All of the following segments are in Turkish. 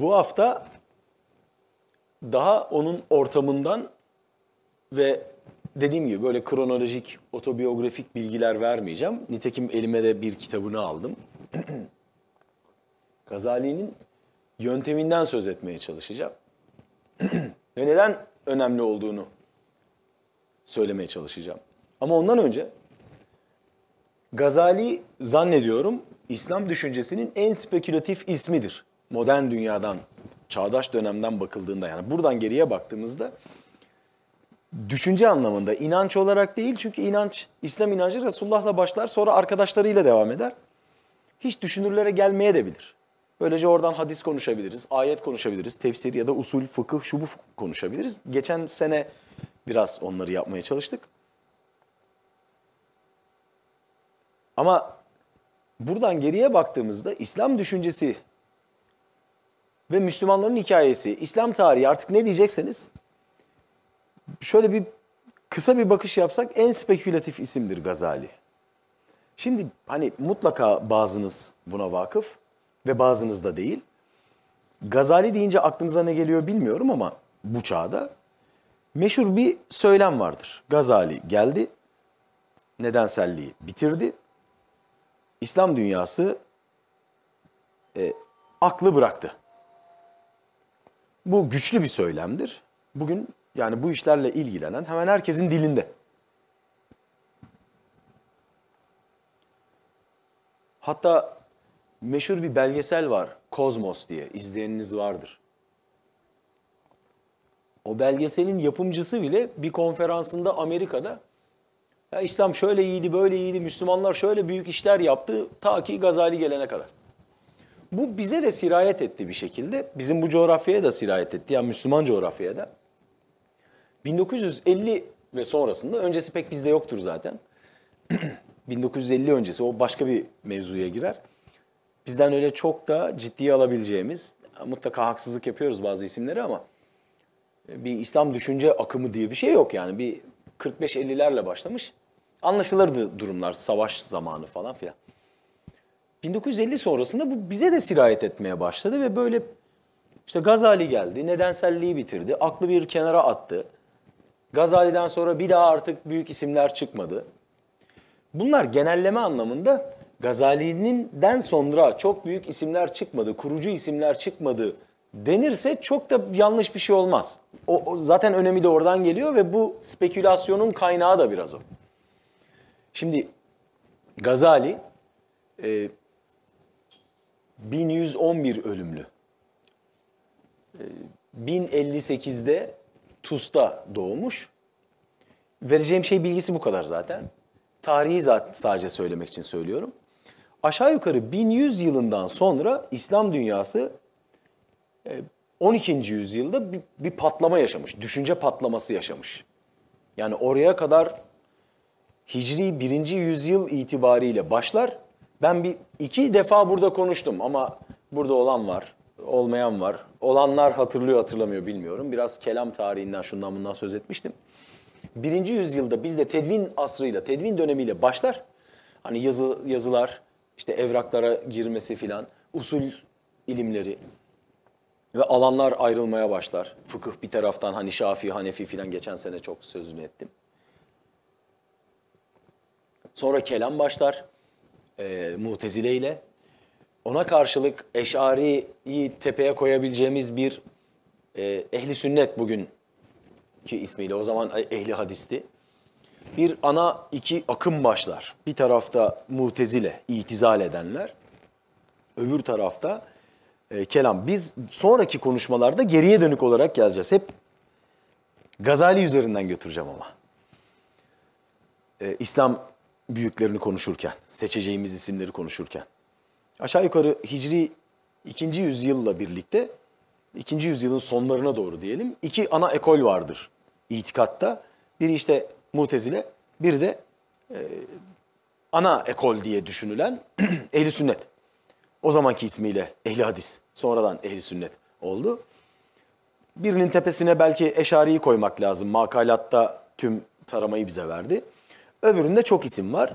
Bu hafta daha onun ortamından ve dediğim gibi böyle kronolojik, otobiyografik bilgiler vermeyeceğim. Nitekim elime de bir kitabını aldım. Gazali'nin yönteminden söz etmeye çalışacağım. ve neden önemli olduğunu söylemeye çalışacağım. Ama ondan önce Gazali zannediyorum İslam düşüncesinin en spekülatif ismidir modern dünyadan, çağdaş dönemden bakıldığında yani buradan geriye baktığımızda düşünce anlamında inanç olarak değil çünkü inanç İslam inancı Resulullah'la başlar sonra arkadaşlarıyla devam eder. Hiç düşünürlere gelmeye de bilir. Böylece oradan hadis konuşabiliriz, ayet konuşabiliriz, tefsir ya da usul, fıkıh, şubu konuşabiliriz. Geçen sene biraz onları yapmaya çalıştık. Ama buradan geriye baktığımızda İslam düşüncesi ve Müslümanların hikayesi, İslam tarihi artık ne diyecekseniz şöyle bir kısa bir bakış yapsak en spekülatif isimdir Gazali. Şimdi hani mutlaka bazınız buna vakıf ve bazınız da değil. Gazali deyince aklınıza ne geliyor bilmiyorum ama bu çağda meşhur bir söylem vardır. Gazali geldi, nedenselliği bitirdi. İslam dünyası e, aklı bıraktı. Bu güçlü bir söylemdir. Bugün yani bu işlerle ilgilenen hemen herkesin dilinde. Hatta meşhur bir belgesel var. Kozmos diye izleyeniniz vardır. O belgeselin yapımcısı bile bir konferansında Amerika'da ya İslam şöyle iyiydi, böyle iyiydi, Müslümanlar şöyle büyük işler yaptı ta ki Gazali gelene kadar. Bu bize de sirayet etti bir şekilde. Bizim bu coğrafyaya da sirayet etti. Yani Müslüman coğrafyaya da. 1950 ve sonrasında öncesi pek bizde yoktur zaten. 1950 öncesi o başka bir mevzuya girer. Bizden öyle çok da ciddiye alabileceğimiz, mutlaka haksızlık yapıyoruz bazı isimleri ama e, bir İslam düşünce akımı diye bir şey yok yani. Bir 45-50'lerle başlamış. Anlaşılırdı durumlar, savaş zamanı falan filan. 1950 sonrasında bu bize de sirayet etmeye başladı ve böyle işte Gazali geldi, nedenselliği bitirdi, aklı bir kenara attı. Gazali'den sonra bir daha artık büyük isimler çıkmadı. Bunlar genelleme anlamında Gazali'ninden sonra çok büyük isimler çıkmadı, kurucu isimler çıkmadı denirse çok da yanlış bir şey olmaz. O, o zaten önemi de oradan geliyor ve bu spekülasyonun kaynağı da biraz o. Şimdi Gazali e, 1111 ölümlü. 1058'de ee, Tus'ta doğmuş. Vereceğim şey bilgisi bu kadar zaten. Tarihi zaten sadece söylemek için söylüyorum. Aşağı yukarı 1100 yılından sonra İslam dünyası 12. E, yüzyılda bir, bir patlama yaşamış. Düşünce patlaması yaşamış. Yani oraya kadar Hicri 1. yüzyıl itibariyle başlar ben bir iki defa burada konuştum ama burada olan var, olmayan var. Olanlar hatırlıyor hatırlamıyor bilmiyorum. Biraz kelam tarihinden şundan bundan söz etmiştim. Birinci yüzyılda bizde tedvin asrıyla, tedvin dönemiyle başlar. Hani yazı, yazılar, işte evraklara girmesi filan, usul ilimleri ve alanlar ayrılmaya başlar. Fıkıh bir taraftan hani Şafii, Hanefi filan geçen sene çok sözünü ettim. Sonra kelam başlar e, Mutezile ile. Ona karşılık Eş'ari'yi tepeye koyabileceğimiz bir e, ehli sünnet bugün ki ismiyle o zaman ehli hadisti. Bir ana iki akım başlar. Bir tarafta mutezile, itizal edenler. Öbür tarafta e, kelam. Biz sonraki konuşmalarda geriye dönük olarak geleceğiz. Hep Gazali üzerinden götüreceğim ama. E, İslam büyüklerini konuşurken, seçeceğimiz isimleri konuşurken. Aşağı yukarı Hicri 2. yüzyılla birlikte, 2. yüzyılın sonlarına doğru diyelim, iki ana ekol vardır itikatta. Biri işte mutezile, bir de e, ana ekol diye düşünülen ehli sünnet. O zamanki ismiyle ehli hadis, sonradan ehli sünnet oldu. Birinin tepesine belki eşariyi koymak lazım. Makalatta tüm taramayı bize verdi. Öbüründe çok isim var.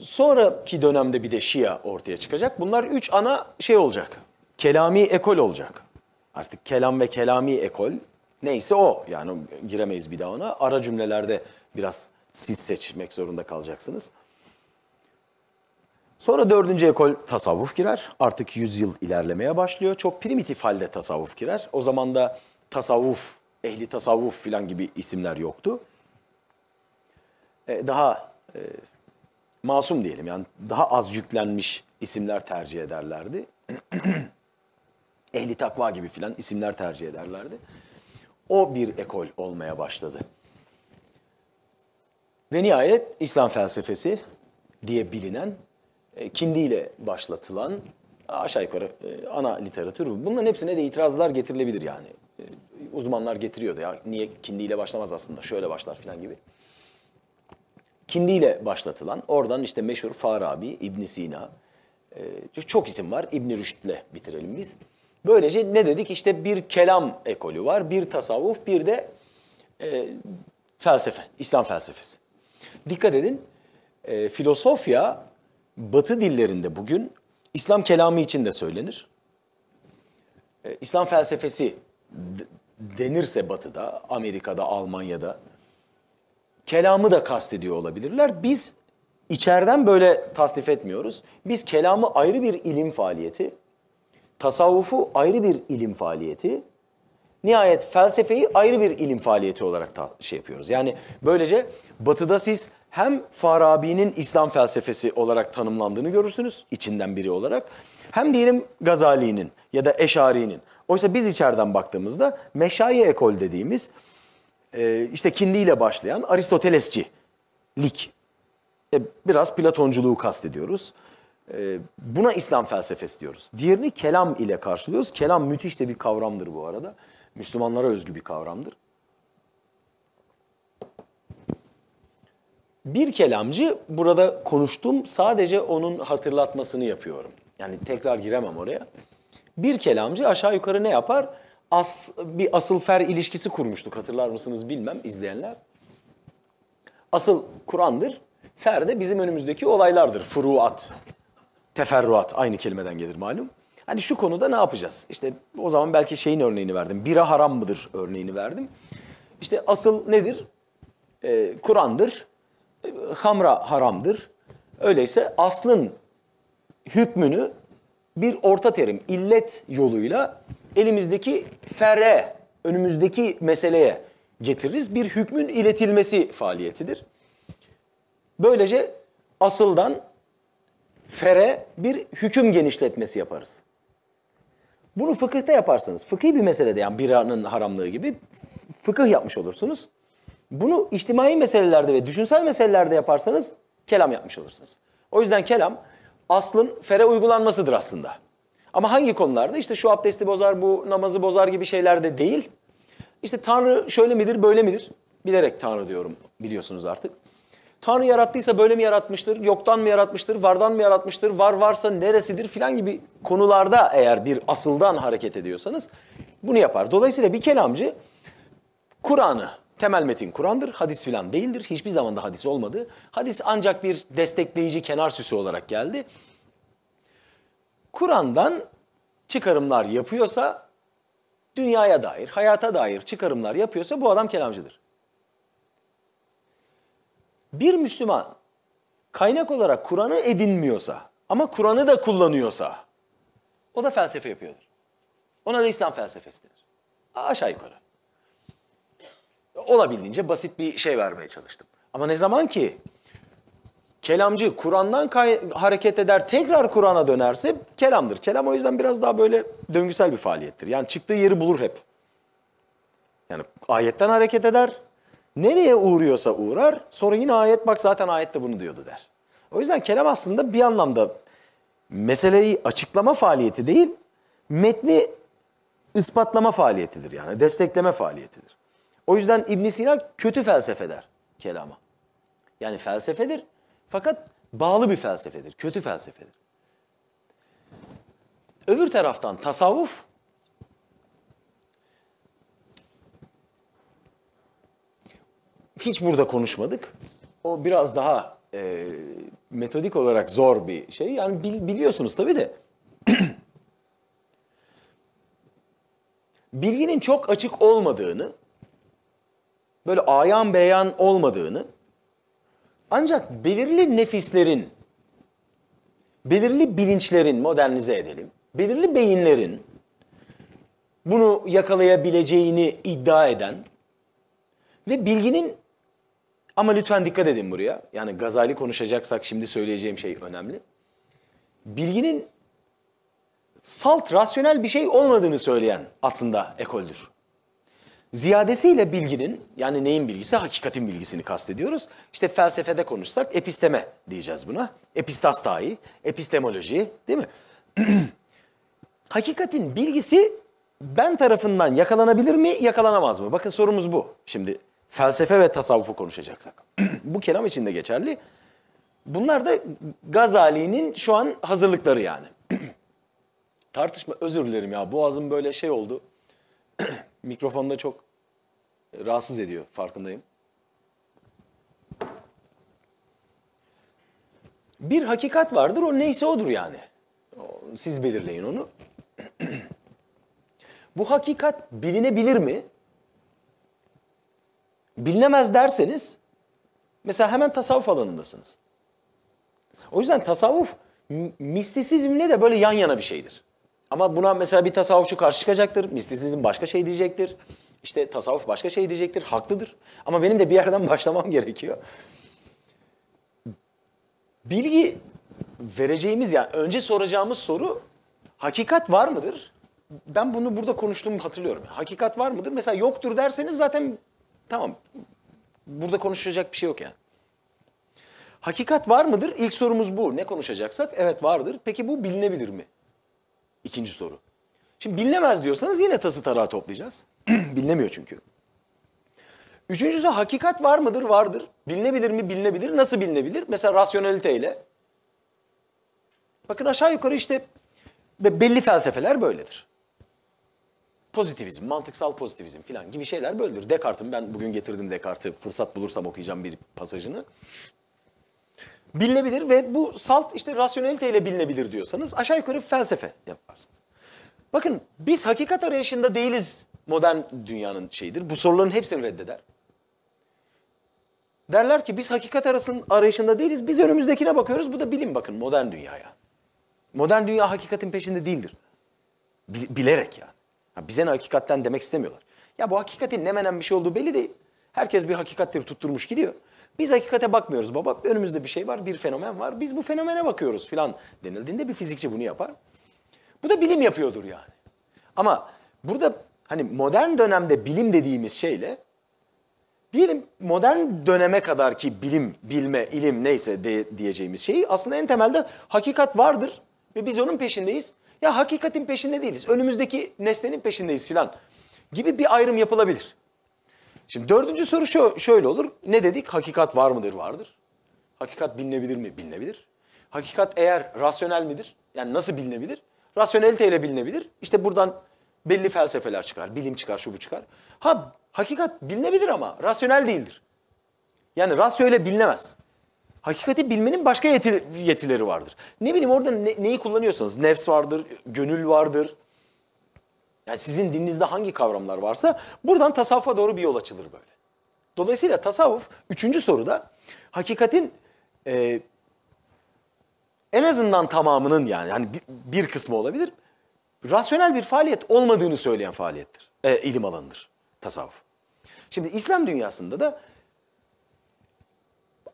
Sonraki dönemde bir de Şia ortaya çıkacak. Bunlar üç ana şey olacak. Kelami ekol olacak. Artık kelam ve kelami ekol neyse o. Yani giremeyiz bir daha ona. Ara cümlelerde biraz siz seçmek zorunda kalacaksınız. Sonra dördüncü ekol tasavvuf girer. Artık yüzyıl ilerlemeye başlıyor. Çok primitif halde tasavvuf girer. O zaman da tasavvuf, ehli tasavvuf filan gibi isimler yoktu. E, daha e, masum diyelim yani daha az yüklenmiş isimler tercih ederlerdi. Ehli takva gibi filan isimler tercih ederlerdi. O bir ekol olmaya başladı. Ve nihayet İslam felsefesi diye bilinen e, Kindi ile başlatılan aşağı yukarı ana literatür bu. Bunların hepsine de itirazlar getirilebilir yani. Uzmanlar getiriyordu ya niye Kindi ile başlamaz aslında şöyle başlar filan gibi. Kindi ile başlatılan, oradan işte meşhur Farabi, İbn Sina, e, çok isim var. İbn Rüşd'le bitirelim biz. Böylece ne dedik? İşte bir kelam ekolü var, bir tasavvuf, bir de e, felsefe, İslam felsefesi. Dikkat edin, e, filosofya batı dillerinde bugün İslam kelamı için de söylenir. E, İslam felsefesi denirse batıda, Amerika'da, Almanya'da kelamı da kastediyor olabilirler. Biz içeriden böyle tasnif etmiyoruz. Biz kelamı ayrı bir ilim faaliyeti, tasavvufu ayrı bir ilim faaliyeti, nihayet felsefeyi ayrı bir ilim faaliyeti olarak ta- şey yapıyoruz. Yani böylece batıda siz hem Farabi'nin İslam felsefesi olarak tanımlandığını görürsünüz içinden biri olarak. Hem diyelim Gazali'nin ya da Eşari'nin. Oysa biz içeriden baktığımızda meşayi ekol dediğimiz e, işte kindiyle başlayan Aristotelesçilik. E, biraz Platonculuğu kastediyoruz. E, buna İslam felsefesi diyoruz. Diğerini kelam ile karşılıyoruz. Kelam müthiş de bir kavramdır bu arada. Müslümanlara özgü bir kavramdır. Bir kelamcı burada konuştum sadece onun hatırlatmasını yapıyorum. Yani tekrar giremem oraya. Bir kelamcı aşağı yukarı ne yapar? as, bir asıl fer ilişkisi kurmuştuk hatırlar mısınız bilmem izleyenler. Asıl Kur'an'dır. Fer de bizim önümüzdeki olaylardır. Furuat, teferruat aynı kelimeden gelir malum. Hani şu konuda ne yapacağız? İşte o zaman belki şeyin örneğini verdim. Bira haram mıdır örneğini verdim. İşte asıl nedir? Ee, Kur'an'dır. Hamra haramdır. Öyleyse aslın hükmünü bir orta terim, illet yoluyla elimizdeki fere, önümüzdeki meseleye getiririz. Bir hükmün iletilmesi faaliyetidir. Böylece asıldan fere bir hüküm genişletmesi yaparız. Bunu fıkıhta yaparsanız, fıkhi bir meselede yani biranın haramlığı gibi fıkıh yapmış olursunuz. Bunu içtimai meselelerde ve düşünsel meselelerde yaparsanız kelam yapmış olursunuz. O yüzden kelam aslın fere uygulanmasıdır aslında. Ama hangi konularda? İşte şu abdesti bozar, bu namazı bozar gibi şeylerde değil. İşte Tanrı şöyle midir, böyle midir? Bilerek Tanrı diyorum biliyorsunuz artık. Tanrı yarattıysa böyle mi yaratmıştır, yoktan mı yaratmıştır, vardan mı yaratmıştır, var varsa neresidir filan gibi konularda eğer bir asıldan hareket ediyorsanız bunu yapar. Dolayısıyla bir kelamcı Kur'an'ı, temel metin Kur'an'dır, hadis filan değildir. Hiçbir zaman da hadis olmadı. Hadis ancak bir destekleyici kenar süsü olarak geldi. Kur'an'dan çıkarımlar yapıyorsa dünyaya dair, hayata dair çıkarımlar yapıyorsa bu adam kelamcıdır. Bir Müslüman kaynak olarak Kur'an'ı edinmiyorsa ama Kur'an'ı da kullanıyorsa o da felsefe yapıyordur. Ona da İslam felsefesi denir. Aşağı yukarı. Olabildiğince basit bir şey vermeye çalıştım. Ama ne zaman ki kelamcı Kur'an'dan hareket eder tekrar Kur'an'a dönerse kelamdır. Kelam o yüzden biraz daha böyle döngüsel bir faaliyettir. Yani çıktığı yeri bulur hep. Yani ayetten hareket eder. Nereye uğruyorsa uğrar. Sonra yine ayet bak zaten ayette bunu diyordu der. O yüzden kelam aslında bir anlamda meseleyi açıklama faaliyeti değil, metni ispatlama faaliyetidir yani destekleme faaliyetidir. O yüzden İbn Sina kötü felsefeder kelama. Yani felsefedir fakat bağlı bir felsefedir, kötü felsefedir. Öbür taraftan tasavvuf hiç burada konuşmadık. O biraz daha e, metodik olarak zor bir şey. Yani bil, biliyorsunuz tabii de. Bilginin çok açık olmadığını, böyle ayan beyan olmadığını ancak belirli nefislerin, belirli bilinçlerin modernize edelim, belirli beyinlerin bunu yakalayabileceğini iddia eden ve bilginin ama lütfen dikkat edin buraya. Yani Gazali konuşacaksak şimdi söyleyeceğim şey önemli. Bilginin salt, rasyonel bir şey olmadığını söyleyen aslında ekoldür. Ziyadesiyle bilginin yani neyin bilgisi? Hakikatin bilgisini kastediyoruz. İşte felsefede konuşsak episteme diyeceğiz buna. Epistastayi, epistemoloji değil mi? Hakikatin bilgisi ben tarafından yakalanabilir mi, yakalanamaz mı? Bakın sorumuz bu. Şimdi felsefe ve tasavvufu konuşacaksak. bu kelam için de geçerli. Bunlar da Gazali'nin şu an hazırlıkları yani. Tartışma özür dilerim ya boğazım böyle şey oldu mikrofonda çok e, rahatsız ediyor farkındayım. Bir hakikat vardır o neyse odur yani. Siz belirleyin onu. Bu hakikat bilinebilir mi? Bilinemez derseniz mesela hemen tasavvuf alanındasınız. O yüzden tasavvuf mistisizmle de böyle yan yana bir şeydir. Ama buna mesela bir tasavvufçu karşı çıkacaktır. Mistisizm başka şey diyecektir. İşte tasavvuf başka şey diyecektir. Haklıdır. Ama benim de bir yerden başlamam gerekiyor. Bilgi vereceğimiz yani önce soracağımız soru hakikat var mıdır? Ben bunu burada konuştuğumu hatırlıyorum. Hakikat var mıdır? Mesela yoktur derseniz zaten tamam burada konuşacak bir şey yok yani. Hakikat var mıdır? İlk sorumuz bu. Ne konuşacaksak? Evet vardır. Peki bu bilinebilir mi? İkinci soru. Şimdi bilinemez diyorsanız yine tası tarağı toplayacağız. Bilinemiyor çünkü. Üçüncüsü hakikat var mıdır? Vardır. Bilinebilir mi? Bilinebilir. Nasıl bilinebilir? Mesela rasyoneliteyle. Bakın aşağı yukarı işte belli felsefeler böyledir. Pozitivizm, mantıksal pozitivizm filan gibi şeyler böyledir. Descartes'in ben bugün getirdim Descartes'i fırsat bulursam okuyacağım bir pasajını bilinebilir ve bu salt işte rasyoneliteyle bilinebilir diyorsanız aşağı yukarı felsefe yaparsınız. Bakın biz hakikat arayışında değiliz modern dünyanın şeyidir. Bu soruların hepsini reddeder. Derler ki biz hakikat arasın, arayışında değiliz. Biz önümüzdekine bakıyoruz. Bu da bilim bakın modern dünyaya. Modern dünya hakikatin peşinde değildir. Bilerek yani. Ha, bize ne hakikatten demek istemiyorlar. Ya bu hakikatin ne menen bir şey olduğu belli değil. Herkes bir hakikattir tutturmuş gidiyor. Biz hakikate bakmıyoruz baba. Önümüzde bir şey var, bir fenomen var. Biz bu fenomene bakıyoruz filan denildiğinde bir fizikçi bunu yapar. Bu da bilim yapıyordur yani. Ama burada hani modern dönemde bilim dediğimiz şeyle diyelim modern döneme kadar ki bilim, bilme, ilim neyse de, diyeceğimiz şeyi aslında en temelde hakikat vardır ve biz onun peşindeyiz. Ya hakikatin peşinde değiliz. Önümüzdeki nesnenin peşindeyiz filan gibi bir ayrım yapılabilir. Şimdi dördüncü soru şö şöyle olur. Ne dedik? Hakikat var mıdır? Vardır. Hakikat bilinebilir mi? Bilinebilir. Hakikat eğer rasyonel midir? Yani nasıl bilinebilir? Rasyoneliteyle bilinebilir. İşte buradan belli felsefeler çıkar, bilim çıkar, şu bu çıkar. Ha hakikat bilinebilir ama rasyonel değildir. Yani rasyo bilinemez. Hakikati bilmenin başka yetileri vardır. Ne bileyim orada ne, neyi kullanıyorsanız nefs vardır, gönül vardır, yani sizin dininizde hangi kavramlar varsa buradan tasavvufa doğru bir yol açılır böyle. Dolayısıyla tasavvuf üçüncü soruda hakikatin e, en azından tamamının yani, yani bir kısmı olabilir rasyonel bir faaliyet olmadığını söyleyen faaliyettir. E, ilim alanıdır tasavvuf. Şimdi İslam dünyasında da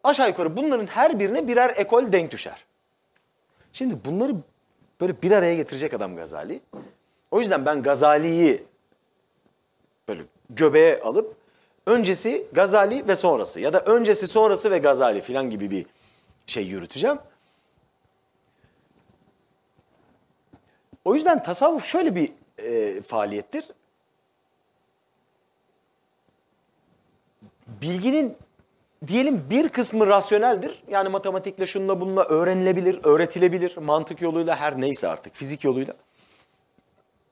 aşağı yukarı bunların her birine birer ekol denk düşer. Şimdi bunları böyle bir araya getirecek adam Gazali. O yüzden ben Gazali'yi böyle göbeğe alıp öncesi Gazali ve sonrası ya da öncesi sonrası ve Gazali filan gibi bir şey yürüteceğim. O yüzden tasavvuf şöyle bir e, faaliyettir. Bilginin diyelim bir kısmı rasyoneldir. Yani matematikle şununla bununla öğrenilebilir, öğretilebilir. Mantık yoluyla her neyse artık fizik yoluyla.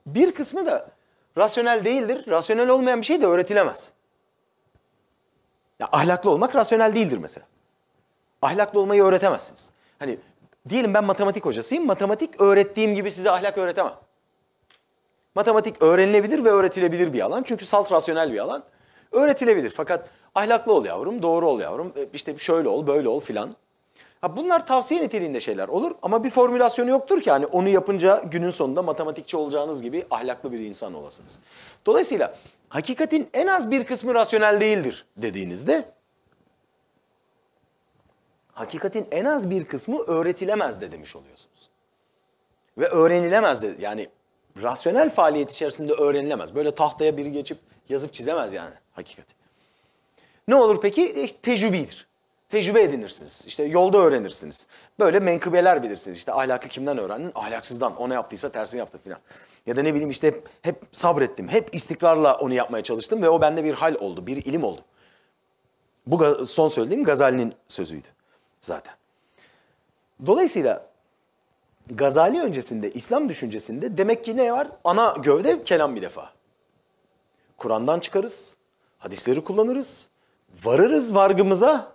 Bir kısmı da rasyonel değildir. Rasyonel olmayan bir şey de öğretilemez. Ya ahlaklı olmak rasyonel değildir mesela. Ahlaklı olmayı öğretemezsiniz. Hani diyelim ben matematik hocasıyım. Matematik öğrettiğim gibi size ahlak öğretemem. Matematik öğrenilebilir ve öğretilebilir bir alan. Çünkü salt rasyonel bir alan. Öğretilebilir fakat ahlaklı ol yavrum, doğru ol yavrum, e, işte şöyle ol, böyle ol filan. Ha bunlar tavsiye niteliğinde şeyler olur ama bir formülasyonu yoktur ki hani onu yapınca günün sonunda matematikçi olacağınız gibi ahlaklı bir insan olasınız. Dolayısıyla hakikatin en az bir kısmı rasyonel değildir dediğinizde hakikatin en az bir kısmı öğretilemez de demiş oluyorsunuz. Ve öğrenilemez de yani rasyonel faaliyet içerisinde öğrenilemez. Böyle tahtaya biri geçip yazıp çizemez yani hakikati. Ne olur peki? E tecrübidir tecrübe edinirsiniz. İşte yolda öğrenirsiniz. Böyle menkıbeler bilirsiniz. İşte ahlakı kimden öğrendin? Ahlaksızdan. O ne yaptıysa tersini yaptı filan. Ya da ne bileyim işte hep, hep sabrettim. Hep istikrarla onu yapmaya çalıştım ve o bende bir hal oldu, bir ilim oldu. Bu son söylediğim Gazali'nin sözüydü zaten. Dolayısıyla Gazali öncesinde İslam düşüncesinde demek ki ne var? Ana gövde kelam bir defa. Kur'an'dan çıkarız, hadisleri kullanırız, varırız vargımıza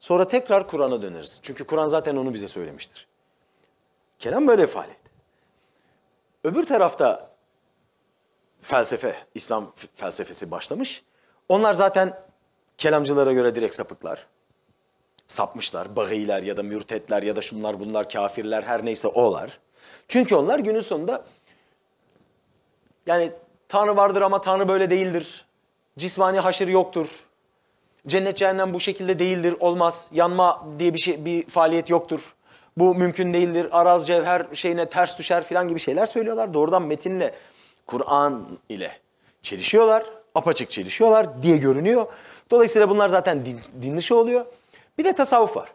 Sonra tekrar Kur'an'a döneriz. Çünkü Kur'an zaten onu bize söylemiştir. Kelam böyle faaliyet. Öbür tarafta felsefe, İslam felsefesi başlamış. Onlar zaten kelamcılara göre direkt sapıklar. Sapmışlar, bagiler ya da mürtetler ya da şunlar bunlar kafirler her neyse olar. Çünkü onlar günün sonunda yani Tanrı vardır ama Tanrı böyle değildir. Cismani haşir yoktur cennet cehennem bu şekilde değildir, olmaz. Yanma diye bir şey bir faaliyet yoktur. Bu mümkün değildir. Araz cevher şeyine ters düşer filan gibi şeyler söylüyorlar. Doğrudan metinle Kur'an ile çelişiyorlar. Apaçık çelişiyorlar diye görünüyor. Dolayısıyla bunlar zaten din, din dışı oluyor. Bir de tasavvuf var.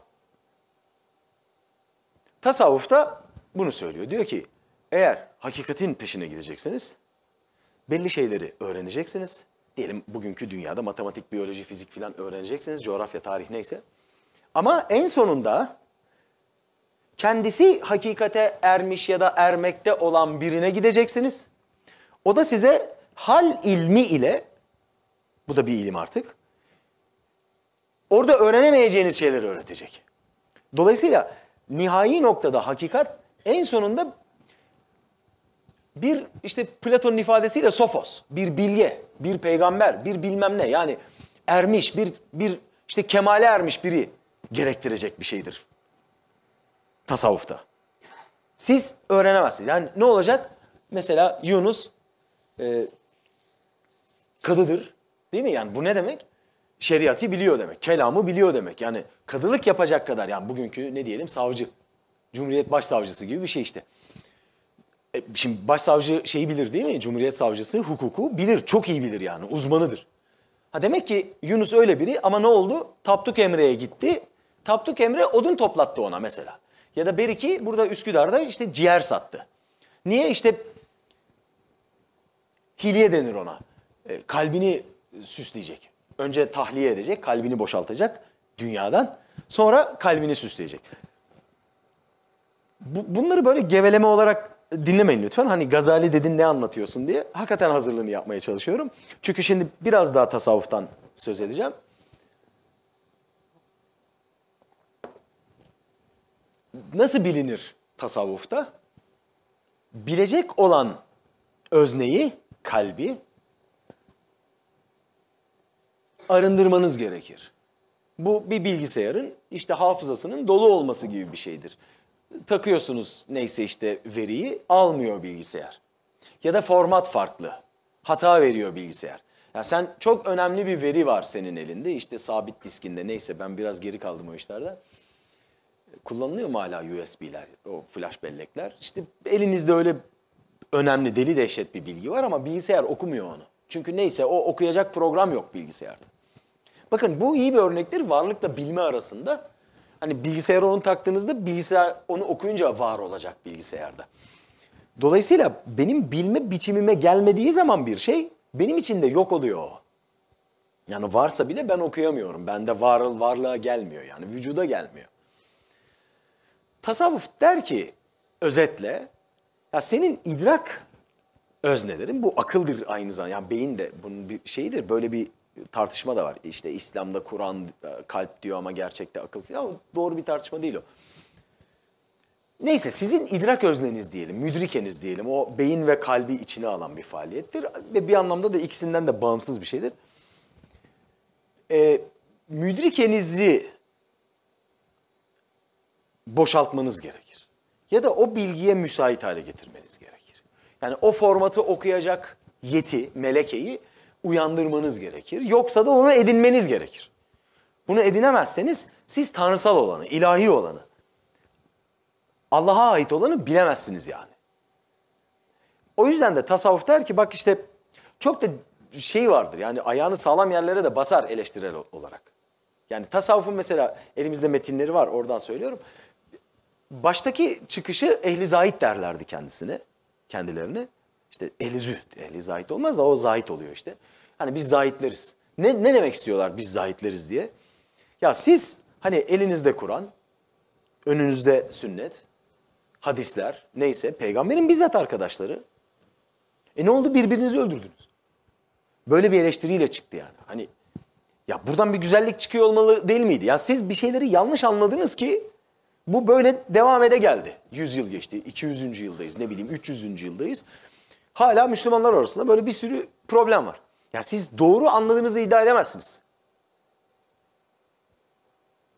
da bunu söylüyor. Diyor ki eğer hakikatin peşine gidecekseniz belli şeyleri öğreneceksiniz diyelim bugünkü dünyada matematik, biyoloji, fizik falan öğreneceksiniz. Coğrafya, tarih neyse. Ama en sonunda kendisi hakikate ermiş ya da ermekte olan birine gideceksiniz. O da size hal ilmi ile, bu da bir ilim artık, orada öğrenemeyeceğiniz şeyleri öğretecek. Dolayısıyla nihai noktada hakikat en sonunda bir işte Platon'un ifadesiyle sofos, bir bilge, bir peygamber, bir bilmem ne yani ermiş bir bir işte kemale ermiş biri gerektirecek bir şeydir tasavvufta. Siz öğrenemezsiniz. Yani ne olacak? Mesela Yunus e, kadıdır değil mi? Yani bu ne demek? Şeriatı biliyor demek, kelamı biliyor demek. Yani kadılık yapacak kadar yani bugünkü ne diyelim savcı, Cumhuriyet Başsavcısı gibi bir şey işte. E, şimdi başsavcı şeyi bilir değil mi? Cumhuriyet savcısı hukuku bilir. Çok iyi bilir yani. Uzmanıdır. Ha demek ki Yunus öyle biri ama ne oldu? Tapduk Emre'ye gitti. Tapduk Emre odun toplattı ona mesela. Ya da Beriki burada Üsküdar'da işte ciğer sattı. Niye? işte hilye denir ona. E, kalbini süsleyecek. Önce tahliye edecek, kalbini boşaltacak dünyadan. Sonra kalbini süsleyecek. bunları böyle geveleme olarak dinlemeyin lütfen. Hani Gazali dedin ne anlatıyorsun diye. Hakikaten hazırlığını yapmaya çalışıyorum. Çünkü şimdi biraz daha tasavvuftan söz edeceğim. Nasıl bilinir tasavvufta? Bilecek olan özneyi, kalbi arındırmanız gerekir. Bu bir bilgisayarın işte hafızasının dolu olması gibi bir şeydir takıyorsunuz neyse işte veriyi almıyor bilgisayar. Ya da format farklı. Hata veriyor bilgisayar. Ya sen çok önemli bir veri var senin elinde. işte sabit diskinde neyse ben biraz geri kaldım o işlerde. Kullanılıyor mu hala USB'ler, o flash bellekler? İşte elinizde öyle önemli deli dehşet bir bilgi var ama bilgisayar okumuyor onu. Çünkü neyse o okuyacak program yok bilgisayarda. Bakın bu iyi bir örnektir varlıkla bilme arasında Hani bilgisayar onu taktığınızda bilgisayar onu okuyunca var olacak bilgisayarda. Dolayısıyla benim bilme biçimime gelmediği zaman bir şey benim için de yok oluyor Yani varsa bile ben okuyamıyorum. Bende varıl varlığa gelmiyor yani vücuda gelmiyor. Tasavvuf der ki özetle ya senin idrak öznelerin bu akıldır aynı zamanda. Yani beyin de bunun bir şeyidir. Böyle bir tartışma da var. İşte İslam'da Kur'an e, kalp diyor ama gerçekte akıl falan. doğru bir tartışma değil o. Neyse sizin idrak özneniz diyelim, müdrikeniz diyelim. O beyin ve kalbi içine alan bir faaliyettir. Ve bir anlamda da ikisinden de bağımsız bir şeydir. Ee, müdrikenizi boşaltmanız gerekir. Ya da o bilgiye müsait hale getirmeniz gerekir. Yani o formatı okuyacak yeti, melekeyi uyandırmanız gerekir. Yoksa da onu edinmeniz gerekir. Bunu edinemezseniz siz tanrısal olanı, ilahi olanı, Allah'a ait olanı bilemezsiniz yani. O yüzden de tasavvuf der ki bak işte çok da şey vardır yani ayağını sağlam yerlere de basar eleştirel olarak. Yani tasavvufun mesela elimizde metinleri var oradan söylüyorum. Baştaki çıkışı ehli zahit derlerdi kendisine, kendilerini. İşte ehli zühd, ehli zahit olmaz da o zahit oluyor işte. Hani biz zahitleriz. Ne, ne demek istiyorlar biz zahitleriz diye? Ya siz hani elinizde Kur'an, önünüzde sünnet, hadisler neyse peygamberin bizzat arkadaşları. E ne oldu birbirinizi öldürdünüz. Böyle bir eleştiriyle çıktı yani. Hani ya buradan bir güzellik çıkıyor olmalı değil miydi? Ya siz bir şeyleri yanlış anladınız ki bu böyle devam ede geldi. 100 yıl geçti, 200. yıldayız, ne bileyim 300. yıldayız. Hala Müslümanlar arasında böyle bir sürü problem var. Yani siz doğru anladığınızı iddia edemezsiniz.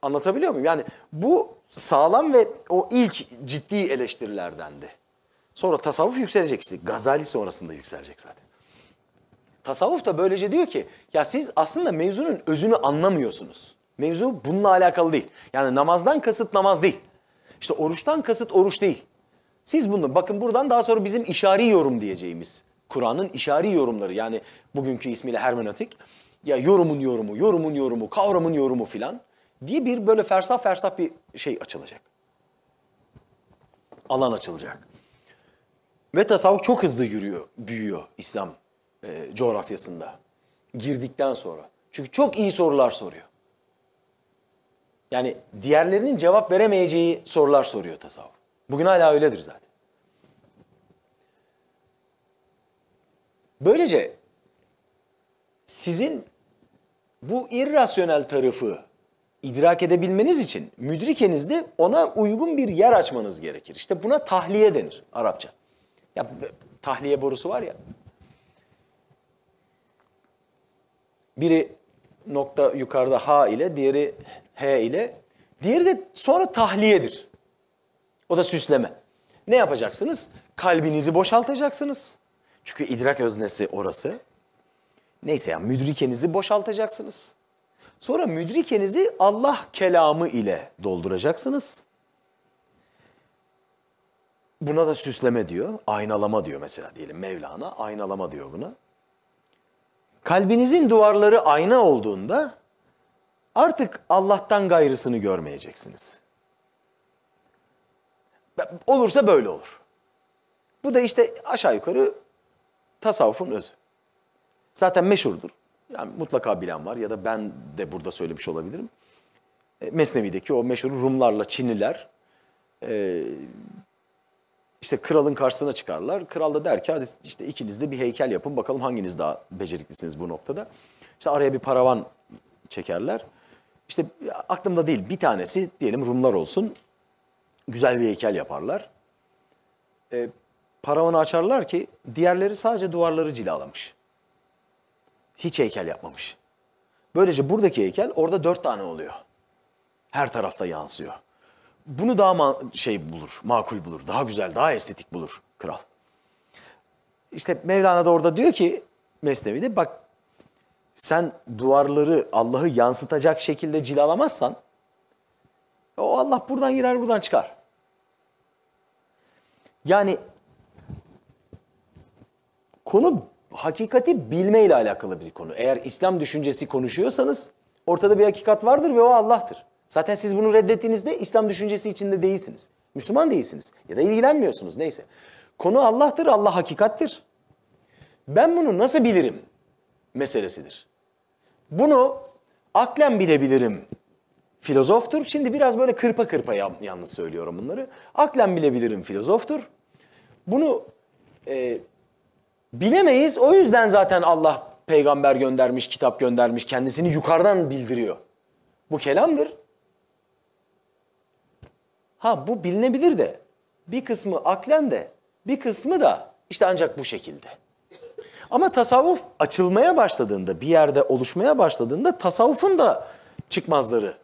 Anlatabiliyor muyum? Yani bu sağlam ve o ilk ciddi eleştirilerdendi. Sonra tasavvuf yükselecek işte. Gazali sonrasında yükselecek zaten. Tasavvuf da böylece diyor ki ya siz aslında mevzunun özünü anlamıyorsunuz. Mevzu bununla alakalı değil. Yani namazdan kasıt namaz değil. İşte oruçtan kasıt oruç değil. Siz bunu bakın buradan daha sonra bizim işari yorum diyeceğimiz Kur'an'ın işari yorumları yani bugünkü ismiyle hermenötik. Ya yorumun yorumu, yorumun yorumu, kavramın yorumu filan diye bir böyle fersah fersah bir şey açılacak. Alan açılacak. Ve tasavvuf çok hızlı yürüyor, büyüyor İslam e, coğrafyasında girdikten sonra. Çünkü çok iyi sorular soruyor. Yani diğerlerinin cevap veremeyeceği sorular soruyor tasavvuf. Bugün hala öyledir zaten. Böylece sizin bu irrasyonel tarafı idrak edebilmeniz için müdrikenizde ona uygun bir yer açmanız gerekir. İşte buna tahliye denir Arapça. Ya tahliye borusu var ya. Biri nokta yukarıda ha ile, diğeri he ile, diğeri de sonra tahliyedir. O da süsleme. Ne yapacaksınız? Kalbinizi boşaltacaksınız. Çünkü idrak öznesi orası. Neyse ya müdrikenizi boşaltacaksınız. Sonra müdrikenizi Allah kelamı ile dolduracaksınız. Buna da süsleme diyor, aynalama diyor mesela diyelim Mevlana, aynalama diyor buna. Kalbinizin duvarları ayna olduğunda artık Allah'tan gayrısını görmeyeceksiniz. Olursa böyle olur. Bu da işte aşağı yukarı tasavvufun özü. Zaten meşhurdur. Yani mutlaka bilen var ya da ben de burada söylemiş olabilirim. E, Mesnevi'deki o meşhur Rumlarla Çinliler e, işte kralın karşısına çıkarlar. Kral da der ki hadi işte ikiniz de bir heykel yapın bakalım hanginiz daha beceriklisiniz bu noktada. İşte araya bir paravan çekerler. İşte aklımda değil bir tanesi diyelim Rumlar olsun güzel bir heykel yaparlar. E, paravanı açarlar ki diğerleri sadece duvarları cilalamış. Hiç heykel yapmamış. Böylece buradaki heykel orada dört tane oluyor. Her tarafta yansıyor. Bunu daha şey bulur, makul bulur, daha güzel, daha estetik bulur kral. İşte Mevlana da orada diyor ki Mesnevi'de bak sen duvarları Allah'ı yansıtacak şekilde cilalamazsan o Allah buradan girer buradan çıkar. Yani Konu hakikati bilme ile alakalı bir konu. Eğer İslam düşüncesi konuşuyorsanız ortada bir hakikat vardır ve o Allah'tır. Zaten siz bunu reddettiğinizde İslam düşüncesi içinde değilsiniz. Müslüman değilsiniz ya da ilgilenmiyorsunuz neyse. Konu Allah'tır, Allah hakikattir. Ben bunu nasıl bilirim meselesidir. Bunu aklen bilebilirim filozoftur. Şimdi biraz böyle kırpa kırpa yalnız söylüyorum bunları. Aklen bilebilirim filozoftur. Bunu e, Bilemeyiz. O yüzden zaten Allah peygamber göndermiş, kitap göndermiş. Kendisini yukarıdan bildiriyor. Bu kelamdır. Ha bu bilinebilir de bir kısmı aklen de bir kısmı da işte ancak bu şekilde. Ama tasavvuf açılmaya başladığında, bir yerde oluşmaya başladığında tasavvufun da çıkmazları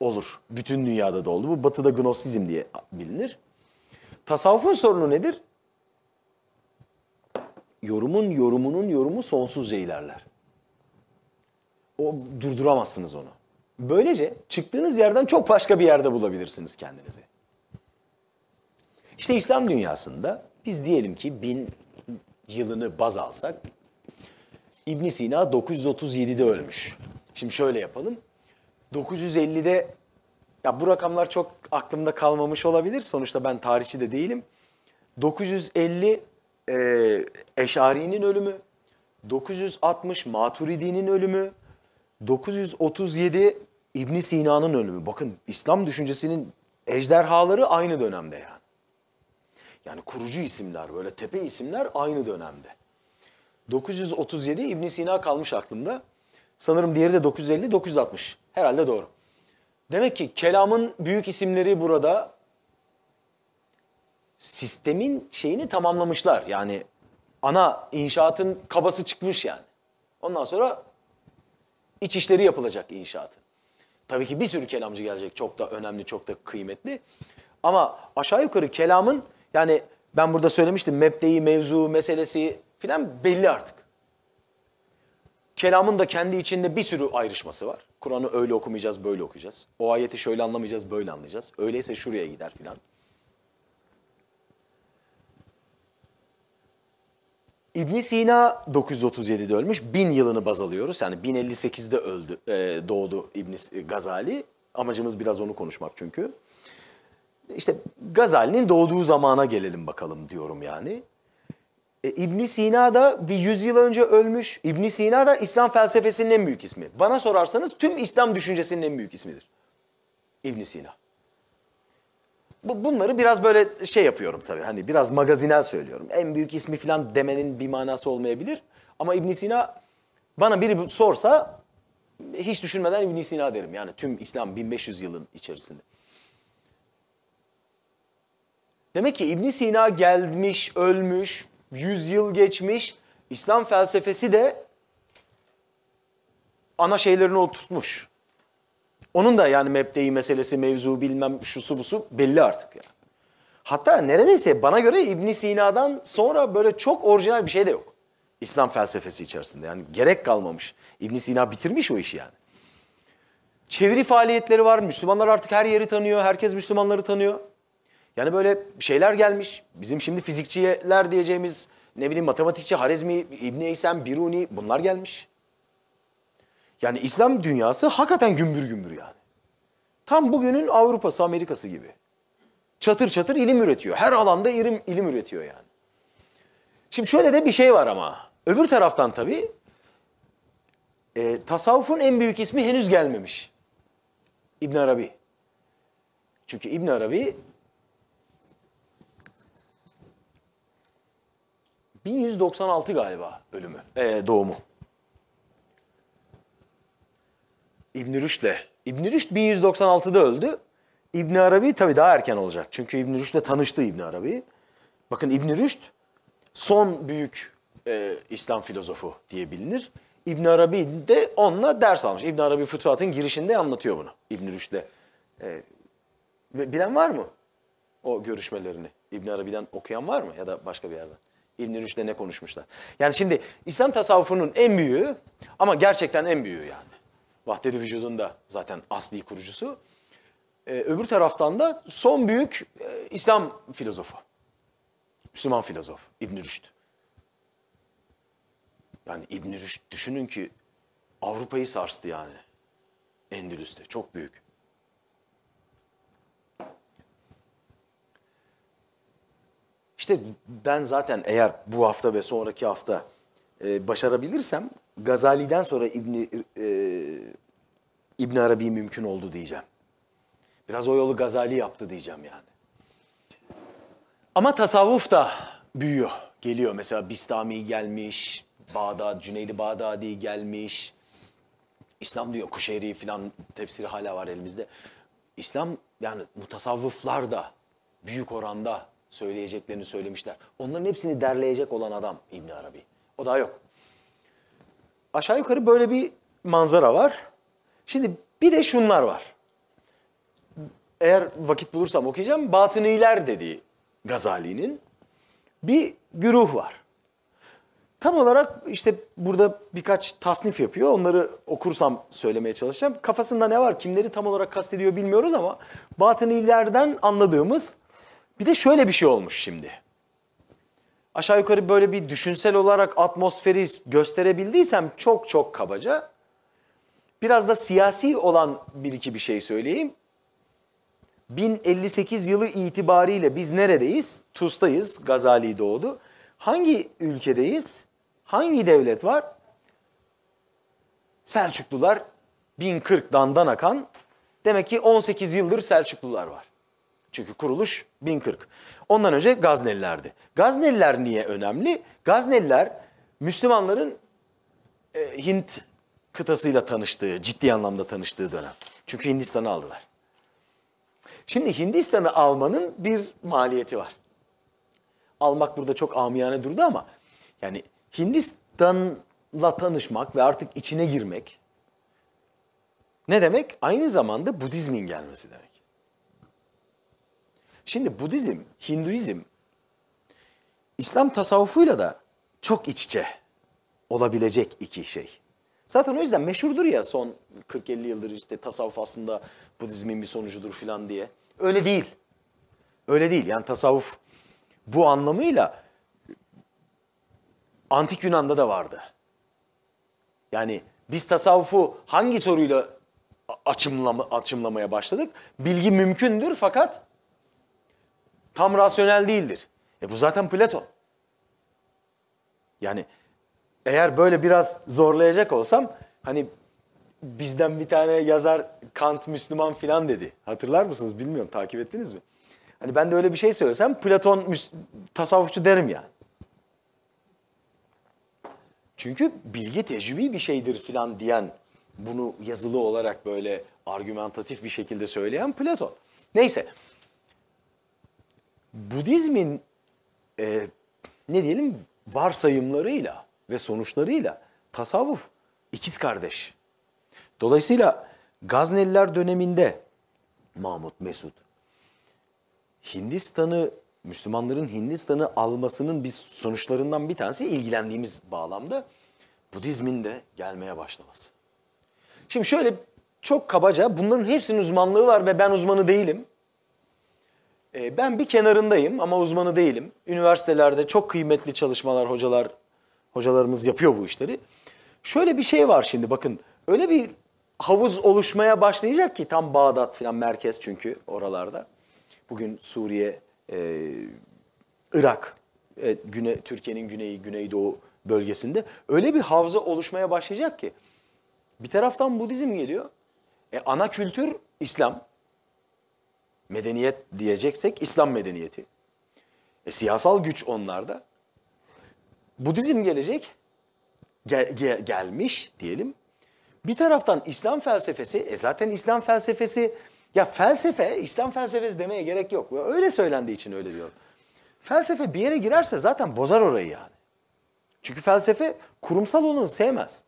olur. Bütün dünyada da oldu. Bu batıda gnostizm diye bilinir. Tasavvufun sorunu nedir? yorumun yorumunun yorumu sonsuzca ilerler. O durduramazsınız onu. Böylece çıktığınız yerden çok başka bir yerde bulabilirsiniz kendinizi. İşte İslam dünyasında biz diyelim ki bin yılını baz alsak İbn Sina 937'de ölmüş. Şimdi şöyle yapalım. 950'de ya bu rakamlar çok aklımda kalmamış olabilir. Sonuçta ben tarihçi de değilim. 950 e, Eşari'nin ölümü, 960 Maturidi'nin ölümü, 937 İbn Sina'nın ölümü. Bakın İslam düşüncesinin ejderhaları aynı dönemde yani. Yani kurucu isimler, böyle tepe isimler aynı dönemde. 937 İbn Sina kalmış aklımda. Sanırım diğeri de 950-960. Herhalde doğru. Demek ki kelamın büyük isimleri burada sistemin şeyini tamamlamışlar. Yani ana inşaatın kabası çıkmış yani. Ondan sonra iç işleri yapılacak inşaatın. Tabii ki bir sürü kelamcı gelecek çok da önemli, çok da kıymetli. Ama aşağı yukarı kelamın yani ben burada söylemiştim mebdeyi, mevzu, meselesi filan belli artık. Kelamın da kendi içinde bir sürü ayrışması var. Kur'an'ı öyle okumayacağız, böyle okuyacağız. O ayeti şöyle anlamayacağız, böyle anlayacağız. Öyleyse şuraya gider filan. İbn Sina 937'de ölmüş. 1000 yılını baz alıyoruz. Yani 1058'de öldü, e, doğdu İbn Gazali. Amacımız biraz onu konuşmak çünkü. İşte Gazali'nin doğduğu zamana gelelim bakalım diyorum yani. E, ibn Sina da bir 100 yıl önce ölmüş. İbn Sina da İslam felsefesinin en büyük ismi. Bana sorarsanız tüm İslam düşüncesinin en büyük ismidir. İbn Sina. Bu, bunları biraz böyle şey yapıyorum tabii. Hani biraz magazinel söylüyorum. En büyük ismi falan demenin bir manası olmayabilir. Ama İbn Sina bana biri sorsa hiç düşünmeden İbn Sina derim. Yani tüm İslam 1500 yılın içerisinde. Demek ki İbn Sina gelmiş, ölmüş, 100 yıl geçmiş. İslam felsefesi de ana şeylerini oturtmuş. Onun da yani mebdeyi meselesi, mevzu bilmem bu su belli artık yani. Hatta neredeyse bana göre İbn Sina'dan sonra böyle çok orijinal bir şey de yok. İslam felsefesi içerisinde yani gerek kalmamış. İbn Sina bitirmiş o işi yani. Çeviri faaliyetleri var. Müslümanlar artık her yeri tanıyor. Herkes Müslümanları tanıyor. Yani böyle şeyler gelmiş. Bizim şimdi fizikçiler diyeceğimiz ne bileyim matematikçi Harizmi, İbni Eysem, Biruni bunlar gelmiş. Yani İslam dünyası hakikaten gümbür gümbür yani. Tam bugünün Avrupa'sı, Amerika'sı gibi. Çatır çatır ilim üretiyor. Her alanda ilim, ilim üretiyor yani. Şimdi şöyle de bir şey var ama. Öbür taraftan tabii e, tasavvufun en büyük ismi henüz gelmemiş. İbn Arabi. Çünkü İbn Arabi 1196 galiba ölümü, e, doğumu. İbn Rüşd'le. İbn Rüşd 1196'da öldü. İbn Arabi tabii daha erken olacak. Çünkü İbn Rüşd'le tanıştı İbn Arabi. Bakın İbn Rüşd son büyük e, İslam filozofu diye bilinir. İbn Arabi de onunla ders almış. İbn Arabi Fütuhat'ın girişinde anlatıyor bunu İbn Rüşd'le. E, bilen var mı o görüşmelerini? İbn Arabi'den okuyan var mı ya da başka bir yerden? İbn Rüşd'le ne konuşmuşlar? Yani şimdi İslam tasavvufunun en büyüğü ama gerçekten en büyüğü yani. Vahdedi Vücud'un da zaten asli kurucusu. Ee, öbür taraftan da son büyük e, İslam filozofu. Müslüman filozof İbn Rüşd. Yani İbn Rüşd düşünün ki Avrupa'yı sarstı yani. Endülüs'te çok büyük. İşte ben zaten eğer bu hafta ve sonraki hafta e, başarabilirsem Gazali'den sonra İbni, e, İbni Arabi mümkün oldu diyeceğim. Biraz o yolu Gazali yaptı diyeceğim yani. Ama tasavvuf da büyüyor, geliyor. Mesela Bistami gelmiş, Bağdat, Cüneydi Bağdadi gelmiş. İslam diyor, Kuşeyri falan tefsiri hala var elimizde. İslam yani mutasavvıflar da büyük oranda söyleyeceklerini söylemişler. Onların hepsini derleyecek olan adam İbn Arabi. O daha yok. Aşağı yukarı böyle bir manzara var. Şimdi bir de şunlar var. Eğer vakit bulursam okuyacağım. Batıniler dediği Gazali'nin bir güruh var. Tam olarak işte burada birkaç tasnif yapıyor. Onları okursam söylemeye çalışacağım. Kafasında ne var, kimleri tam olarak kastediyor bilmiyoruz ama Batınilerden anladığımız bir de şöyle bir şey olmuş şimdi aşağı yukarı böyle bir düşünsel olarak atmosferi gösterebildiysem çok çok kabaca biraz da siyasi olan bir iki bir şey söyleyeyim. 1058 yılı itibariyle biz neredeyiz? Tuzdayız. Gazali doğdu. Hangi ülkedeyiz? Hangi devlet var? Selçuklular 1040 dandan akan. Demek ki 18 yıldır Selçuklular var. Çünkü kuruluş 1040. Ondan önce Gaznelilerdi. Gazneliler niye önemli? Gazneliler Müslümanların e, Hint kıtasıyla tanıştığı, ciddi anlamda tanıştığı dönem. Çünkü Hindistan'ı aldılar. Şimdi Hindistan'ı almanın bir maliyeti var. Almak burada çok amiyane durdu ama yani Hindistan'la tanışmak ve artık içine girmek ne demek? Aynı zamanda Budizmin gelmesi demek. Şimdi Budizm, Hinduizm İslam tasavvufuyla da çok iç içe olabilecek iki şey. Zaten o yüzden meşhurdur ya son 40-50 yıldır işte tasavvuf aslında Budizmin bir sonucudur filan diye. Öyle değil. Öyle değil. Yani tasavvuf bu anlamıyla Antik Yunan'da da vardı. Yani biz tasavvufu hangi soruyla açımlama, açımlamaya başladık? Bilgi mümkündür fakat tam rasyonel değildir. E bu zaten Platon. Yani eğer böyle biraz zorlayacak olsam hani bizden bir tane yazar Kant Müslüman filan dedi. Hatırlar mısınız bilmiyorum takip ettiniz mi? Hani ben de öyle bir şey söylesem Platon tasavvufçu derim yani. Çünkü bilgi tecrübi bir şeydir filan diyen, bunu yazılı olarak böyle argümantatif bir şekilde söyleyen Platon. Neyse Budizmin e, ne diyelim varsayımlarıyla ve sonuçlarıyla tasavvuf ikiz kardeş. Dolayısıyla Gazneliler döneminde Mahmut Mesud Hindistan'ı Müslümanların Hindistan'ı almasının bir sonuçlarından bir tanesi ilgilendiğimiz bağlamda Budizmin de gelmeye başlaması. Şimdi şöyle çok kabaca bunların hepsinin uzmanlığı var ve ben uzmanı değilim. Ee, ben bir kenarındayım ama uzmanı değilim. Üniversitelerde çok kıymetli çalışmalar hocalar hocalarımız yapıyor bu işleri. Şöyle bir şey var şimdi bakın. Öyle bir havuz oluşmaya başlayacak ki tam Bağdat falan merkez çünkü oralarda. Bugün Suriye, e, Irak, e, güne, Türkiye'nin güneyi, güneydoğu bölgesinde öyle bir havza oluşmaya başlayacak ki. Bir taraftan Budizm geliyor. E, ana kültür İslam medeniyet diyeceksek İslam medeniyeti. E, siyasal güç onlarda. Budizm gelecek, gel, gel, gelmiş diyelim. Bir taraftan İslam felsefesi, e zaten İslam felsefesi, ya felsefe, İslam felsefesi demeye gerek yok. Öyle söylendiği için öyle diyorum. Felsefe bir yere girerse zaten bozar orayı yani. Çünkü felsefe kurumsal olanı sevmez.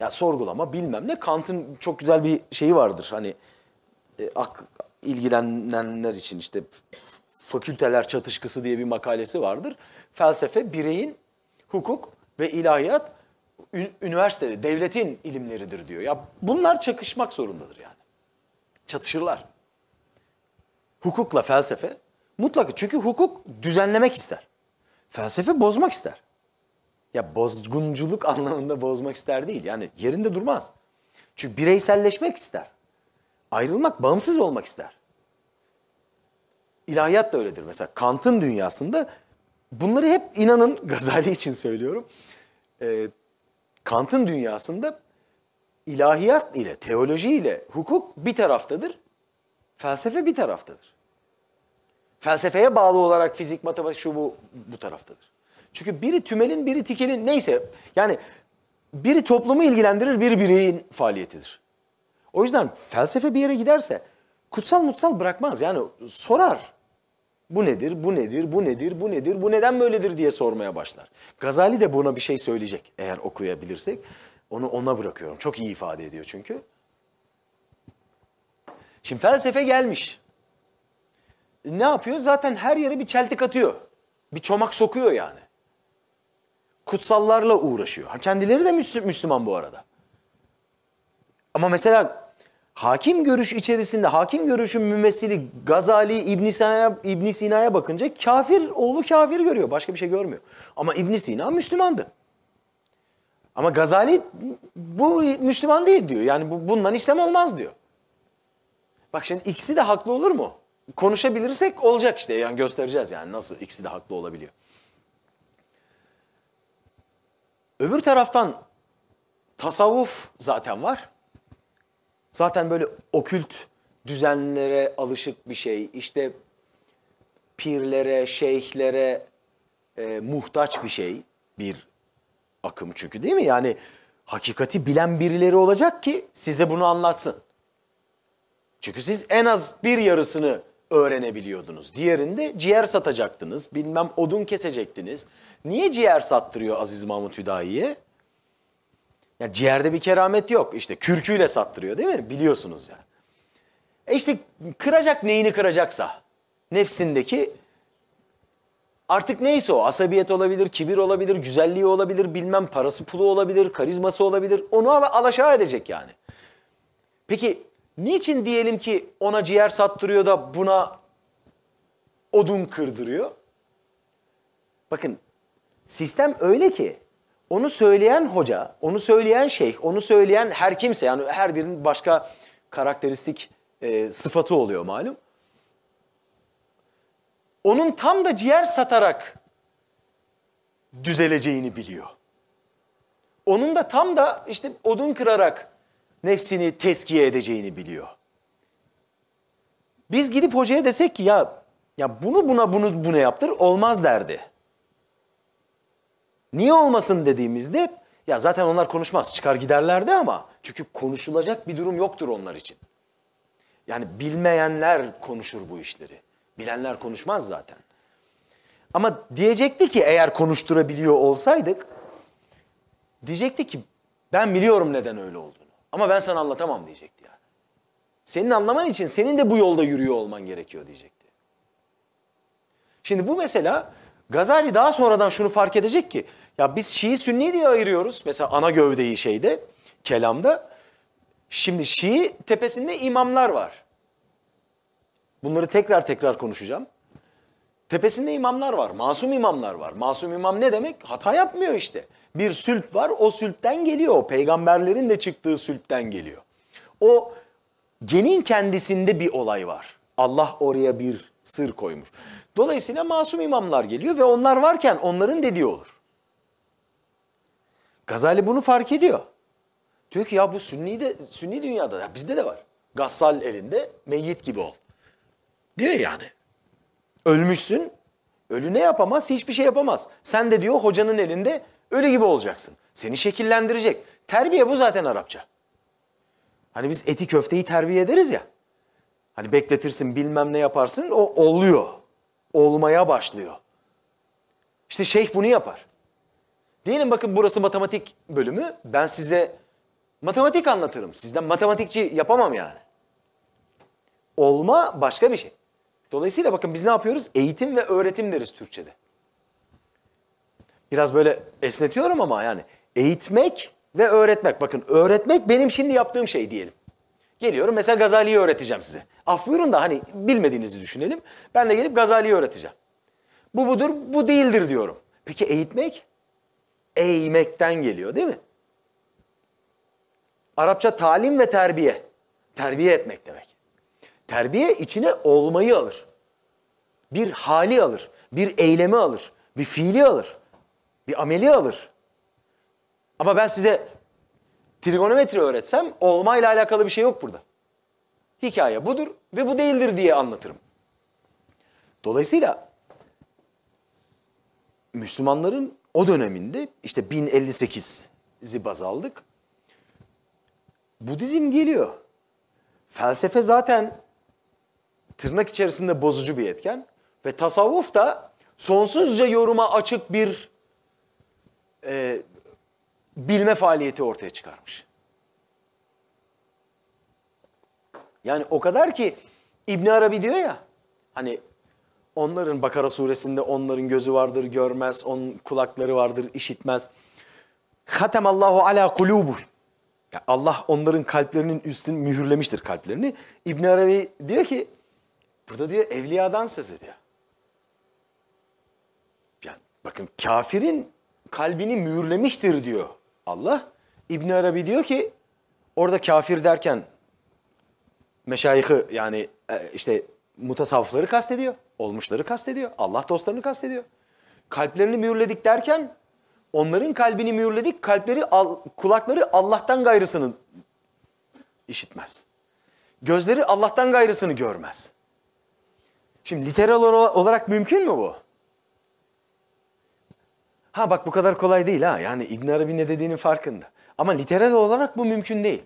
Ya sorgulama bilmem ne. Kant'ın çok güzel bir şeyi vardır. Hani e, ak, ilgilenenler için işte fakülteler çatışkısı diye bir makalesi vardır. Felsefe bireyin, hukuk ve ilahiyat üniversitede devletin ilimleridir diyor. Ya bunlar çakışmak zorundadır yani. Çatışırlar. Hukukla felsefe mutlaka çünkü hukuk düzenlemek ister. Felsefe bozmak ister. Ya bozgunculuk anlamında bozmak ister değil. Yani yerinde durmaz. Çünkü bireyselleşmek ister. Ayrılmak bağımsız olmak ister. İlahiyat da öyledir. Mesela Kant'ın dünyasında bunları hep inanın Gazali için söylüyorum. E, Kant'ın dünyasında ilahiyat ile, teoloji ile hukuk bir taraftadır, felsefe bir taraftadır. Felsefeye bağlı olarak fizik, matematik şu bu, bu taraftadır. Çünkü biri tümelin, biri tikelin neyse yani biri toplumu ilgilendirir, biri bireyin faaliyetidir. O yüzden felsefe bir yere giderse kutsal mutsal bırakmaz. Yani sorar. Bu nedir, bu nedir, bu nedir, bu nedir, bu neden böyledir diye sormaya başlar. Gazali de buna bir şey söyleyecek eğer okuyabilirsek. Onu ona bırakıyorum. Çok iyi ifade ediyor çünkü. Şimdi felsefe gelmiş. Ne yapıyor? Zaten her yere bir çeltik atıyor. Bir çomak sokuyor yani. Kutsallarla uğraşıyor. Ha kendileri de Müslüman bu arada. Ama mesela Hakim görüş içerisinde hakim görüşün mümessili Gazali İbn Sina'ya İbn Sina'ya bakınca kafir oğlu kafir görüyor. Başka bir şey görmüyor. Ama İbn Sina Müslümandı. Ama Gazali bu Müslüman değil diyor. Yani bu, bundan işlem olmaz diyor. Bak şimdi ikisi de haklı olur mu? Konuşabilirsek olacak işte. Yani göstereceğiz yani nasıl ikisi de haklı olabiliyor. Öbür taraftan tasavvuf zaten var. Zaten böyle okült düzenlere alışık bir şey. İşte pirlere, şeyhlere e, muhtaç bir şey. Bir akım çünkü değil mi? Yani hakikati bilen birileri olacak ki size bunu anlatsın. Çünkü siz en az bir yarısını öğrenebiliyordunuz. Diğerinde ciğer satacaktınız, bilmem odun kesecektiniz. Niye ciğer sattırıyor Aziz Mahmut Hüdayi'ye? Ya ciğerde bir keramet yok. İşte kürküyle sattırıyor değil mi? Biliyorsunuz yani. E işte kıracak neyini kıracaksa. Nefsindeki artık neyse o. Asabiyet olabilir, kibir olabilir, güzelliği olabilir, bilmem parası pulu olabilir, karizması olabilir. Onu al alaşağı edecek yani. Peki niçin diyelim ki ona ciğer sattırıyor da buna odun kırdırıyor? Bakın sistem öyle ki onu söyleyen hoca, onu söyleyen şeyh, onu söyleyen her kimse yani her birinin başka karakteristik e, sıfatı oluyor malum. Onun tam da ciğer satarak düzeleceğini biliyor. Onun da tam da işte odun kırarak nefsini teskiye edeceğini biliyor. Biz gidip hocaya desek ki ya ya bunu buna bunu buna yaptır olmaz derdi. Niye olmasın dediğimizde ya zaten onlar konuşmaz çıkar giderlerdi ama çünkü konuşulacak bir durum yoktur onlar için. Yani bilmeyenler konuşur bu işleri. Bilenler konuşmaz zaten. Ama diyecekti ki eğer konuşturabiliyor olsaydık diyecekti ki ben biliyorum neden öyle olduğunu ama ben sana anlatamam diyecekti yani. Senin anlaman için senin de bu yolda yürüyor olman gerekiyor diyecekti. Şimdi bu mesela Gazali daha sonradan şunu fark edecek ki ya biz Şii Sünni diye ayırıyoruz. Mesela ana gövdeyi şeyde, kelamda. Şimdi Şii tepesinde imamlar var. Bunları tekrar tekrar konuşacağım. Tepesinde imamlar var, masum imamlar var. Masum imam ne demek? Hata yapmıyor işte. Bir sülp var, o sülpten geliyor. O peygamberlerin de çıktığı sülpten geliyor. O genin kendisinde bir olay var. Allah oraya bir sır koymuş. Dolayısıyla masum imamlar geliyor ve onlar varken onların dediği olur. Gazali bunu fark ediyor. Diyor ki ya bu sünni de sünni dünyada ya bizde de var. Gassal elinde meyyit gibi ol. Değil mi yani? Ölmüşsün. Ölü ne yapamaz? Hiçbir şey yapamaz. Sen de diyor hocanın elinde ölü gibi olacaksın. Seni şekillendirecek. Terbiye bu zaten Arapça. Hani biz eti köfteyi terbiye ederiz ya. Hani bekletirsin bilmem ne yaparsın o oluyor. Olmaya başlıyor. İşte şeyh bunu yapar. Diyelim bakın burası matematik bölümü. Ben size matematik anlatırım. Sizden matematikçi yapamam yani. Olma başka bir şey. Dolayısıyla bakın biz ne yapıyoruz? Eğitim ve öğretim deriz Türkçe'de. Biraz böyle esnetiyorum ama yani eğitmek ve öğretmek. Bakın öğretmek benim şimdi yaptığım şey diyelim. Geliyorum mesela Gazali'yi öğreteceğim size. Af buyurun da hani bilmediğinizi düşünelim. Ben de gelip Gazali'yi öğreteceğim. Bu budur, bu değildir diyorum. Peki eğitmek? eğmekten geliyor değil mi? Arapça talim ve terbiye. Terbiye etmek demek. Terbiye içine olmayı alır. Bir hali alır, bir eylemi alır, bir fiili alır, bir ameli alır. Ama ben size trigonometri öğretsem olmayla alakalı bir şey yok burada. Hikaye budur ve bu değildir diye anlatırım. Dolayısıyla Müslümanların o döneminde işte 1058'i baz aldık. Budizm geliyor. Felsefe zaten tırnak içerisinde bozucu bir etken ve tasavvuf da sonsuzca yoruma açık bir e, bilme faaliyeti ortaya çıkarmış. Yani o kadar ki İbn Arabi diyor ya hani Onların Bakara suresinde onların gözü vardır görmez, on kulakları vardır işitmez. Hatemallahu ala kulubuhum. Allah onların kalplerinin üstünü mühürlemiştir kalplerini. İbn Arabi diyor ki burada diyor evliyadan söz ediyor. Yani bakın kafirin kalbini mühürlemiştir diyor Allah. İbn Arabi diyor ki orada kafir derken meşayihı yani e, işte mutasavvıfları kastediyor olmuşları kastediyor. Allah dostlarını kastediyor. Kalplerini mühürledik derken onların kalbini mühürledik, kalpleri kulakları Allah'tan gayrısını işitmez. Gözleri Allah'tan gayrısını görmez. Şimdi literal olarak mümkün mü bu? Ha bak bu kadar kolay değil ha. Yani İbn Arabi ne dediğinin farkında. Ama literal olarak bu mümkün değil.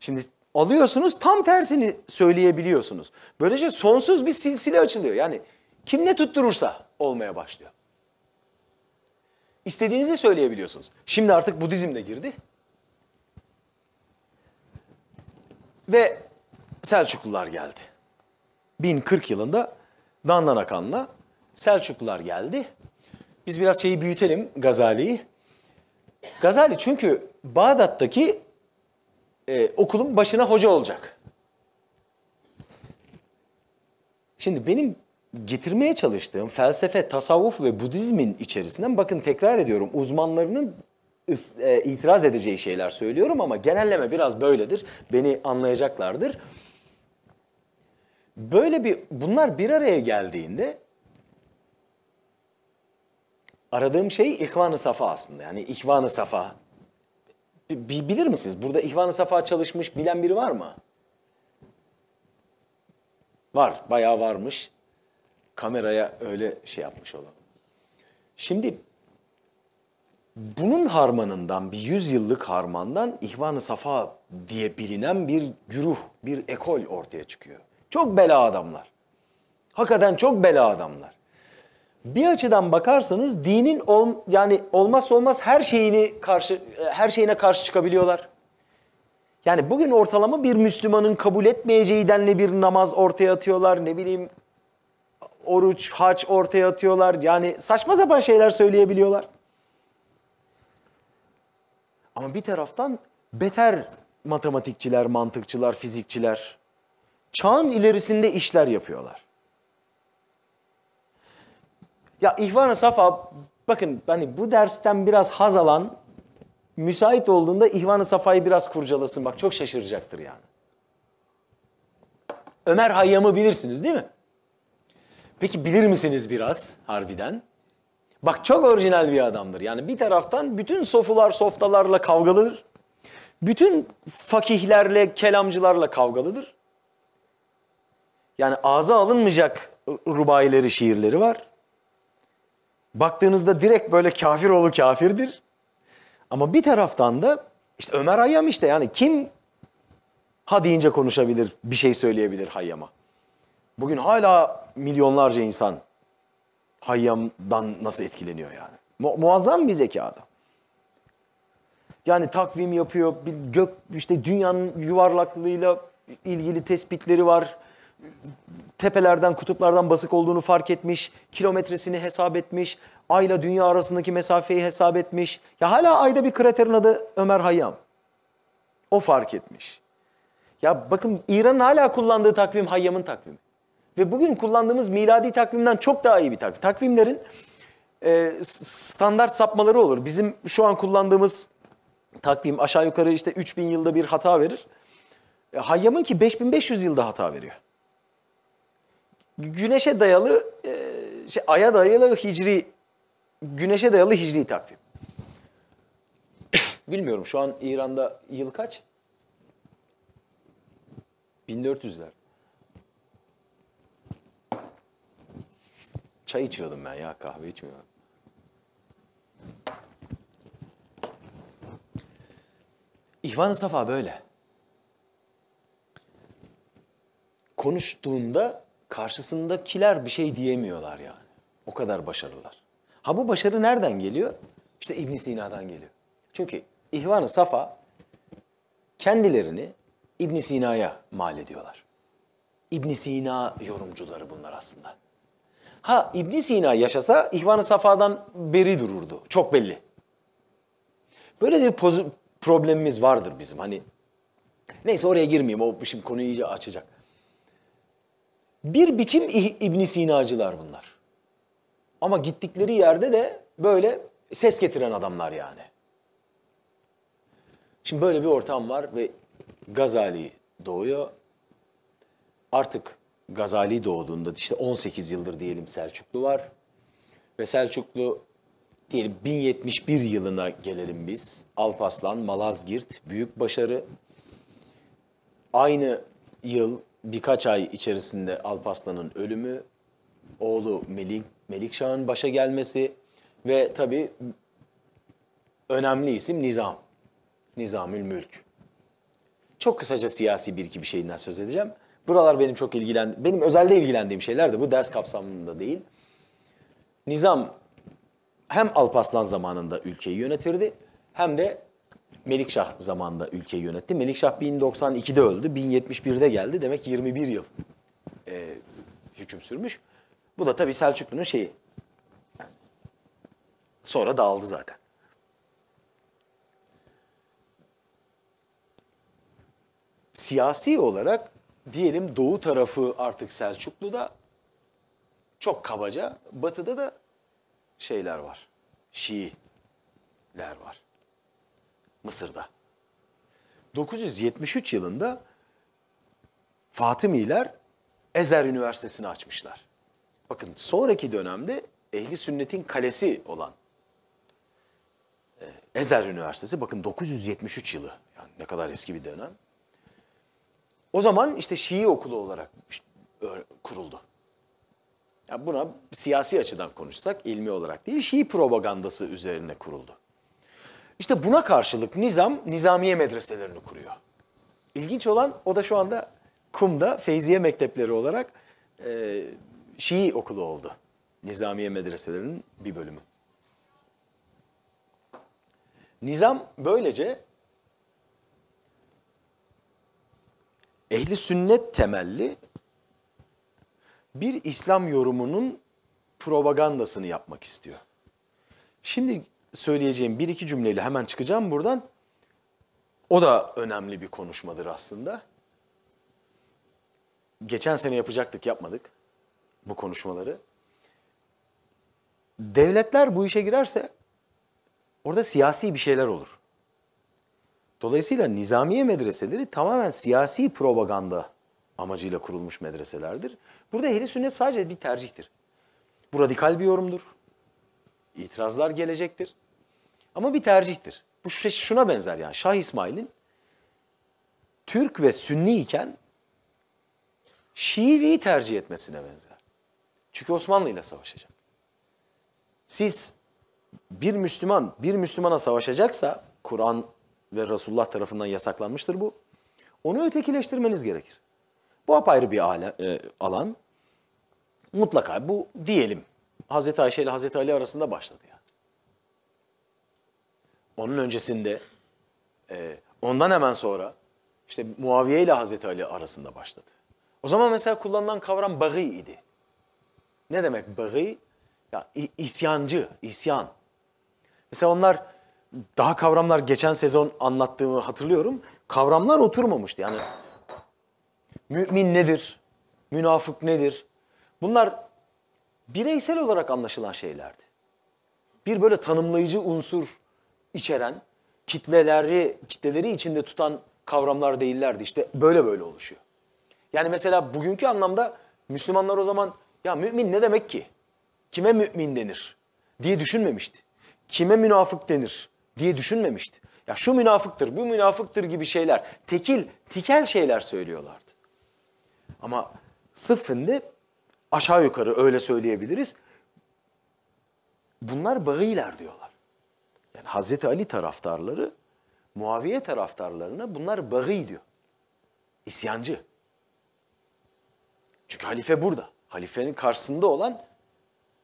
Şimdi alıyorsunuz tam tersini söyleyebiliyorsunuz. Böylece sonsuz bir silsile açılıyor. Yani kim ne tutturursa olmaya başlıyor. İstediğinizi söyleyebiliyorsunuz. Şimdi artık Budizm de girdi. Ve Selçuklular geldi. 1040 yılında Dandan Akan'la Selçuklular geldi. Biz biraz şeyi büyütelim Gazali'yi. Gazali çünkü Bağdat'taki e, okulun başına hoca olacak. Şimdi benim getirmeye çalıştığım felsefe, tasavvuf ve Budizmin içerisinden bakın tekrar ediyorum uzmanlarının e, itiraz edeceği şeyler söylüyorum ama genelleme biraz böyledir. Beni anlayacaklardır. Böyle bir bunlar bir araya geldiğinde aradığım şey ihvan safa aslında. Yani ihvan safa Bi- bilir misiniz? Burada İhvan-ı Safa çalışmış bilen biri var mı? Var, bayağı varmış. Kameraya öyle şey yapmış olan. Şimdi bunun harmanından, bir yüzyıllık harmandan İhvan-ı Safa diye bilinen bir güruh, bir ekol ortaya çıkıyor. Çok bela adamlar. Hakikaten çok bela adamlar bir açıdan bakarsanız dinin ol, yani olmazsa olmaz her şeyini karşı her şeyine karşı çıkabiliyorlar. Yani bugün ortalama bir Müslümanın kabul etmeyeceği denli bir namaz ortaya atıyorlar. Ne bileyim oruç, haç ortaya atıyorlar. Yani saçma sapan şeyler söyleyebiliyorlar. Ama bir taraftan beter matematikçiler, mantıkçılar, fizikçiler çağın ilerisinde işler yapıyorlar. Ya İhvan-ı Safa bakın hani bu dersten biraz haz alan müsait olduğunda İhvan-ı Safa'yı biraz kurcalasın bak çok şaşıracaktır yani. Ömer Hayyam'ı bilirsiniz değil mi? Peki bilir misiniz biraz harbiden? Bak çok orijinal bir adamdır. Yani bir taraftan bütün sofular softalarla kavgalıdır. Bütün fakihlerle, kelamcılarla kavgalıdır. Yani ağza alınmayacak rubayileri, şiirleri var baktığınızda direkt böyle kafir oğlu kafirdir. Ama bir taraftan da işte Ömer Hayyam işte yani kim ha deyince konuşabilir, bir şey söyleyebilir Hayyam'a. Bugün hala milyonlarca insan Hayyam'dan nasıl etkileniyor yani. Mu muazzam bir zekada. Yani takvim yapıyor, bir gök işte dünyanın yuvarlaklığıyla ilgili tespitleri var tepelerden, kutuplardan basık olduğunu fark etmiş, kilometresini hesap etmiş, Ay'la dünya arasındaki mesafeyi hesap etmiş. Ya hala Ay'da bir kraterin adı Ömer Hayyam. O fark etmiş. Ya bakın İran'ın hala kullandığı takvim Hayyam'ın takvimi. Ve bugün kullandığımız miladi takvimden çok daha iyi bir takvim. Takvimlerin e, standart sapmaları olur. Bizim şu an kullandığımız takvim aşağı yukarı işte 3000 yılda bir hata verir. E, Hayyam'ın ki 5500 yılda hata veriyor güneşe dayalı, e, şey, aya dayalı hicri, güneşe dayalı hicri takvim. Bilmiyorum şu an İran'da yıl kaç? 1400'ler. Çay içiyordum ben ya kahve içmiyordum. İhvan-ı Safa böyle. Konuştuğunda karşısındakiler bir şey diyemiyorlar yani. O kadar başarılılar. Ha bu başarı nereden geliyor? İşte İbn Sina'dan geliyor. Çünkü İhvan-ı Safa kendilerini İbn Sina'ya mal ediyorlar. ibn Sina yorumcuları bunlar aslında. Ha İbn Sina yaşasa İhvan-ı Safa'dan beri dururdu. Çok belli. Böyle bir problemimiz vardır bizim hani. Neyse oraya girmeyeyim. O şimdi konuyu iyice açacak. Bir biçim İbn Sinacılar bunlar. Ama gittikleri yerde de böyle ses getiren adamlar yani. Şimdi böyle bir ortam var ve Gazali doğuyor. Artık Gazali doğduğunda işte 18 yıldır diyelim Selçuklu var. Ve Selçuklu diyelim 1071 yılına gelelim biz. Alpaslan, Malazgirt, büyük başarı. Aynı yıl birkaç ay içerisinde Alparslan'ın ölümü, oğlu Melik, Melik Şah'ın başa gelmesi ve tabii önemli isim Nizam. Nizamül Mülk. Çok kısaca siyasi bir iki bir şeyinden söz edeceğim. Buralar benim çok ilgilen, benim özelde ilgilendiğim şeyler de bu ders kapsamında değil. Nizam hem Alpaslan zamanında ülkeyi yönetirdi hem de Melikşah zamanında ülkeyi yönetti. Melikşah 1092'de öldü, 1071'de geldi. Demek 21 yıl e, hüküm sürmüş. Bu da tabii Selçuklu'nun şeyi. Sonra dağıldı zaten. Siyasi olarak diyelim doğu tarafı artık Selçuklu'da çok kabaca, batıda da şeyler var. Şiiler var. Mısır'da. 973 yılında Fatımiler Ezer Üniversitesi'ni açmışlar. Bakın sonraki dönemde Ehli Sünnet'in kalesi olan e, Ezer Üniversitesi bakın 973 yılı yani ne kadar eski bir dönem. O zaman işte Şii okulu olarak kuruldu. Yani buna siyasi açıdan konuşsak ilmi olarak değil Şii propagandası üzerine kuruldu. İşte buna karşılık nizam nizamiye medreselerini kuruyor. İlginç olan o da şu anda Kum'da Feyziye Mektepleri olarak e, Şii okulu oldu. Nizamiye medreselerinin bir bölümü. Nizam böylece ehli sünnet temelli bir İslam yorumunun propagandasını yapmak istiyor. Şimdi söyleyeceğim bir iki cümleyle hemen çıkacağım buradan. O da önemli bir konuşmadır aslında. Geçen sene yapacaktık, yapmadık bu konuşmaları. Devletler bu işe girerse orada siyasi bir şeyler olur. Dolayısıyla nizamiye medreseleri tamamen siyasi propaganda amacıyla kurulmuş medreselerdir. Burada ehli sünnet sadece bir tercihtir. Bu radikal bir yorumdur itirazlar gelecektir. Ama bir tercihtir. Bu şey şuna benzer yani Şah İsmail'in Türk ve Sünni iken Şii'yi tercih etmesine benzer. Çünkü Osmanlı ile savaşacak. Siz bir Müslüman bir Müslümana savaşacaksa Kur'an ve Resulullah tarafından yasaklanmıştır bu. Onu ötekileştirmeniz gerekir. Bu apayrı bir e, alan. Mutlaka bu diyelim Hazreti Ayşe ile Hazreti Ali arasında başladı ya. Onun öncesinde, e, ondan hemen sonra işte Muaviye ile Hazreti Ali arasında başladı. O zaman mesela kullanılan kavram bagı idi. Ne demek bagı? Ya isyancı, isyan. Mesela onlar daha kavramlar geçen sezon anlattığımı hatırlıyorum. Kavramlar oturmamıştı. Yani mümin nedir? Münafık nedir? Bunlar bireysel olarak anlaşılan şeylerdi. Bir böyle tanımlayıcı unsur içeren, kitleleri, kitleleri içinde tutan kavramlar değillerdi. İşte böyle böyle oluşuyor. Yani mesela bugünkü anlamda Müslümanlar o zaman ya mümin ne demek ki? Kime mümin denir diye düşünmemişti. Kime münafık denir diye düşünmemişti. Ya şu münafıktır, bu münafıktır gibi şeyler, tekil, tikel şeyler söylüyorlardı. Ama sıfında Aşağı yukarı öyle söyleyebiliriz. Bunlar bagiler diyorlar. Yani Hazreti Ali taraftarları Muaviye taraftarlarına bunlar bagi diyor. İsyancı. Çünkü halife burada. Halifenin karşısında olan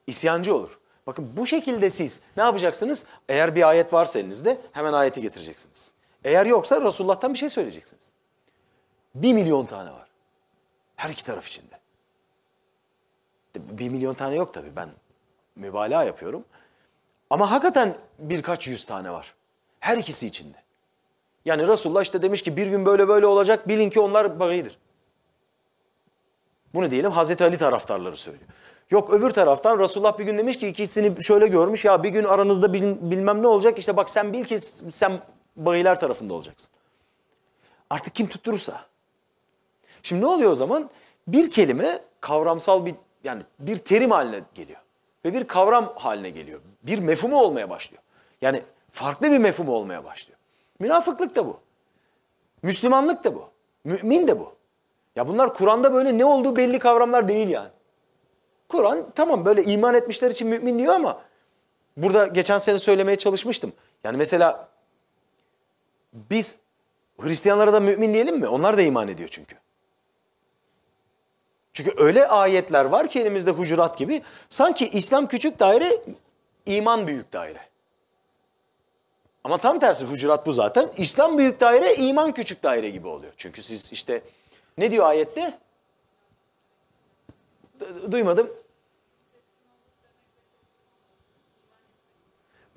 isyancı olur. Bakın bu şekilde siz ne yapacaksınız? Eğer bir ayet varsa elinizde hemen ayeti getireceksiniz. Eğer yoksa Resulullah'tan bir şey söyleyeceksiniz. Bir milyon tane var. Her iki taraf içinde bir milyon tane yok tabii ben mübalağa yapıyorum. Ama hakikaten birkaç yüz tane var. Her ikisi içinde. Yani Resulullah işte demiş ki bir gün böyle böyle olacak bilin ki onlar bagidir. Bunu diyelim Hazreti Ali taraftarları söylüyor. Yok öbür taraftan Resulullah bir gün demiş ki ikisini şöyle görmüş ya bir gün aranızda bil, bilmem ne olacak işte bak sen bil ki sen bagiler tarafında olacaksın. Artık kim tutturursa. Şimdi ne oluyor o zaman? Bir kelime kavramsal bir yani bir terim haline geliyor ve bir kavram haline geliyor. Bir mefhumu olmaya başlıyor. Yani farklı bir mefhumu olmaya başlıyor. Münafıklık da bu. Müslümanlık da bu. Mümin de bu. Ya bunlar Kur'an'da böyle ne olduğu belli kavramlar değil yani. Kur'an tamam böyle iman etmişler için mümin diyor ama burada geçen sene söylemeye çalışmıştım. Yani mesela biz Hristiyanlara da mümin diyelim mi? Onlar da iman ediyor çünkü. Çünkü öyle ayetler var ki elimizde hucurat gibi sanki İslam küçük daire, iman büyük daire. Ama tam tersi hucurat bu zaten. İslam büyük daire, iman küçük daire gibi oluyor. Çünkü siz işte ne diyor ayette? Duymadım.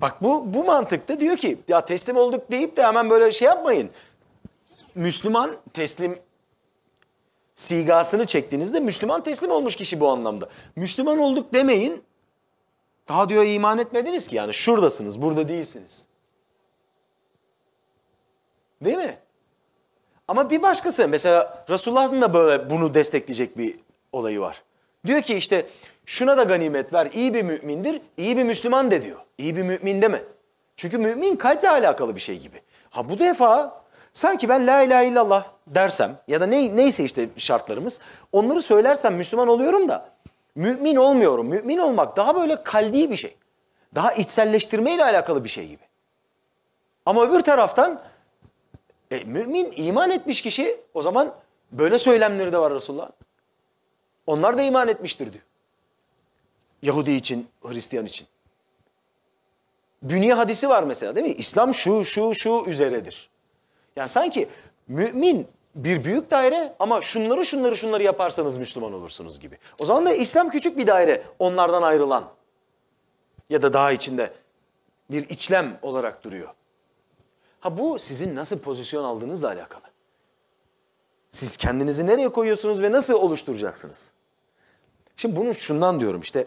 Bak bu, bu mantıkta diyor ki ya teslim olduk deyip de hemen böyle şey yapmayın. Müslüman teslim sigasını çektiğinizde Müslüman teslim olmuş kişi bu anlamda. Müslüman olduk demeyin. Daha diyor iman etmediniz ki yani şuradasınız burada değilsiniz. Değil mi? Ama bir başkası mesela Resulullah'ın da böyle bunu destekleyecek bir olayı var. Diyor ki işte şuna da ganimet ver iyi bir mümindir iyi bir Müslüman de diyor. İyi bir mümin de mi? Çünkü mümin kalple alakalı bir şey gibi. Ha bu defa Sanki ben la ilahe illallah dersem ya da ne, neyse işte şartlarımız onları söylersem Müslüman oluyorum da mümin olmuyorum. Mümin olmak daha böyle kalbi bir şey. Daha içselleştirmeyle alakalı bir şey gibi. Ama öbür taraftan e, mümin iman etmiş kişi o zaman böyle söylemleri de var Resulullah. Onlar da iman etmiştir diyor. Yahudi için, Hristiyan için. Dünya hadisi var mesela değil mi? İslam şu, şu, şu üzeredir. Yani sanki mümin bir büyük daire ama şunları şunları şunları yaparsanız Müslüman olursunuz gibi. O zaman da İslam küçük bir daire onlardan ayrılan ya da daha içinde bir içlem olarak duruyor. Ha bu sizin nasıl pozisyon aldığınızla alakalı. Siz kendinizi nereye koyuyorsunuz ve nasıl oluşturacaksınız? Şimdi bunu şundan diyorum işte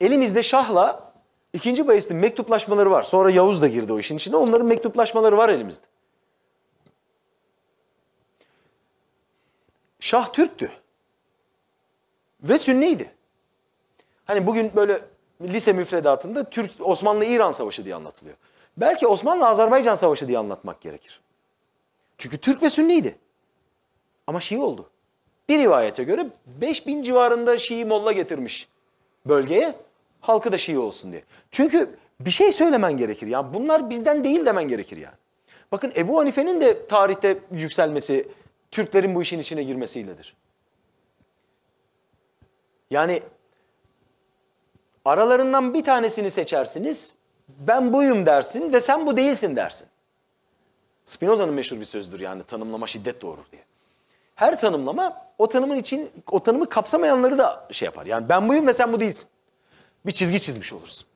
elimizde şahla ikinci Bayezid'in mektuplaşmaları var. Sonra Yavuz da girdi o işin içine onların mektuplaşmaları var elimizde. Şah Türk'tü. Ve Sünniydi. Hani bugün böyle lise müfredatında Türk Osmanlı-İran Savaşı diye anlatılıyor. Belki Osmanlı-Azerbaycan Savaşı diye anlatmak gerekir. Çünkü Türk ve Sünniydi. Ama Şii oldu. Bir rivayete göre 5000 civarında Şii molla getirmiş bölgeye. Halkı da Şii olsun diye. Çünkü bir şey söylemen gerekir. Yani bunlar bizden değil demen gerekir yani. Bakın Ebu Hanife'nin de tarihte yükselmesi Türklerin bu işin içine girmesiyledir. Yani aralarından bir tanesini seçersiniz, ben buyum dersin ve sen bu değilsin dersin. Spinoza'nın meşhur bir sözüdür yani tanımlama şiddet doğurur diye. Her tanımlama o tanımın için o tanımı kapsamayanları da şey yapar. Yani ben buyum ve sen bu değilsin. Bir çizgi çizmiş oluruz.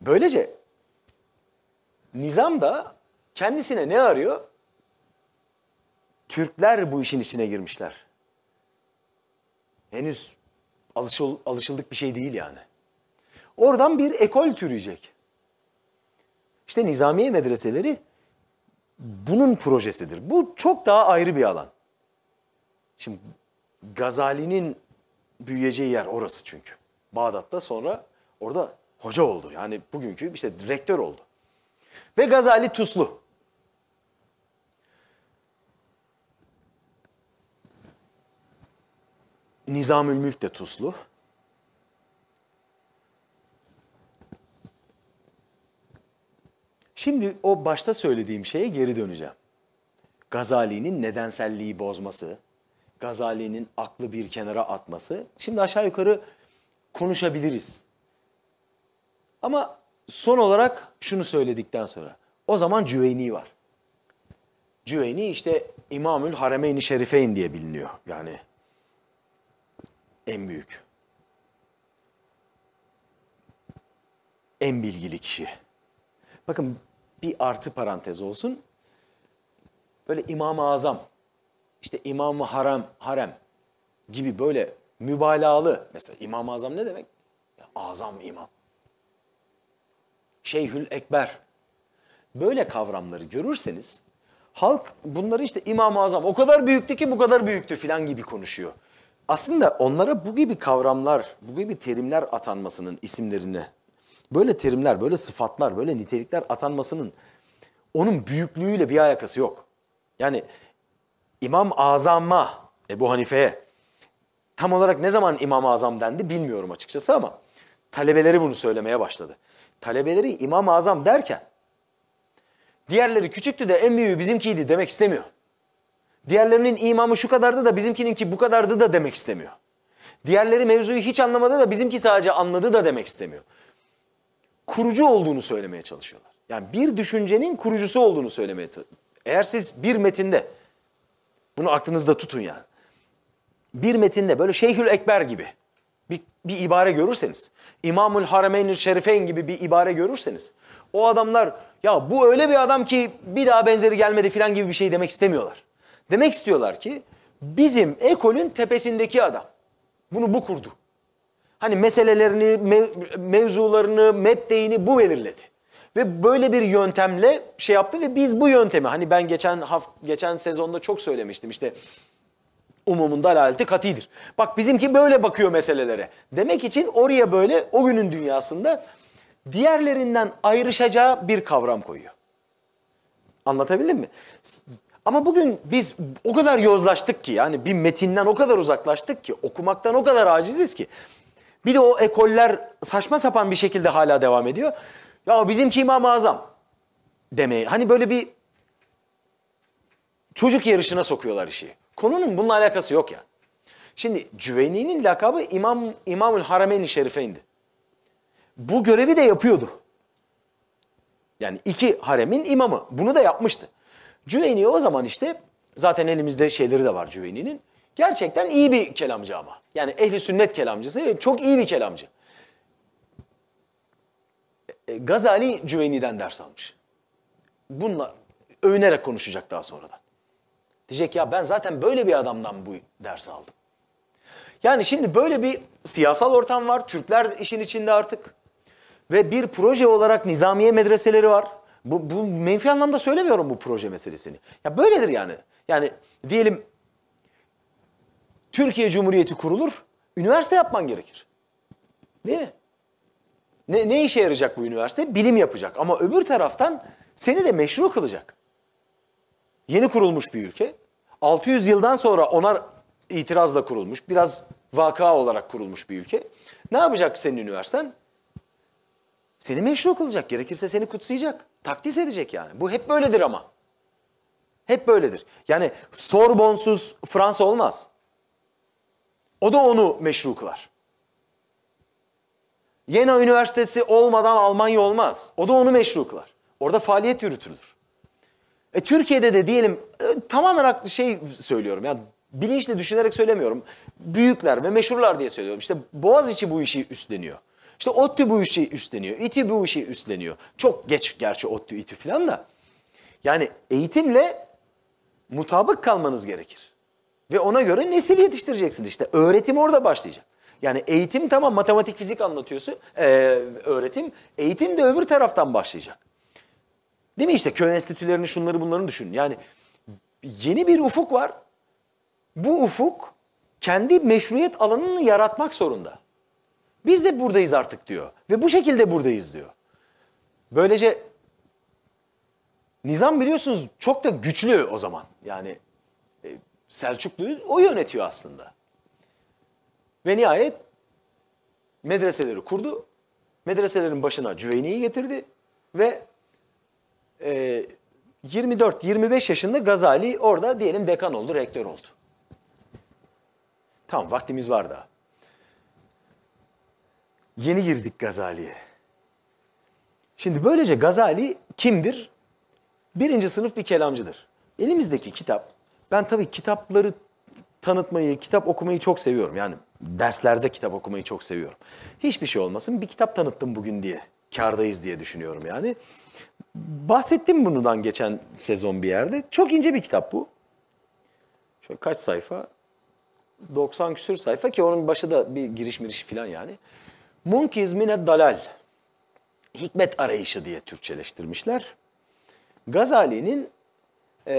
Böylece nizam da Kendisine ne arıyor? Türkler bu işin içine girmişler. Henüz alışıl, alışıldık bir şey değil yani. Oradan bir ekol türüyecek. İşte nizamiye medreseleri bunun projesidir. Bu çok daha ayrı bir alan. Şimdi Gazali'nin büyüyeceği yer orası çünkü. Bağdat'ta sonra orada hoca oldu. Yani bugünkü işte direktör oldu. Ve Gazali Tuslu. Nizamül Mülk de Tuzlu. Şimdi o başta söylediğim şeye geri döneceğim. Gazali'nin nedenselliği bozması, Gazali'nin aklı bir kenara atması. Şimdi aşağı yukarı konuşabiliriz. Ama son olarak şunu söyledikten sonra. O zaman Cüveyni var. Cüveyni işte İmamül Haremeyn-i Şerifeyn diye biliniyor. Yani en büyük. En bilgili kişi. Bakın bir artı parantez olsun. Böyle İmam-ı Azam, işte İmam-ı Haram, Harem gibi böyle mübalağalı. Mesela İmam-ı Azam ne demek? Ya, azam imam. Şeyhül Ekber. Böyle kavramları görürseniz halk bunları işte İmam-ı Azam o kadar büyüktü ki bu kadar büyüktü filan gibi konuşuyor. Aslında onlara bu gibi kavramlar, bu gibi terimler atanmasının isimlerine, böyle terimler, böyle sıfatlar, böyle nitelikler atanmasının onun büyüklüğüyle bir alakası yok. Yani İmam Azam'a, Ebu Hanife'ye tam olarak ne zaman İmam Azam dendi bilmiyorum açıkçası ama talebeleri bunu söylemeye başladı. Talebeleri İmam Azam derken diğerleri küçüktü de en büyüğü bizimkiydi demek istemiyor. Diğerlerinin imamı şu kadardı da bizimkininki bu kadardı da demek istemiyor. Diğerleri mevzuyu hiç anlamadı da bizimki sadece anladı da demek istemiyor. Kurucu olduğunu söylemeye çalışıyorlar. Yani bir düşüncenin kurucusu olduğunu söylemeye Eğer siz bir metinde, bunu aklınızda tutun yani. Bir metinde böyle Şeyhül Ekber gibi bir, bir ibare görürseniz, İmamül Harameyn-i Şerifeyn gibi bir ibare görürseniz, o adamlar ya bu öyle bir adam ki bir daha benzeri gelmedi filan gibi bir şey demek istemiyorlar. Demek istiyorlar ki bizim ekolün tepesindeki adam. Bunu bu kurdu. Hani meselelerini, mev mevzularını, mebdeini bu belirledi. Ve böyle bir yöntemle şey yaptı ve biz bu yöntemi hani ben geçen haft geçen sezonda çok söylemiştim işte umumunda alaleti katidir. Bak bizimki böyle bakıyor meselelere. Demek için oraya böyle o günün dünyasında diğerlerinden ayrışacağı bir kavram koyuyor. Anlatabildim mi? Ama bugün biz o kadar yozlaştık ki yani bir metinden o kadar uzaklaştık ki okumaktan o kadar aciziz ki. Bir de o ekoller saçma sapan bir şekilde hala devam ediyor. Ya bizimki İmam-ı Azam demeyi hani böyle bir çocuk yarışına sokuyorlar işi. Konunun bununla alakası yok ya. Şimdi Cüveyni'nin lakabı İmam İmamül Harameyn-i Şerife'ydi. Bu görevi de yapıyordu. Yani iki haremin imamı. Bunu da yapmıştı. Cüveyni'ye o zaman işte zaten elimizde şeyleri de var Cüveyni'nin. Gerçekten iyi bir kelamcı ama. Yani ehli sünnet kelamcısı ve çok iyi bir kelamcı. E, e, Gazali Cüveyni'den ders almış. Bununla övünerek konuşacak daha sonradan. Diyecek ya ben zaten böyle bir adamdan bu ders aldım. Yani şimdi böyle bir siyasal ortam var. Türkler işin içinde artık. Ve bir proje olarak nizamiye medreseleri var. Bu, bu menfi anlamda söylemiyorum bu proje meselesini. Ya böyledir yani. Yani diyelim Türkiye Cumhuriyeti kurulur, üniversite yapman gerekir. Değil mi? Ne, ne işe yarayacak bu üniversite? Bilim yapacak ama öbür taraftan seni de meşru kılacak. Yeni kurulmuş bir ülke. 600 yıldan sonra ona itirazla kurulmuş, biraz vaka olarak kurulmuş bir ülke. Ne yapacak senin üniversiten? Seni meşru kılacak, gerekirse seni kutsayacak. Takdis edecek yani. Bu hep böyledir ama. Hep böyledir. Yani Sorbonsuz Fransa olmaz. O da onu meşru kılar. Yena Üniversitesi olmadan Almanya olmaz. O da onu meşru kılar. Orada faaliyet yürütülür. E, Türkiye'de de diyelim e, tamamen şey söylüyorum yani bilinçle düşünerek söylemiyorum. Büyükler ve meşhurlar diye söylüyorum. İşte Boğaziçi bu işi üstleniyor. İşte ODTÜ bu işi üstleniyor. İTÜ bu işi üstleniyor. Çok geç gerçi ODTÜ, İTÜ falan da. Yani eğitimle mutabık kalmanız gerekir. Ve ona göre nesil yetiştireceksiniz. işte. Öğretim orada başlayacak. Yani eğitim tamam matematik fizik anlatıyorsun. Ee, öğretim. Eğitim de öbür taraftan başlayacak. Değil mi işte köy enstitülerini şunları bunların düşünün. Yani yeni bir ufuk var. Bu ufuk kendi meşruiyet alanını yaratmak zorunda. Biz de buradayız artık diyor ve bu şekilde buradayız diyor. Böylece nizam biliyorsunuz çok da güçlü o zaman. Yani e, Selçuklu'yu o yönetiyor aslında. Ve nihayet medreseleri kurdu. Medreselerin başına Cüveyni'yi getirdi ve e, 24-25 yaşında Gazali orada diyelim dekan oldu, rektör oldu. Tam vaktimiz var da. Yeni girdik Gazali'ye. Şimdi böylece Gazali kimdir? Birinci sınıf bir kelamcıdır. Elimizdeki kitap, ben tabii kitapları tanıtmayı, kitap okumayı çok seviyorum. Yani derslerde kitap okumayı çok seviyorum. Hiçbir şey olmasın bir kitap tanıttım bugün diye. Kardayız diye düşünüyorum yani. Bahsettim bundan geçen sezon bir yerde. Çok ince bir kitap bu. Şöyle kaç sayfa? 90 küsür sayfa ki onun başı da bir giriş miriş falan yani. Munkiz mine dalal. Hikmet arayışı diye Türkçeleştirmişler. Gazali'nin e,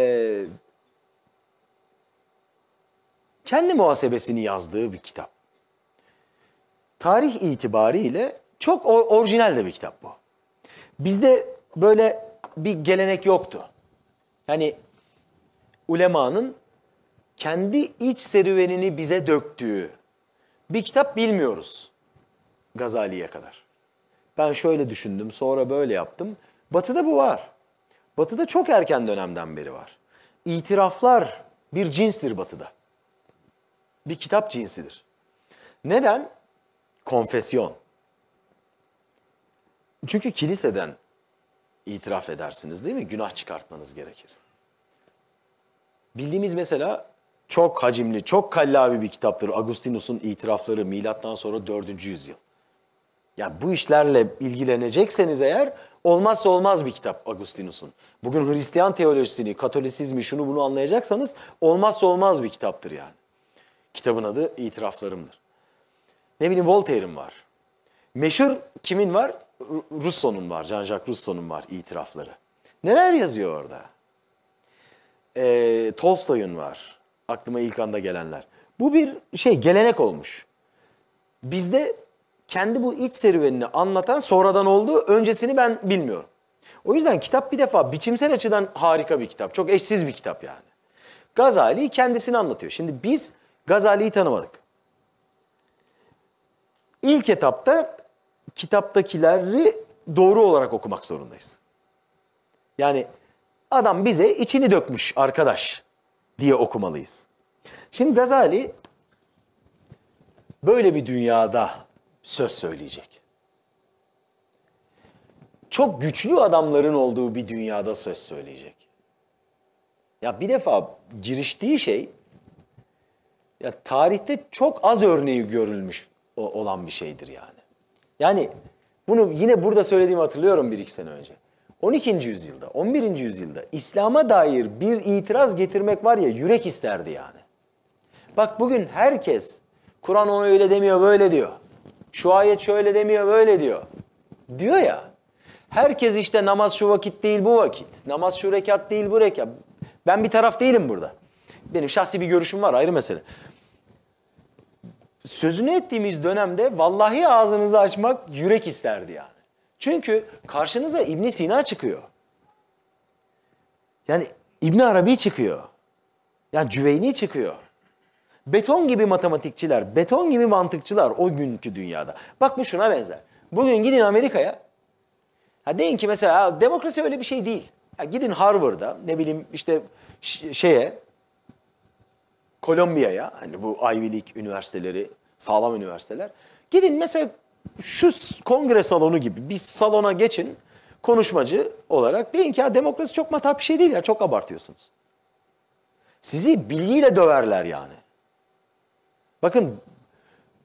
kendi muhasebesini yazdığı bir kitap. Tarih itibariyle çok orijinal de bir kitap bu. Bizde böyle bir gelenek yoktu. Yani ulemanın kendi iç serüvenini bize döktüğü bir kitap bilmiyoruz. Gazali'ye kadar. Ben şöyle düşündüm, sonra böyle yaptım. Batı'da bu var. Batı'da çok erken dönemden beri var. İtiraflar bir cinstir Batı'da. Bir kitap cinsidir. Neden? Konfesyon. Çünkü kiliseden itiraf edersiniz değil mi? Günah çıkartmanız gerekir. Bildiğimiz mesela çok hacimli, çok kallavi bir kitaptır. Agustinus'un itirafları milattan sonra 4. yüzyıl. Yani bu işlerle ilgilenecekseniz eğer olmazsa olmaz bir kitap Agustinus'un. Bugün Hristiyan teolojisini, Katolisizmi, şunu bunu anlayacaksanız olmazsa olmaz bir kitaptır yani. Kitabın adı İtiraflarımdır. Ne bileyim Voltaire'in var. Meşhur kimin var? Rousseau'nun var, Jean-Jacques Rousseau'nun var itirafları. Neler yazıyor orada? Ee, Tolstoy'un var. Aklıma ilk anda gelenler. Bu bir şey, gelenek olmuş. Bizde kendi bu iç serüvenini anlatan sonradan oldu. Öncesini ben bilmiyorum. O yüzden kitap bir defa biçimsel açıdan harika bir kitap. Çok eşsiz bir kitap yani. Gazali kendisini anlatıyor. Şimdi biz Gazali'yi tanımadık. İlk etapta kitaptakileri doğru olarak okumak zorundayız. Yani adam bize içini dökmüş arkadaş diye okumalıyız. Şimdi Gazali böyle bir dünyada söz söyleyecek. Çok güçlü adamların olduğu bir dünyada söz söyleyecek. Ya bir defa giriştiği şey ya tarihte çok az örneği görülmüş olan bir şeydir yani. Yani bunu yine burada söylediğimi hatırlıyorum bir iki sene önce. 12. yüzyılda, 11. yüzyılda İslam'a dair bir itiraz getirmek var ya yürek isterdi yani. Bak bugün herkes Kur'an onu öyle demiyor böyle diyor. Şu ayet şöyle demiyor böyle diyor. Diyor ya. Herkes işte namaz şu vakit değil bu vakit. Namaz şu rekat değil bu rekat. Ben bir taraf değilim burada. Benim şahsi bir görüşüm var ayrı mesele. Sözünü ettiğimiz dönemde vallahi ağzınızı açmak yürek isterdi yani. Çünkü karşınıza İbn Sina çıkıyor. Yani İbn Arabi çıkıyor. Yani Cüveyni çıkıyor. Beton gibi matematikçiler, beton gibi mantıkçılar o günkü dünyada. Bak bu şuna benzer. Bugün gidin Amerika'ya. Ha deyin ki mesela demokrasi öyle bir şey değil. Ya gidin Harvard'a ne bileyim işte şeye Kolombiya'ya hani bu Ivy League üniversiteleri sağlam üniversiteler. Gidin mesela şu kongre salonu gibi bir salona geçin konuşmacı olarak deyin ki ya demokrasi çok matah bir şey değil ya çok abartıyorsunuz. Sizi bilgiyle döverler yani. Bakın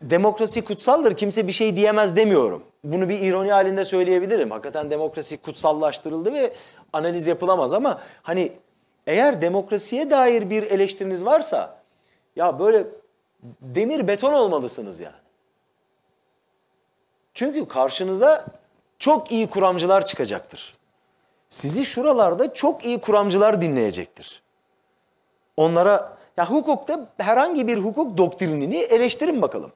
demokrasi kutsaldır kimse bir şey diyemez demiyorum. Bunu bir ironi halinde söyleyebilirim. Hakikaten demokrasi kutsallaştırıldı ve analiz yapılamaz ama hani eğer demokrasiye dair bir eleştiriniz varsa ya böyle demir beton olmalısınız yani. Çünkü karşınıza çok iyi kuramcılar çıkacaktır. Sizi şuralarda çok iyi kuramcılar dinleyecektir. Onlara ya hukukta herhangi bir hukuk doktrinini eleştirin bakalım.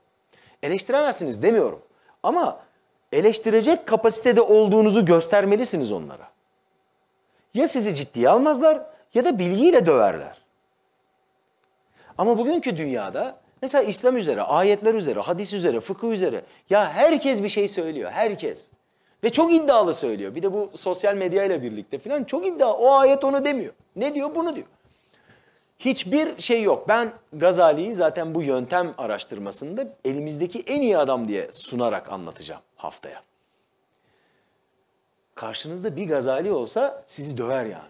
Eleştiremezsiniz demiyorum. Ama eleştirecek kapasitede olduğunuzu göstermelisiniz onlara. Ya sizi ciddiye almazlar ya da bilgiyle döverler. Ama bugünkü dünyada mesela İslam üzere, ayetler üzere, hadis üzere, fıkıh üzere ya herkes bir şey söylüyor, herkes. Ve çok iddialı söylüyor. Bir de bu sosyal medyayla birlikte falan çok iddia. O ayet onu demiyor. Ne diyor? Bunu diyor. Hiçbir şey yok. Ben Gazali'yi zaten bu yöntem araştırmasında elimizdeki en iyi adam diye sunarak anlatacağım haftaya. Karşınızda bir Gazali olsa sizi döver yani.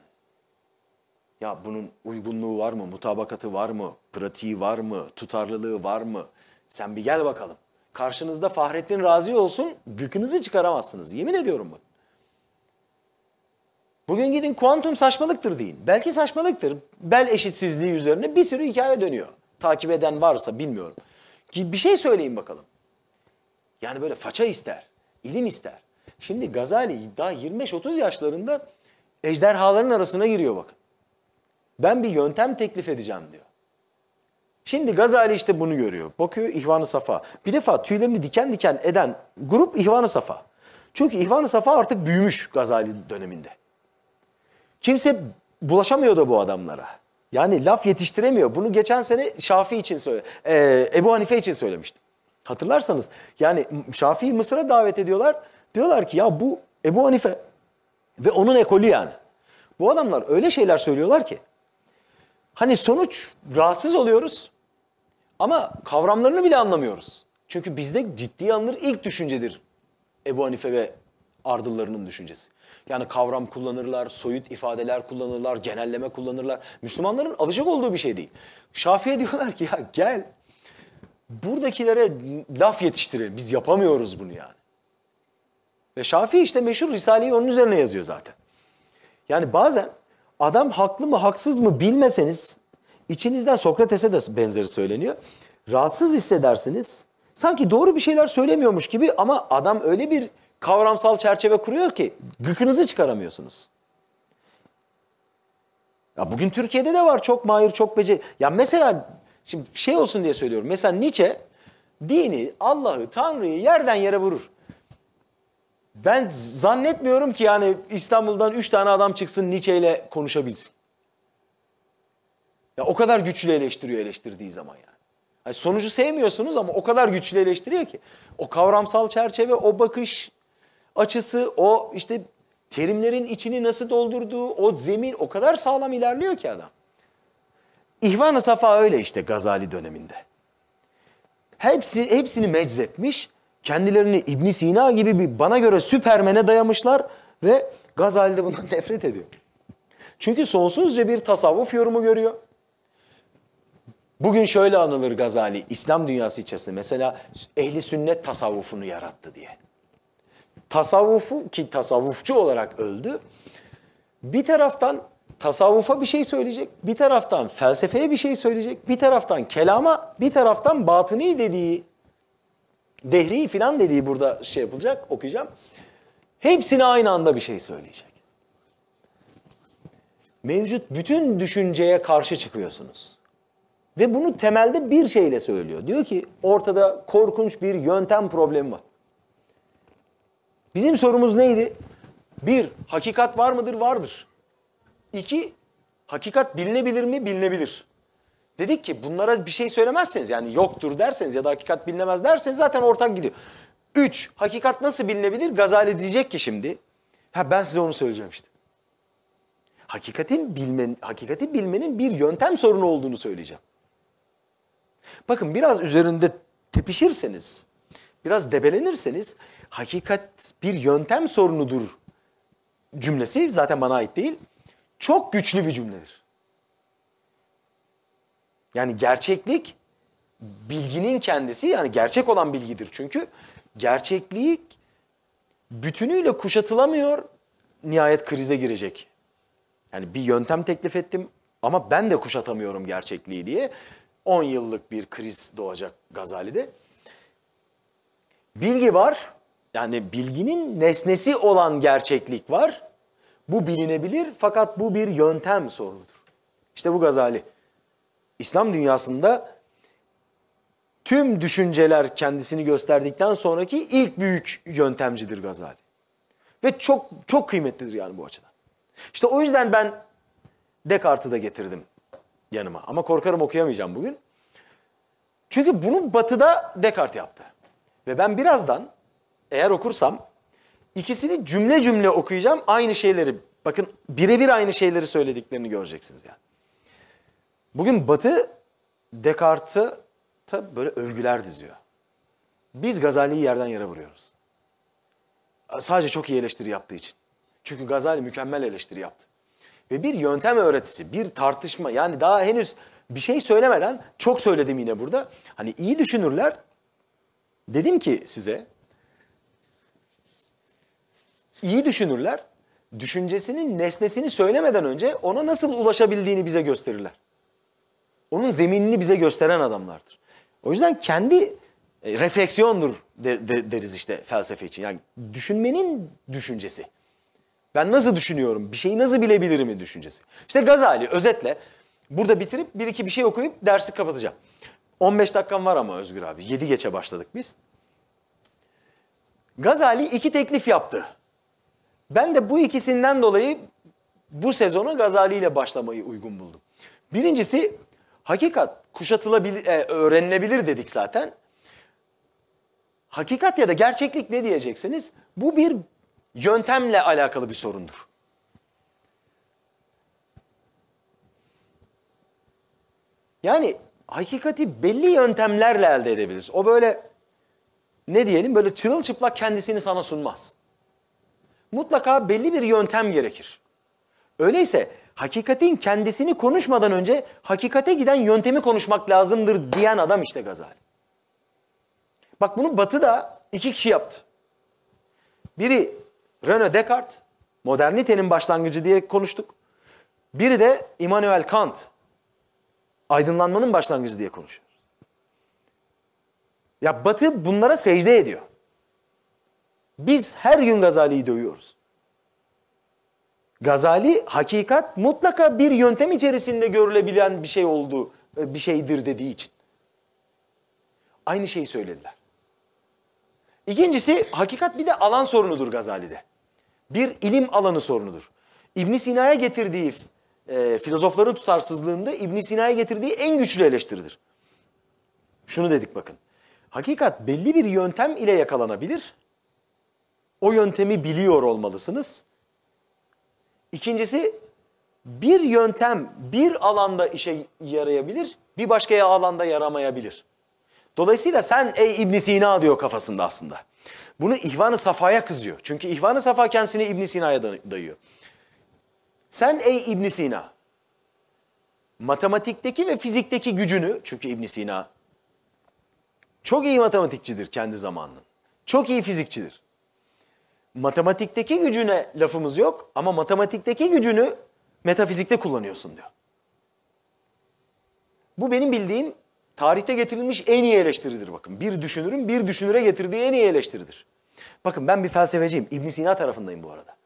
Ya bunun uygunluğu var mı, mutabakatı var mı, pratiği var mı, tutarlılığı var mı? Sen bir gel bakalım. Karşınızda Fahrettin Razi olsun, gıkınızı çıkaramazsınız. Yemin ediyorum bak. Bugün gidin kuantum saçmalıktır deyin. Belki saçmalıktır. Bel eşitsizliği üzerine bir sürü hikaye dönüyor. Takip eden varsa bilmiyorum. Bir şey söyleyin bakalım. Yani böyle faça ister, ilim ister. Şimdi Gazali daha 25-30 yaşlarında ejderhaların arasına giriyor bakın. Ben bir yöntem teklif edeceğim diyor. Şimdi Gazali işte bunu görüyor. Bakıyor İhvan-ı Safa. Bir defa tüylerini diken diken eden grup İhvan-ı Safa. Çünkü İhvan-ı Safa artık büyümüş Gazali döneminde. Kimse bulaşamıyordu bu adamlara. Yani laf yetiştiremiyor. Bunu geçen sene Şafii için söyle, e, Ebu Hanife için söylemiştim. Hatırlarsanız yani Şafii Mısır'a davet ediyorlar. Diyorlar ki ya bu Ebu Hanife ve onun ekolü yani. Bu adamlar öyle şeyler söylüyorlar ki. Hani sonuç rahatsız oluyoruz ama kavramlarını bile anlamıyoruz. Çünkü bizde ciddi alınır ilk düşüncedir Ebu Hanife ve ardıllarının düşüncesi. Yani kavram kullanırlar, soyut ifadeler kullanırlar, genelleme kullanırlar. Müslümanların alışık olduğu bir şey değil. Şafi'ye diyorlar ki ya gel buradakilere laf yetiştirelim. Biz yapamıyoruz bunu yani. Ve Şafii işte meşhur Risale'yi onun üzerine yazıyor zaten. Yani bazen adam haklı mı haksız mı bilmeseniz içinizden Sokrates'e de benzeri söyleniyor. Rahatsız hissedersiniz. Sanki doğru bir şeyler söylemiyormuş gibi ama adam öyle bir kavramsal çerçeve kuruyor ki gıkınızı çıkaramıyorsunuz. Ya bugün Türkiye'de de var çok mahir, çok beceri. Ya mesela şimdi şey olsun diye söylüyorum. Mesela Nietzsche dini, Allah'ı, Tanrı'yı yerden yere vurur. Ben zannetmiyorum ki yani İstanbul'dan üç tane adam çıksın Nietzsche ile konuşabilsin. Ya o kadar güçlü eleştiriyor eleştirdiği zaman yani. yani. Sonucu sevmiyorsunuz ama o kadar güçlü eleştiriyor ki. O kavramsal çerçeve, o bakış, açısı, o işte terimlerin içini nasıl doldurduğu, o zemin o kadar sağlam ilerliyor ki adam. İhvan-ı Safa öyle işte Gazali döneminde. Hepsi, hepsini meczetmiş, kendilerini İbn Sina gibi bir bana göre süpermene dayamışlar ve Gazali de bundan nefret ediyor. Çünkü sonsuzca bir tasavvuf yorumu görüyor. Bugün şöyle anılır Gazali, İslam dünyası içerisinde mesela ehli sünnet tasavvufunu yarattı diye tasavvufu ki tasavvufçu olarak öldü. Bir taraftan tasavvufa bir şey söyleyecek, bir taraftan felsefeye bir şey söyleyecek, bir taraftan kelama, bir taraftan batıni dediği, dehri filan dediği burada şey yapılacak, okuyacağım. Hepsine aynı anda bir şey söyleyecek. Mevcut bütün düşünceye karşı çıkıyorsunuz. Ve bunu temelde bir şeyle söylüyor. Diyor ki ortada korkunç bir yöntem problemi var. Bizim sorumuz neydi? Bir, hakikat var mıdır? Vardır. İki, hakikat bilinebilir mi? Bilinebilir. Dedik ki bunlara bir şey söylemezseniz yani yoktur derseniz ya da hakikat bilinemez derseniz zaten ortak gidiyor. Üç, hakikat nasıl bilinebilir? Gazali diyecek ki şimdi. Ha ben size onu söyleyeceğim işte. Hakikatin bilmen, hakikati bilmenin bir yöntem sorunu olduğunu söyleyeceğim. Bakın biraz üzerinde tepişirseniz biraz debelenirseniz hakikat bir yöntem sorunudur cümlesi zaten bana ait değil. Çok güçlü bir cümledir. Yani gerçeklik bilginin kendisi yani gerçek olan bilgidir. Çünkü gerçeklik bütünüyle kuşatılamıyor nihayet krize girecek. Yani bir yöntem teklif ettim ama ben de kuşatamıyorum gerçekliği diye 10 yıllık bir kriz doğacak Gazali'de. Bilgi var. Yani bilginin nesnesi olan gerçeklik var. Bu bilinebilir fakat bu bir yöntem sorunudur. İşte bu Gazali. İslam dünyasında tüm düşünceler kendisini gösterdikten sonraki ilk büyük yöntemcidir Gazali. Ve çok çok kıymetlidir yani bu açıdan. İşte o yüzden ben Descartes'ı da getirdim yanıma. Ama korkarım okuyamayacağım bugün. Çünkü bunu batıda Descartes yaptı. Ve ben birazdan eğer okursam ikisini cümle cümle okuyacağım aynı şeyleri. Bakın birebir aynı şeyleri söylediklerini göreceksiniz yani. Bugün Batı Descartes'a böyle övgüler diziyor. Biz Gazali'yi yerden yere vuruyoruz. Sadece çok iyi eleştiri yaptığı için. Çünkü Gazali mükemmel eleştiri yaptı. Ve bir yöntem öğretisi, bir tartışma yani daha henüz bir şey söylemeden çok söyledim yine burada. Hani iyi düşünürler Dedim ki size iyi düşünürler düşüncesinin nesnesini söylemeden önce ona nasıl ulaşabildiğini bize gösterirler. Onun zeminini bize gösteren adamlardır. O yüzden kendi e, refleksiyondur de, de, deriz işte felsefe için. Yani düşünmenin düşüncesi. Ben nasıl düşünüyorum, bir şeyi nasıl bilebilirim düşüncesi. İşte Gazali özetle burada bitirip bir iki bir şey okuyup dersi kapatacağım. 15 dakikam var ama Özgür abi. 7 geçe başladık biz. Gazali iki teklif yaptı. Ben de bu ikisinden dolayı bu sezonu Gazali ile başlamayı uygun buldum. Birincisi hakikat kuşatılabilir, e, öğrenilebilir dedik zaten. Hakikat ya da gerçeklik ne diyecekseniz bu bir yöntemle alakalı bir sorundur. Yani hakikati belli yöntemlerle elde edebiliriz. O böyle ne diyelim böyle çırılçıplak kendisini sana sunmaz. Mutlaka belli bir yöntem gerekir. Öyleyse hakikatin kendisini konuşmadan önce hakikate giden yöntemi konuşmak lazımdır diyen adam işte Gazali. Bak bunu Batı da iki kişi yaptı. Biri René Descartes, modernitenin başlangıcı diye konuştuk. Biri de Immanuel Kant, aydınlanmanın başlangıcı diye konuşuyoruz. Ya Batı bunlara secde ediyor. Biz her gün Gazali'yi dövüyoruz. Gazali hakikat mutlaka bir yöntem içerisinde görülebilen bir şey olduğu, e, bir şeydir dediği için. Aynı şeyi söylediler. İkincisi hakikat bir de alan sorunudur Gazali'de. Bir ilim alanı sorunudur. İbn Sina'ya getirdiği e, filozofların tutarsızlığında İbn Sina'ya getirdiği en güçlü eleştiridir. Şunu dedik bakın. Hakikat belli bir yöntem ile yakalanabilir. O yöntemi biliyor olmalısınız. İkincisi bir yöntem bir alanda işe yarayabilir, bir başka alanda yaramayabilir. Dolayısıyla sen ey İbn Sina diyor kafasında aslında. Bunu İhvan-ı Safa'ya kızıyor. Çünkü İhvan-ı Safa kendisini İbn Sina'ya dayıyor. Sen ey İbn Sina, matematikteki ve fizikteki gücünü, çünkü İbn Sina çok iyi matematikçidir kendi zamanının, çok iyi fizikçidir. Matematikteki gücüne lafımız yok ama matematikteki gücünü metafizikte kullanıyorsun diyor. Bu benim bildiğim tarihte getirilmiş en iyi eleştiridir bakın. Bir düşünürün bir düşünüre getirdiği en iyi eleştiridir. Bakın ben bir felsefeciyim. İbn Sina tarafındayım bu arada.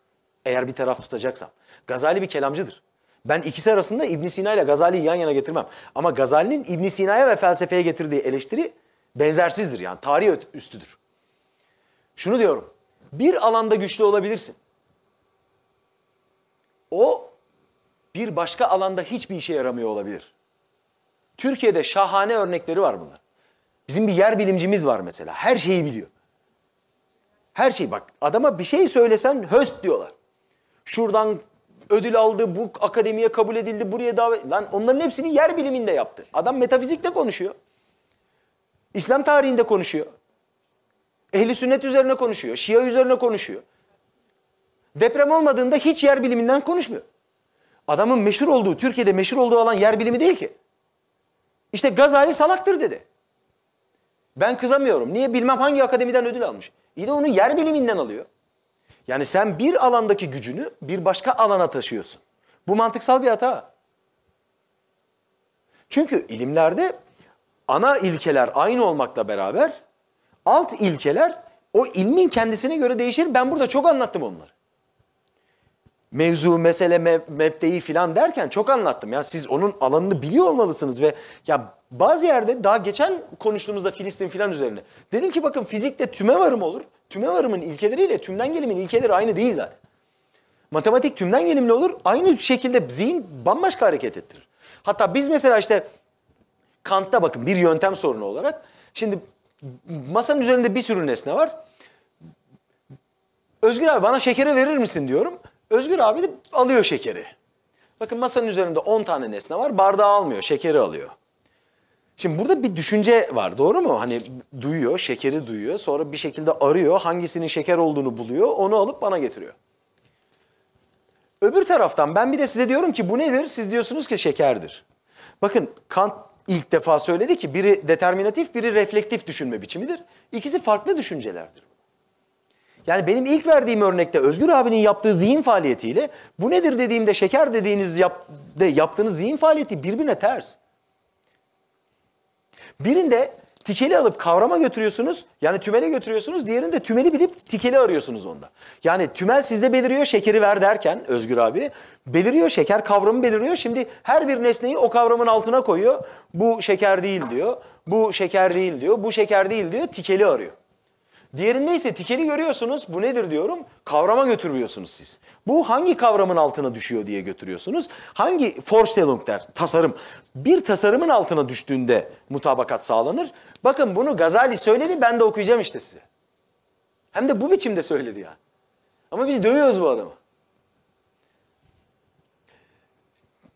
Eğer bir taraf tutacaksam. Gazali bir kelamcıdır. Ben ikisi arasında İbn Sina ile Gazali'yi yan yana getirmem. Ama Gazali'nin İbn Sina'ya ve felsefeye getirdiği eleştiri benzersizdir yani tarih üstüdür. Şunu diyorum, bir alanda güçlü olabilirsin. O bir başka alanda hiçbir işe yaramıyor olabilir. Türkiye'de şahane örnekleri var bunlar. Bizim bir yer bilimcimiz var mesela, her şeyi biliyor. Her şey bak adama bir şey söylesen höst diyorlar. Şuradan ödül aldı, bu akademiye kabul edildi, buraya davet... Lan onların hepsini yer biliminde yaptı. Adam metafizikte konuşuyor. İslam tarihinde konuşuyor. Ehli sünnet üzerine konuşuyor, Şia üzerine konuşuyor. Deprem olmadığında hiç yer biliminden konuşmuyor. Adamın meşhur olduğu, Türkiye'de meşhur olduğu alan yer bilimi değil ki. İşte Gazali salaktır dedi. Ben kızamıyorum. Niye? Bilmem hangi akademiden ödül almış. İyi de onu yer biliminden alıyor. Yani sen bir alandaki gücünü bir başka alana taşıyorsun. Bu mantıksal bir hata. Çünkü ilimlerde ana ilkeler aynı olmakla beraber alt ilkeler o ilmin kendisine göre değişir. Ben burada çok anlattım onları. Mevzu, mesele, meb mebdeyi filan derken çok anlattım. Ya siz onun alanını biliyor olmalısınız ve ya bazı yerde daha geçen konuştuğumuzda Filistin filan üzerine. Dedim ki bakın fizikte tüme varım olur. Tüme varımın ilkeleriyle tümden gelimin ilkeleri aynı değil zaten. Matematik tümden gelimli olur. Aynı şekilde zihin bambaşka hareket ettirir. Hatta biz mesela işte Kant'ta bakın bir yöntem sorunu olarak. Şimdi masanın üzerinde bir sürü nesne var. Özgür abi bana şekeri verir misin diyorum. Özgür abi de alıyor şekeri. Bakın masanın üzerinde 10 tane nesne var. Bardağı almıyor, şekeri alıyor. Şimdi burada bir düşünce var doğru mu? Hani duyuyor, şekeri duyuyor. Sonra bir şekilde arıyor, hangisinin şeker olduğunu buluyor. Onu alıp bana getiriyor. Öbür taraftan ben bir de size diyorum ki bu nedir? Siz diyorsunuz ki şekerdir. Bakın Kant ilk defa söyledi ki biri determinatif, biri reflektif düşünme biçimidir. İkisi farklı düşüncelerdir. Yani benim ilk verdiğim örnekte Özgür abinin yaptığı zihin faaliyetiyle bu nedir dediğimde şeker dediğiniz yap, de yaptığınız zihin faaliyeti birbirine ters. Birinde tikeli alıp kavrama götürüyorsunuz. Yani tümele götürüyorsunuz. Diğerinde tümeli bilip tikeli arıyorsunuz onda. Yani tümel sizde beliriyor şekeri ver derken Özgür abi. Beliriyor şeker kavramı beliriyor. Şimdi her bir nesneyi o kavramın altına koyuyor. Bu şeker değil diyor. Bu şeker değil diyor. Bu şeker değil diyor. Tikeli arıyor. Diğerinde ise tikeli görüyorsunuz. Bu nedir diyorum? Kavrama götürüyorsunuz siz. Bu hangi kavramın altına düşüyor diye götürüyorsunuz. Hangi Forstellung der, tasarım. Bir tasarımın altına düştüğünde mutabakat sağlanır. Bakın bunu Gazali söyledi ben de okuyacağım işte size. Hem de bu biçimde söyledi ya. Ama biz dövüyoruz bu adamı.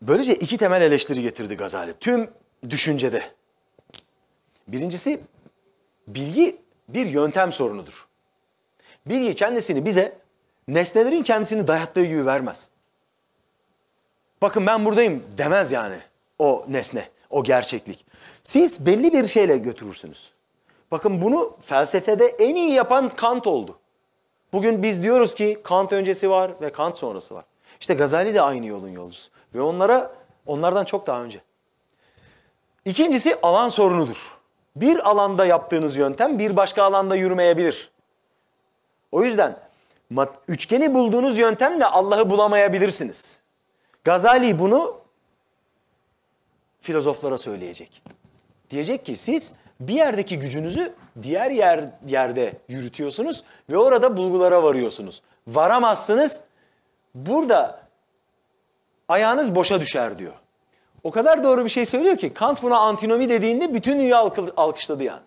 Böylece iki temel eleştiri getirdi Gazali. Tüm düşüncede. Birincisi bilgi bir yöntem sorunudur. Bilgi kendisini bize nesnelerin kendisini dayattığı gibi vermez. Bakın ben buradayım demez yani o nesne, o gerçeklik. Siz belli bir şeyle götürürsünüz. Bakın bunu felsefede en iyi yapan Kant oldu. Bugün biz diyoruz ki Kant öncesi var ve Kant sonrası var. İşte Gazali de aynı yolun yolcusu ve onlara onlardan çok daha önce. İkincisi alan sorunudur bir alanda yaptığınız yöntem bir başka alanda yürümeyebilir. O yüzden üçgeni bulduğunuz yöntemle Allah'ı bulamayabilirsiniz. Gazali bunu filozoflara söyleyecek. Diyecek ki siz bir yerdeki gücünüzü diğer yer, yerde yürütüyorsunuz ve orada bulgulara varıyorsunuz. Varamazsınız. Burada ayağınız boşa düşer diyor. O kadar doğru bir şey söylüyor ki Kant buna antinomi dediğinde bütün dünya alkışladı yani.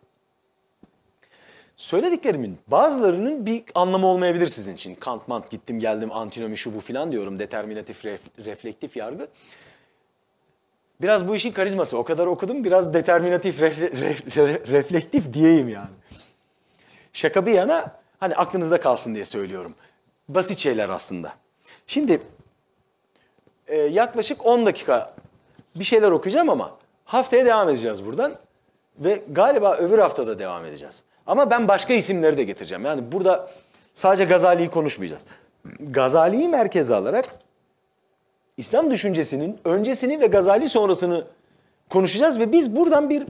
Söylediklerimin bazılarının bir anlamı olmayabilir sizin için. Kant, mant, gittim geldim, antinomi şu bu filan diyorum. Determinatif, ref, reflektif yargı. Biraz bu işin karizması. O kadar okudum biraz determinatif, refle, refle, reflektif diyeyim yani. Şaka bir yana hani aklınızda kalsın diye söylüyorum. Basit şeyler aslında. Şimdi e, yaklaşık 10 dakika bir şeyler okuyacağım ama haftaya devam edeceğiz buradan. Ve galiba öbür haftada devam edeceğiz. Ama ben başka isimleri de getireceğim. Yani burada sadece Gazali'yi konuşmayacağız. Gazali'yi merkeze alarak İslam düşüncesinin öncesini ve Gazali sonrasını konuşacağız ve biz buradan bir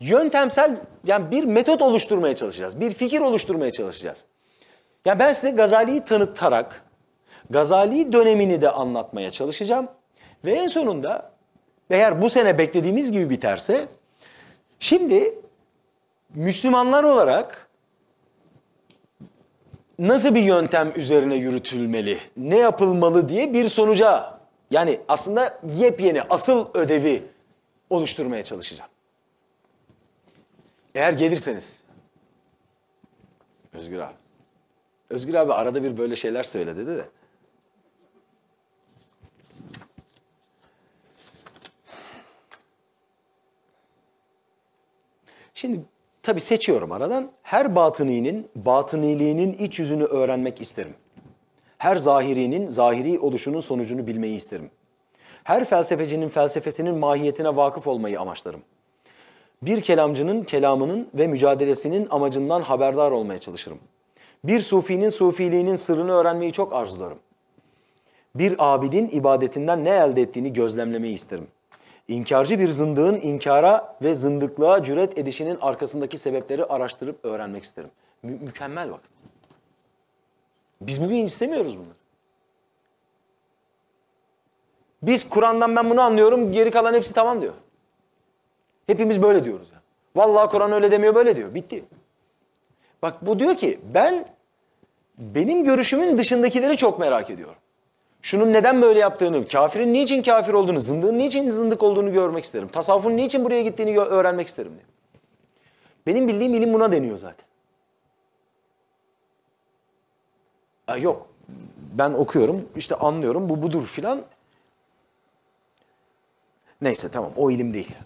yöntemsel yani bir metot oluşturmaya çalışacağız. Bir fikir oluşturmaya çalışacağız. Yani ben size Gazali'yi tanıtarak Gazali dönemini de anlatmaya çalışacağım. Ve en sonunda eğer bu sene beklediğimiz gibi biterse şimdi Müslümanlar olarak nasıl bir yöntem üzerine yürütülmeli, ne yapılmalı diye bir sonuca yani aslında yepyeni asıl ödevi oluşturmaya çalışacağım. Eğer gelirseniz. Özgür abi. Özgür abi arada bir böyle şeyler söyle dedi de. Şimdi tabii seçiyorum aradan. Her batıninin, batıniliğinin iç yüzünü öğrenmek isterim. Her zahirinin, zahiri oluşunun sonucunu bilmeyi isterim. Her felsefecinin felsefesinin mahiyetine vakıf olmayı amaçlarım. Bir kelamcının kelamının ve mücadelesinin amacından haberdar olmaya çalışırım. Bir sufinin sufiliğinin sırrını öğrenmeyi çok arzularım. Bir abidin ibadetinden ne elde ettiğini gözlemlemeyi isterim.'' İnkarcı bir zındığın inkara ve zındıklığa cüret edişinin arkasındaki sebepleri araştırıp öğrenmek isterim. Mü mükemmel bak. Biz bugün istemiyoruz bunu. Biz Kur'an'dan ben bunu anlıyorum, geri kalan hepsi tamam diyor. Hepimiz böyle diyoruz ya. Yani. Vallahi Kur'an öyle demiyor, böyle diyor. Bitti. Bak bu diyor ki ben benim görüşümün dışındakileri çok merak ediyorum. Şunun neden böyle yaptığını, kafirin niçin kafir olduğunu, zındığın niçin zındık olduğunu görmek isterim. Tasavvufun niçin buraya gittiğini öğrenmek isterim. Diye. Benim bildiğim ilim buna deniyor zaten. E, yok. Ben okuyorum, işte anlıyorum bu budur filan. Neyse tamam o ilim değil.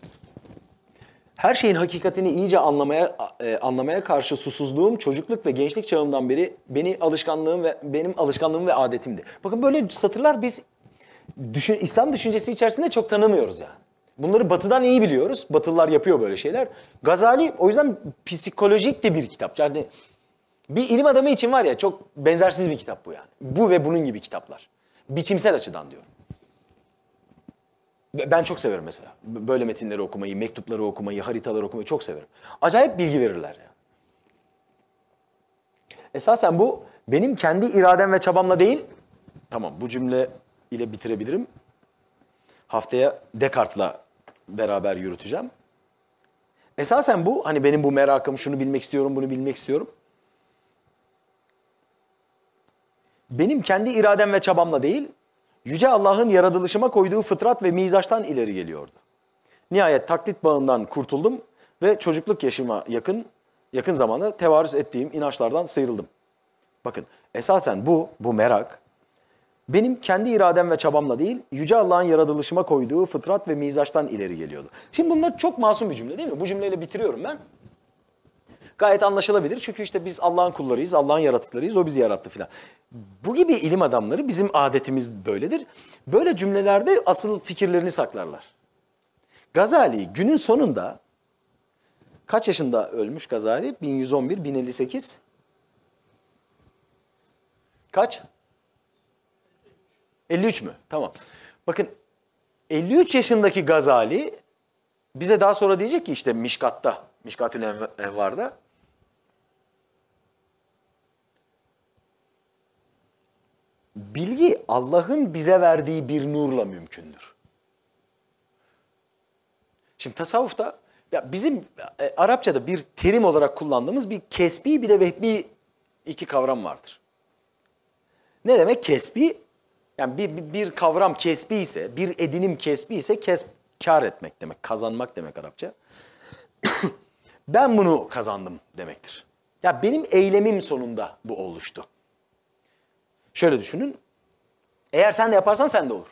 Her şeyin hakikatini iyice anlamaya e, anlamaya karşı susuzluğum çocukluk ve gençlik çağımdan beri beni alışkanlığım ve benim alışkanlığım ve adetimdi. Bakın böyle satırlar biz düşün, İslam düşüncesi içerisinde çok tanımıyoruz yani. Bunları batıdan iyi biliyoruz. Batılılar yapıyor böyle şeyler. Gazali o yüzden psikolojik de bir kitap. Yani bir ilim adamı için var ya çok benzersiz bir kitap bu yani. Bu ve bunun gibi kitaplar. Biçimsel açıdan diyorum. Ben çok severim mesela. Böyle metinleri okumayı, mektupları okumayı, haritaları okumayı çok severim. Acayip bilgi verirler ya. Esasen bu benim kendi iradem ve çabamla değil. Tamam bu cümle ile bitirebilirim. Haftaya Descartes'la beraber yürüteceğim. Esasen bu hani benim bu merakım, şunu bilmek istiyorum, bunu bilmek istiyorum. Benim kendi iradem ve çabamla değil, Yüce Allah'ın yaratılışıma koyduğu fıtrat ve mizaçtan ileri geliyordu. Nihayet taklit bağından kurtuldum ve çocukluk yaşıma yakın yakın zamanda tevarüz ettiğim inançlardan sıyrıldım. Bakın esasen bu, bu merak benim kendi iradem ve çabamla değil, Yüce Allah'ın yaratılışıma koyduğu fıtrat ve mizaçtan ileri geliyordu. Şimdi bunlar çok masum bir cümle değil mi? Bu cümleyle bitiriyorum ben gayet anlaşılabilir. Çünkü işte biz Allah'ın kullarıyız, Allah'ın yaratıklarıyız, o bizi yarattı filan. Bu gibi ilim adamları bizim adetimiz böyledir. Böyle cümlelerde asıl fikirlerini saklarlar. Gazali günün sonunda kaç yaşında ölmüş Gazali? 1111, 1058. Kaç? 53 mü? Tamam. Bakın 53 yaşındaki Gazali bize daha sonra diyecek ki işte Mişkat'ta, Mişkatül Envar'da Bilgi Allah'ın bize verdiği bir nurla mümkündür. Şimdi tasavvufta ya bizim e, Arapçada bir terim olarak kullandığımız bir kesbi bir de vehbi iki kavram vardır. Ne demek kesbi? Yani bir, bir kavram kesbi ise, bir edinim kesbi ise kesb, kar etmek demek, kazanmak demek Arapça. ben bunu kazandım demektir. Ya benim eylemim sonunda bu oluştu. Şöyle düşünün. Eğer sen de yaparsan sen de olur.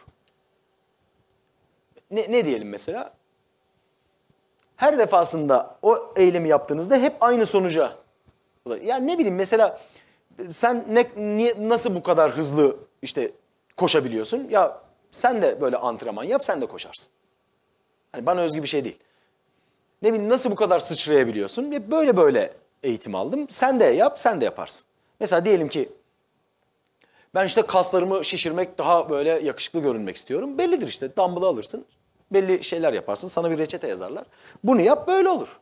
Ne, ne diyelim mesela? Her defasında o eylemi yaptığınızda hep aynı sonuca. Yani ne bileyim mesela sen ne, niye, nasıl bu kadar hızlı işte koşabiliyorsun? Ya sen de böyle antrenman yap sen de koşarsın. Hani bana özgü bir şey değil. Ne bileyim nasıl bu kadar sıçrayabiliyorsun? Böyle böyle eğitim aldım. Sen de yap sen de yaparsın. Mesela diyelim ki ben işte kaslarımı şişirmek daha böyle yakışıklı görünmek istiyorum. Bellidir işte dumbbell alırsın. Belli şeyler yaparsın. Sana bir reçete yazarlar. Bunu yap böyle olur.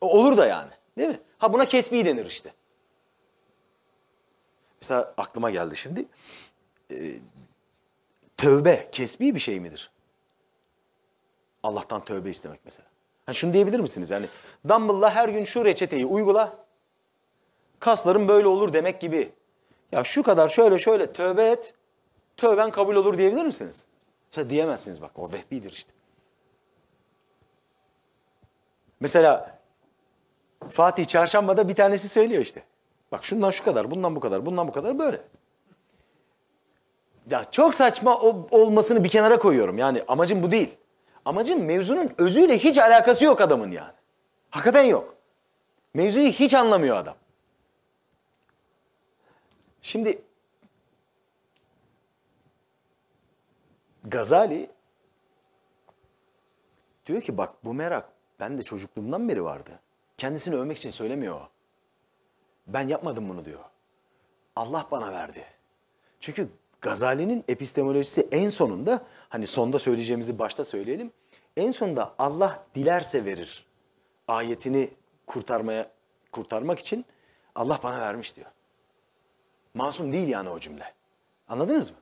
Olur da yani. Değil mi? Ha buna kesbi denir işte. Mesela aklıma geldi şimdi. Ee, tövbe kesbi bir şey midir? Allah'tan tövbe istemek mesela. Yani şunu diyebilir misiniz? Yani dumbbell'la her gün şu reçeteyi uygula. Kasların böyle olur demek gibi. Ya şu kadar şöyle şöyle tövbe et, tövben kabul olur diyebilir misiniz? Mesela diyemezsiniz bak o vehbidir işte. Mesela Fatih çarşambada bir tanesi söylüyor işte. Bak şundan şu kadar, bundan bu kadar, bundan bu kadar böyle. Ya çok saçma olmasını bir kenara koyuyorum. Yani amacım bu değil. Amacım mevzunun özüyle hiç alakası yok adamın yani. Hakikaten yok. Mevzuyu hiç anlamıyor adam. Şimdi Gazali diyor ki bak bu merak ben de çocukluğumdan beri vardı. Kendisini övmek için söylemiyor Ben yapmadım bunu diyor. Allah bana verdi. Çünkü Gazali'nin epistemolojisi en sonunda hani sonda söyleyeceğimizi başta söyleyelim. En sonunda Allah dilerse verir. Ayetini kurtarmaya kurtarmak için Allah bana vermiş diyor. Masum değil yani o cümle. Anladınız mı?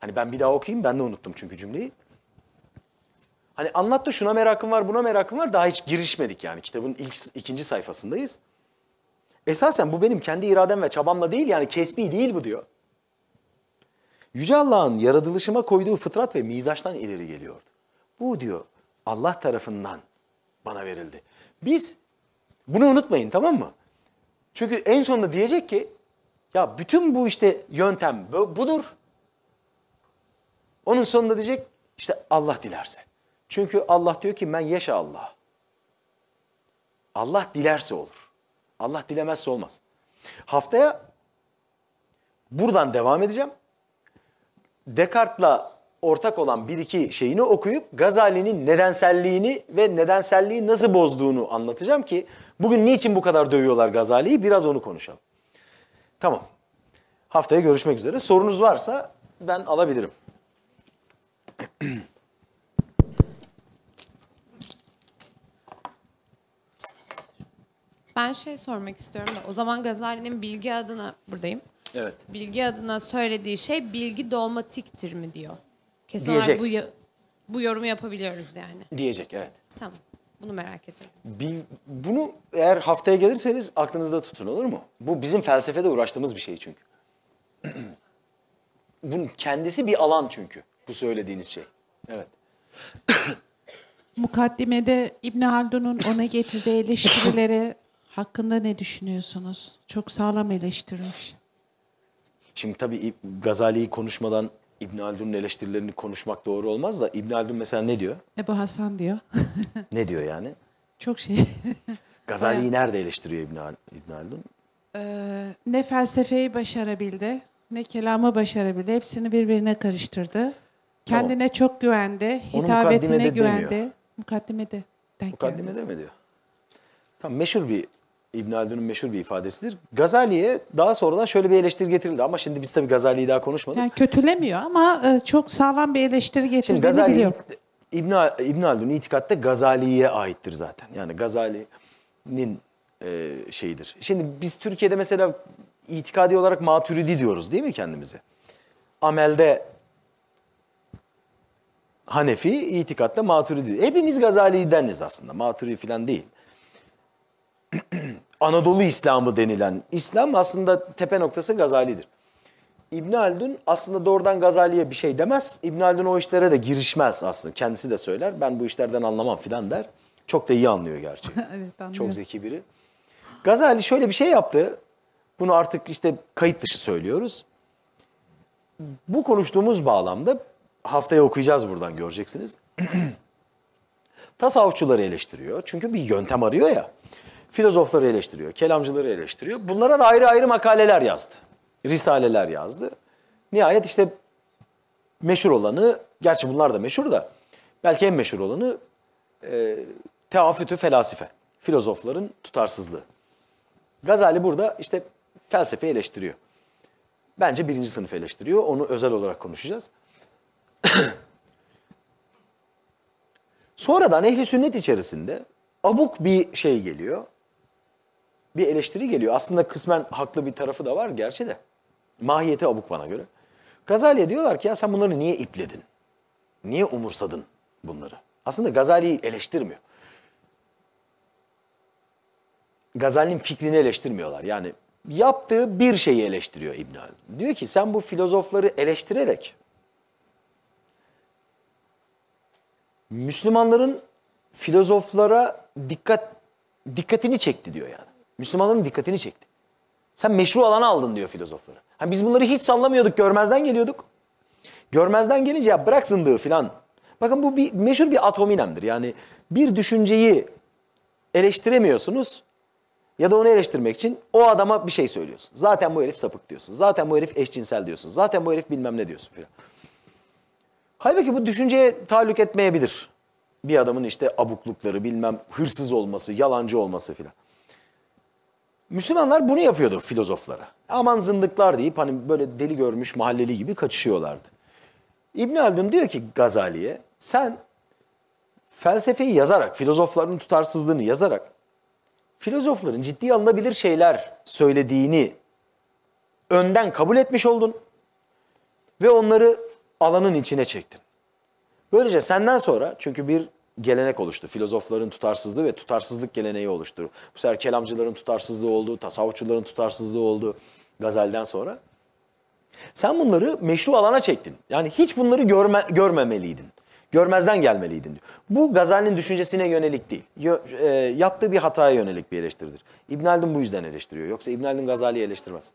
Hani ben bir daha okuyayım ben de unuttum çünkü cümleyi. Hani anlattı şuna merakım var buna merakım var daha hiç girişmedik yani kitabın ilk ikinci sayfasındayız. Esasen bu benim kendi iradem ve çabamla değil yani kesbi değil bu diyor. Yüce Allah'ın yaratılışıma koyduğu fıtrat ve mizaçtan ileri geliyordu. Bu diyor Allah tarafından bana verildi. Biz bunu unutmayın tamam mı? Çünkü en sonunda diyecek ki ya bütün bu işte yöntem budur. Onun sonunda diyecek işte Allah dilerse. Çünkü Allah diyor ki ben yaşa Allah. Allah dilerse olur. Allah dilemezse olmaz. Haftaya buradan devam edeceğim. Descartes'la ortak olan bir iki şeyini okuyup Gazali'nin nedenselliğini ve nedenselliği nasıl bozduğunu anlatacağım ki bugün niçin bu kadar dövüyorlar Gazali'yi biraz onu konuşalım. Tamam. Haftaya görüşmek üzere. Sorunuz varsa ben alabilirim. Ben şey sormak istiyorum da o zaman Gazali'nin bilgi adına buradayım. Evet. Bilgi adına söylediği şey bilgi dogmatiktir mi diyor. Kesin olarak bu, bu yorumu yapabiliyoruz yani. Diyecek evet. Tamam. Bunu merak ediyorum. Bir, bunu eğer haftaya gelirseniz aklınızda tutun olur mu? Bu bizim felsefede uğraştığımız bir şey çünkü. Bunun kendisi bir alan çünkü bu söylediğiniz şey. Evet. Mukaddimede İbn Haldun'un ona getirdiği eleştirileri hakkında ne düşünüyorsunuz? Çok sağlam eleştirmiş. Şimdi tabii Gazali'yi konuşmadan İbn Haldun'un eleştirilerini konuşmak doğru olmaz da İbn Haldun mesela ne diyor? Ebu Hasan diyor. ne diyor yani? Çok şey. Gazali'yi nerede eleştiriyor İbn, İbn Haldun? Ee, ne felsefeyi başarabildi, ne kelamı başarabildi. Hepsini birbirine karıştırdı. Kendine tamam. çok güvendi, Onu hitabetine güvendi. de. Mukaddime de mi diyor? Tam meşhur bir İbn Haldun'un meşhur bir ifadesidir. Gazali'ye daha sonradan şöyle bir eleştiri getirildi ama şimdi biz tabii Gazali'yi daha konuşmadık. Yani kötülemiyor ama e, çok sağlam bir eleştiri getirdiğini Gazali, biliyorum. İbn, İbn Haldun itikatta Gazali'ye aittir zaten. Yani Gazali'nin e, şeyidir. Şimdi biz Türkiye'de mesela itikadi olarak maturidi diyoruz değil mi kendimize? Amelde Hanefi, itikatta maturidi. Hepimiz Gazali'deniz aslında. Maturi falan değil. Anadolu İslamı denilen İslam aslında tepe noktası Gazali'dir. İbn Haldun aslında doğrudan Gazali'ye bir şey demez. İbn Haldun o işlere de girişmez aslında. Kendisi de söyler. Ben bu işlerden anlamam filan der. Çok da iyi anlıyor gerçi. evet, anlıyorum. Çok zeki biri. Gazali şöyle bir şey yaptı. Bunu artık işte kayıt dışı söylüyoruz. Bu konuştuğumuz bağlamda haftaya okuyacağız buradan göreceksiniz. Tasavvufçuları eleştiriyor. Çünkü bir yöntem arıyor ya filozofları eleştiriyor, kelamcıları eleştiriyor. Bunlara da ayrı ayrı makaleler yazdı, risaleler yazdı. Nihayet işte meşhur olanı, gerçi bunlar da meşhur da, belki en meşhur olanı e, teafütü felasife, filozofların tutarsızlığı. Gazali burada işte felsefe eleştiriyor. Bence birinci sınıf eleştiriyor, onu özel olarak konuşacağız. Sonradan ehli sünnet içerisinde abuk bir şey geliyor bir eleştiri geliyor. Aslında kısmen haklı bir tarafı da var gerçi de. Mahiyeti abuk bana göre. Gazali'ye diyorlar ki ya sen bunları niye ipledin? Niye umursadın bunları? Aslında Gazali'yi eleştirmiyor. Gazali'nin fikrini eleştirmiyorlar. Yani yaptığı bir şeyi eleştiriyor İbn Haldun. Diyor ki sen bu filozofları eleştirerek Müslümanların filozoflara dikkat dikkatini çekti diyor yani. Müslümanların dikkatini çekti. Sen meşru alanı aldın diyor filozofları. Hani biz bunları hiç sallamıyorduk, görmezden geliyorduk. Görmezden gelince ya bırak zındığı filan. Bakın bu bir meşhur bir atominem Yani bir düşünceyi eleştiremiyorsunuz ya da onu eleştirmek için o adama bir şey söylüyorsun. Zaten bu herif sapık diyorsun. Zaten bu herif eşcinsel diyorsun. Zaten bu herif bilmem ne diyorsun filan. Halbuki bu düşünceye tahallük etmeyebilir. Bir adamın işte abuklukları, bilmem hırsız olması, yalancı olması filan. Müslümanlar bunu yapıyordu filozoflara. Aman zındıklar deyip hani böyle deli görmüş mahalleli gibi kaçışıyorlardı. İbn Haldun diyor ki Gazali'ye sen felsefeyi yazarak, filozofların tutarsızlığını yazarak filozofların ciddi alınabilir şeyler söylediğini önden kabul etmiş oldun ve onları alanın içine çektin. Böylece senden sonra çünkü bir gelenek oluştu. Filozofların tutarsızlığı ve tutarsızlık geleneği oluştu. Bu sefer kelamcıların tutarsızlığı oldu, tasavvufçuların tutarsızlığı oldu Gazel'den sonra. Sen bunları meşru alana çektin. Yani hiç bunları görme, görmemeliydin. Görmezden gelmeliydin diyor. Bu gazelin düşüncesine yönelik değil. Yo, e, yaptığı bir hataya yönelik bir eleştiridir. İbn Haldun bu yüzden eleştiriyor. Yoksa İbn Haldun Gazali'yi eleştirmez.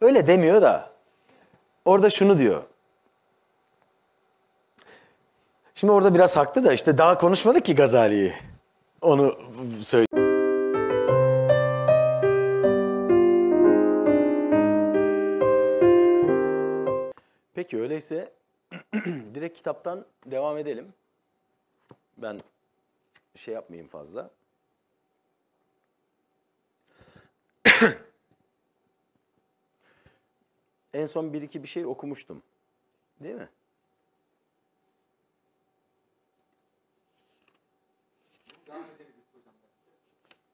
Öyle demiyor da orada şunu diyor. Şimdi orada biraz haklı da işte daha konuşmadık ki Gazali'yi. Onu söyle. Peki öyleyse direkt kitaptan devam edelim. Ben şey yapmayayım fazla. en son bir iki bir şey okumuştum. Değil mi?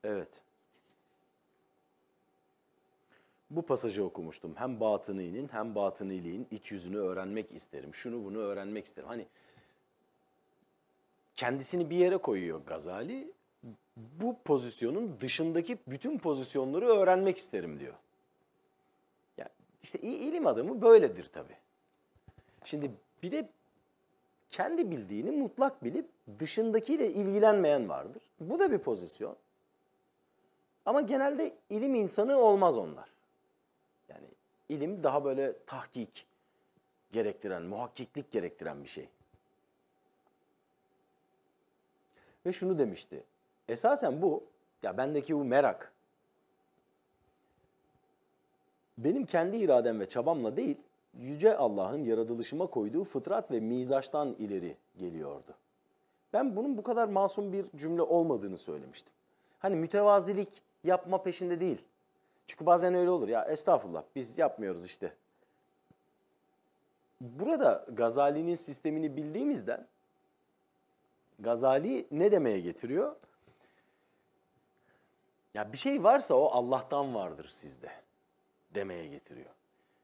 Evet. Bu pasajı okumuştum. Hem batıninin hem batıniliğin iç yüzünü öğrenmek isterim. Şunu bunu öğrenmek isterim. Hani kendisini bir yere koyuyor Gazali. Bu pozisyonun dışındaki bütün pozisyonları öğrenmek isterim diyor. İşte iyi ilim adamı böyledir tabii. Şimdi bir de kendi bildiğini mutlak bilip dışındakiyle ilgilenmeyen vardır. Bu da bir pozisyon. Ama genelde ilim insanı olmaz onlar. Yani ilim daha böyle tahkik gerektiren, muhakkiklik gerektiren bir şey. Ve şunu demişti. Esasen bu, ya bendeki bu merak, benim kendi iradem ve çabamla değil, Yüce Allah'ın yaratılışıma koyduğu fıtrat ve mizaçtan ileri geliyordu. Ben bunun bu kadar masum bir cümle olmadığını söylemiştim. Hani mütevazilik yapma peşinde değil. Çünkü bazen öyle olur ya estağfurullah biz yapmıyoruz işte. Burada Gazali'nin sistemini bildiğimizden Gazali ne demeye getiriyor? Ya bir şey varsa o Allah'tan vardır sizde demeye getiriyor.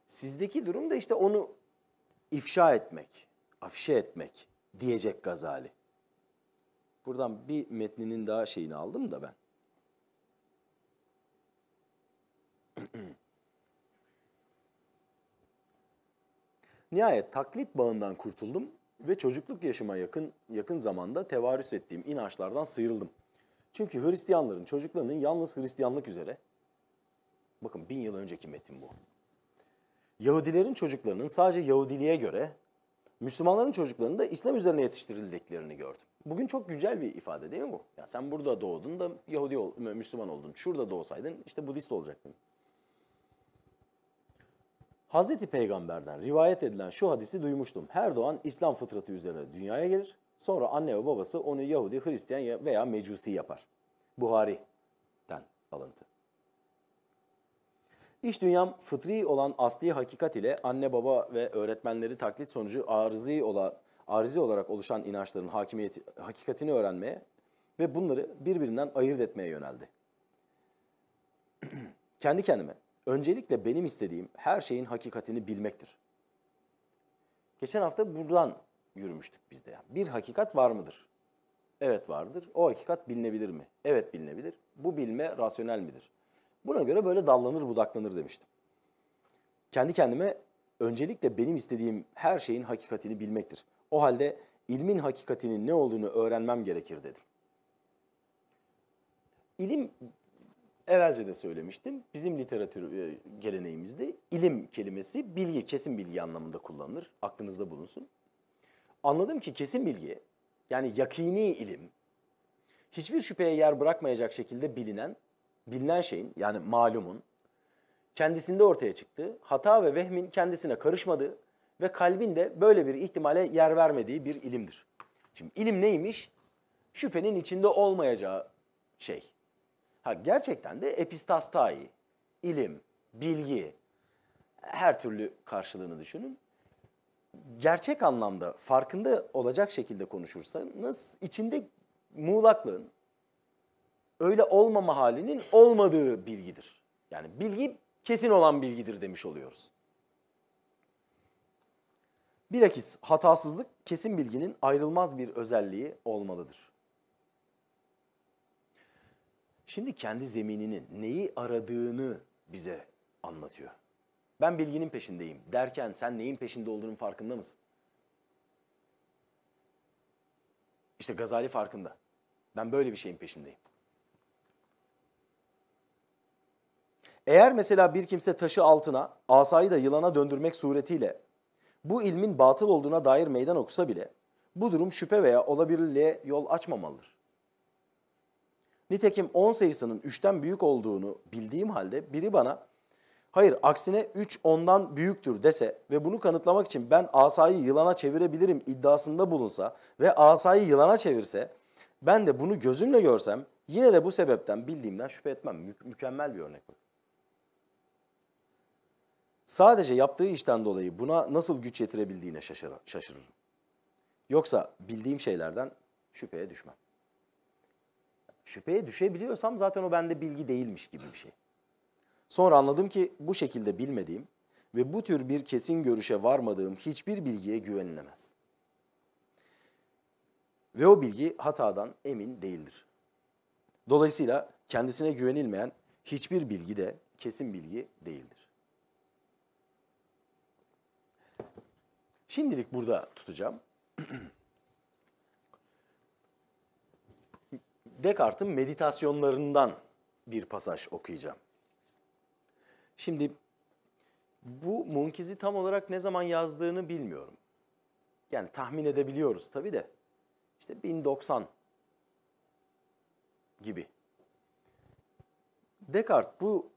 Sizdeki durum da işte onu ifşa etmek, afişe etmek diyecek Gazali. Buradan bir metninin daha şeyini aldım da ben. Nihayet taklit bağından kurtuldum ve çocukluk yaşıma yakın yakın zamanda tevarüs ettiğim inançlardan sıyrıldım. Çünkü Hristiyanların çocuklarının yalnız Hristiyanlık üzere Bakın bin yıl önceki metin bu. Yahudilerin çocuklarının sadece Yahudiliğe göre, Müslümanların çocuklarının da İslam üzerine yetiştirildiklerini gördüm. Bugün çok güncel bir ifade değil mi bu? Ya sen burada doğdun da Yahudi ol, Müslüman oldun. Şurada doğsaydın işte Budist olacaktın. Hazreti Peygamber'den rivayet edilen şu hadisi duymuştum. Her doğan İslam fıtratı üzerine dünyaya gelir. Sonra anne ve babası onu Yahudi, Hristiyan veya Mecusi yapar. Buhari'den alıntı. İş dünyam fıtri olan asli hakikat ile anne baba ve öğretmenleri taklit sonucu arızi, olan, arızi olarak oluşan inançların hakimiyeti, hakikatini öğrenmeye ve bunları birbirinden ayırt etmeye yöneldi. Kendi kendime, öncelikle benim istediğim her şeyin hakikatini bilmektir. Geçen hafta buradan yürümüştük biz de. Bir hakikat var mıdır? Evet vardır. O hakikat bilinebilir mi? Evet bilinebilir. Bu bilme rasyonel midir? Buna göre böyle dallanır budaklanır demiştim. Kendi kendime öncelikle benim istediğim her şeyin hakikatini bilmektir. O halde ilmin hakikatinin ne olduğunu öğrenmem gerekir dedim. İlim evvelce de söylemiştim. Bizim literatür e, geleneğimizde ilim kelimesi bilgi, kesin bilgi anlamında kullanılır. Aklınızda bulunsun. Anladım ki kesin bilgi yani yakini ilim, hiçbir şüpheye yer bırakmayacak şekilde bilinen bilinen şeyin yani malumun kendisinde ortaya çıktığı Hata ve vehmin kendisine karışmadığı ve kalbin de böyle bir ihtimale yer vermediği bir ilimdir. Şimdi ilim neymiş? Şüphenin içinde olmayacağı şey. Ha gerçekten de epistastai, ilim, bilgi her türlü karşılığını düşünün. Gerçek anlamda farkında olacak şekilde konuşursanız içinde muğlaklığın, öyle olmama halinin olmadığı bilgidir. Yani bilgi kesin olan bilgidir demiş oluyoruz. Bilakis hatasızlık kesin bilginin ayrılmaz bir özelliği olmalıdır. Şimdi kendi zemininin neyi aradığını bize anlatıyor. Ben bilginin peşindeyim derken sen neyin peşinde olduğunun farkında mısın? İşte Gazali farkında. Ben böyle bir şeyin peşindeyim. Eğer mesela bir kimse taşı altına, asayı da yılana döndürmek suretiyle bu ilmin batıl olduğuna dair meydan okusa bile bu durum şüphe veya olabilirliğe yol açmamalıdır. Nitekim 10 sayısının 3'ten büyük olduğunu bildiğim halde biri bana hayır aksine 3 ondan büyüktür dese ve bunu kanıtlamak için ben asayı yılana çevirebilirim iddiasında bulunsa ve asayı yılana çevirse ben de bunu gözümle görsem yine de bu sebepten bildiğimden şüphe etmem. Mü mükemmel bir örnek bu. Sadece yaptığı işten dolayı buna nasıl güç yetirebildiğine şaşırır, şaşırırım. Yoksa bildiğim şeylerden şüpheye düşmem. Şüpheye düşebiliyorsam zaten o bende bilgi değilmiş gibi bir şey. Sonra anladım ki bu şekilde bilmediğim ve bu tür bir kesin görüşe varmadığım hiçbir bilgiye güvenilemez. Ve o bilgi hatadan emin değildir. Dolayısıyla kendisine güvenilmeyen hiçbir bilgi de kesin bilgi değildir. Şimdilik burada tutacağım. Descartes'in meditasyonlarından bir pasaj okuyacağım. Şimdi bu Munkiz'i tam olarak ne zaman yazdığını bilmiyorum. Yani tahmin edebiliyoruz tabii de. İşte 1090 gibi. Descartes bu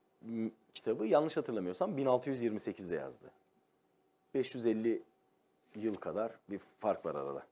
kitabı yanlış hatırlamıyorsam 1628'de yazdı. 550 yıl kadar bir fark var arada.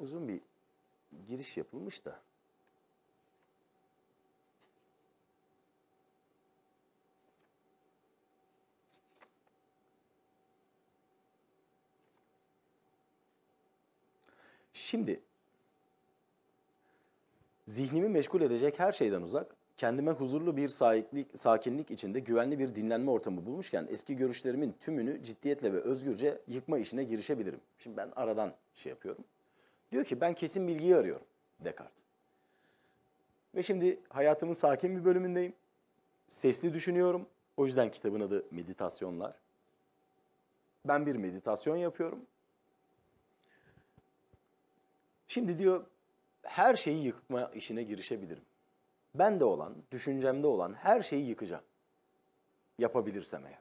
Uzun bir giriş yapılmış da Şimdi zihnimi meşgul edecek her şeyden uzak, kendime huzurlu bir sahiklik, sakinlik içinde güvenli bir dinlenme ortamı bulmuşken eski görüşlerimin tümünü ciddiyetle ve özgürce yıkma işine girişebilirim. Şimdi ben aradan şey yapıyorum. Diyor ki ben kesin bilgiyi arıyorum Descartes. Ve şimdi hayatımın sakin bir bölümündeyim. Sesli düşünüyorum. O yüzden kitabın adı Meditasyonlar. Ben bir meditasyon yapıyorum Şimdi diyor her şeyi yıkma işine girişebilirim. Ben de olan, düşüncemde olan her şeyi yıkacağım. Yapabilirsem eğer.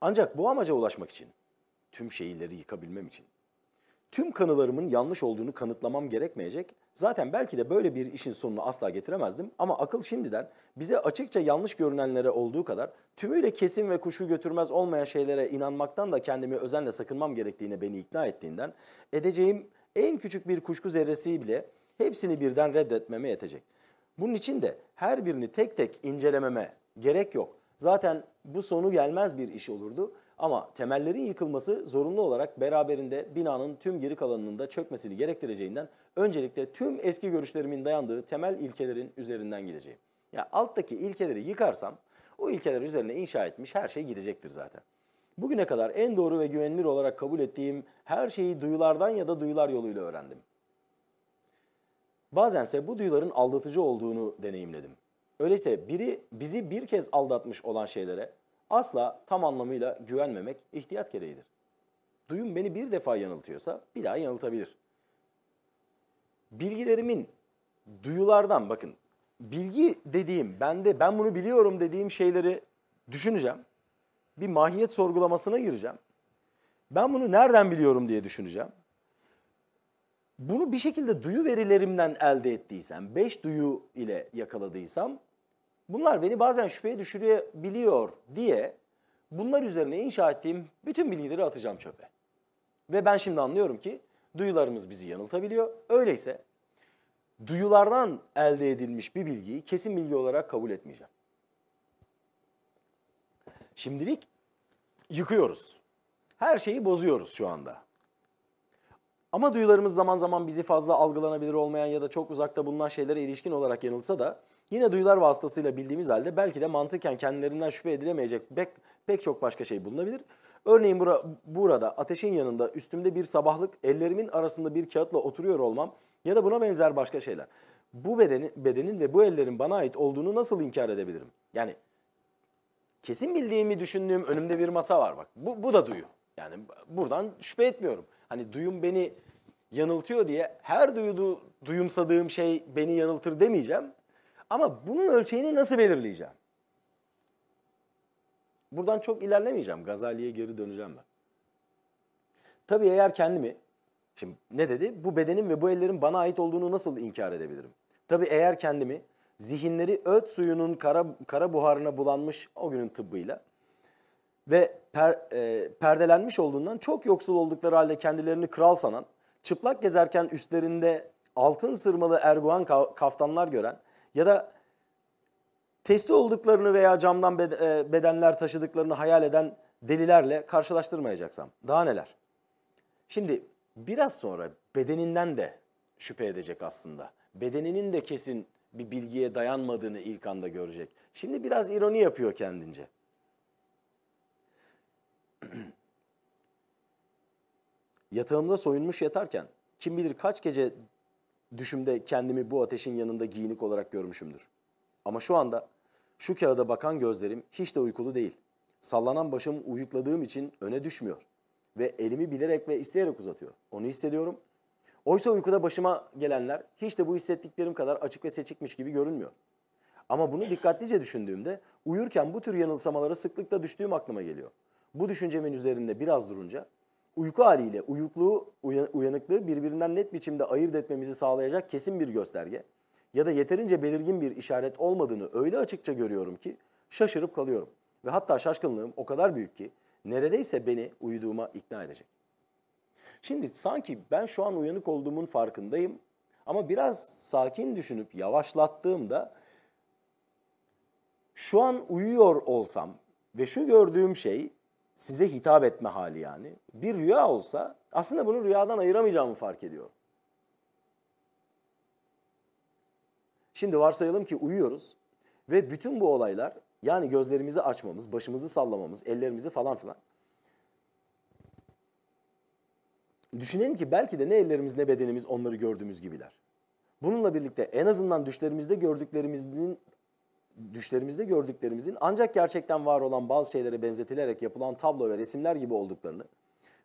Ancak bu amaca ulaşmak için, tüm şeyleri yıkabilmem için tüm kanılarımın yanlış olduğunu kanıtlamam gerekmeyecek. Zaten belki de böyle bir işin sonunu asla getiremezdim ama akıl şimdiden bize açıkça yanlış görünenlere olduğu kadar tümüyle kesin ve kuşu götürmez olmayan şeylere inanmaktan da kendimi özenle sakınmam gerektiğine beni ikna ettiğinden edeceğim en küçük bir kuşku zerresi bile hepsini birden reddetmeme yetecek. Bunun için de her birini tek tek incelememe gerek yok. Zaten bu sonu gelmez bir iş olurdu. Ama temellerin yıkılması zorunlu olarak beraberinde binanın tüm geri kalanının da çökmesini gerektireceğinden öncelikle tüm eski görüşlerimin dayandığı temel ilkelerin üzerinden gideceğim. Ya alttaki ilkeleri yıkarsam o ilkeler üzerine inşa etmiş her şey gidecektir zaten. Bugüne kadar en doğru ve güvenilir olarak kabul ettiğim her şeyi duyulardan ya da duyular yoluyla öğrendim. Bazense bu duyuların aldatıcı olduğunu deneyimledim. Öyleyse biri bizi bir kez aldatmış olan şeylere Asla tam anlamıyla güvenmemek ihtiyat gereğidir. Duyum beni bir defa yanıltıyorsa bir daha yanıltabilir. Bilgilerimin duyulardan bakın bilgi dediğim bende ben bunu biliyorum dediğim şeyleri düşüneceğim. Bir mahiyet sorgulamasına gireceğim. Ben bunu nereden biliyorum diye düşüneceğim. Bunu bir şekilde duyu verilerimden elde ettiysem, beş duyu ile yakaladıysam bunlar beni bazen şüpheye düşürebiliyor diye bunlar üzerine inşa ettiğim bütün bilgileri atacağım çöpe. Ve ben şimdi anlıyorum ki duyularımız bizi yanıltabiliyor. Öyleyse duyulardan elde edilmiş bir bilgiyi kesin bilgi olarak kabul etmeyeceğim. Şimdilik yıkıyoruz. Her şeyi bozuyoruz şu anda. Ama duyularımız zaman zaman bizi fazla algılanabilir olmayan ya da çok uzakta bulunan şeylere ilişkin olarak yanılsa da Yine duyular vasıtasıyla bildiğimiz halde belki de mantıken kendilerinden şüphe edilemeyecek pek, pek çok başka şey bulunabilir. Örneğin bura, burada ateşin yanında üstümde bir sabahlık ellerimin arasında bir kağıtla oturuyor olmam ya da buna benzer başka şeyler. Bu bedeni, bedenin ve bu ellerin bana ait olduğunu nasıl inkar edebilirim? Yani kesin bildiğimi düşündüğüm önümde bir masa var bak. Bu, bu da duyu. Yani buradan şüphe etmiyorum. Hani duyum beni yanıltıyor diye her duyudu, duyumsadığım şey beni yanıltır demeyeceğim. Ama bunun ölçeğini nasıl belirleyeceğim? Buradan çok ilerlemeyeceğim. Gazali'ye geri döneceğim ben. Tabii eğer kendimi, şimdi ne dedi? Bu bedenim ve bu ellerin bana ait olduğunu nasıl inkar edebilirim? Tabii eğer kendimi zihinleri öt suyunun kara, kara buharına bulanmış o günün tıbbıyla ve per, e, perdelenmiş olduğundan çok yoksul oldukları halde kendilerini kral sanan, çıplak gezerken üstlerinde altın sırmalı erguan kaftanlar gören ya da testi olduklarını veya camdan e, bedenler taşıdıklarını hayal eden delilerle karşılaştırmayacaksam daha neler? Şimdi biraz sonra bedeninden de şüphe edecek aslında. Bedeninin de kesin bir bilgiye dayanmadığını ilk anda görecek. Şimdi biraz ironi yapıyor kendince. Yatağımda soyunmuş yatarken kim bilir kaç gece Düşümde kendimi bu ateşin yanında giyinik olarak görmüşümdür. Ama şu anda şu kağıda bakan gözlerim hiç de uykulu değil. Sallanan başım uyukladığım için öne düşmüyor. Ve elimi bilerek ve isteyerek uzatıyor. Onu hissediyorum. Oysa uykuda başıma gelenler hiç de bu hissettiklerim kadar açık ve seçikmiş gibi görünmüyor. Ama bunu dikkatlice düşündüğümde uyurken bu tür yanılsamalara sıklıkla düştüğüm aklıma geliyor. Bu düşüncemin üzerinde biraz durunca uyku haliyle uyukluğu, uyanıklığı birbirinden net biçimde ayırt etmemizi sağlayacak kesin bir gösterge ya da yeterince belirgin bir işaret olmadığını öyle açıkça görüyorum ki şaşırıp kalıyorum. Ve hatta şaşkınlığım o kadar büyük ki neredeyse beni uyuduğuma ikna edecek. Şimdi sanki ben şu an uyanık olduğumun farkındayım ama biraz sakin düşünüp yavaşlattığımda şu an uyuyor olsam ve şu gördüğüm şey size hitap etme hali yani. Bir rüya olsa aslında bunu rüyadan ayıramayacağımı fark ediyorum. Şimdi varsayalım ki uyuyoruz ve bütün bu olaylar yani gözlerimizi açmamız, başımızı sallamamız, ellerimizi falan filan. Düşünelim ki belki de ne ellerimiz ne bedenimiz onları gördüğümüz gibiler. Bununla birlikte en azından düşlerimizde gördüklerimizin düşlerimizde gördüklerimizin ancak gerçekten var olan bazı şeylere benzetilerek yapılan tablo ve resimler gibi olduklarını,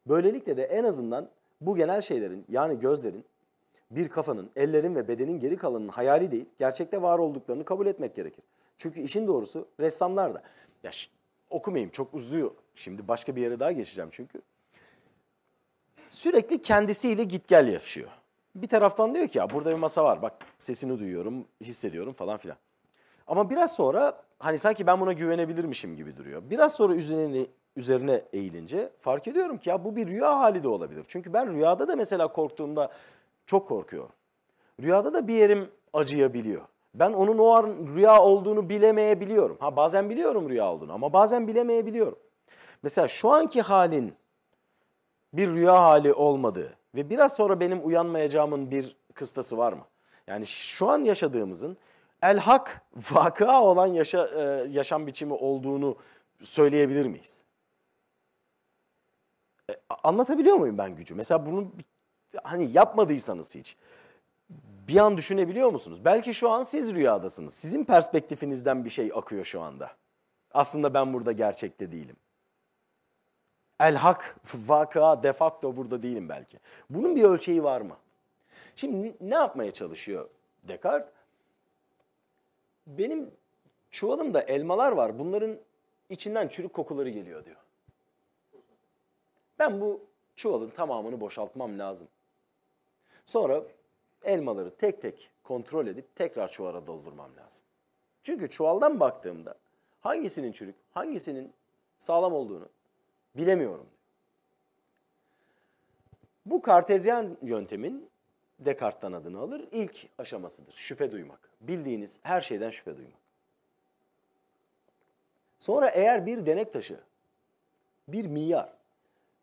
böylelikle de en azından bu genel şeylerin yani gözlerin, bir kafanın, ellerin ve bedenin geri kalanının hayali değil, gerçekte var olduklarını kabul etmek gerekir. Çünkü işin doğrusu ressamlar da, ya okumayayım çok uzuyor, şimdi başka bir yere daha geçeceğim çünkü. Sürekli kendisiyle git gel yapışıyor. Bir taraftan diyor ki ya burada bir masa var bak sesini duyuyorum, hissediyorum falan filan. Ama biraz sonra hani sanki ben buna güvenebilirmişim gibi duruyor. Biraz sonra üzerine, üzerine eğilince fark ediyorum ki ya bu bir rüya hali de olabilir. Çünkü ben rüyada da mesela korktuğumda çok korkuyorum. Rüyada da bir yerim acıyabiliyor. Ben onun o an rüya olduğunu bilemeyebiliyorum. Ha bazen biliyorum rüya olduğunu ama bazen bilemeyebiliyorum. Mesela şu anki halin bir rüya hali olmadığı ve biraz sonra benim uyanmayacağımın bir kıstası var mı? Yani şu an yaşadığımızın el hak vakıa olan yaşa, e, yaşam biçimi olduğunu söyleyebilir miyiz? E, anlatabiliyor muyum ben gücü? Mesela bunu hani yapmadıysanız hiç bir an düşünebiliyor musunuz? Belki şu an siz rüyadasınız. Sizin perspektifinizden bir şey akıyor şu anda. Aslında ben burada gerçekte değilim. El hak, vaka, de burada değilim belki. Bunun bir ölçeği var mı? Şimdi ne yapmaya çalışıyor Descartes? Benim çuvalımda elmalar var. Bunların içinden çürük kokuları geliyor diyor. Ben bu çuvalın tamamını boşaltmam lazım. Sonra elmaları tek tek kontrol edip tekrar çuvara doldurmam lazım. Çünkü çuvaldan baktığımda hangisinin çürük, hangisinin sağlam olduğunu bilemiyorum. Bu kartezyen yöntemin Descartes'ten adını alır. İlk aşamasıdır şüphe duymak. Bildiğiniz her şeyden şüphe duymak. Sonra eğer bir denek taşı, bir miyar,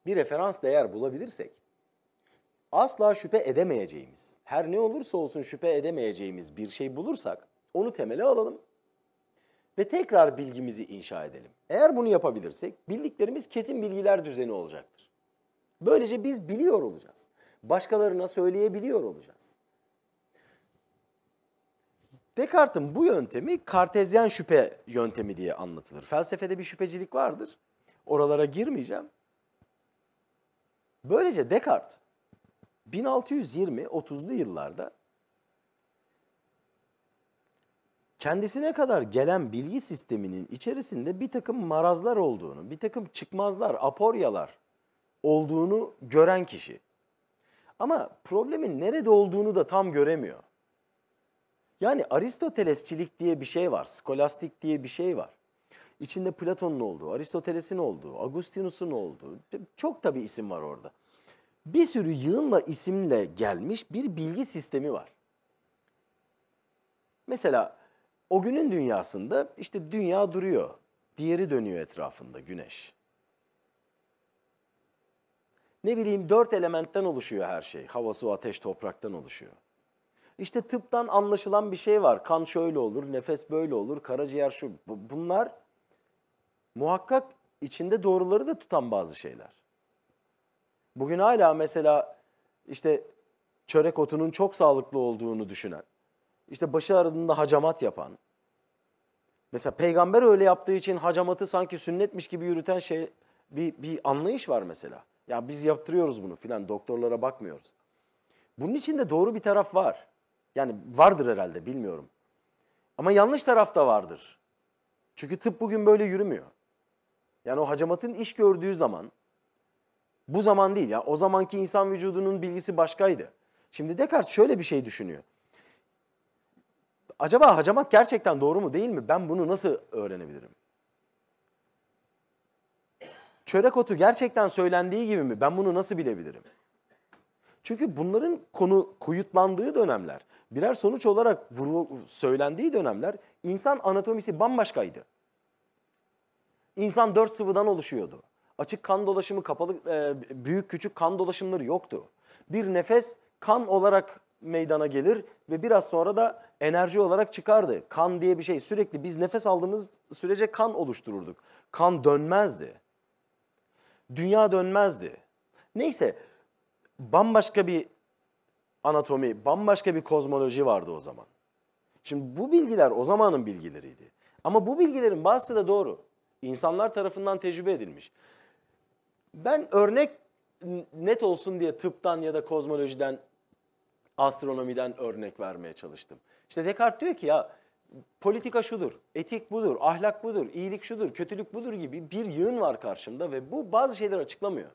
bir referans değer bulabilirsek asla şüphe edemeyeceğimiz, her ne olursa olsun şüphe edemeyeceğimiz bir şey bulursak onu temele alalım ve tekrar bilgimizi inşa edelim. Eğer bunu yapabilirsek bildiklerimiz kesin bilgiler düzeni olacaktır. Böylece biz biliyor olacağız başkalarına söyleyebiliyor olacağız. Descartes'in bu yöntemi kartezyen şüphe yöntemi diye anlatılır. Felsefede bir şüphecilik vardır. Oralara girmeyeceğim. Böylece Descartes 1620-30'lu yıllarda kendisine kadar gelen bilgi sisteminin içerisinde bir takım marazlar olduğunu, bir takım çıkmazlar, aporyalar olduğunu gören kişi. Ama problemin nerede olduğunu da tam göremiyor. Yani Aristotelesçilik diye bir şey var, skolastik diye bir şey var. İçinde Platon'un olduğu, Aristoteles'in olduğu, Agustinus'un olduğu, çok tabii isim var orada. Bir sürü yığınla isimle gelmiş bir bilgi sistemi var. Mesela o günün dünyasında işte dünya duruyor, diğeri dönüyor etrafında güneş ne bileyim dört elementten oluşuyor her şey. Hava, su, ateş, topraktan oluşuyor. İşte tıptan anlaşılan bir şey var. Kan şöyle olur, nefes böyle olur, karaciğer şu. Bunlar muhakkak içinde doğruları da tutan bazı şeyler. Bugün hala mesela işte çörek otunun çok sağlıklı olduğunu düşünen, işte başı ağrıdığında hacamat yapan, mesela peygamber öyle yaptığı için hacamatı sanki sünnetmiş gibi yürüten şey bir, bir anlayış var mesela. Ya biz yaptırıyoruz bunu filan doktorlara bakmıyoruz. Bunun içinde doğru bir taraf var. Yani vardır herhalde bilmiyorum. Ama yanlış taraf da vardır. Çünkü tıp bugün böyle yürümüyor. Yani o hacamatın iş gördüğü zaman bu zaman değil ya o zamanki insan vücudunun bilgisi başkaydı. Şimdi Descartes şöyle bir şey düşünüyor. Acaba hacamat gerçekten doğru mu değil mi? Ben bunu nasıl öğrenebilirim? çörek otu gerçekten söylendiği gibi mi? Ben bunu nasıl bilebilirim? Çünkü bunların konu kuyutlandığı dönemler, birer sonuç olarak vurgu, söylendiği dönemler insan anatomisi bambaşkaydı. İnsan dört sıvıdan oluşuyordu. Açık kan dolaşımı, kapalı, e, büyük küçük kan dolaşımları yoktu. Bir nefes kan olarak meydana gelir ve biraz sonra da enerji olarak çıkardı. Kan diye bir şey sürekli biz nefes aldığımız sürece kan oluştururduk. Kan dönmezdi dünya dönmezdi. Neyse bambaşka bir anatomi, bambaşka bir kozmoloji vardı o zaman. Şimdi bu bilgiler o zamanın bilgileriydi. Ama bu bilgilerin bazısı da doğru. İnsanlar tarafından tecrübe edilmiş. Ben örnek net olsun diye tıptan ya da kozmolojiden, astronomiden örnek vermeye çalıştım. İşte Descartes diyor ki ya politika şudur, etik budur, ahlak budur, iyilik şudur, kötülük budur gibi bir yığın var karşımda ve bu bazı şeyleri açıklamıyor.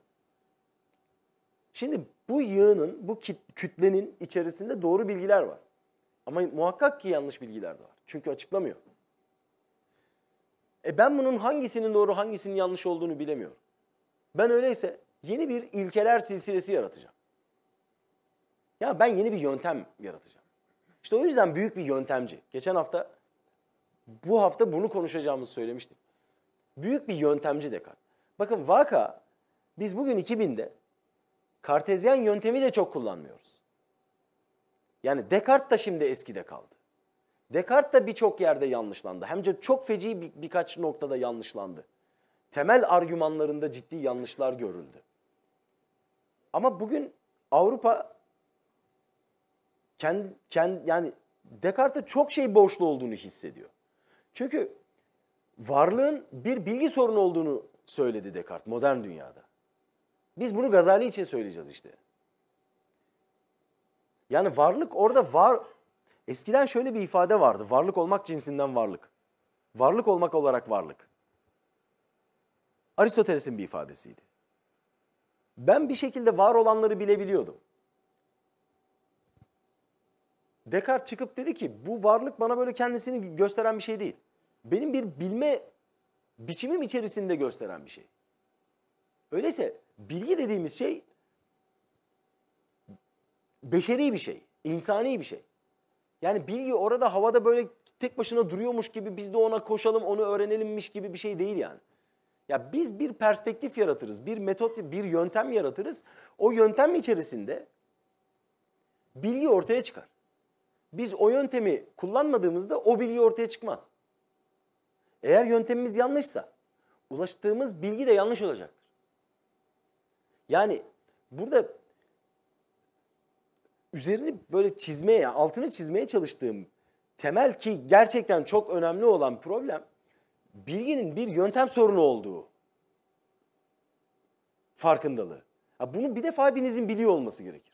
Şimdi bu yığının, bu kütlenin içerisinde doğru bilgiler var. Ama muhakkak ki yanlış bilgiler de var. Çünkü açıklamıyor. E ben bunun hangisinin doğru, hangisinin yanlış olduğunu bilemiyorum. Ben öyleyse yeni bir ilkeler silsilesi yaratacağım. Ya ben yeni bir yöntem yaratacağım. İşte o yüzden büyük bir yöntemci. Geçen hafta bu hafta bunu konuşacağımızı söylemiştim. Büyük bir yöntemci Descartes. Bakın vaka biz bugün 2000'de kartezyen yöntemi de çok kullanmıyoruz. Yani Descartes da şimdi eskide kaldı. Descartes da birçok yerde yanlışlandı. Hemce çok feci bir, birkaç noktada yanlışlandı. Temel argümanlarında ciddi yanlışlar görüldü. Ama bugün Avrupa kendi, kendi yani Descartes'e çok şey borçlu olduğunu hissediyor. Çünkü varlığın bir bilgi sorunu olduğunu söyledi Descartes modern dünyada. Biz bunu Gazali için söyleyeceğiz işte. Yani varlık orada var. Eskiden şöyle bir ifade vardı. Varlık olmak cinsinden varlık. Varlık olmak olarak varlık. Aristoteles'in bir ifadesiydi. Ben bir şekilde var olanları bilebiliyordum. Descartes çıkıp dedi ki bu varlık bana böyle kendisini gösteren bir şey değil. Benim bir bilme biçimim içerisinde gösteren bir şey. Öyleyse bilgi dediğimiz şey beşeri bir şey, insani bir şey. Yani bilgi orada havada böyle tek başına duruyormuş gibi biz de ona koşalım, onu öğrenelimmiş gibi bir şey değil yani. Ya biz bir perspektif yaratırız, bir metot, bir yöntem yaratırız. O yöntem içerisinde bilgi ortaya çıkar. Biz o yöntemi kullanmadığımızda o bilgi ortaya çıkmaz. Eğer yöntemimiz yanlışsa ulaştığımız bilgi de yanlış olacaktır. Yani burada üzerini böyle çizmeye, yani altını çizmeye çalıştığım temel ki gerçekten çok önemli olan problem bilginin bir yöntem sorunu olduğu farkındalığı. bunu bir defa hepinizin biliyor olması gerekir.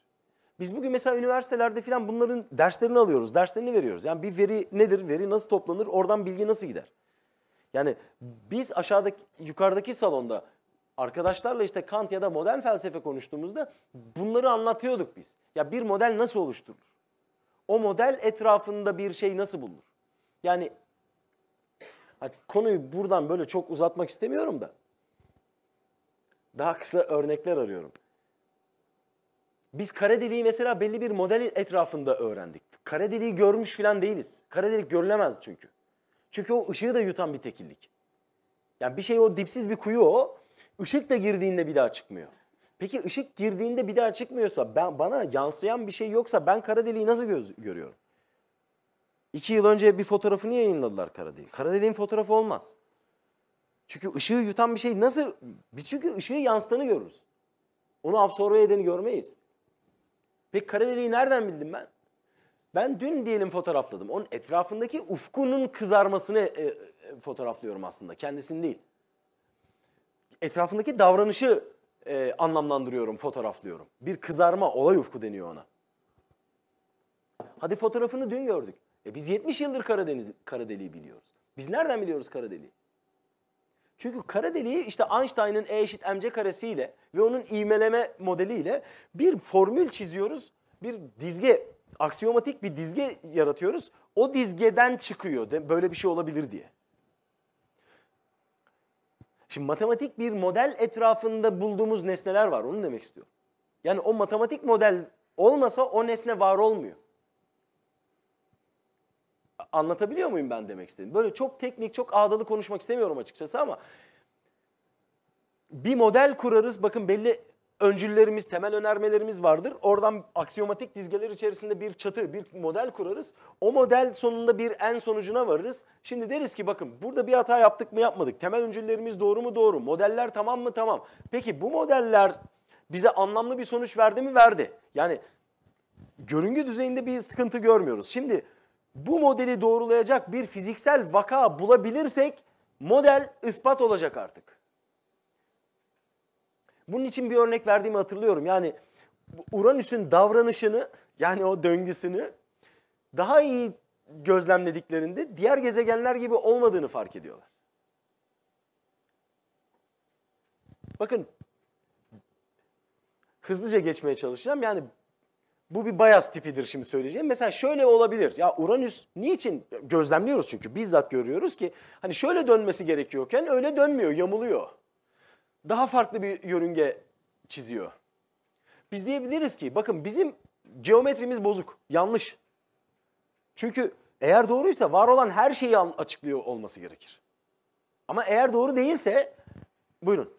Biz bugün mesela üniversitelerde falan bunların derslerini alıyoruz, derslerini veriyoruz. Yani bir veri nedir, veri nasıl toplanır, oradan bilgi nasıl gider? Yani biz aşağıdaki, yukarıdaki salonda arkadaşlarla işte Kant ya da modern felsefe konuştuğumuzda bunları anlatıyorduk biz. Ya bir model nasıl oluşturulur? O model etrafında bir şey nasıl bulunur? Yani konuyu buradan böyle çok uzatmak istemiyorum da daha kısa örnekler arıyorum. Biz kara deliği mesela belli bir model etrafında öğrendik. Kara deliği görmüş falan değiliz. Kara delik görülemez çünkü. Çünkü o ışığı da yutan bir tekillik. Yani bir şey o dipsiz bir kuyu o. Işık da girdiğinde bir daha çıkmıyor. Peki ışık girdiğinde bir daha çıkmıyorsa, ben, bana yansıyan bir şey yoksa ben kara deliği nasıl göz, görüyorum? İki yıl önce bir fotoğrafını yayınladılar kara deliğin. Kara deliğin fotoğrafı olmaz. Çünkü ışığı yutan bir şey nasıl... Biz çünkü ışığı yansıtanı görürüz. Onu absorbe edeni görmeyiz. Peki kara deliği nereden bildim ben? Ben dün diyelim fotoğrafladım. Onun etrafındaki ufkunun kızarmasını e, e, fotoğraflıyorum aslında. Kendisini değil. Etrafındaki davranışı e, anlamlandırıyorum, fotoğraflıyorum. Bir kızarma, olay ufku deniyor ona. Hadi fotoğrafını dün gördük. E biz 70 yıldır Karadeniz, kara biliyoruz. Biz nereden biliyoruz kara çünkü kara deliği işte Einstein'ın E eşit mc karesiyle ve onun imeleme modeliyle bir formül çiziyoruz. Bir dizge, aksiyomatik bir dizge yaratıyoruz. O dizgeden çıkıyor böyle bir şey olabilir diye. Şimdi matematik bir model etrafında bulduğumuz nesneler var onu demek istiyorum. Yani o matematik model olmasa o nesne var olmuyor. Anlatabiliyor muyum ben demek istedim. Böyle çok teknik, çok ağdalı konuşmak istemiyorum açıkçası ama bir model kurarız. Bakın belli öncüllerimiz, temel önermelerimiz vardır. Oradan aksiyomatik dizgeler içerisinde bir çatı, bir model kurarız. O model sonunda bir en sonucuna varırız. Şimdi deriz ki bakın burada bir hata yaptık mı yapmadık? Temel öncüllerimiz doğru mu doğru? Modeller tamam mı tamam. Peki bu modeller bize anlamlı bir sonuç verdi mi verdi? Yani görüngü düzeyinde bir sıkıntı görmüyoruz. Şimdi bu modeli doğrulayacak bir fiziksel vaka bulabilirsek model ispat olacak artık. Bunun için bir örnek verdiğimi hatırlıyorum. Yani Uranüs'ün davranışını yani o döngüsünü daha iyi gözlemlediklerinde diğer gezegenler gibi olmadığını fark ediyorlar. Bakın hızlıca geçmeye çalışacağım. Yani bu bir bayaz tipidir şimdi söyleyeceğim. Mesela şöyle olabilir. Ya Uranüs niçin? Gözlemliyoruz çünkü bizzat görüyoruz ki hani şöyle dönmesi gerekiyorken öyle dönmüyor, yamuluyor. Daha farklı bir yörünge çiziyor. Biz diyebiliriz ki bakın bizim geometrimiz bozuk, yanlış. Çünkü eğer doğruysa var olan her şeyi açıklıyor olması gerekir. Ama eğer doğru değilse buyurun.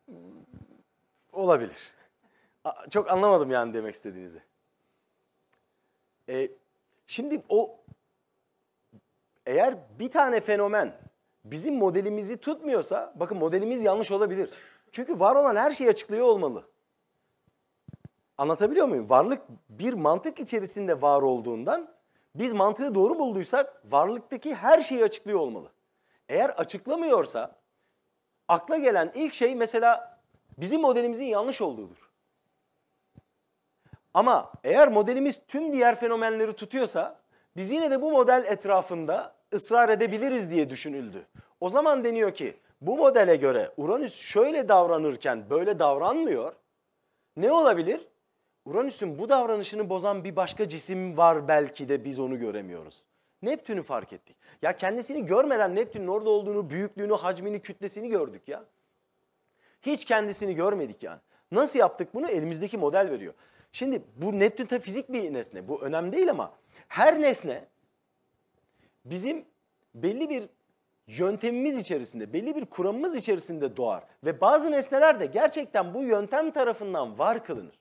Olabilir. Çok anlamadım yani demek istediğinizi. E, şimdi o eğer bir tane fenomen bizim modelimizi tutmuyorsa bakın modelimiz yanlış olabilir. Çünkü var olan her şeyi açıklıyor olmalı. Anlatabiliyor muyum? Varlık bir mantık içerisinde var olduğundan biz mantığı doğru bulduysak varlıktaki her şeyi açıklıyor olmalı. Eğer açıklamıyorsa akla gelen ilk şey mesela bizim modelimizin yanlış olduğudur. Ama eğer modelimiz tüm diğer fenomenleri tutuyorsa biz yine de bu model etrafında ısrar edebiliriz diye düşünüldü. O zaman deniyor ki bu modele göre Uranüs şöyle davranırken böyle davranmıyor. Ne olabilir? Uranüs'ün bu davranışını bozan bir başka cisim var belki de biz onu göremiyoruz. Neptün'ü fark ettik. Ya kendisini görmeden Neptün'ün orada olduğunu, büyüklüğünü, hacmini, kütlesini gördük ya. Hiç kendisini görmedik yani. Nasıl yaptık bunu? Elimizdeki model veriyor. Şimdi bu Neptün tabii fizik bir nesne. Bu önemli değil ama her nesne bizim belli bir yöntemimiz içerisinde, belli bir kuramımız içerisinde doğar. Ve bazı nesneler de gerçekten bu yöntem tarafından var kılınır.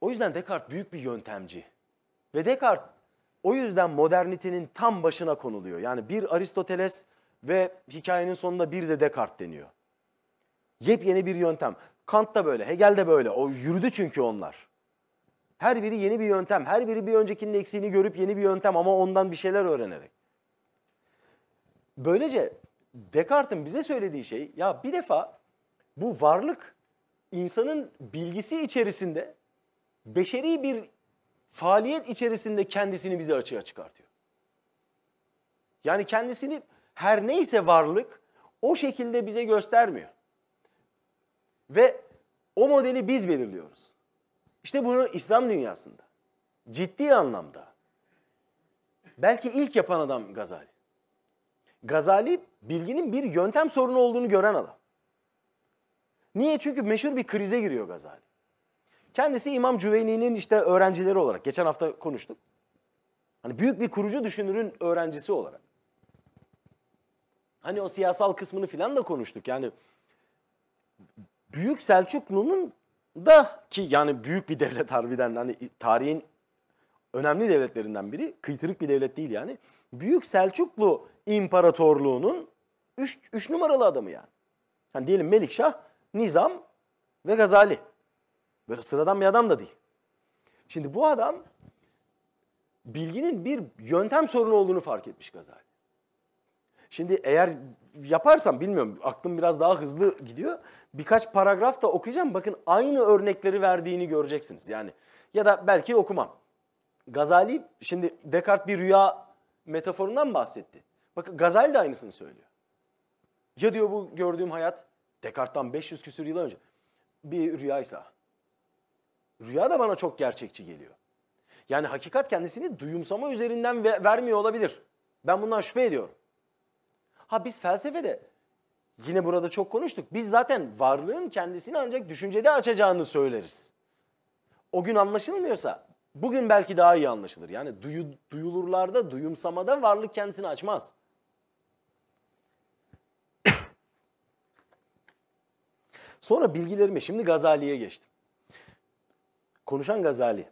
O yüzden Descartes büyük bir yöntemci. Ve Descartes o yüzden modernitenin tam başına konuluyor. Yani bir Aristoteles ve hikayenin sonunda bir de Descartes deniyor. Yepyeni bir yöntem. Kant da böyle, Hegel de böyle. O yürüdü çünkü onlar. Her biri yeni bir yöntem. Her biri bir öncekinin eksiğini görüp yeni bir yöntem ama ondan bir şeyler öğrenerek. Böylece Descartes'in bize söylediği şey ya bir defa bu varlık insanın bilgisi içerisinde beşeri bir faaliyet içerisinde kendisini bize açığa çıkartıyor. Yani kendisini her neyse varlık o şekilde bize göstermiyor. Ve o modeli biz belirliyoruz. İşte bunu İslam dünyasında ciddi anlamda belki ilk yapan adam Gazali. Gazali bilginin bir yöntem sorunu olduğunu gören adam. Niye? Çünkü meşhur bir krize giriyor Gazali. Kendisi İmam Cüveyni'nin işte öğrencileri olarak geçen hafta konuştuk. Hani büyük bir kurucu düşünürün öğrencisi olarak. Hani o siyasal kısmını filan da konuştuk. Yani Büyük Selçuklu'nun da ki yani büyük bir devlet harbiden hani tarihin önemli devletlerinden biri. Kıytırık bir devlet değil yani. Büyük Selçuklu İmparatorluğu'nun 3 numaralı adamı yani. Hani diyelim Melikşah, Nizam ve Gazali. Böyle sıradan bir adam da değil. Şimdi bu adam bilginin bir yöntem sorunu olduğunu fark etmiş Gazali. Şimdi eğer yaparsam bilmiyorum aklım biraz daha hızlı gidiyor. Birkaç paragraf da okuyacağım. Bakın aynı örnekleri verdiğini göreceksiniz. Yani ya da belki okumam. Gazali şimdi Descartes bir rüya metaforundan bahsetti. Bakın Gazali de aynısını söylüyor. Ya diyor bu gördüğüm hayat Descartes'tan 500 küsür yıl önce bir rüyaysa. Rüya da bana çok gerçekçi geliyor. Yani hakikat kendisini duyumsama üzerinden vermiyor olabilir. Ben bundan şüphe ediyorum. Ha biz felsefede yine burada çok konuştuk. Biz zaten varlığın kendisini ancak düşüncede açacağını söyleriz. O gün anlaşılmıyorsa bugün belki daha iyi anlaşılır. Yani duyu, duyulurlarda, duyumsamada varlık kendisini açmaz. Sonra bilgilerimi, şimdi Gazali'ye geçtim. Konuşan Gazali.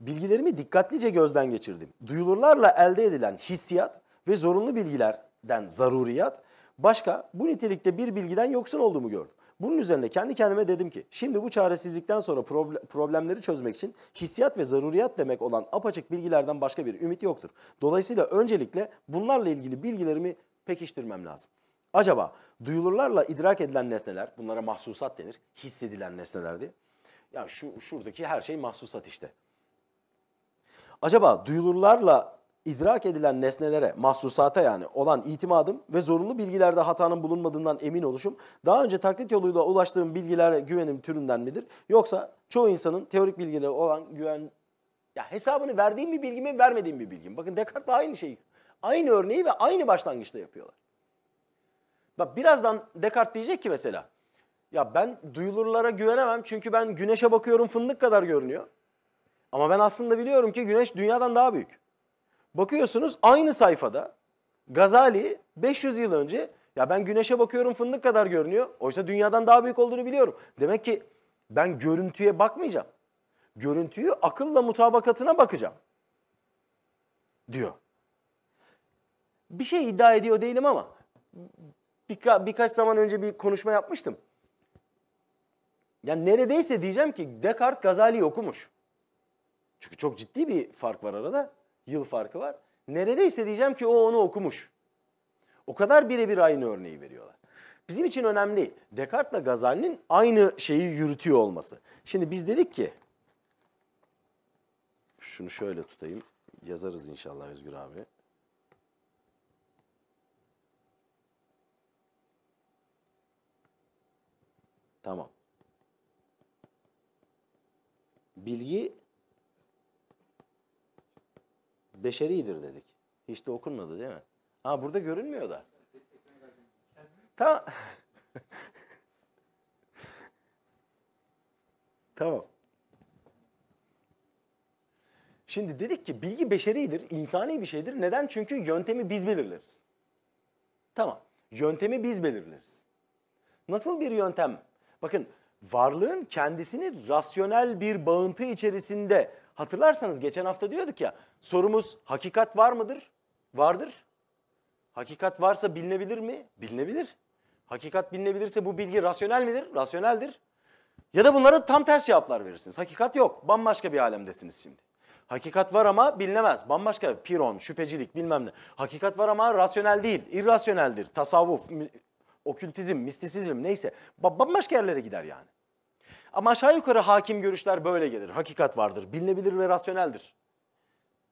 Bilgilerimi dikkatlice gözden geçirdim. Duyulurlarla elde edilen hissiyat ve zorunlu bilgiler den zaruriyat. Başka bu nitelikte bir bilgiden yoksun olduğumu gördüm. Bunun üzerine kendi kendime dedim ki şimdi bu çaresizlikten sonra problemleri çözmek için hissiyat ve zaruriyat demek olan apaçık bilgilerden başka bir ümit yoktur. Dolayısıyla öncelikle bunlarla ilgili bilgilerimi pekiştirmem lazım. Acaba duyulurlarla idrak edilen nesneler, bunlara mahsusat denir, hissedilen nesneler diye. Ya şu şuradaki her şey mahsusat işte. Acaba duyulurlarla idrak edilen nesnelere, mahsusata yani olan itimadım ve zorunlu bilgilerde hatanın bulunmadığından emin oluşum, daha önce taklit yoluyla ulaştığım bilgilere güvenim türünden midir? Yoksa çoğu insanın teorik bilgilere olan güven... Ya hesabını verdiğim bir bilgi vermediğim bir bilgi Bakın Descartes aynı şeyi, aynı örneği ve aynı başlangıçta yapıyorlar. Bak birazdan Descartes diyecek ki mesela, ya ben duyulurlara güvenemem çünkü ben güneşe bakıyorum fındık kadar görünüyor. Ama ben aslında biliyorum ki güneş dünyadan daha büyük. Bakıyorsunuz aynı sayfada Gazali 500 yıl önce ya ben güneşe bakıyorum fındık kadar görünüyor. Oysa dünyadan daha büyük olduğunu biliyorum. Demek ki ben görüntüye bakmayacağım. Görüntüyü akılla mutabakatına bakacağım. Diyor. Bir şey iddia ediyor değilim ama birka, birkaç zaman önce bir konuşma yapmıştım. Yani neredeyse diyeceğim ki Descartes Gazali okumuş. Çünkü çok ciddi bir fark var arada yıl farkı var. Neredeyse diyeceğim ki o onu okumuş. O kadar birebir aynı örneği veriyorlar. Bizim için önemli değil. Descartes'la Gazali'nin aynı şeyi yürütüyor olması. Şimdi biz dedik ki, şunu şöyle tutayım, yazarız inşallah Özgür abi. Tamam. Bilgi beşeridir dedik. Hiç de okunmadı değil mi? Ha burada görünmüyor da. Tamam. tamam. Şimdi dedik ki bilgi beşeridir, insani bir şeydir. Neden? Çünkü yöntemi biz belirleriz. Tamam. Yöntemi biz belirleriz. Nasıl bir yöntem? Bakın varlığın kendisini rasyonel bir bağıntı içerisinde hatırlarsanız geçen hafta diyorduk ya sorumuz hakikat var mıdır? Vardır. Hakikat varsa bilinebilir mi? Bilinebilir. Hakikat bilinebilirse bu bilgi rasyonel midir? Rasyoneldir. Ya da bunlara tam ters cevaplar verirsiniz. Hakikat yok. Bambaşka bir alemdesiniz şimdi. Hakikat var ama bilinemez. Bambaşka piron, şüphecilik bilmem ne. Hakikat var ama rasyonel değil, irrasyoneldir. Tasavvuf, okültizm, mistisizm neyse bambaşka yerlere gider yani. Ama aşağı yukarı hakim görüşler böyle gelir. Hakikat vardır, bilinebilir ve rasyoneldir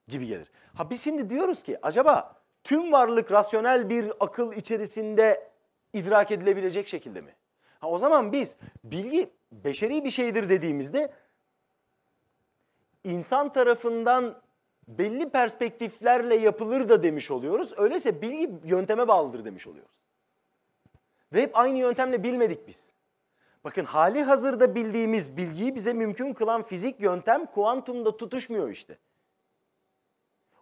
gibi gelir. Ha biz şimdi diyoruz ki acaba tüm varlık rasyonel bir akıl içerisinde idrak edilebilecek şekilde mi? Ha o zaman biz bilgi beşeri bir şeydir dediğimizde insan tarafından belli perspektiflerle yapılır da demiş oluyoruz. Öyleyse bilgi yönteme bağlıdır demiş oluyoruz. Ve hep aynı yöntemle bilmedik biz. Bakın hali hazırda bildiğimiz bilgiyi bize mümkün kılan fizik yöntem kuantumda tutuşmuyor işte.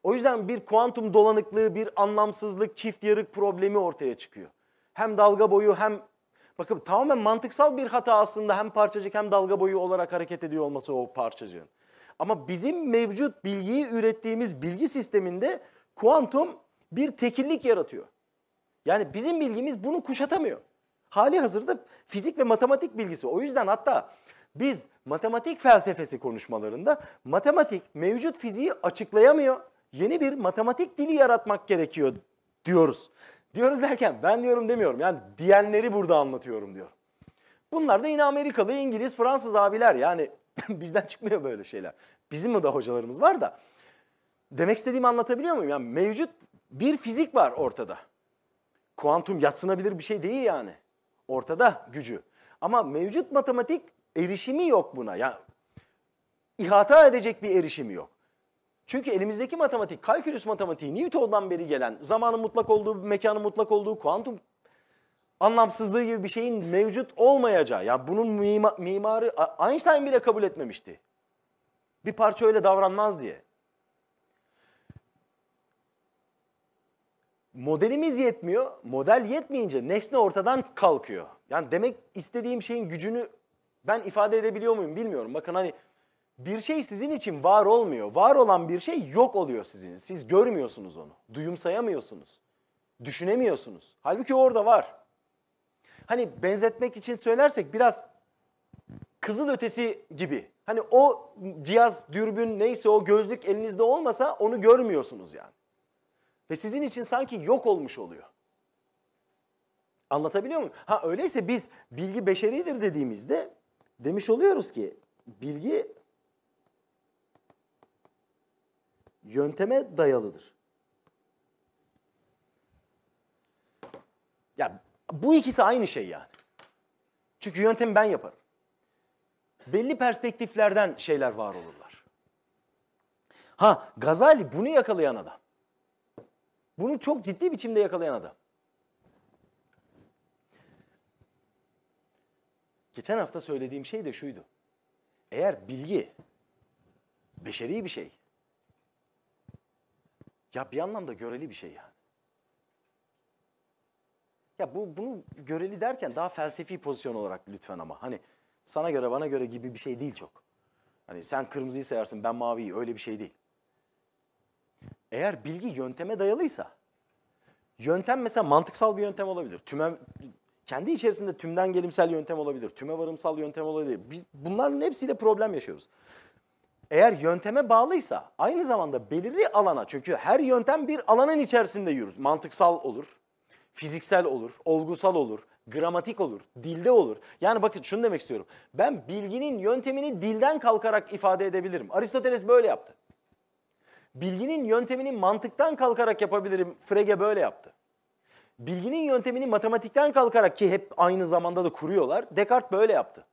O yüzden bir kuantum dolanıklığı, bir anlamsızlık, çift yarık problemi ortaya çıkıyor. Hem dalga boyu hem... Bakın tamamen mantıksal bir hata aslında hem parçacık hem dalga boyu olarak hareket ediyor olması o parçacığın. Ama bizim mevcut bilgiyi ürettiğimiz bilgi sisteminde kuantum bir tekillik yaratıyor. Yani bizim bilgimiz bunu kuşatamıyor. Hali hazırda fizik ve matematik bilgisi. O yüzden hatta biz matematik felsefesi konuşmalarında matematik mevcut fiziği açıklayamıyor. Yeni bir matematik dili yaratmak gerekiyor diyoruz. Diyoruz derken ben diyorum demiyorum. Yani diyenleri burada anlatıyorum diyor. Bunlar da yine Amerikalı, İngiliz, Fransız abiler. Yani bizden çıkmıyor böyle şeyler. Bizim de hocalarımız var da. Demek istediğimi anlatabiliyor muyum? Yani mevcut bir fizik var ortada kuantum yatsınabilir bir şey değil yani. Ortada gücü. Ama mevcut matematik erişimi yok buna. Yani ihata edecek bir erişimi yok. Çünkü elimizdeki matematik, kalkülüs matematiği Newton'dan beri gelen, zamanın mutlak olduğu, mekanın mutlak olduğu, kuantum anlamsızlığı gibi bir şeyin mevcut olmayacağı. Yani bunun mima, mimarı Einstein bile kabul etmemişti. Bir parça öyle davranmaz diye. modelimiz yetmiyor. Model yetmeyince nesne ortadan kalkıyor. Yani demek istediğim şeyin gücünü ben ifade edebiliyor muyum bilmiyorum. Bakın hani bir şey sizin için var olmuyor. Var olan bir şey yok oluyor sizin. Siz görmüyorsunuz onu. Duyumsayamıyorsunuz. Düşünemiyorsunuz. Halbuki orada var. Hani benzetmek için söylersek biraz kızıl ötesi gibi. Hani o cihaz, dürbün neyse o gözlük elinizde olmasa onu görmüyorsunuz yani. Ve sizin için sanki yok olmuş oluyor. Anlatabiliyor muyum? Ha öyleyse biz bilgi beşeridir dediğimizde demiş oluyoruz ki bilgi yönteme dayalıdır. Ya bu ikisi aynı şey yani. Çünkü yöntemi ben yaparım. Belli perspektiflerden şeyler var olurlar. Ha Gazali bunu yakalayan adam. Bunu çok ciddi biçimde yakalayan adam. Geçen hafta söylediğim şey de şuydu. Eğer bilgi beşeri bir şey, ya bir anlamda göreli bir şey yani. Ya bu bunu göreli derken daha felsefi pozisyon olarak lütfen ama hani sana göre bana göre gibi bir şey değil çok. Hani sen kırmızıyı sayarsın ben maviyi öyle bir şey değil eğer bilgi yönteme dayalıysa, yöntem mesela mantıksal bir yöntem olabilir. Tüme, kendi içerisinde tümden gelimsel yöntem olabilir, tüme varımsal yöntem olabilir. Biz bunların hepsiyle problem yaşıyoruz. Eğer yönteme bağlıysa aynı zamanda belirli alana çünkü her yöntem bir alanın içerisinde yürür. Mantıksal olur, fiziksel olur, olgusal olur, gramatik olur, dilde olur. Yani bakın şunu demek istiyorum. Ben bilginin yöntemini dilden kalkarak ifade edebilirim. Aristoteles böyle yaptı. Bilginin yöntemini mantıktan kalkarak yapabilirim. Frege böyle yaptı. Bilginin yöntemini matematikten kalkarak ki hep aynı zamanda da kuruyorlar. Descartes böyle yaptı.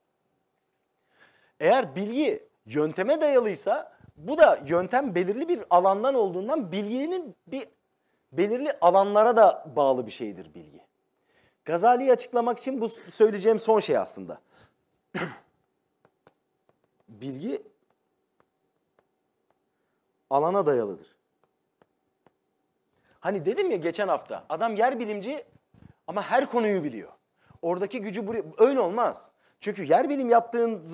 Eğer bilgi yönteme dayalıysa bu da yöntem belirli bir alandan olduğundan bilginin bir belirli alanlara da bağlı bir şeydir bilgi. Gazali'yi açıklamak için bu söyleyeceğim son şey aslında. bilgi alana dayalıdır. Hani dedim ya geçen hafta adam yer bilimci ama her konuyu biliyor. Oradaki gücü buraya öyle olmaz. Çünkü yer bilim yaptığın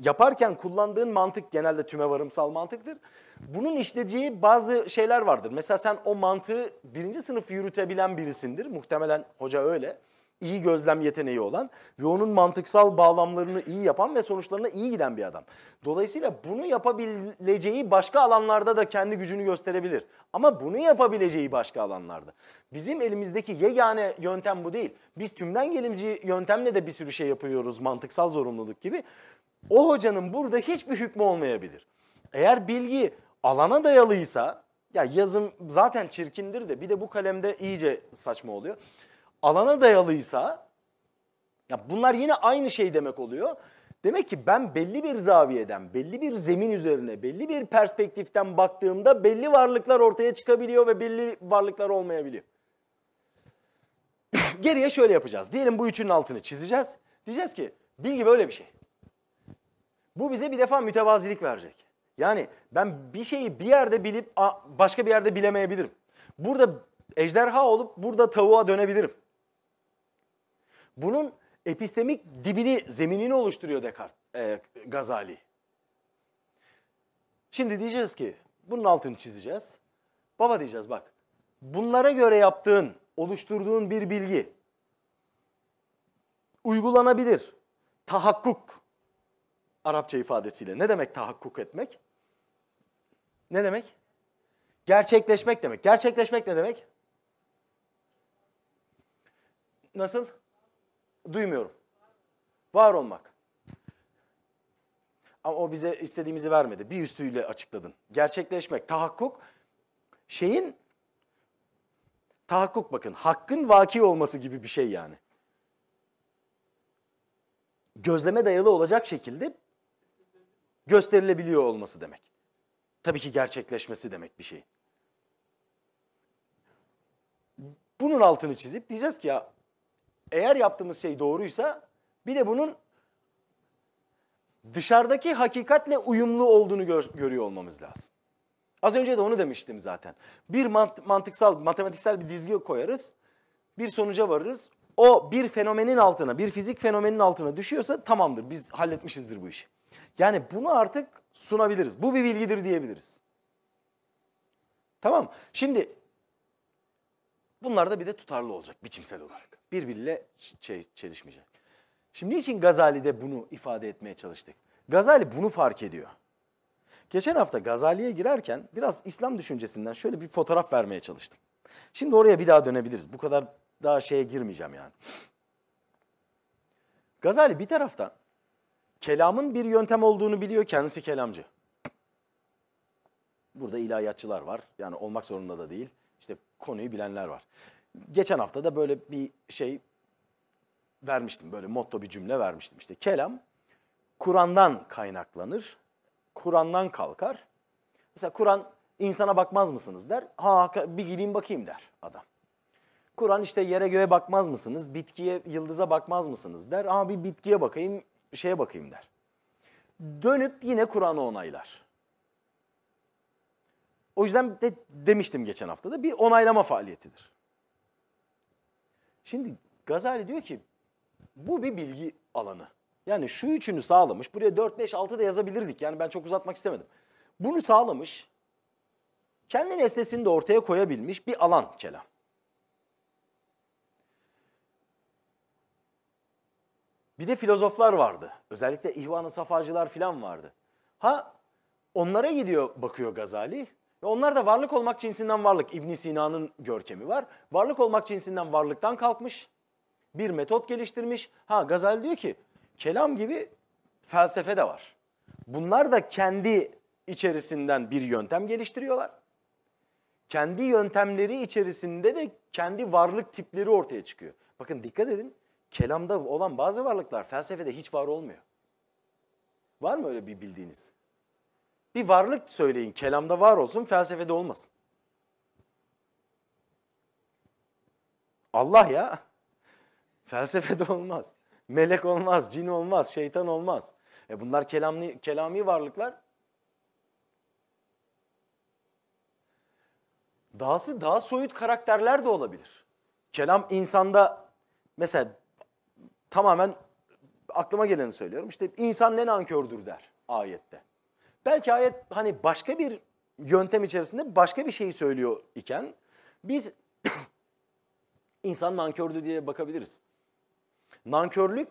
yaparken kullandığın mantık genelde tümevarımsal mantıktır. Bunun işlediği bazı şeyler vardır. Mesela sen o mantığı birinci sınıf yürütebilen birisindir. Muhtemelen hoca öyle iyi gözlem yeteneği olan ve onun mantıksal bağlamlarını iyi yapan ve sonuçlarına iyi giden bir adam. Dolayısıyla bunu yapabileceği başka alanlarda da kendi gücünü gösterebilir. Ama bunu yapabileceği başka alanlarda. Bizim elimizdeki yegane yöntem bu değil. Biz tümden gelimci yöntemle de bir sürü şey yapıyoruz mantıksal zorunluluk gibi. O hocanın burada hiçbir hükmü olmayabilir. Eğer bilgi alana dayalıysa ya yazım zaten çirkindir de bir de bu kalemde iyice saçma oluyor alana dayalıysa ya bunlar yine aynı şey demek oluyor. Demek ki ben belli bir zaviyeden, belli bir zemin üzerine, belli bir perspektiften baktığımda belli varlıklar ortaya çıkabiliyor ve belli varlıklar olmayabiliyor. Geriye şöyle yapacağız. Diyelim bu üçünün altını çizeceğiz. Diyeceğiz ki bilgi böyle bir şey. Bu bize bir defa mütevazilik verecek. Yani ben bir şeyi bir yerde bilip başka bir yerde bilemeyebilirim. Burada ejderha olup burada tavuğa dönebilirim. Bunun epistemik dibini, zeminini oluşturuyor Descartes, e, Gazali. Şimdi diyeceğiz ki bunun altını çizeceğiz. Baba diyeceğiz bak bunlara göre yaptığın, oluşturduğun bir bilgi uygulanabilir. Tahakkuk. Arapça ifadesiyle. Ne demek tahakkuk etmek? Ne demek? Gerçekleşmek demek. Gerçekleşmek ne demek? Nasıl? duymuyorum. Var olmak. Ama o bize istediğimizi vermedi. Bir üstüyle açıkladın. Gerçekleşmek, tahakkuk şeyin tahakkuk bakın hakkın vaki olması gibi bir şey yani. Gözleme dayalı olacak şekilde gösterilebiliyor olması demek. Tabii ki gerçekleşmesi demek bir şey. Bunun altını çizip diyeceğiz ki ya eğer yaptığımız şey doğruysa bir de bunun dışarıdaki hakikatle uyumlu olduğunu gör, görüyor olmamız lazım. Az önce de onu demiştim zaten. Bir mant mantıksal, matematiksel bir dizgi koyarız. Bir sonuca varırız. O bir fenomenin altına, bir fizik fenomenin altına düşüyorsa tamamdır. Biz halletmişizdir bu işi. Yani bunu artık sunabiliriz. Bu bir bilgidir diyebiliriz. Tamam Şimdi bunlar da bir de tutarlı olacak biçimsel olarak birbiriyle şey, çelişmeyecek. Şimdi niçin Gazali'de bunu ifade etmeye çalıştık? Gazali bunu fark ediyor. Geçen hafta Gazali'ye girerken biraz İslam düşüncesinden şöyle bir fotoğraf vermeye çalıştım. Şimdi oraya bir daha dönebiliriz. Bu kadar daha şeye girmeyeceğim yani. Gazali bir taraftan kelamın bir yöntem olduğunu biliyor kendisi kelamcı. Burada ilahiyatçılar var. Yani olmak zorunda da değil. İşte konuyu bilenler var geçen hafta da böyle bir şey vermiştim. Böyle motto bir cümle vermiştim. İşte kelam Kur'an'dan kaynaklanır. Kur'an'dan kalkar. Mesela Kur'an insana bakmaz mısınız der. Ha bir gideyim bakayım der adam. Kur'an işte yere göğe bakmaz mısınız? Bitkiye, yıldıza bakmaz mısınız der. Ha bir bitkiye bakayım, şeye bakayım der. Dönüp yine Kur'an'ı onaylar. O yüzden de demiştim geçen hafta da bir onaylama faaliyetidir. Şimdi Gazali diyor ki bu bir bilgi alanı. Yani şu üçünü sağlamış. Buraya 4, 5, 6 da yazabilirdik. Yani ben çok uzatmak istemedim. Bunu sağlamış. Kendi nesnesini de ortaya koyabilmiş bir alan kelam. Bir de filozoflar vardı. Özellikle İhvan-ı Safacılar falan vardı. Ha onlara gidiyor bakıyor Gazali. Ve onlar da varlık olmak cinsinden varlık. İbn Sina'nın görkemi var. Varlık olmak cinsinden varlıktan kalkmış. Bir metot geliştirmiş. Ha Gazal diyor ki kelam gibi felsefe de var. Bunlar da kendi içerisinden bir yöntem geliştiriyorlar. Kendi yöntemleri içerisinde de kendi varlık tipleri ortaya çıkıyor. Bakın dikkat edin. Kelamda olan bazı varlıklar felsefede hiç var olmuyor. Var mı öyle bir bildiğiniz? Bir varlık söyleyin. Kelamda var olsun, felsefede olmasın. Allah ya. Felsefede olmaz. Melek olmaz, cin olmaz, şeytan olmaz. E bunlar kelamli, kelami varlıklar. Dahası daha soyut karakterler de olabilir. Kelam insanda mesela tamamen aklıma geleni söylüyorum. İşte insan ne nankördür der ayette. Belki ayet hani başka bir yöntem içerisinde başka bir şey söylüyor iken biz insan nankördü diye bakabiliriz. Nankörlük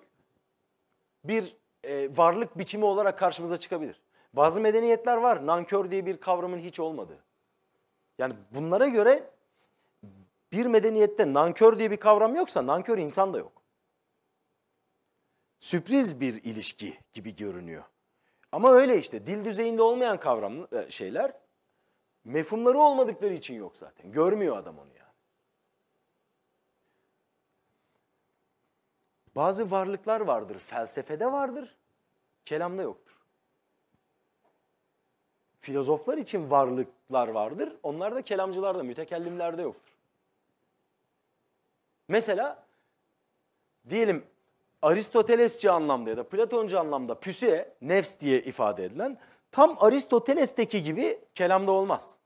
bir e, varlık biçimi olarak karşımıza çıkabilir. Bazı medeniyetler var nankör diye bir kavramın hiç olmadığı. Yani bunlara göre bir medeniyette nankör diye bir kavram yoksa nankör insan da yok. Sürpriz bir ilişki gibi görünüyor. Ama öyle işte dil düzeyinde olmayan kavram e, şeyler mefhumları olmadıkları için yok zaten. Görmüyor adam onu yani. Bazı varlıklar vardır, felsefede vardır, kelamda yoktur. Filozoflar için varlıklar vardır, onlar da kelamcılarda, mütekellimlerde yoktur. Mesela diyelim Aristotelesçi anlamda ya da Platoncu anlamda püsiye, nefs diye ifade edilen tam Aristoteles'teki gibi kelamda olmaz.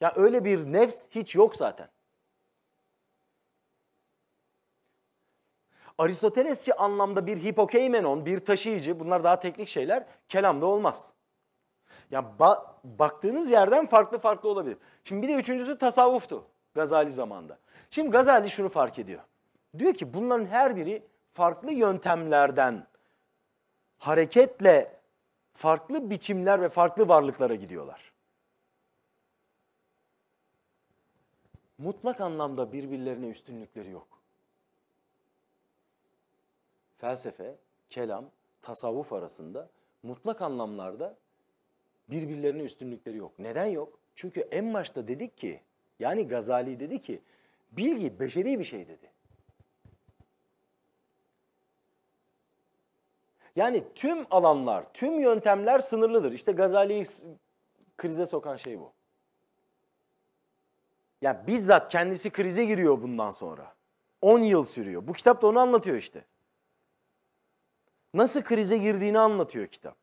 Ya öyle bir nefs hiç yok zaten. Aristotelesçi anlamda bir hipokeymenon, bir taşıyıcı bunlar daha teknik şeyler kelamda olmaz. Ya ba baktığınız yerden farklı farklı olabilir. Şimdi bir de üçüncüsü tasavvuftu Gazali zamanında. Şimdi Gazali şunu fark ediyor. Diyor ki bunların her biri farklı yöntemlerden hareketle farklı biçimler ve farklı varlıklara gidiyorlar. Mutlak anlamda birbirlerine üstünlükleri yok. Felsefe, kelam, tasavvuf arasında mutlak anlamlarda birbirlerine üstünlükleri yok. Neden yok? Çünkü en başta dedik ki, yani Gazali dedi ki, bilgi beşeri bir şey dedi. Yani tüm alanlar, tüm yöntemler sınırlıdır. İşte Gazali'yi krize sokan şey bu. Yani bizzat kendisi krize giriyor bundan sonra. 10 yıl sürüyor. Bu kitap da onu anlatıyor işte. Nasıl krize girdiğini anlatıyor kitap.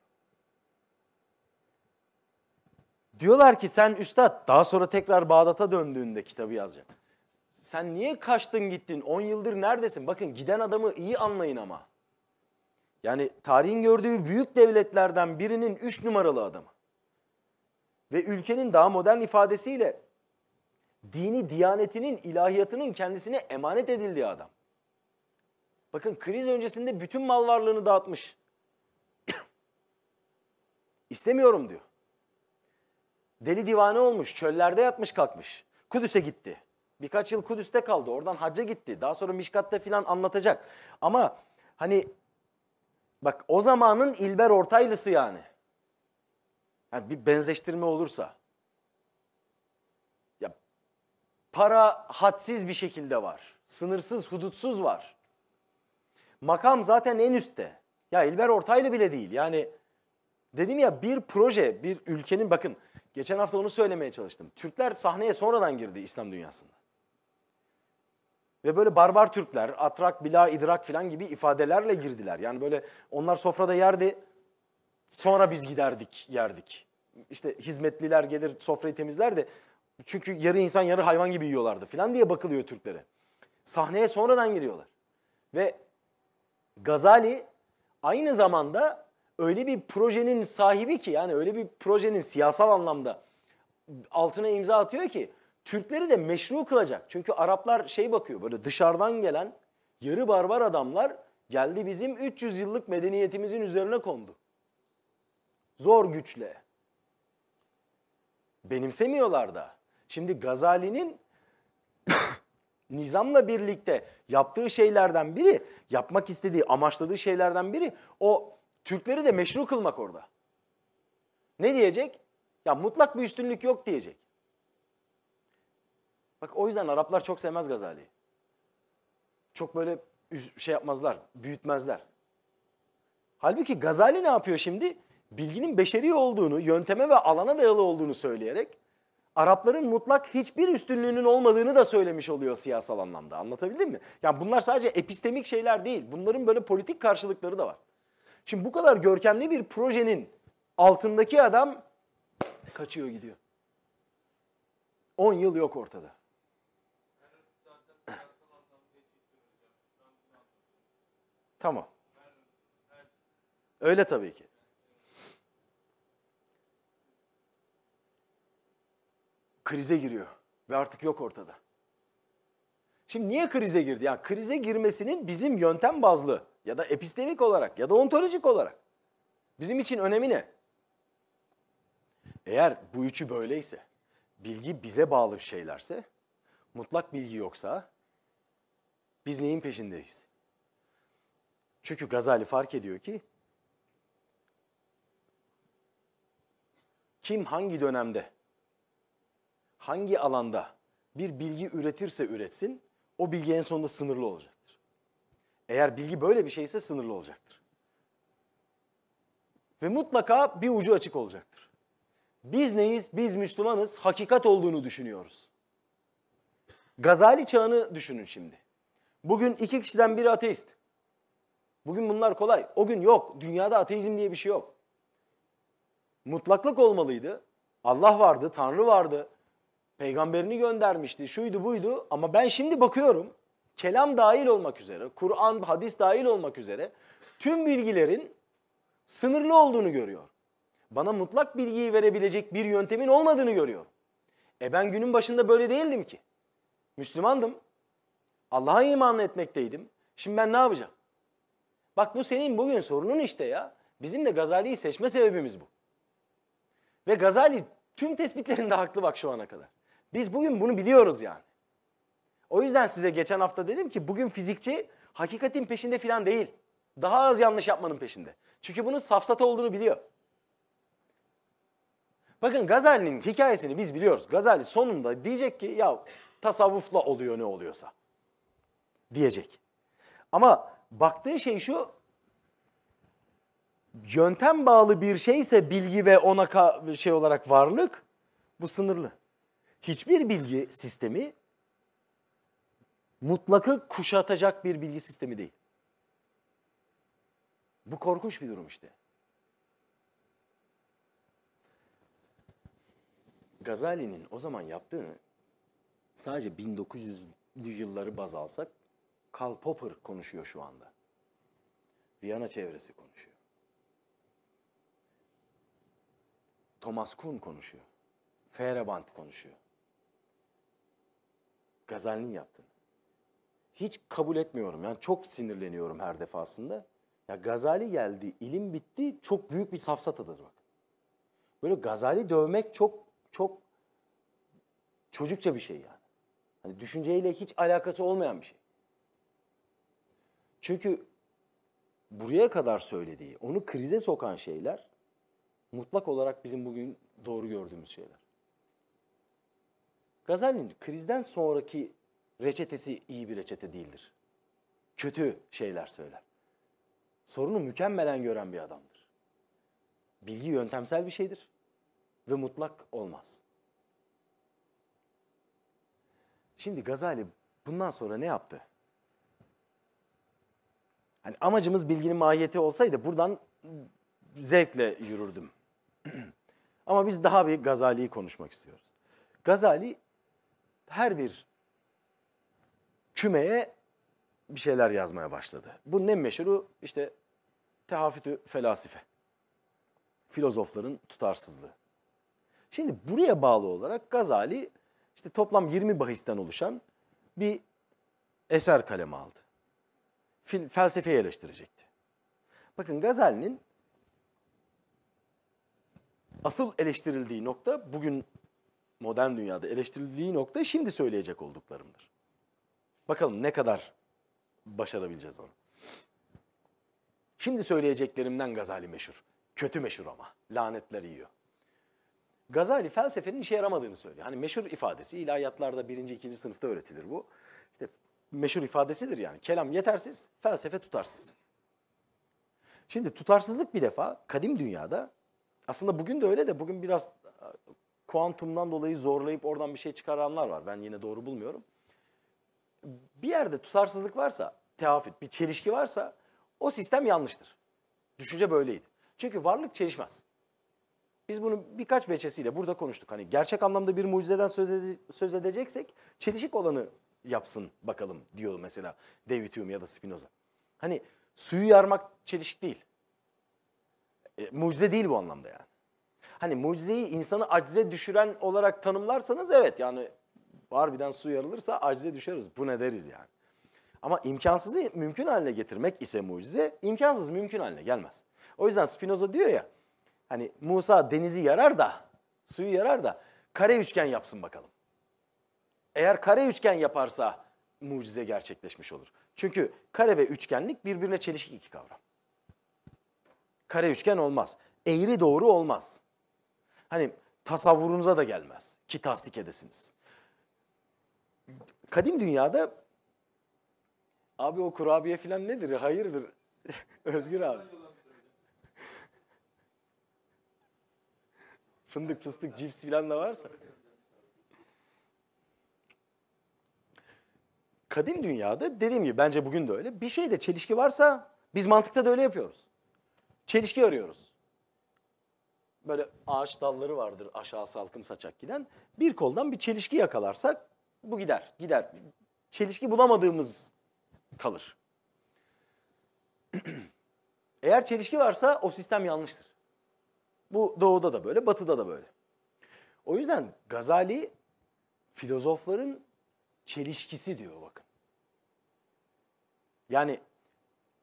Diyorlar ki sen üstad daha sonra tekrar Bağdat'a döndüğünde kitabı yazacak. Sen niye kaçtın gittin? 10 yıldır neredesin? Bakın giden adamı iyi anlayın ama. Yani tarihin gördüğü büyük devletlerden birinin üç numaralı adamı. Ve ülkenin daha modern ifadesiyle dini, diyanetinin, ilahiyatının kendisine emanet edildiği adam. Bakın kriz öncesinde bütün mal varlığını dağıtmış. İstemiyorum diyor. Deli divane olmuş, çöllerde yatmış kalkmış. Kudüs'e gitti. Birkaç yıl Kudüs'te kaldı. Oradan hacca gitti. Daha sonra Mişkat'ta filan anlatacak. Ama hani Bak o zamanın İlber Ortaylısı yani. yani bir benzeştirme olursa. Ya para hadsiz bir şekilde var. Sınırsız, hudutsuz var. Makam zaten en üstte. Ya İlber Ortaylı bile değil. Yani dedim ya bir proje, bir ülkenin bakın geçen hafta onu söylemeye çalıştım. Türkler sahneye sonradan girdi İslam dünyasında. Ve böyle barbar Türkler, atrak, bila, idrak falan gibi ifadelerle girdiler. Yani böyle onlar sofrada yerdi, sonra biz giderdik, yerdik. İşte hizmetliler gelir sofrayı temizlerdi. Çünkü yarı insan yarı hayvan gibi yiyorlardı falan diye bakılıyor Türklere. Sahneye sonradan giriyorlar. Ve Gazali aynı zamanda öyle bir projenin sahibi ki yani öyle bir projenin siyasal anlamda altına imza atıyor ki Türkleri de meşru kılacak. Çünkü Araplar şey bakıyor böyle dışarıdan gelen yarı barbar adamlar geldi bizim 300 yıllık medeniyetimizin üzerine kondu. Zor güçle. Benimsemiyorlar da. Şimdi Gazali'nin nizamla birlikte yaptığı şeylerden biri, yapmak istediği, amaçladığı şeylerden biri o Türkleri de meşru kılmak orada. Ne diyecek? Ya mutlak bir üstünlük yok diyecek. Bak o yüzden Araplar çok sevmez Gazali'yi. Çok böyle şey yapmazlar, büyütmezler. Halbuki Gazali ne yapıyor şimdi? Bilginin beşeri olduğunu, yönteme ve alana dayalı olduğunu söyleyerek Arapların mutlak hiçbir üstünlüğünün olmadığını da söylemiş oluyor siyasal anlamda. Anlatabildim mi? Yani bunlar sadece epistemik şeyler değil. Bunların böyle politik karşılıkları da var. Şimdi bu kadar görkemli bir projenin altındaki adam kaçıyor gidiyor. 10 yıl yok ortada. Tamam. Öyle tabii ki. Krize giriyor ve artık yok ortada. Şimdi niye krize girdi? Yani krize girmesinin bizim yöntem bazlı ya da epistemik olarak ya da ontolojik olarak bizim için önemi ne? Eğer bu üçü böyleyse, bilgi bize bağlı şeylerse, mutlak bilgi yoksa biz neyin peşindeyiz? Çünkü Gazali fark ediyor ki kim hangi dönemde, hangi alanda bir bilgi üretirse üretsin o bilgi en sonunda sınırlı olacaktır. Eğer bilgi böyle bir şeyse sınırlı olacaktır. Ve mutlaka bir ucu açık olacaktır. Biz neyiz? Biz Müslümanız. Hakikat olduğunu düşünüyoruz. Gazali çağını düşünün şimdi. Bugün iki kişiden biri ateist. Bugün bunlar kolay. O gün yok. Dünyada ateizm diye bir şey yok. Mutlaklık olmalıydı. Allah vardı, Tanrı vardı. Peygamberini göndermişti, şuydu buydu. Ama ben şimdi bakıyorum, kelam dahil olmak üzere, Kur'an, hadis dahil olmak üzere tüm bilgilerin sınırlı olduğunu görüyor. Bana mutlak bilgiyi verebilecek bir yöntemin olmadığını görüyor. E ben günün başında böyle değildim ki. Müslümandım. Allah'a iman etmekteydim. Şimdi ben ne yapacağım? Bak bu senin bugün sorunun işte ya. Bizim de Gazali'yi seçme sebebimiz bu. Ve Gazali tüm tespitlerinde haklı bak şu ana kadar. Biz bugün bunu biliyoruz yani. O yüzden size geçen hafta dedim ki bugün fizikçi hakikatin peşinde filan değil. Daha az yanlış yapmanın peşinde. Çünkü bunun safsata olduğunu biliyor. Bakın Gazali'nin hikayesini biz biliyoruz. Gazali sonunda diyecek ki ya tasavvufla oluyor ne oluyorsa. Diyecek. Ama baktığı şey şu yöntem bağlı bir şeyse bilgi ve ona şey olarak varlık bu sınırlı. Hiçbir bilgi sistemi mutlakı kuşatacak bir bilgi sistemi değil. Bu korkunç bir durum işte. Gazali'nin o zaman yaptığını sadece 1900'lü yılları baz alsak Karl Popper konuşuyor şu anda. Viyana çevresi konuşuyor. Thomas Kuhn konuşuyor. Feyerabend konuşuyor. Gazal'in yaptığını. Hiç kabul etmiyorum. Yani çok sinirleniyorum her defasında. Ya Gazali geldi, ilim bitti. Çok büyük bir safsatadır bak. Böyle Gazali dövmek çok çok çocukça bir şey yani. Hani düşünceyle hiç alakası olmayan bir şey. Çünkü buraya kadar söylediği, onu krize sokan şeyler mutlak olarak bizim bugün doğru gördüğümüz şeyler. Gazali'nin krizden sonraki reçetesi iyi bir reçete değildir. Kötü şeyler söyler. Sorunu mükemmelen gören bir adamdır. Bilgi yöntemsel bir şeydir ve mutlak olmaz. Şimdi Gazali bundan sonra ne yaptı? Hani amacımız bilginin mahiyeti olsaydı buradan zevkle yürürdüm. Ama biz daha bir Gazali'yi konuşmak istiyoruz. Gazali her bir kümeye bir şeyler yazmaya başladı. Bu ne meşhuru? işte tehafütü felasife. Filozofların tutarsızlığı. Şimdi buraya bağlı olarak Gazali işte toplam 20 bahisten oluşan bir eser kaleme aldı felsefeyi eleştirecekti. Bakın Gazali'nin asıl eleştirildiği nokta bugün modern dünyada eleştirildiği nokta şimdi söyleyecek olduklarımdır. Bakalım ne kadar başarabileceğiz onu. Şimdi söyleyeceklerimden Gazali meşhur. Kötü meşhur ama. Lanetler yiyor. Gazali felsefenin işe yaramadığını söylüyor. Hani meşhur ifadesi ilahiyatlarda birinci, ikinci sınıfta öğretilir bu. İşte meşhur ifadesidir yani. Kelam yetersiz, felsefe tutarsız. Şimdi tutarsızlık bir defa kadim dünyada aslında bugün de öyle de bugün biraz e, kuantumdan dolayı zorlayıp oradan bir şey çıkaranlar var. Ben yine doğru bulmuyorum. Bir yerde tutarsızlık varsa, teafüt, bir çelişki varsa o sistem yanlıştır. Düşünce böyleydi. Çünkü varlık çelişmez. Biz bunu birkaç veçesiyle burada konuştuk. Hani gerçek anlamda bir mucizeden söz, ede söz edeceksek çelişik olanı yapsın bakalım diyor mesela David Hume ya da Spinoza. Hani suyu yarmak çelişik değil. E, mucize değil bu anlamda yani. Hani mucizeyi insanı acize düşüren olarak tanımlarsanız evet yani harbiden su yarılırsa acize düşeriz. Bu ne deriz yani. Ama imkansızı mümkün haline getirmek ise mucize, imkansız mümkün haline gelmez. O yüzden Spinoza diyor ya, hani Musa denizi yarar da, suyu yarar da kare üçgen yapsın bakalım. Eğer kare üçgen yaparsa mucize gerçekleşmiş olur. Çünkü kare ve üçgenlik birbirine çelişik iki kavram. Kare üçgen olmaz. Eğri doğru olmaz. Hani tasavvurunuza da gelmez ki tasdik edesiniz. Kadim dünyada abi o kurabiye falan nedir? Hayırdır Özgür abi. Fındık fıstık cips falan da varsa. kadim dünyada dediğim gibi bence bugün de öyle. Bir şeyde çelişki varsa biz mantıkta da öyle yapıyoruz. Çelişki arıyoruz. Böyle ağaç dalları vardır aşağı salkım saçak giden. Bir koldan bir çelişki yakalarsak bu gider, gider. Çelişki bulamadığımız kalır. Eğer çelişki varsa o sistem yanlıştır. Bu doğuda da böyle, batıda da böyle. O yüzden Gazali filozofların çelişkisi diyor bakın. Yani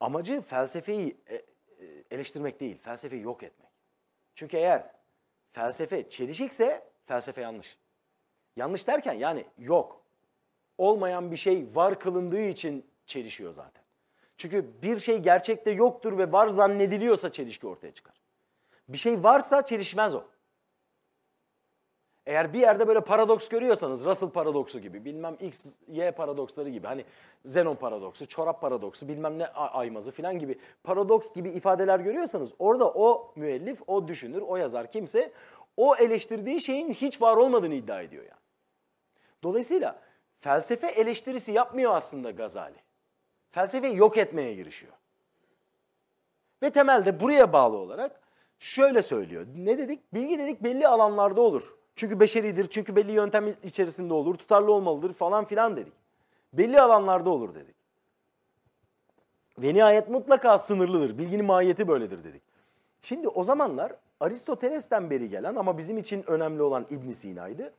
amacı felsefeyi e, e, eleştirmek değil, felsefeyi yok etmek. Çünkü eğer felsefe çelişikse felsefe yanlış. Yanlış derken yani yok. Olmayan bir şey var kılındığı için çelişiyor zaten. Çünkü bir şey gerçekte yoktur ve var zannediliyorsa çelişki ortaya çıkar. Bir şey varsa çelişmez o. Eğer bir yerde böyle paradoks görüyorsanız Russell paradoksu gibi bilmem X, Y paradoksları gibi hani Zenon paradoksu, çorap paradoksu bilmem ne aymazı filan gibi paradoks gibi ifadeler görüyorsanız orada o müellif, o düşünür, o yazar kimse o eleştirdiği şeyin hiç var olmadığını iddia ediyor yani. Dolayısıyla felsefe eleştirisi yapmıyor aslında Gazali. Felsefeyi yok etmeye girişiyor. Ve temelde buraya bağlı olarak şöyle söylüyor. Ne dedik? Bilgi dedik belli alanlarda olur. Çünkü beşeridir, çünkü belli yöntem içerisinde olur, tutarlı olmalıdır falan filan dedik. Belli alanlarda olur dedik. Ve nihayet mutlaka sınırlıdır, bilginin mahiyeti böyledir dedik. Şimdi o zamanlar Aristoteles'ten beri gelen ama bizim için önemli olan İbn Sina'ydı.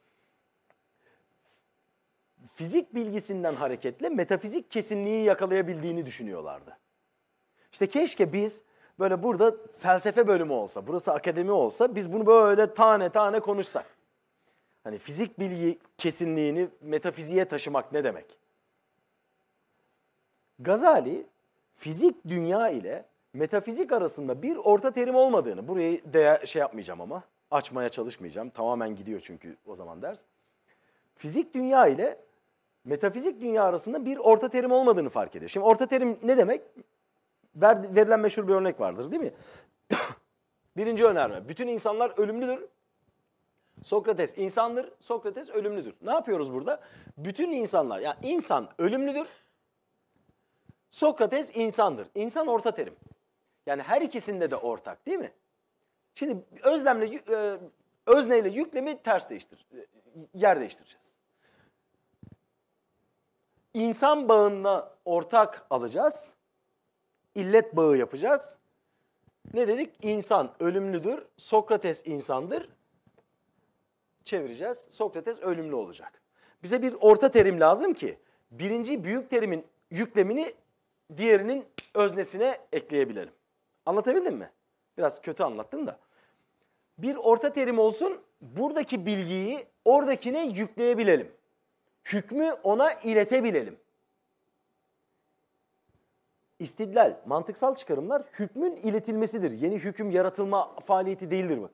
Fizik bilgisinden hareketle metafizik kesinliği yakalayabildiğini düşünüyorlardı. İşte keşke biz böyle burada felsefe bölümü olsa, burası akademi olsa biz bunu böyle tane tane konuşsak. Hani fizik bilgi kesinliğini metafiziğe taşımak ne demek? Gazali fizik dünya ile metafizik arasında bir orta terim olmadığını, burayı de şey yapmayacağım ama açmaya çalışmayacağım. Tamamen gidiyor çünkü o zaman ders. Fizik dünya ile metafizik dünya arasında bir orta terim olmadığını fark ediyor. Şimdi orta terim ne demek? Ver, verilen meşhur bir örnek vardır değil mi? Birinci önerme. Bütün insanlar ölümlüdür Sokrates insandır, Sokrates ölümlüdür. Ne yapıyoruz burada? Bütün insanlar, yani insan ölümlüdür, Sokrates insandır. İnsan orta terim. Yani her ikisinde de ortak değil mi? Şimdi özlemle, e, özneyle yüklemi ters değiştir, e, yer değiştireceğiz. İnsan bağına ortak alacağız, illet bağı yapacağız. Ne dedik? İnsan ölümlüdür, Sokrates insandır, çevireceğiz. Sokrates ölümlü olacak. Bize bir orta terim lazım ki birinci büyük terimin yüklemini diğerinin öznesine ekleyebilelim. Anlatabildim mi? Biraz kötü anlattım da. Bir orta terim olsun buradaki bilgiyi oradakine yükleyebilelim. Hükmü ona iletebilelim. İstidlal, mantıksal çıkarımlar hükmün iletilmesidir. Yeni hüküm yaratılma faaliyeti değildir bak.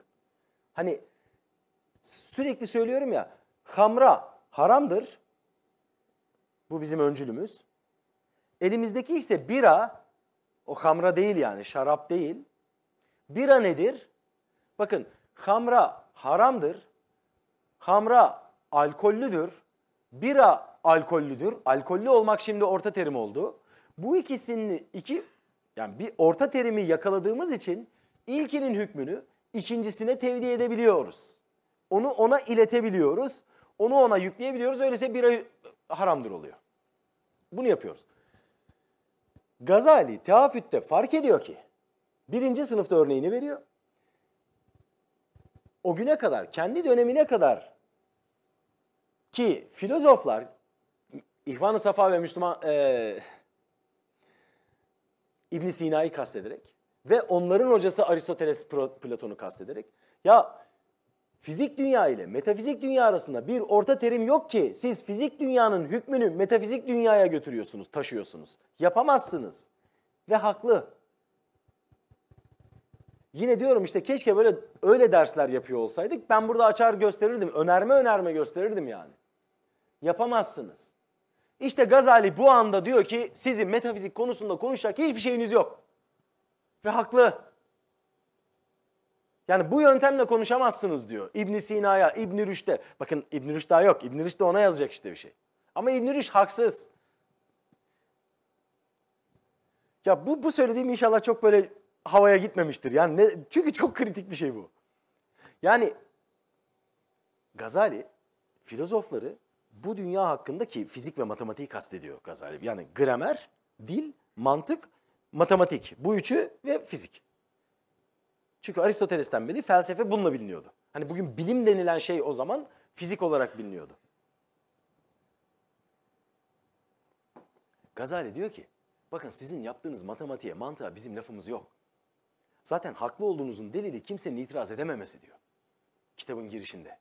Hani Sürekli söylüyorum ya hamra haramdır. Bu bizim öncülümüz. Elimizdeki ise bira o hamra değil yani şarap değil. Bira nedir? Bakın hamra haramdır. Hamra alkollüdür. Bira alkollüdür. Alkollü olmak şimdi orta terim oldu. Bu ikisini iki yani bir orta terimi yakaladığımız için ilkinin hükmünü ikincisine tevdi edebiliyoruz. Onu ona iletebiliyoruz. Onu ona yükleyebiliyoruz. Öyleyse bira haramdır oluyor. Bunu yapıyoruz. Gazali teafütte fark ediyor ki birinci sınıfta örneğini veriyor. O güne kadar, kendi dönemine kadar ki filozoflar İhvan-ı Safa ve Müslüman e, ibn Sina'yı kastederek ve onların hocası Aristoteles Platon'u kastederek ya Fizik dünya ile metafizik dünya arasında bir orta terim yok ki siz fizik dünyanın hükmünü metafizik dünyaya götürüyorsunuz, taşıyorsunuz. Yapamazsınız. Ve haklı. Yine diyorum işte keşke böyle öyle dersler yapıyor olsaydık. Ben burada açar gösterirdim. Önerme önerme gösterirdim yani. Yapamazsınız. İşte Gazali bu anda diyor ki sizin metafizik konusunda konuşacak hiçbir şeyiniz yok. Ve haklı. Yani bu yöntemle konuşamazsınız diyor. ibn Sina'ya, İbn Rüşd'e. Bakın İbn Rüşd daha yok. İbn Rüşd de ona yazacak işte bir şey. Ama İbn Rüşd haksız. Ya bu, bu söylediğim inşallah çok böyle havaya gitmemiştir. Yani ne, çünkü çok kritik bir şey bu. Yani Gazali filozofları bu dünya hakkında ki fizik ve matematiği kastediyor Gazali. Yani gramer, dil, mantık, matematik. Bu üçü ve fizik. Çünkü Aristoteles'ten beri felsefe bununla biliniyordu. Hani bugün bilim denilen şey o zaman fizik olarak biliniyordu. Gazali diyor ki, bakın sizin yaptığınız matematiğe, mantığa bizim lafımız yok. Zaten haklı olduğunuzun delili kimsenin itiraz edememesi diyor. Kitabın girişinde.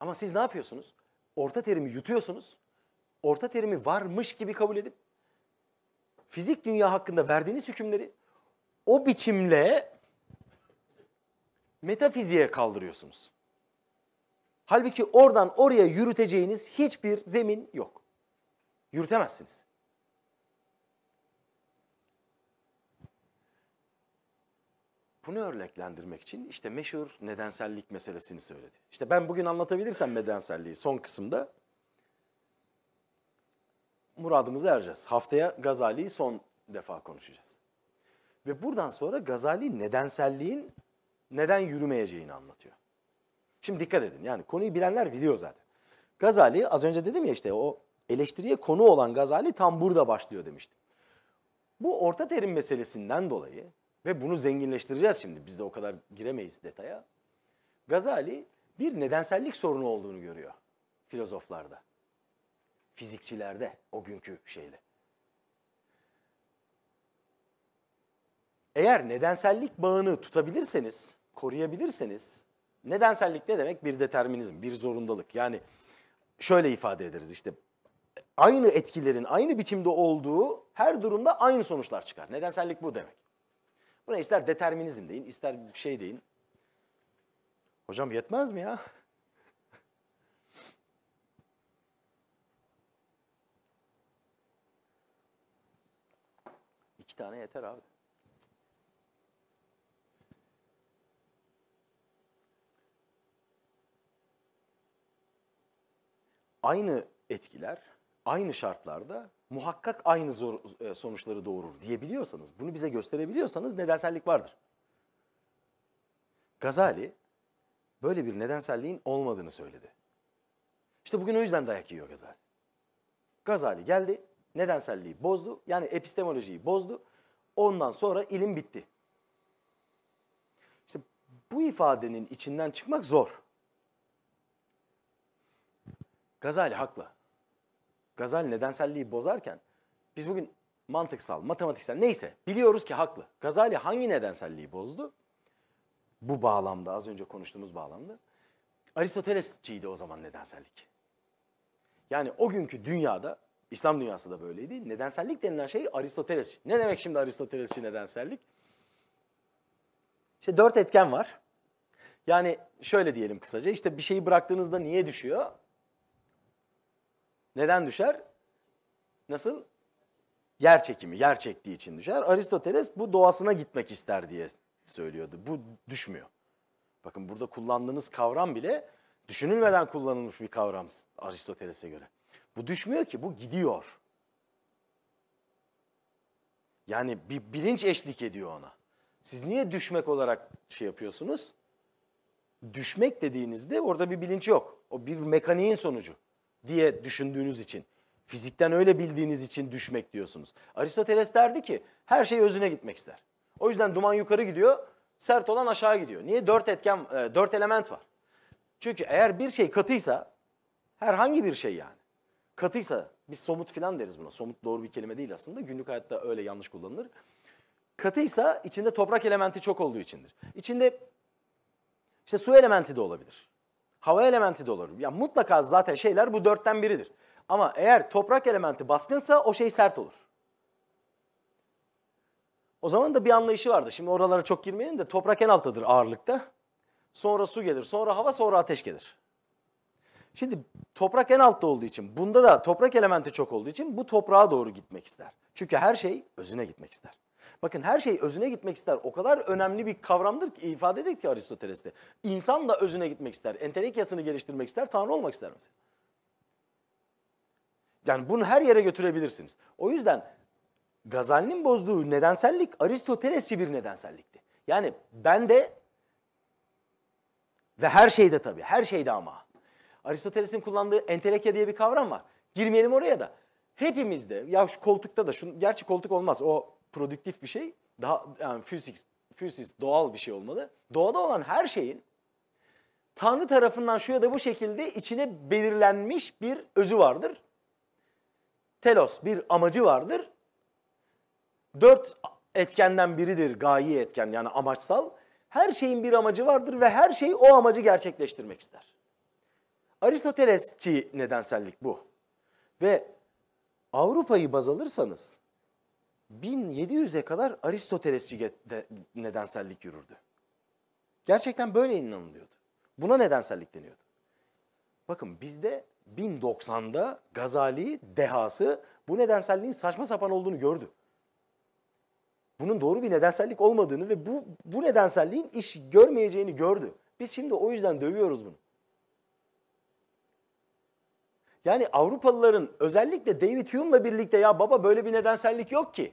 Ama siz ne yapıyorsunuz? Orta terimi yutuyorsunuz. Orta terimi varmış gibi kabul edip fizik dünya hakkında verdiğiniz hükümleri o biçimle metafiziğe kaldırıyorsunuz. Halbuki oradan oraya yürüteceğiniz hiçbir zemin yok. Yürütemezsiniz. Bunu örneklendirmek için işte meşhur nedensellik meselesini söyledi. İşte ben bugün anlatabilirsem nedenselliği son kısımda muradımıza ereceğiz. Haftaya Gazali'yi son defa konuşacağız. Ve buradan sonra Gazali nedenselliğin neden yürümeyeceğini anlatıyor. Şimdi dikkat edin yani konuyu bilenler biliyor zaten. Gazali az önce dedim ya işte o eleştiriye konu olan Gazali tam burada başlıyor demiştim. Bu orta terim meselesinden dolayı ve bunu zenginleştireceğiz şimdi biz de o kadar giremeyiz detaya. Gazali bir nedensellik sorunu olduğunu görüyor filozoflarda, fizikçilerde o günkü şeyle. Eğer nedensellik bağını tutabilirseniz, koruyabilirseniz, nedensellik ne demek? Bir determinizm, bir zorundalık. Yani şöyle ifade ederiz işte aynı etkilerin aynı biçimde olduğu her durumda aynı sonuçlar çıkar. Nedensellik bu demek. Buna ister determinizm deyin, ister bir şey deyin. Hocam yetmez mi ya? İki tane yeter abi. aynı etkiler aynı şartlarda muhakkak aynı zor, e, sonuçları doğurur diyebiliyorsanız, bunu bize gösterebiliyorsanız nedensellik vardır. Gazali böyle bir nedenselliğin olmadığını söyledi. İşte bugün o yüzden dayak yiyor Gazali. Gazali geldi, nedenselliği bozdu, yani epistemolojiyi bozdu. Ondan sonra ilim bitti. İşte bu ifadenin içinden çıkmak zor. Gazali haklı. Gazali nedenselliği bozarken biz bugün mantıksal, matematiksel neyse biliyoruz ki haklı. Gazali hangi nedenselliği bozdu? Bu bağlamda az önce konuştuğumuz bağlamda. Aristotelesçiydi o zaman nedensellik. Yani o günkü dünyada, İslam dünyası da böyleydi. Nedensellik denilen şey Aristoteles. Ne demek şimdi Aristotelesçi nedensellik? İşte dört etken var. Yani şöyle diyelim kısaca işte bir şeyi bıraktığınızda niye düşüyor? Neden düşer? Nasıl? Yer çekimi, yer çektiği için düşer. Aristoteles bu doğasına gitmek ister diye söylüyordu. Bu düşmüyor. Bakın burada kullandığınız kavram bile düşünülmeden kullanılmış bir kavram Aristoteles'e göre. Bu düşmüyor ki, bu gidiyor. Yani bir bilinç eşlik ediyor ona. Siz niye düşmek olarak şey yapıyorsunuz? Düşmek dediğinizde orada bir bilinç yok. O bir mekaniğin sonucu diye düşündüğünüz için, fizikten öyle bildiğiniz için düşmek diyorsunuz. Aristoteles derdi ki her şey özüne gitmek ister. O yüzden duman yukarı gidiyor, sert olan aşağı gidiyor. Niye? Dört etken, e, dört element var. Çünkü eğer bir şey katıysa, herhangi bir şey yani, katıysa biz somut filan deriz buna. Somut doğru bir kelime değil aslında. Günlük hayatta öyle yanlış kullanılır. Katıysa içinde toprak elementi çok olduğu içindir. İçinde işte su elementi de olabilir hava elementi de olur. Ya yani mutlaka zaten şeyler bu dörtten biridir. Ama eğer toprak elementi baskınsa o şey sert olur. O zaman da bir anlayışı vardı. Şimdi oralara çok girmeyelim de toprak en alttadır ağırlıkta. Sonra su gelir, sonra hava, sonra ateş gelir. Şimdi toprak en altta olduğu için, bunda da toprak elementi çok olduğu için bu toprağa doğru gitmek ister. Çünkü her şey özüne gitmek ister. Bakın her şey özüne gitmek ister. O kadar önemli bir kavramdır ki ifade edir ki Aristoteles'te. İnsan da özüne gitmek ister. Entelekyasını geliştirmek ister. Tanrı olmak ister mesela. Yani bunu her yere götürebilirsiniz. O yüzden Gazali'nin bozduğu nedensellik Aristoteles'i bir nedensellikti. Yani ben de ve her şeyde tabii, her şeyde ama. Aristoteles'in kullandığı entelekya diye bir kavram var. Girmeyelim oraya da. Hepimizde, ya şu koltukta da, şu, gerçi koltuk olmaz o produktif bir şey daha yani physics, physics doğal bir şey olmalı. Doğada olan her şeyin Tanrı tarafından şu ya da bu şekilde içine belirlenmiş bir özü vardır. Telos bir amacı vardır. Dört etkenden biridir gaye etken yani amaçsal. Her şeyin bir amacı vardır ve her şey o amacı gerçekleştirmek ister. Aristotelesçi nedensellik bu. Ve Avrupa'yı baz alırsanız 1700'e kadar Aristotelesçi nedensellik yürürdü. Gerçekten böyle inanılıyordu. Buna nedensellik deniyordu. Bakın bizde 1090'da Gazali dehası bu nedenselliğin saçma sapan olduğunu gördü. Bunun doğru bir nedensellik olmadığını ve bu, bu nedenselliğin iş görmeyeceğini gördü. Biz şimdi o yüzden dövüyoruz bunu. Yani Avrupalıların özellikle David Hume'la birlikte ya baba böyle bir nedensellik yok ki.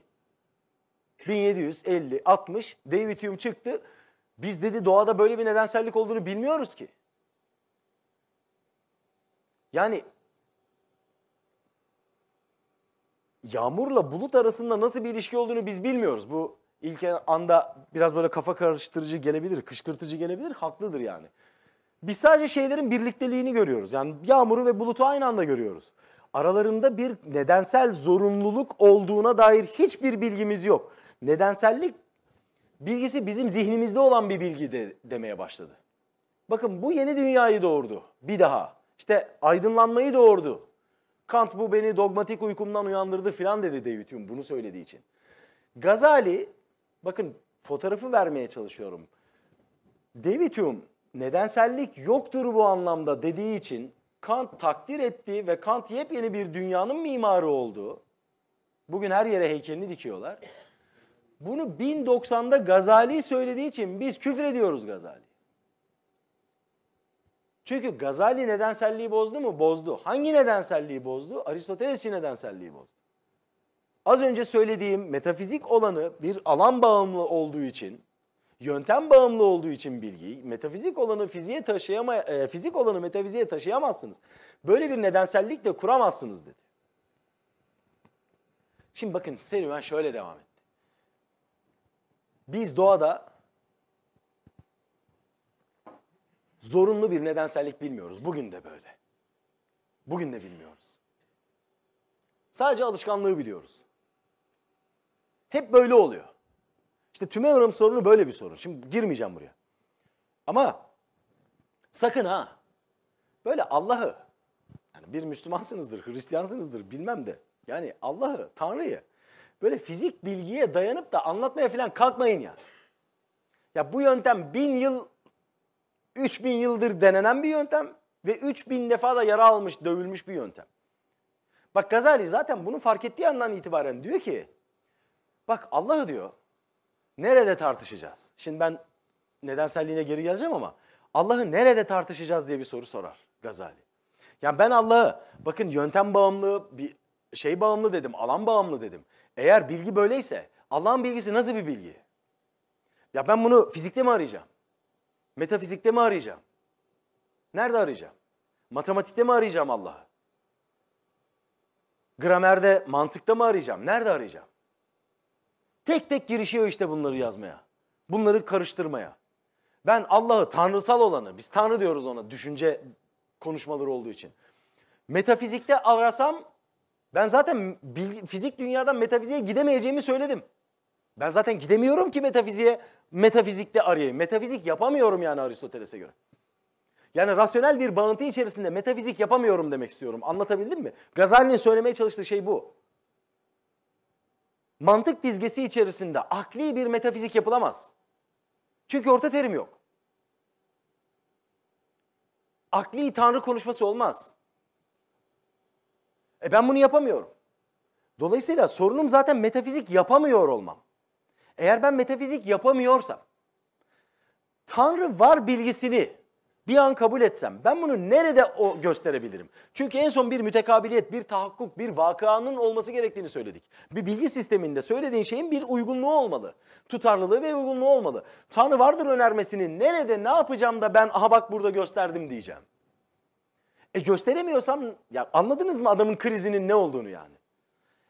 1750, 60 David Hume çıktı. Biz dedi doğada böyle bir nedensellik olduğunu bilmiyoruz ki. Yani yağmurla bulut arasında nasıl bir ilişki olduğunu biz bilmiyoruz. Bu ilk anda biraz böyle kafa karıştırıcı gelebilir, kışkırtıcı gelebilir, haklıdır yani. Biz sadece şeylerin birlikteliğini görüyoruz. Yani yağmuru ve bulutu aynı anda görüyoruz. Aralarında bir nedensel zorunluluk olduğuna dair hiçbir bilgimiz yok. Nedensellik bilgisi bizim zihnimizde olan bir bilgi de, demeye başladı. Bakın bu yeni dünyayı doğurdu bir daha. İşte aydınlanmayı doğurdu. Kant bu beni dogmatik uykumdan uyandırdı filan dedi David Hume bunu söylediği için. Gazali bakın fotoğrafı vermeye çalışıyorum. David Hume nedensellik yoktur bu anlamda dediği için Kant takdir etti ve Kant yepyeni bir dünyanın mimarı oldu. Bugün her yere heykelini dikiyorlar. Bunu 1090'da Gazali söylediği için biz küfür ediyoruz Gazali. Çünkü Gazali nedenselliği bozdu mu? Bozdu. Hangi nedenselliği bozdu? Aristotelesçi nedenselliği bozdu. Az önce söylediğim metafizik olanı bir alan bağımlı olduğu için yöntem bağımlı olduğu için bilgiyi, metafizik olanı fiziğe taşıyama, e, fizik olanı metafiziğe taşıyamazsınız. Böyle bir nedensellik de kuramazsınız dedi. Şimdi bakın serüven şöyle devam etti. Biz doğada zorunlu bir nedensellik bilmiyoruz. Bugün de böyle. Bugün de bilmiyoruz. Sadece alışkanlığı biliyoruz. Hep böyle oluyor. İşte tüme sorunu böyle bir sorun. Şimdi girmeyeceğim buraya. Ama sakın ha böyle Allah'ı yani bir Müslümansınızdır, Hristiyansınızdır bilmem de yani Allah'ı, Tanrı'yı böyle fizik bilgiye dayanıp da anlatmaya falan kalkmayın ya. Ya bu yöntem bin yıl, üç bin yıldır denenen bir yöntem ve üç bin defa da yara almış, dövülmüş bir yöntem. Bak Gazali zaten bunu fark ettiği andan itibaren diyor ki, bak Allah'ı diyor, Nerede tartışacağız? Şimdi ben nedenselliğine geri geleceğim ama Allah'ı nerede tartışacağız diye bir soru sorar Gazali. Yani ben Allah'ı bakın yöntem bağımlı bir şey bağımlı dedim, alan bağımlı dedim. Eğer bilgi böyleyse Allah'ın bilgisi nasıl bir bilgi? Ya ben bunu fizikte mi arayacağım? Metafizikte mi arayacağım? Nerede arayacağım? Matematikte mi arayacağım Allah'ı? Gramerde, mantıkta mı arayacağım? Nerede arayacağım? Tek tek girişiyor işte bunları yazmaya. Bunları karıştırmaya. Ben Allah'ı tanrısal olanı, biz tanrı diyoruz ona düşünce konuşmaları olduğu için. Metafizikte arasam ben zaten bilgi, fizik dünyadan metafiziğe gidemeyeceğimi söyledim. Ben zaten gidemiyorum ki metafiziğe, metafizikte arayayım. Metafizik yapamıyorum yani Aristoteles'e göre. Yani rasyonel bir bağıntı içerisinde metafizik yapamıyorum demek istiyorum. Anlatabildim mi? Gazali'nin söylemeye çalıştığı şey bu mantık dizgesi içerisinde akli bir metafizik yapılamaz. Çünkü orta terim yok. Akli tanrı konuşması olmaz. E ben bunu yapamıyorum. Dolayısıyla sorunum zaten metafizik yapamıyor olmam. Eğer ben metafizik yapamıyorsam Tanrı var bilgisini bir an kabul etsem ben bunu nerede o gösterebilirim? Çünkü en son bir mütekabiliyet, bir tahakkuk, bir vakanın olması gerektiğini söyledik. Bir bilgi sisteminde söylediğin şeyin bir uygunluğu olmalı. Tutarlılığı ve uygunluğu olmalı. Tanrı vardır önermesini nerede ne yapacağım da ben aha bak burada gösterdim diyeceğim. E gösteremiyorsam ya anladınız mı adamın krizinin ne olduğunu yani?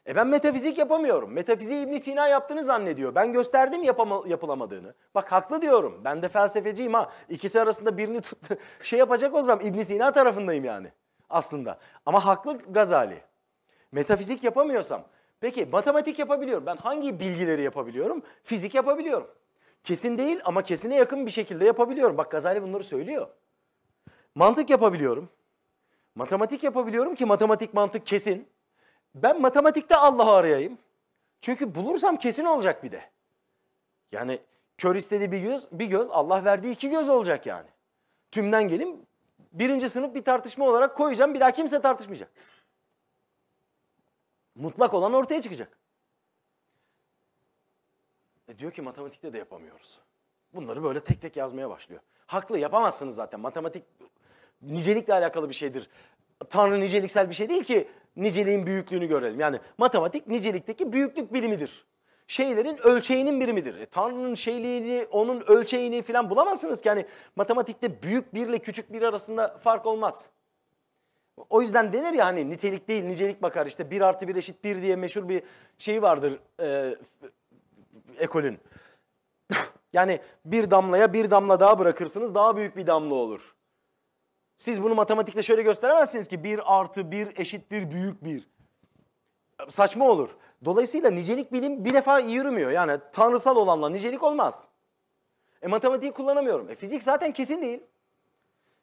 E ben metafizik yapamıyorum. Metafiziği ibn Sina yaptığını zannediyor. Ben gösterdim yapam yapılamadığını. Bak haklı diyorum. Ben de felsefeciyim ha. İkisi arasında birini tut şey yapacak o zaman ibn Sina tarafındayım yani aslında. Ama haklı Gazali. Metafizik yapamıyorsam. Peki matematik yapabiliyorum. Ben hangi bilgileri yapabiliyorum? Fizik yapabiliyorum. Kesin değil ama kesine yakın bir şekilde yapabiliyorum. Bak Gazali bunları söylüyor. Mantık yapabiliyorum. Matematik yapabiliyorum ki matematik mantık kesin. Ben matematikte Allah'ı arayayım. Çünkü bulursam kesin olacak bir de. Yani kör istediği bir göz, bir göz Allah verdiği iki göz olacak yani. Tümden gelin birinci sınıf bir tartışma olarak koyacağım bir daha kimse tartışmayacak. Mutlak olan ortaya çıkacak. E diyor ki matematikte de yapamıyoruz. Bunları böyle tek tek yazmaya başlıyor. Haklı yapamazsınız zaten matematik nicelikle alakalı bir şeydir. Tanrı niceliksel bir şey değil ki Niceliğin büyüklüğünü görelim. Yani matematik nicelikteki büyüklük bilimidir. Şeylerin ölçeğinin birimidir. E, Tanrı'nın şeyliğini, onun ölçeğini falan bulamazsınız ki. Yani matematikte büyük birle küçük bir arasında fark olmaz. O yüzden denir ya hani nitelik değil nicelik bakar işte 1 artı 1 eşit 1 diye meşhur bir şey vardır e, ekolün. yani bir damlaya bir damla daha bırakırsınız daha büyük bir damla olur. Siz bunu matematikte şöyle gösteremezsiniz ki 1 artı 1 eşittir büyük 1. Saçma olur. Dolayısıyla nicelik bilim bir defa yürümüyor. Yani tanrısal olanla nicelik olmaz. E matematiği kullanamıyorum. E fizik zaten kesin değil.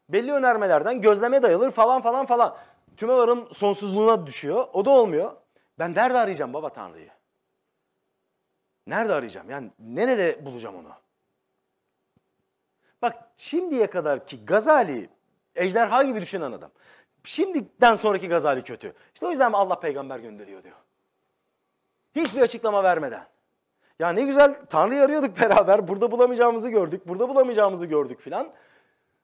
Belli önermelerden gözleme dayalır falan falan falan. Tüme varım sonsuzluğuna düşüyor. O da olmuyor. Ben nerede arayacağım baba Tanrı'yı? Nerede arayacağım? Yani nerede bulacağım onu? Bak şimdiye kadar ki Gazali ejderha gibi düşünen adam. Şimdiden sonraki gazali kötü. İşte o yüzden Allah peygamber gönderiyor diyor. Hiçbir açıklama vermeden. Ya ne güzel Tanrı'yı arıyorduk beraber. Burada bulamayacağımızı gördük. Burada bulamayacağımızı gördük filan.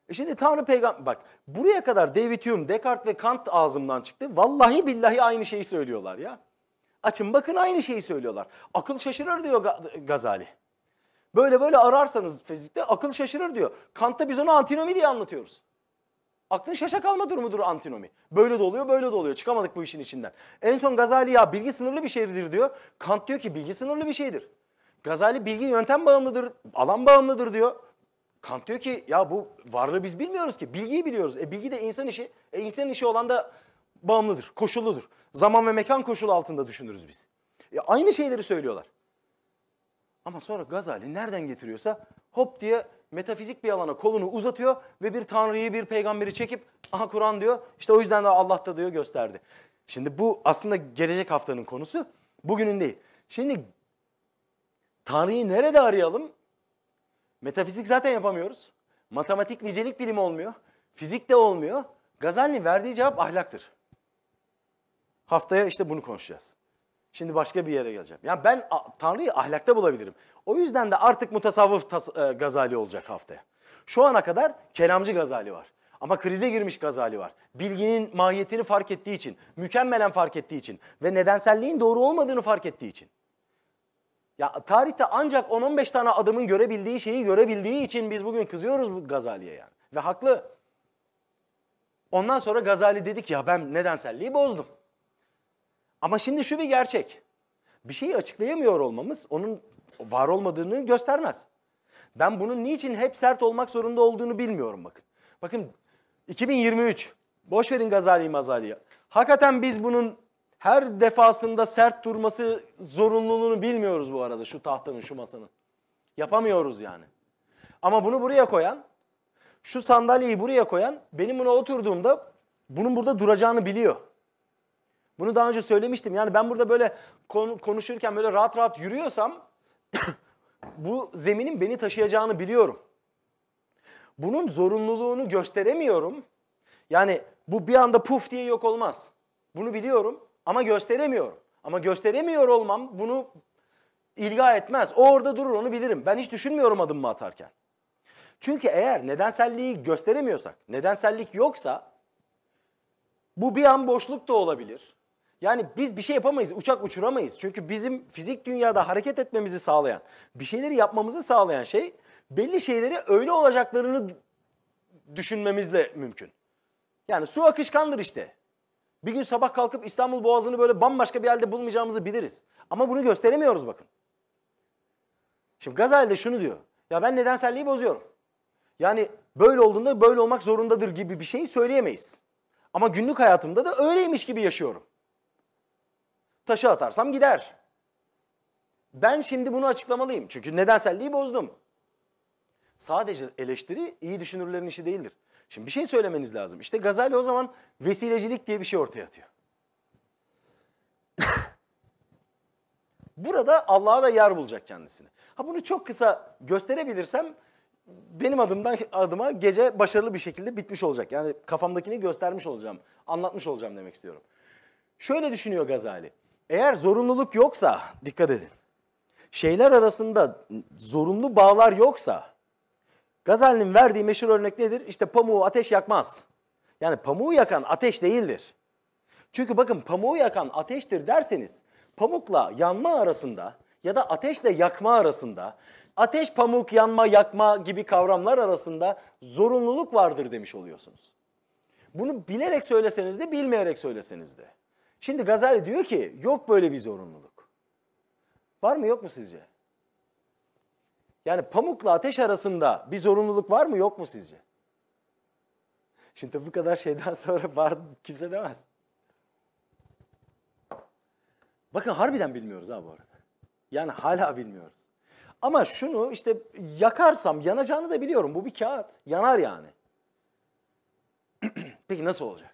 E şimdi Tanrı peygamber... Bak buraya kadar David Hume, Descartes ve Kant ağzımdan çıktı. Vallahi billahi aynı şeyi söylüyorlar ya. Açın bakın aynı şeyi söylüyorlar. Akıl şaşırır diyor Gazali. Böyle böyle ararsanız fizikte akıl şaşırır diyor. Kant'ta biz onu antinomi diye anlatıyoruz. Aklın şaşa kalma durumudur antinomi. Böyle de oluyor, böyle de oluyor. Çıkamadık bu işin içinden. En son Gazali ya bilgi sınırlı bir şeydir diyor. Kant diyor ki bilgi sınırlı bir şeydir. Gazali bilgi yöntem bağımlıdır, alan bağımlıdır diyor. Kant diyor ki ya bu varlığı biz bilmiyoruz ki. Bilgiyi biliyoruz. E bilgi de insan işi. E insanın işi olan da bağımlıdır, koşulludur. Zaman ve mekan koşulu altında düşünürüz biz. E aynı şeyleri söylüyorlar. Ama sonra Gazali nereden getiriyorsa hop diye metafizik bir alana kolunu uzatıyor ve bir tanrıyı, bir peygamberi çekip aha Kur'an diyor. İşte o yüzden de Allah da diyor gösterdi. Şimdi bu aslında gelecek haftanın konusu. Bugünün değil. Şimdi Tanrı'yı nerede arayalım? Metafizik zaten yapamıyoruz. Matematik nicelik bilimi olmuyor. Fizik de olmuyor. Gazali verdiği cevap ahlaktır. Haftaya işte bunu konuşacağız. Şimdi başka bir yere geleceğim. Yani ben Tanrı'yı ahlakta bulabilirim. O yüzden de artık mutasavvıf tas, e, Gazali olacak haftaya. Şu ana kadar kelamcı Gazali var. Ama krize girmiş Gazali var. Bilginin mahiyetini fark ettiği için, mükemmelen fark ettiği için ve nedenselliğin doğru olmadığını fark ettiği için. Ya tarihte ancak 10-15 tane adamın görebildiği şeyi görebildiği için biz bugün kızıyoruz bu Gazali'ye yani. Ve haklı. Ondan sonra Gazali dedik ya ben nedenselliği bozdum. Ama şimdi şu bir gerçek. Bir şeyi açıklayamıyor olmamız onun var olmadığını göstermez. Ben bunun niçin hep sert olmak zorunda olduğunu bilmiyorum bakın. Bakın 2023 boş verin Gazali Mazali'yi. Hakikaten biz bunun her defasında sert durması zorunluluğunu bilmiyoruz bu arada şu tahtanın şu masanın. Yapamıyoruz yani. Ama bunu buraya koyan, şu sandalyeyi buraya koyan benim buna oturduğumda bunun burada duracağını biliyor. Bunu daha önce söylemiştim. Yani ben burada böyle konuşurken böyle rahat rahat yürüyorsam bu zeminin beni taşıyacağını biliyorum. Bunun zorunluluğunu gösteremiyorum. Yani bu bir anda puf diye yok olmaz. Bunu biliyorum ama gösteremiyorum. Ama gösteremiyor olmam bunu ilga etmez. O orada durur onu bilirim. Ben hiç düşünmüyorum adım mı atarken. Çünkü eğer nedenselliği gösteremiyorsak, nedensellik yoksa bu bir an boşluk da olabilir. Yani biz bir şey yapamayız, uçak uçuramayız. Çünkü bizim fizik dünyada hareket etmemizi sağlayan, bir şeyleri yapmamızı sağlayan şey belli şeyleri öyle olacaklarını düşünmemizle mümkün. Yani su akışkandır işte. Bir gün sabah kalkıp İstanbul Boğazı'nı böyle bambaşka bir halde bulmayacağımızı biliriz. Ama bunu gösteremiyoruz bakın. Şimdi Gazali de şunu diyor. Ya ben nedenselliği bozuyorum. Yani böyle olduğunda böyle olmak zorundadır gibi bir şey söyleyemeyiz. Ama günlük hayatımda da öyleymiş gibi yaşıyorum. Taşı atarsam gider. Ben şimdi bunu açıklamalıyım. Çünkü nedenselliği bozdum. Sadece eleştiri iyi düşünürlerin işi değildir. Şimdi bir şey söylemeniz lazım. İşte Gazali o zaman vesilecilik diye bir şey ortaya atıyor. Burada Allah'a da yer bulacak kendisini. Ha bunu çok kısa gösterebilirsem benim adımdan adıma gece başarılı bir şekilde bitmiş olacak. Yani kafamdakini göstermiş olacağım, anlatmış olacağım demek istiyorum. Şöyle düşünüyor Gazali. Eğer zorunluluk yoksa dikkat edin. Şeyler arasında zorunlu bağlar yoksa Gazali'nin verdiği meşhur örnek nedir? İşte pamuğu ateş yakmaz. Yani pamuğu yakan ateş değildir. Çünkü bakın pamuğu yakan ateştir derseniz pamukla yanma arasında ya da ateşle yakma arasında ateş, pamuk, yanma, yakma gibi kavramlar arasında zorunluluk vardır demiş oluyorsunuz. Bunu bilerek söyleseniz de bilmeyerek söyleseniz de. Şimdi Gazali diyor ki yok böyle bir zorunluluk. Var mı yok mu sizce? Yani pamukla ateş arasında bir zorunluluk var mı yok mu sizce? Şimdi bu kadar şeyden sonra var kimse demez. Bakın harbiden bilmiyoruz ha bu arada. Yani hala bilmiyoruz. Ama şunu işte yakarsam yanacağını da biliyorum. Bu bir kağıt. Yanar yani. Peki nasıl olacak?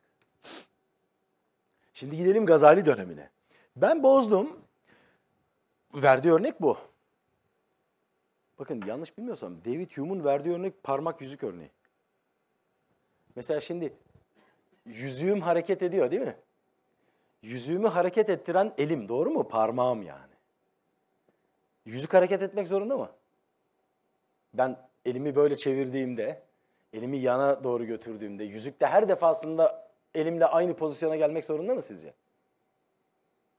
Şimdi gidelim Gazali dönemine. Ben bozdum. Verdiği örnek bu. Bakın yanlış bilmiyorsam David Hume'un verdiği örnek parmak yüzük örneği. Mesela şimdi yüzüğüm hareket ediyor değil mi? Yüzüğümü hareket ettiren elim doğru mu? Parmağım yani. Yüzük hareket etmek zorunda mı? Ben elimi böyle çevirdiğimde, elimi yana doğru götürdüğümde, yüzük de her defasında elimle aynı pozisyona gelmek zorunda mı sizce?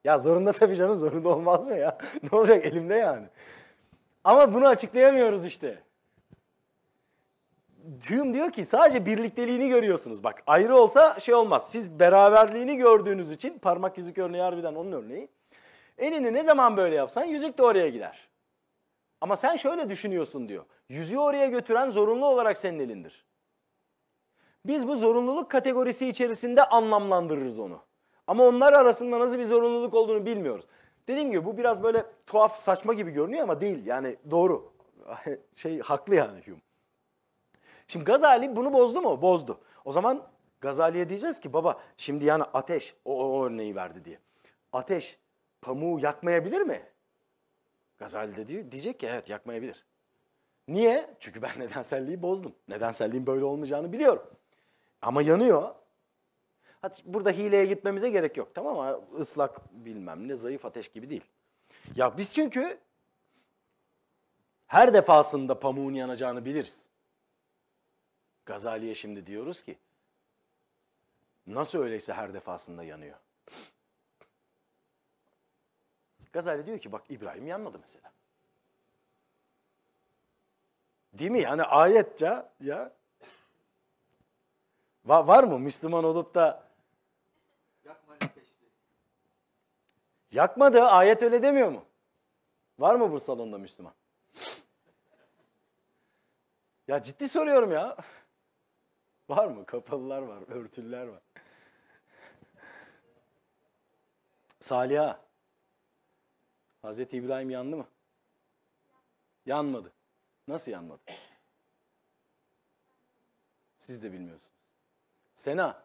Ya zorunda tabii canım zorunda olmaz mı ya? ne olacak elimde yani. Ama bunu açıklayamıyoruz işte. Hume diyor ki sadece birlikteliğini görüyorsunuz. Bak ayrı olsa şey olmaz. Siz beraberliğini gördüğünüz için parmak yüzük örneği harbiden onun örneği. Elini ne zaman böyle yapsan yüzük de oraya gider. Ama sen şöyle düşünüyorsun diyor. Yüzüğü oraya götüren zorunlu olarak senin elindir. Biz bu zorunluluk kategorisi içerisinde anlamlandırırız onu. Ama onlar arasında nasıl bir zorunluluk olduğunu bilmiyoruz. Dediğim gibi bu biraz böyle tuhaf, saçma gibi görünüyor ama değil. Yani doğru. şey haklı yani Hume. Şimdi Gazali bunu bozdu mu? Bozdu. O zaman Gazali'ye diyeceğiz ki baba şimdi yani ateş o, o örneği verdi diye. Ateş pamuğu yakmayabilir mi? Gazali de diyor, diyecek ki evet yakmayabilir. Niye? Çünkü ben nedenselliği bozdum. Nedenselliğin böyle olmayacağını biliyorum. Ama yanıyor. Hadi burada hileye gitmemize gerek yok tamam mı? Islak bilmem ne zayıf ateş gibi değil. Ya biz çünkü her defasında pamuğun yanacağını biliriz. Gazali'ye şimdi diyoruz ki nasıl öyleyse her defasında yanıyor. Gazali diyor ki bak İbrahim yanmadı mesela. Değil mi? Yani ayetçe ya Va var mı Müslüman olup da yakmadı? Ayet öyle demiyor mu? Var mı salonda Müslüman? ya ciddi soruyorum ya. Var mı? Kapalılar var, örtülüler var. Saliha. Hazreti İbrahim yandı mı? Yanmadı. Nasıl yanmadı? Siz de bilmiyorsunuz. Sena,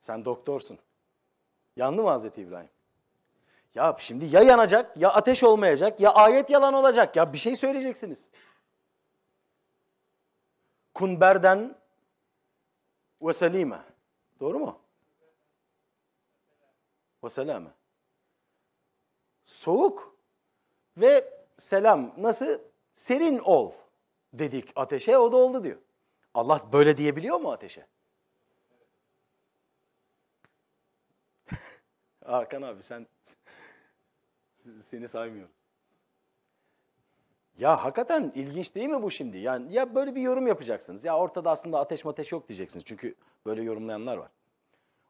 sen doktorsun. Yandı mı Hazreti İbrahim? Ya şimdi ya yanacak, ya ateş olmayacak, ya ayet yalan olacak. Ya bir şey söyleyeceksiniz. Kunberden ve selime. Doğru mu? Ve selame. Soğuk ve selam nasıl? Serin ol dedik ateşe o da oldu diyor. Allah böyle diyebiliyor mu ateşe? Hakan abi sen seni saymıyoruz. Ya hakikaten ilginç değil mi bu şimdi? Yani ya böyle bir yorum yapacaksınız. Ya ortada aslında ateş mateş yok diyeceksiniz. Çünkü böyle yorumlayanlar var.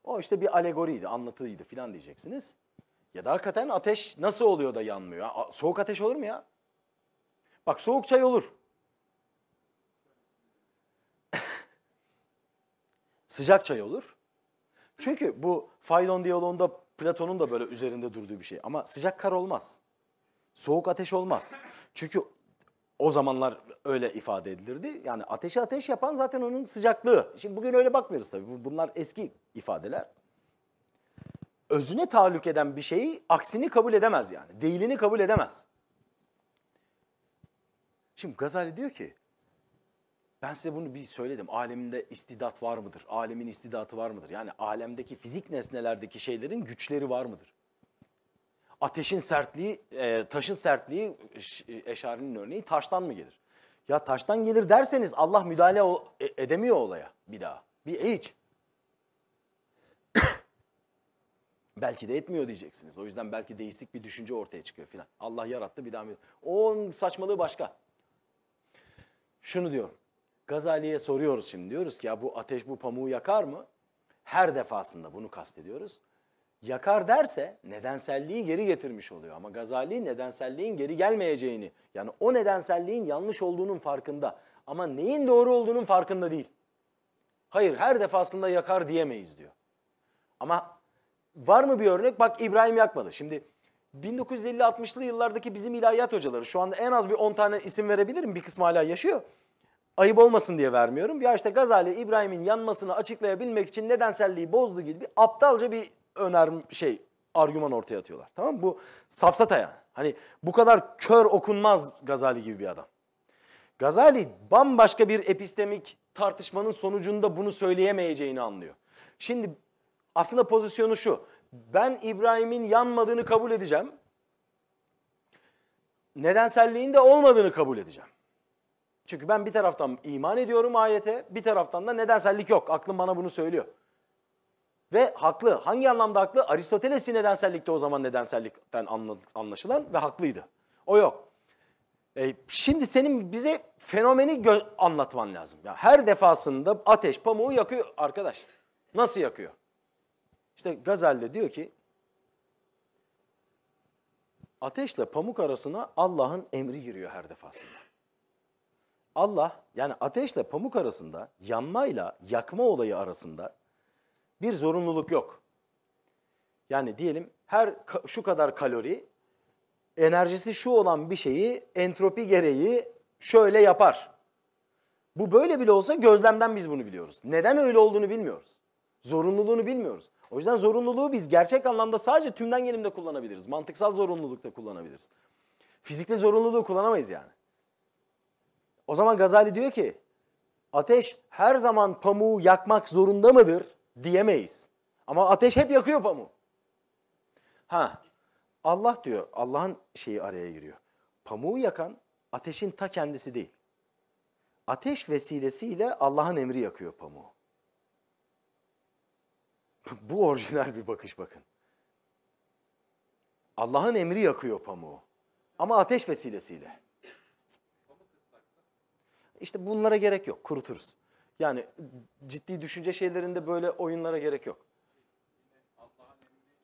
O işte bir alegoriydi, anlatıydı filan diyeceksiniz. Ya da hakikaten ateş nasıl oluyor da yanmıyor? Soğuk ateş olur mu ya? Bak soğuk çay olur. Sıcak çay olur. Çünkü bu faydon diyaloğunda Platon'un da böyle üzerinde durduğu bir şey. Ama sıcak kar olmaz. Soğuk ateş olmaz. Çünkü o zamanlar öyle ifade edilirdi. Yani ateşi ateş yapan zaten onun sıcaklığı. Şimdi bugün öyle bakmıyoruz tabii. Bunlar eski ifadeler. Özüne tahallük eden bir şeyi aksini kabul edemez yani. Değilini kabul edemez. Şimdi Gazali diyor ki ben size bunu bir söyledim. Aleminde istidat var mıdır? Alemin istidatı var mıdır? Yani alemdeki fizik nesnelerdeki şeylerin güçleri var mıdır? Ateşin sertliği, e, taşın sertliği eşarinin örneği taştan mı gelir? Ya taştan gelir derseniz Allah müdahale e, edemiyor olaya bir daha. Bir e hiç. belki de etmiyor diyeceksiniz. O yüzden belki deistik bir düşünce ortaya çıkıyor filan. Allah yarattı bir daha mı? O saçmalığı başka. Şunu diyorum. Gazali'ye soruyoruz şimdi diyoruz ki ya bu ateş bu pamuğu yakar mı? Her defasında bunu kastediyoruz. Yakar derse nedenselliği geri getirmiş oluyor ama Gazali nedenselliğin geri gelmeyeceğini yani o nedenselliğin yanlış olduğunun farkında ama neyin doğru olduğunun farkında değil. Hayır her defasında yakar diyemeyiz diyor. Ama var mı bir örnek? Bak İbrahim yakmadı. Şimdi 1950-60'lı yıllardaki bizim ilahiyat hocaları şu anda en az bir 10 tane isim verebilirim bir kısmı hala yaşıyor ayıp olmasın diye vermiyorum. Ya işte Gazali İbrahim'in yanmasını açıklayabilmek için nedenselliği bozdu gibi bir aptalca bir öner şey argüman ortaya atıyorlar. Tamam mı? Bu safsata yani. Hani bu kadar kör okunmaz Gazali gibi bir adam. Gazali bambaşka bir epistemik tartışmanın sonucunda bunu söyleyemeyeceğini anlıyor. Şimdi aslında pozisyonu şu. Ben İbrahim'in yanmadığını kabul edeceğim. Nedenselliğin de olmadığını kabul edeceğim. Çünkü ben bir taraftan iman ediyorum ayete, bir taraftan da nedensellik yok. Aklım bana bunu söylüyor. Ve haklı. Hangi anlamda haklı? Aristoteles'i nedensellikte o zaman nedensellikten anlaşılan ve haklıydı. O yok. E, şimdi senin bize fenomeni anlatman lazım. Ya her defasında ateş pamuğu yakıyor arkadaş. Nasıl yakıyor? İşte Gazel de diyor ki ateşle pamuk arasına Allah'ın emri giriyor her defasında. Allah yani ateşle pamuk arasında, yanmayla yakma olayı arasında bir zorunluluk yok. Yani diyelim her şu kadar kalori enerjisi şu olan bir şeyi entropi gereği şöyle yapar. Bu böyle bile olsa gözlemden biz bunu biliyoruz. Neden öyle olduğunu bilmiyoruz. Zorunluluğunu bilmiyoruz. O yüzden zorunluluğu biz gerçek anlamda sadece tümden gelimde kullanabiliriz. Mantıksal zorunlulukta kullanabiliriz. Fizikte zorunluluğu kullanamayız yani. O zaman Gazali diyor ki ateş her zaman pamuğu yakmak zorunda mıdır diyemeyiz. Ama ateş hep yakıyor pamuğu. Ha Allah diyor Allah'ın şeyi araya giriyor. Pamuğu yakan ateşin ta kendisi değil. Ateş vesilesiyle Allah'ın emri yakıyor pamuğu. Bu orijinal bir bakış bakın. Allah'ın emri yakıyor pamuğu. Ama ateş vesilesiyle. İşte bunlara gerek yok, kuruturuz. Yani ciddi düşünce şeylerinde böyle oyunlara gerek yok.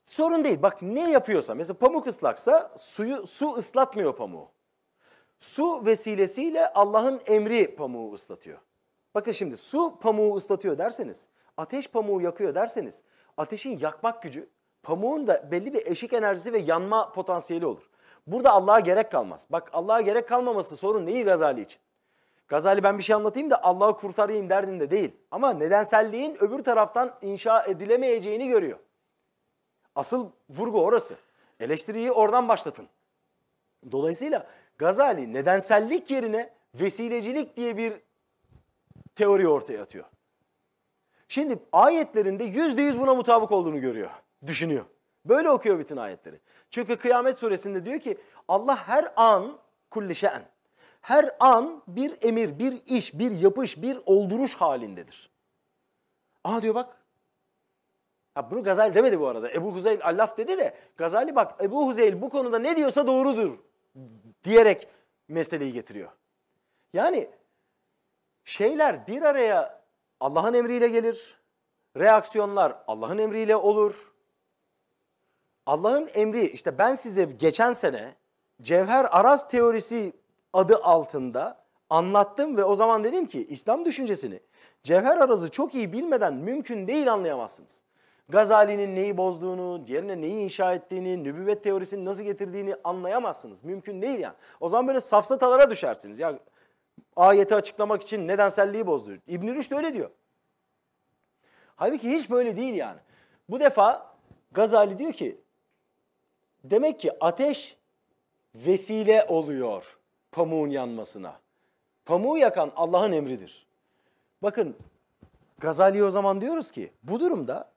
Sorun değil. Bak ne yapıyorsa mesela pamuk ıslaksa suyu su ıslatmıyor pamuğu. Su vesilesiyle Allah'ın emri pamuğu ıslatıyor. Bakın şimdi su pamuğu ıslatıyor derseniz, ateş pamuğu yakıyor derseniz, ateşin yakmak gücü pamuğun da belli bir eşik enerjisi ve yanma potansiyeli olur. Burada Allah'a gerek kalmaz. Bak Allah'a gerek kalmaması sorun değil Gazali için. Gazali ben bir şey anlatayım da Allah'ı kurtarayım derdinde değil. Ama nedenselliğin öbür taraftan inşa edilemeyeceğini görüyor. Asıl vurgu orası. Eleştiriyi oradan başlatın. Dolayısıyla Gazali nedensellik yerine vesilecilik diye bir teori ortaya atıyor. Şimdi ayetlerinde yüzde yüz buna mutabık olduğunu görüyor, düşünüyor. Böyle okuyor bütün ayetleri. Çünkü Kıyamet suresinde diyor ki Allah her an kulli şe'n her an bir emir, bir iş, bir yapış, bir olduruş halindedir. Aa diyor bak. Ha bunu Gazali demedi bu arada. Ebu Huzeyl Allah dedi de Gazali bak Ebu Huzeyl bu konuda ne diyorsa doğrudur diyerek meseleyi getiriyor. Yani şeyler bir araya Allah'ın emriyle gelir. Reaksiyonlar Allah'ın emriyle olur. Allah'ın emri işte ben size geçen sene cevher araz teorisi adı altında anlattım ve o zaman dedim ki İslam düşüncesini cevher arazı çok iyi bilmeden mümkün değil anlayamazsınız. Gazali'nin neyi bozduğunu, diğerine neyi inşa ettiğini, nübüvvet teorisini nasıl getirdiğini anlayamazsınız. Mümkün değil yani. O zaman böyle safsatalara düşersiniz. Ya ayeti açıklamak için nedenselliği bozdu. İbn-i Rüşd öyle diyor. Halbuki hiç böyle değil yani. Bu defa Gazali diyor ki demek ki ateş vesile oluyor pamuğun yanmasına. Pamuğu yakan Allah'ın emridir. Bakın Gazali o zaman diyoruz ki bu durumda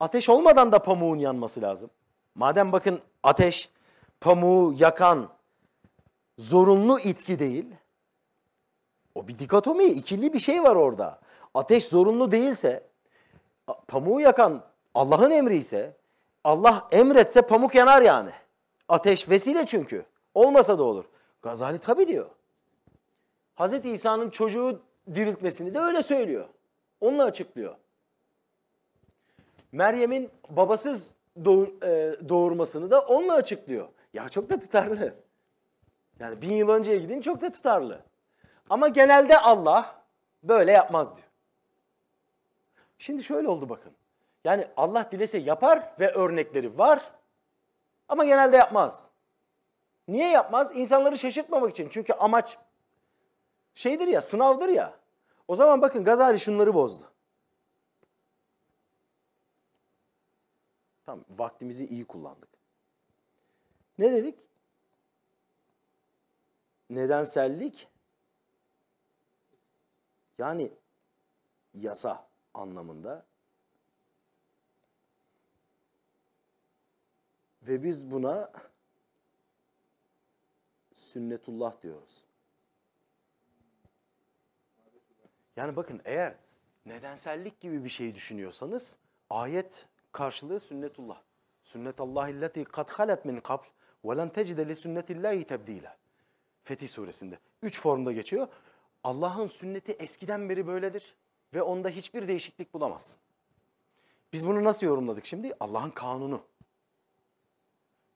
ateş olmadan da pamuğun yanması lazım. Madem bakın ateş pamuğu yakan zorunlu itki değil. O bir dikotomi, ikili bir şey var orada. Ateş zorunlu değilse, pamuğu yakan Allah'ın emri ise, Allah emretse pamuk yanar yani. Ateş vesile çünkü. Olmasa da olur. Gazali tabi diyor. Hazreti İsa'nın çocuğu diriltmesini de öyle söylüyor. Onunla açıklıyor. Meryem'in babasız doğur, e, doğurmasını da onunla açıklıyor. Ya çok da tutarlı. Yani bin yıl önceye gidin çok da tutarlı. Ama genelde Allah böyle yapmaz diyor. Şimdi şöyle oldu bakın. Yani Allah dilese yapar ve örnekleri var ama genelde yapmaz. Niye yapmaz? İnsanları şaşırtmamak için. Çünkü amaç şeydir ya, sınavdır ya. O zaman bakın Gazali şunları bozdu. Tamam, vaktimizi iyi kullandık. Ne dedik? Nedensellik yani yasa anlamında ve biz buna sünnetullah diyoruz. Yani bakın eğer nedensellik gibi bir şey düşünüyorsanız ayet karşılığı sünnetullah. Sünnetallah illeti kad halet min kabl ve len tecide li sünnetillahi tebdile. Fetih suresinde. Üç formda geçiyor. Allah'ın sünneti eskiden beri böyledir ve onda hiçbir değişiklik bulamazsın. Biz bunu nasıl yorumladık şimdi? Allah'ın kanunu.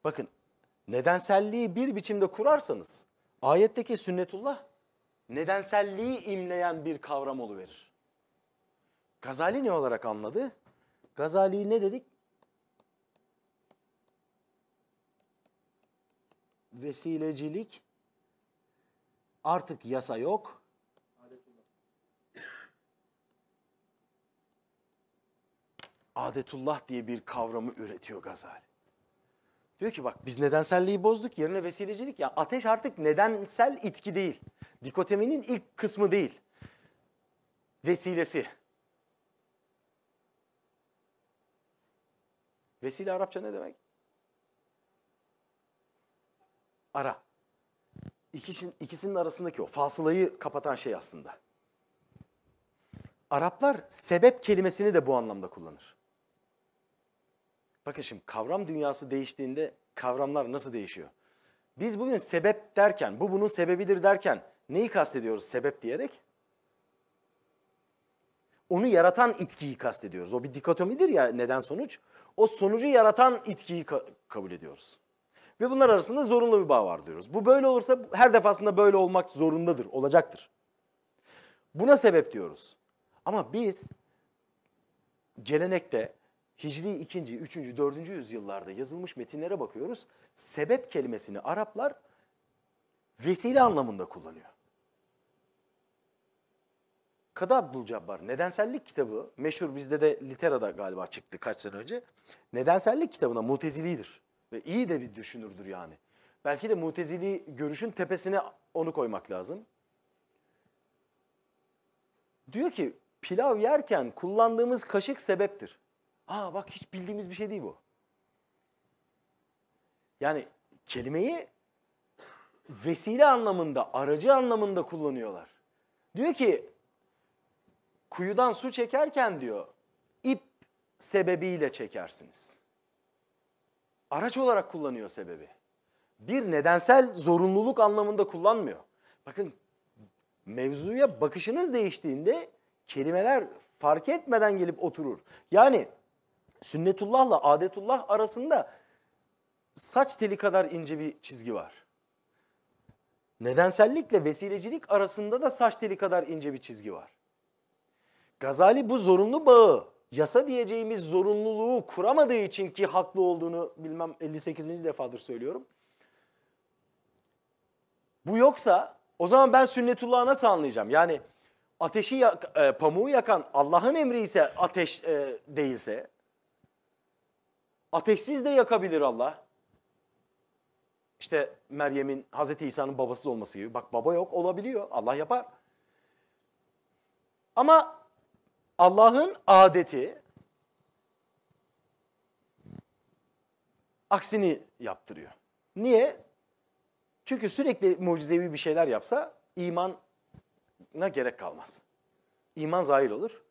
Bakın nedenselliği bir biçimde kurarsanız ayetteki sünnetullah nedenselliği imleyen bir kavram oluverir. Gazali ne olarak anladı? Gazali ne dedik? Vesilecilik artık yasa yok. Adetullah diye bir kavramı üretiyor Gazali. Diyor ki bak biz nedenselliği bozduk yerine vesilecilik. Ya ateş artık nedensel itki değil. dikoteminin ilk kısmı değil. Vesilesi. Vesile Arapça ne demek? Ara. İkisinin, ikisinin arasındaki o fasılayı kapatan şey aslında. Araplar sebep kelimesini de bu anlamda kullanır. Bakın şimdi kavram dünyası değiştiğinde kavramlar nasıl değişiyor? Biz bugün sebep derken, bu bunun sebebidir derken neyi kastediyoruz sebep diyerek? Onu yaratan itkiyi kastediyoruz. O bir dikotomidir ya neden sonuç. O sonucu yaratan itkiyi ka kabul ediyoruz. Ve bunlar arasında zorunlu bir bağ var diyoruz. Bu böyle olursa her defasında böyle olmak zorundadır, olacaktır. Buna sebep diyoruz. Ama biz gelenekte Hicri 2. 3. 4. yüzyıllarda yazılmış metinlere bakıyoruz. Sebep kelimesini Araplar vesile anlamında kullanıyor. Kadı Abdülcabbar Nedensellik kitabı meşhur bizde de literada galiba çıktı kaç sene önce. Nedensellik kitabına mutezilidir ve iyi de bir düşünürdür yani. Belki de mutezili görüşün tepesine onu koymak lazım. Diyor ki pilav yerken kullandığımız kaşık sebeptir. Aa bak hiç bildiğimiz bir şey değil bu. Yani kelimeyi vesile anlamında, aracı anlamında kullanıyorlar. Diyor ki kuyudan su çekerken diyor ip sebebiyle çekersiniz. Araç olarak kullanıyor sebebi. Bir nedensel zorunluluk anlamında kullanmıyor. Bakın mevzuya bakışınız değiştiğinde kelimeler fark etmeden gelip oturur. Yani sünnetullahla adetullah arasında saç teli kadar ince bir çizgi var. Nedensellikle vesilecilik arasında da saç teli kadar ince bir çizgi var. Gazali bu zorunlu bağı, yasa diyeceğimiz zorunluluğu kuramadığı için ki haklı olduğunu bilmem 58. defadır söylüyorum. Bu yoksa o zaman ben sünnetullah'ı nasıl anlayacağım? Yani ateşi yak, e, pamuğu yakan Allah'ın emri ise ateş e, değilse Ateşsiz de yakabilir Allah. İşte Meryem'in Hazreti İsa'nın babasız olması gibi. Bak baba yok olabiliyor. Allah yapar. Ama Allah'ın adeti aksini yaptırıyor. Niye? Çünkü sürekli mucizevi bir şeyler yapsa imana gerek kalmaz. İman zahil olur.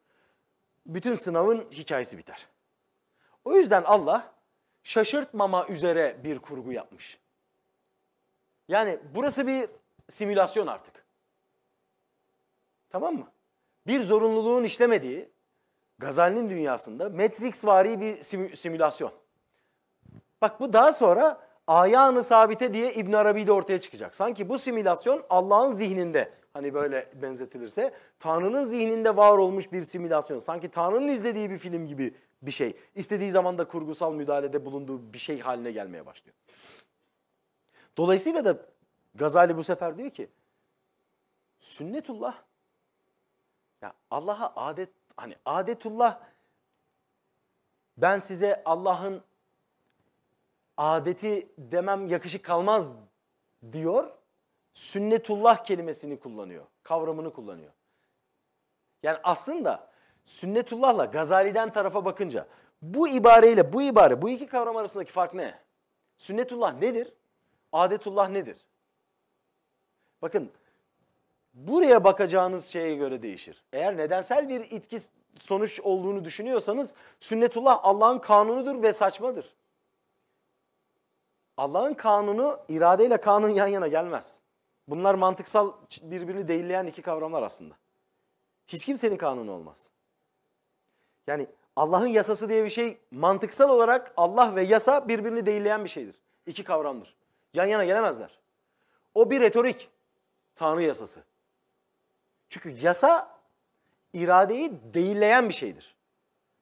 Bütün sınavın hikayesi biter. O yüzden Allah şaşırtmama üzere bir kurgu yapmış. Yani burası bir simülasyon artık. Tamam mı? Bir zorunluluğun işlemediği Gazali'nin dünyasında Matrix vari bir simü simülasyon. Bak bu daha sonra ayağını sabite diye İbn Arabi de ortaya çıkacak. Sanki bu simülasyon Allah'ın zihninde hani böyle benzetilirse Tanrı'nın zihninde var olmuş bir simülasyon. Sanki Tanrı'nın izlediği bir film gibi bir şey. İstediği zaman da kurgusal müdahalede bulunduğu bir şey haline gelmeye başlıyor. Dolayısıyla da Gazali bu sefer diyor ki sünnetullah ya Allah'a adet hani adetullah ben size Allah'ın adeti demem yakışık kalmaz diyor. Sünnetullah kelimesini kullanıyor. Kavramını kullanıyor. Yani aslında Sünnetullah'la Gazali'den tarafa bakınca bu ibareyle bu ibare, bu iki kavram arasındaki fark ne? Sünnetullah nedir? Adetullah nedir? Bakın buraya bakacağınız şeye göre değişir. Eğer nedensel bir itki sonuç olduğunu düşünüyorsanız sünnetullah Allah'ın kanunudur ve saçmadır. Allah'ın kanunu iradeyle kanun yan yana gelmez. Bunlar mantıksal birbirini değilleyen iki kavramlar aslında. Hiç kimsenin kanunu olmaz. Yani Allah'ın yasası diye bir şey mantıksal olarak Allah ve yasa birbirini değilleyen bir şeydir. İki kavramdır. Yan yana gelemezler. O bir retorik. Tanrı yasası. Çünkü yasa iradeyi değilleyen bir şeydir.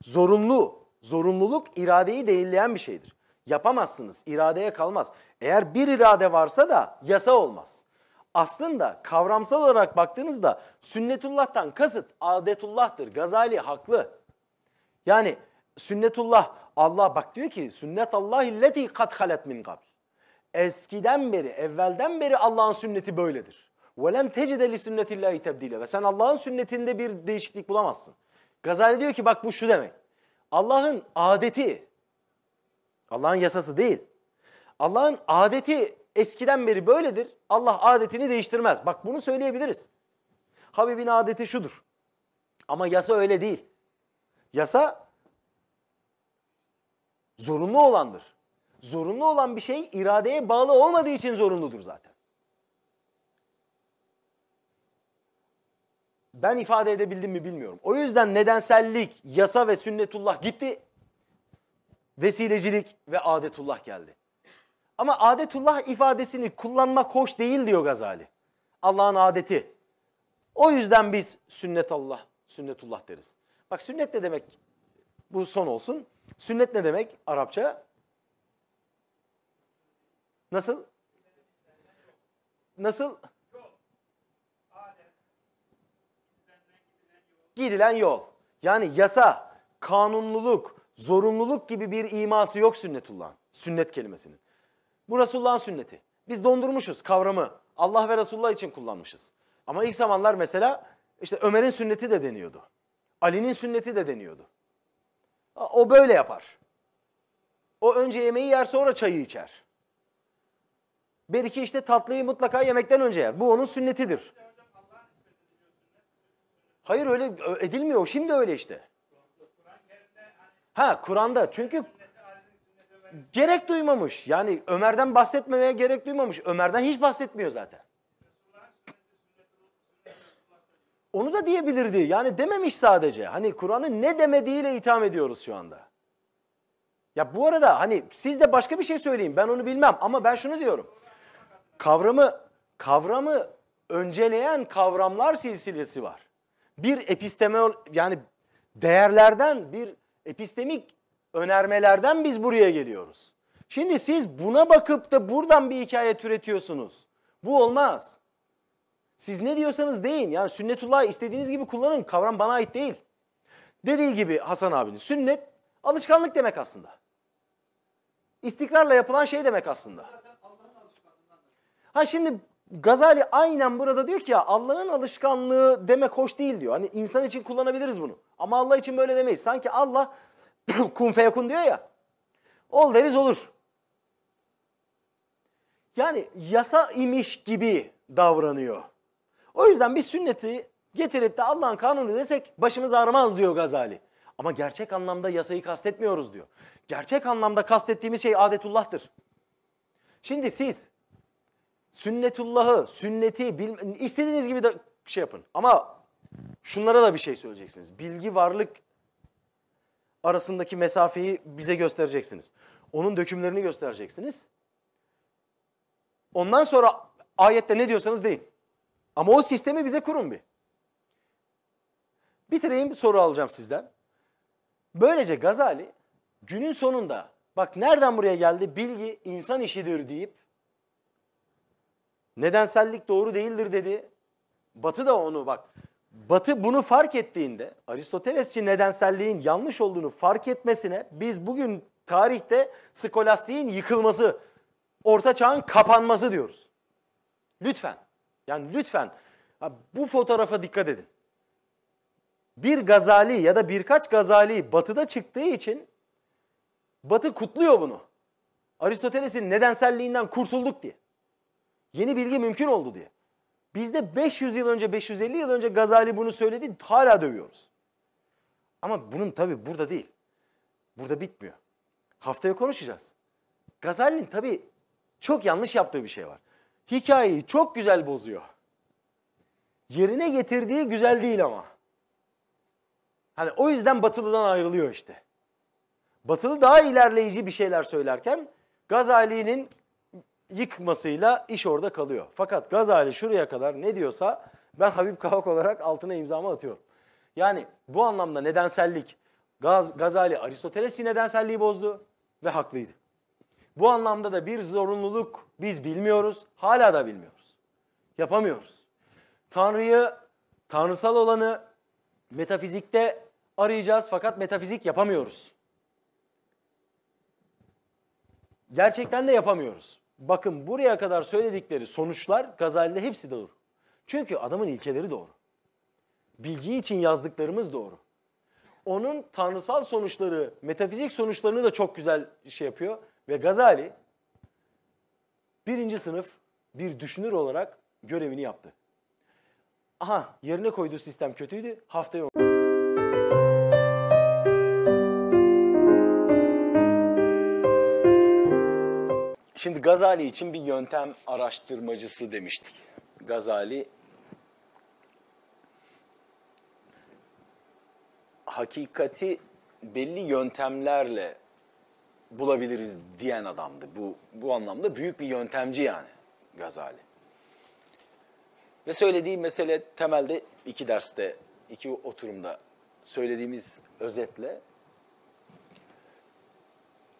Zorunlu, zorunluluk iradeyi değilleyen bir şeydir. Yapamazsınız, iradeye kalmaz. Eğer bir irade varsa da yasa olmaz. Aslında kavramsal olarak baktığınızda sünnetullah'tan kasıt adetullah'tır. Gazali haklı. Yani sünnetullah Allah bak diyor ki sünnet Allah illeti kat halet min kabl. Eskiden beri, evvelden beri Allah'ın sünneti böyledir. وَلَنْ تَجِدَ لِسُنَّةِ اللّٰهِ تَبْد۪يلًا Ve sen Allah'ın sünnetinde bir değişiklik bulamazsın. Gazali diyor ki bak bu şu demek. Allah'ın adeti, Allah'ın yasası değil. Allah'ın adeti eskiden beri böyledir. Allah adetini değiştirmez. Bak bunu söyleyebiliriz. Habibin adeti şudur. Ama yasa öyle değil. Yasa zorunlu olandır. Zorunlu olan bir şey iradeye bağlı olmadığı için zorunludur zaten. Ben ifade edebildim mi bilmiyorum. O yüzden nedensellik, yasa ve sünnetullah gitti. Vesilecilik ve adetullah geldi. Ama adetullah ifadesini kullanmak hoş değil diyor Gazali. Allah'ın adeti. O yüzden biz sünnet Allah, sünnetullah deriz. Bak sünnet ne demek? Bu son olsun. Sünnet ne demek Arapça? Nasıl? Nasıl? Gidilen yol. Yani yasa, kanunluluk, zorunluluk gibi bir iması yok sünnetullah'ın. Sünnet kelimesinin. Bu Resulullah'ın sünneti. Biz dondurmuşuz kavramı. Allah ve Resulullah için kullanmışız. Ama ilk zamanlar mesela işte Ömer'in sünneti de deniyordu. Ali'nin sünneti de deniyordu. O böyle yapar. O önce yemeği yer sonra çayı içer. Bir iki işte tatlıyı mutlaka yemekten önce yer. Bu onun sünnetidir. Hayır öyle edilmiyor. Şimdi öyle işte. Ha Kur'an'da çünkü gerek duymamış. Yani Ömer'den bahsetmemeye gerek duymamış. Ömer'den hiç bahsetmiyor zaten. Onu da diyebilirdi. Yani dememiş sadece. Hani Kur'an'ın ne demediğiyle itham ediyoruz şu anda. Ya bu arada hani siz de başka bir şey söyleyin. Ben onu bilmem ama ben şunu diyorum. Kavramı kavramı önceleyen kavramlar silsilesi var. Bir epistemol, yani değerlerden bir epistemik önermelerden biz buraya geliyoruz. Şimdi siz buna bakıp da buradan bir hikaye türetiyorsunuz. Bu olmaz. Siz ne diyorsanız deyin. Yani sünnetullah istediğiniz gibi kullanın. Kavram bana ait değil. Dediği gibi Hasan abinin sünnet alışkanlık demek aslında. İstikrarla yapılan şey demek aslında. Ha şimdi Gazali aynen burada diyor ki ya Allah'ın alışkanlığı demek hoş değil diyor. Hani insan için kullanabiliriz bunu. Ama Allah için böyle demeyiz. Sanki Allah kun feyekun diyor ya. Ol deriz olur. Yani yasa imiş gibi davranıyor. O yüzden bir sünneti getirip de Allah'ın kanunu desek başımız ağrımaz diyor Gazali. Ama gerçek anlamda yasayı kastetmiyoruz diyor. Gerçek anlamda kastettiğimiz şey adetullah'tır. Şimdi siz sünnetullahı, sünneti bil, istediğiniz gibi de şey yapın. Ama şunlara da bir şey söyleyeceksiniz. Bilgi varlık arasındaki mesafeyi bize göstereceksiniz. Onun dökümlerini göstereceksiniz. Ondan sonra ayette ne diyorsanız deyin. Ama o sistemi bize kurun bir. Bitireyim soru alacağım sizden. Böylece Gazali günün sonunda bak nereden buraya geldi bilgi insan işidir deyip nedensellik doğru değildir dedi. Batı da onu bak Batı bunu fark ettiğinde Aristotelesçi nedenselliğin yanlış olduğunu fark etmesine biz bugün tarihte skolastiğin yıkılması, orta çağın kapanması diyoruz. Lütfen yani lütfen bu fotoğrafa dikkat edin. Bir gazali ya da birkaç gazali batıda çıktığı için batı kutluyor bunu. Aristoteles'in nedenselliğinden kurtulduk diye. Yeni bilgi mümkün oldu diye. Bizde 500 yıl önce, 550 yıl önce Gazali bunu söyledi, hala dövüyoruz. Ama bunun tabi burada değil. Burada bitmiyor. Haftaya konuşacağız. Gazali'nin tabi çok yanlış yaptığı bir şey var hikayeyi çok güzel bozuyor. Yerine getirdiği güzel değil ama. Hani o yüzden Batılı'dan ayrılıyor işte. Batılı daha ilerleyici bir şeyler söylerken Gazali'nin yıkmasıyla iş orada kalıyor. Fakat Gazali şuraya kadar ne diyorsa ben Habib Kavak olarak altına imzamı atıyorum. Yani bu anlamda nedensellik, Gaz, Gazali Aristoteles'in nedenselliği bozdu ve haklıydı. Bu anlamda da bir zorunluluk biz bilmiyoruz, hala da bilmiyoruz. Yapamıyoruz. Tanrı'yı, tanrısal olanı metafizikte arayacağız fakat metafizik yapamıyoruz. Gerçekten de yapamıyoruz. Bakın buraya kadar söyledikleri sonuçlar Gazali'de hepsi doğru. Çünkü adamın ilkeleri doğru. Bilgi için yazdıklarımız doğru. Onun tanrısal sonuçları, metafizik sonuçlarını da çok güzel şey yapıyor. Ve Gazali birinci sınıf bir düşünür olarak görevini yaptı. Aha yerine koyduğu sistem kötüydü. Haftaya onu... Şimdi Gazali için bir yöntem araştırmacısı demiştik. Gazali hakikati belli yöntemlerle bulabiliriz diyen adamdı. Bu, bu anlamda büyük bir yöntemci yani Gazali. Ve söylediği mesele temelde iki derste, iki oturumda söylediğimiz özetle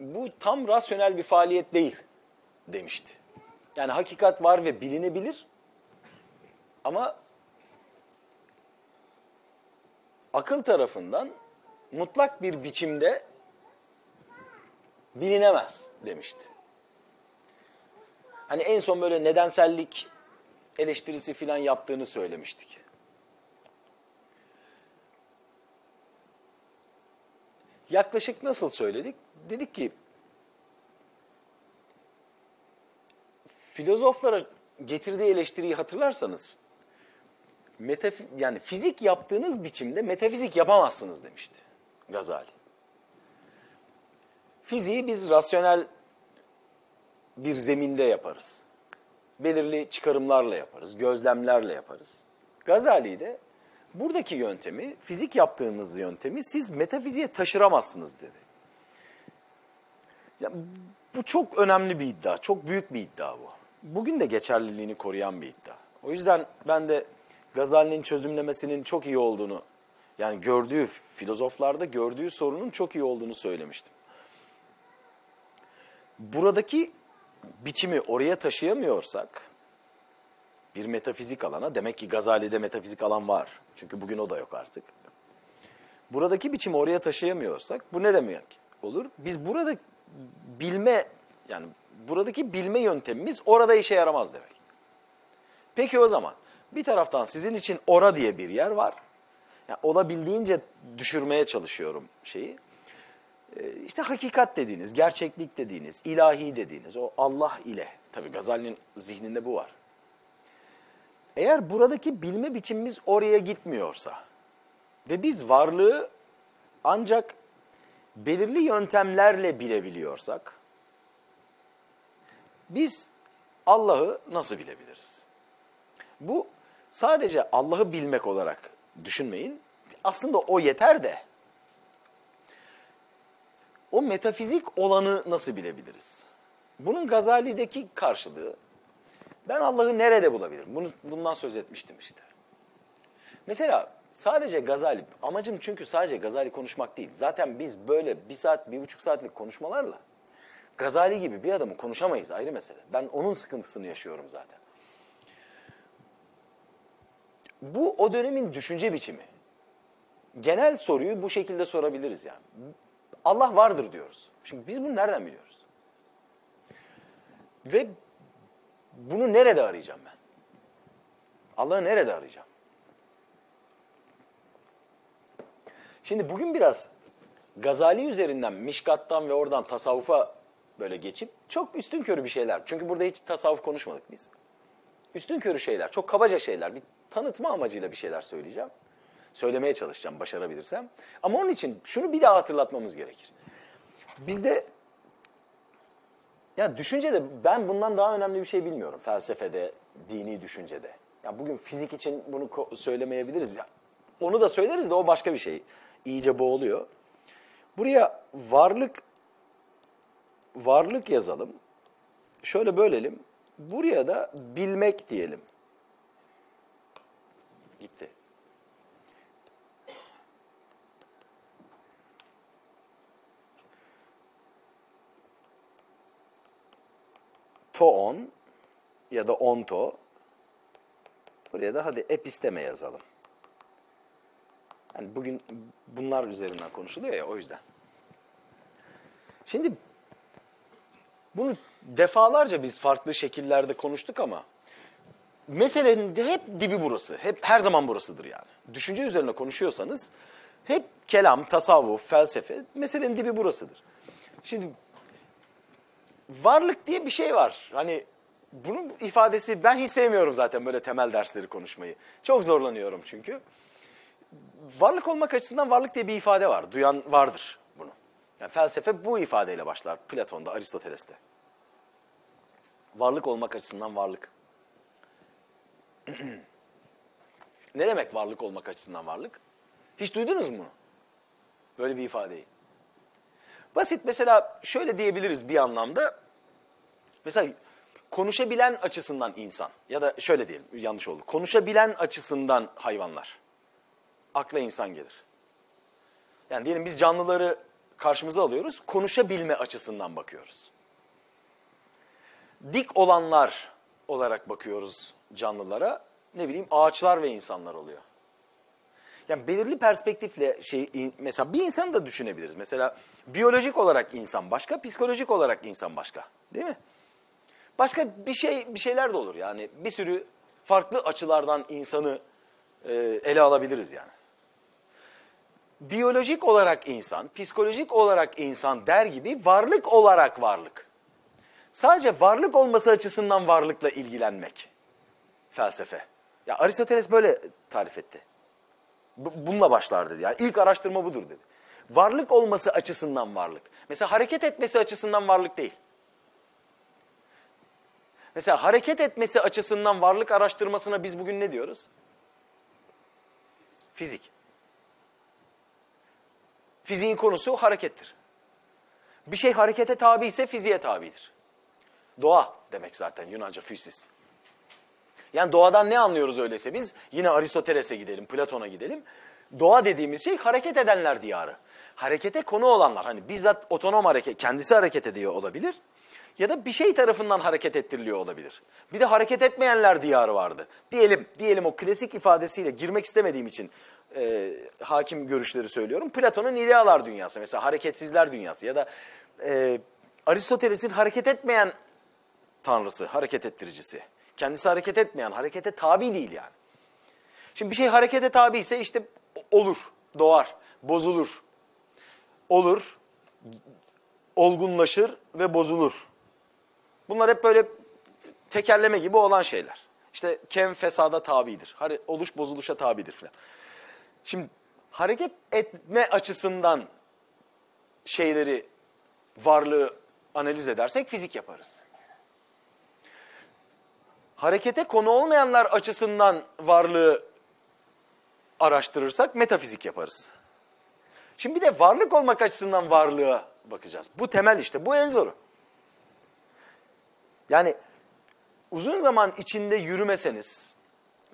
bu tam rasyonel bir faaliyet değil demişti. Yani hakikat var ve bilinebilir ama akıl tarafından mutlak bir biçimde bilinemez demişti. Hani en son böyle nedensellik eleştirisi filan yaptığını söylemiştik. Yaklaşık nasıl söyledik? Dedik ki filozoflara getirdiği eleştiriyi hatırlarsanız metaf yani fizik yaptığınız biçimde metafizik yapamazsınız demişti Gazali. Fiziği biz rasyonel bir zeminde yaparız. Belirli çıkarımlarla yaparız, gözlemlerle yaparız. Gazali de buradaki yöntemi, fizik yaptığınız yöntemi siz metafiziğe taşıramazsınız dedi. Ya, bu çok önemli bir iddia, çok büyük bir iddia bu. Bugün de geçerliliğini koruyan bir iddia. O yüzden ben de Gazali'nin çözümlemesinin çok iyi olduğunu, yani gördüğü filozoflarda gördüğü sorunun çok iyi olduğunu söylemiştim buradaki biçimi oraya taşıyamıyorsak bir metafizik alana demek ki Gazali'de metafizik alan var. Çünkü bugün o da yok artık. Buradaki biçimi oraya taşıyamıyorsak bu ne demek olur? Biz burada bilme yani buradaki bilme yöntemimiz orada işe yaramaz demek. Peki o zaman bir taraftan sizin için ora diye bir yer var. Yani olabildiğince düşürmeye çalışıyorum şeyi. Ee, işte hakikat dediğiniz, gerçeklik dediğiniz, ilahi dediğiniz, o Allah ile. Tabi Gazali'nin zihninde bu var. Eğer buradaki bilme biçimimiz oraya gitmiyorsa ve biz varlığı ancak belirli yöntemlerle bilebiliyorsak, biz Allah'ı nasıl bilebiliriz? Bu sadece Allah'ı bilmek olarak düşünmeyin. Aslında o yeter de o metafizik olanı nasıl bilebiliriz? Bunun Gazali'deki karşılığı ben Allah'ı nerede bulabilirim? Bunu, bundan söz etmiştim işte. Mesela sadece Gazali, amacım çünkü sadece Gazali konuşmak değil. Zaten biz böyle bir saat, bir buçuk saatlik konuşmalarla Gazali gibi bir adamı konuşamayız ayrı mesele. Ben onun sıkıntısını yaşıyorum zaten. Bu o dönemin düşünce biçimi. Genel soruyu bu şekilde sorabiliriz yani. Allah vardır diyoruz. Şimdi biz bunu nereden biliyoruz? Ve bunu nerede arayacağım ben? Allah'ı nerede arayacağım? Şimdi bugün biraz Gazali üzerinden Mişkat'tan ve oradan tasavvufa böyle geçip çok üstün körü bir şeyler. Çünkü burada hiç tasavvuf konuşmadık biz. Üstün körü şeyler, çok kabaca şeyler. Bir tanıtma amacıyla bir şeyler söyleyeceğim. Söylemeye çalışacağım başarabilirsem. Ama onun için şunu bir daha hatırlatmamız gerekir. Bizde ya düşüncede ben bundan daha önemli bir şey bilmiyorum felsefede, dini düşüncede. Ya bugün fizik için bunu söylemeyebiliriz ya. Onu da söyleriz de o başka bir şey. İyice boğuluyor. Buraya varlık varlık yazalım. Şöyle bölelim. Buraya da bilmek diyelim. Gitti. toon ya da onto. Buraya da hadi episteme yazalım. Yani bugün bunlar üzerinden konuşuluyor ya o yüzden. Şimdi bunu defalarca biz farklı şekillerde konuştuk ama meselenin de hep dibi burası. Hep her zaman burasıdır yani. Düşünce üzerine konuşuyorsanız hep kelam, tasavvuf, felsefe meselenin dibi burasıdır. Şimdi varlık diye bir şey var. Hani bunun ifadesi ben hiç sevmiyorum zaten böyle temel dersleri konuşmayı. Çok zorlanıyorum çünkü. Varlık olmak açısından varlık diye bir ifade var. Duyan vardır bunu. Yani felsefe bu ifadeyle başlar Platon'da, Aristoteles'te. Varlık olmak açısından varlık. ne demek varlık olmak açısından varlık? Hiç duydunuz mu bunu? Böyle bir ifadeyi. Basit mesela şöyle diyebiliriz bir anlamda. Mesela konuşabilen açısından insan ya da şöyle diyelim yanlış oldu. Konuşabilen açısından hayvanlar. Akla insan gelir. Yani diyelim biz canlıları karşımıza alıyoruz. Konuşabilme açısından bakıyoruz. Dik olanlar olarak bakıyoruz canlılara. Ne bileyim ağaçlar ve insanlar oluyor yani belirli perspektifle şey mesela bir insan da düşünebiliriz. Mesela biyolojik olarak insan başka, psikolojik olarak insan başka. Değil mi? Başka bir şey bir şeyler de olur yani. Bir sürü farklı açılardan insanı e, ele alabiliriz yani. Biyolojik olarak insan, psikolojik olarak insan der gibi varlık olarak varlık. Sadece varlık olması açısından varlıkla ilgilenmek felsefe. Ya Aristoteles böyle tarif etti bununla başlar dedi. Yani ilk araştırma budur dedi. Varlık olması açısından varlık. Mesela hareket etmesi açısından varlık değil. Mesela hareket etmesi açısından varlık araştırmasına biz bugün ne diyoruz? Fizik. Fiziğin konusu harekettir. Bir şey harekete tabi ise fiziğe tabidir. Doğa demek zaten Yunanca physis. Yani doğadan ne anlıyoruz öyleyse biz? Yine Aristoteles'e gidelim, Platon'a gidelim. Doğa dediğimiz şey hareket edenler diyarı. Harekete konu olanlar hani bizzat otonom hareket, kendisi hareket ediyor olabilir ya da bir şey tarafından hareket ettiriliyor olabilir. Bir de hareket etmeyenler diyarı vardı. Diyelim, diyelim o klasik ifadesiyle girmek istemediğim için e, hakim görüşleri söylüyorum. Platon'un idealar dünyası mesela hareketsizler dünyası ya da e, Aristoteles'in hareket etmeyen tanrısı, hareket ettiricisi. Kendisi hareket etmeyen, harekete tabi değil yani. Şimdi bir şey harekete tabi ise işte olur, doğar, bozulur. Olur, olgunlaşır ve bozulur. Bunlar hep böyle tekerleme gibi olan şeyler. İşte kem fesada tabidir. Hani oluş bozuluşa tabidir filan. Şimdi hareket etme açısından şeyleri, varlığı analiz edersek fizik yaparız harekete konu olmayanlar açısından varlığı araştırırsak metafizik yaparız. Şimdi bir de varlık olmak açısından varlığa bakacağız. Bu temel işte, bu en zoru. Yani uzun zaman içinde yürümeseniz,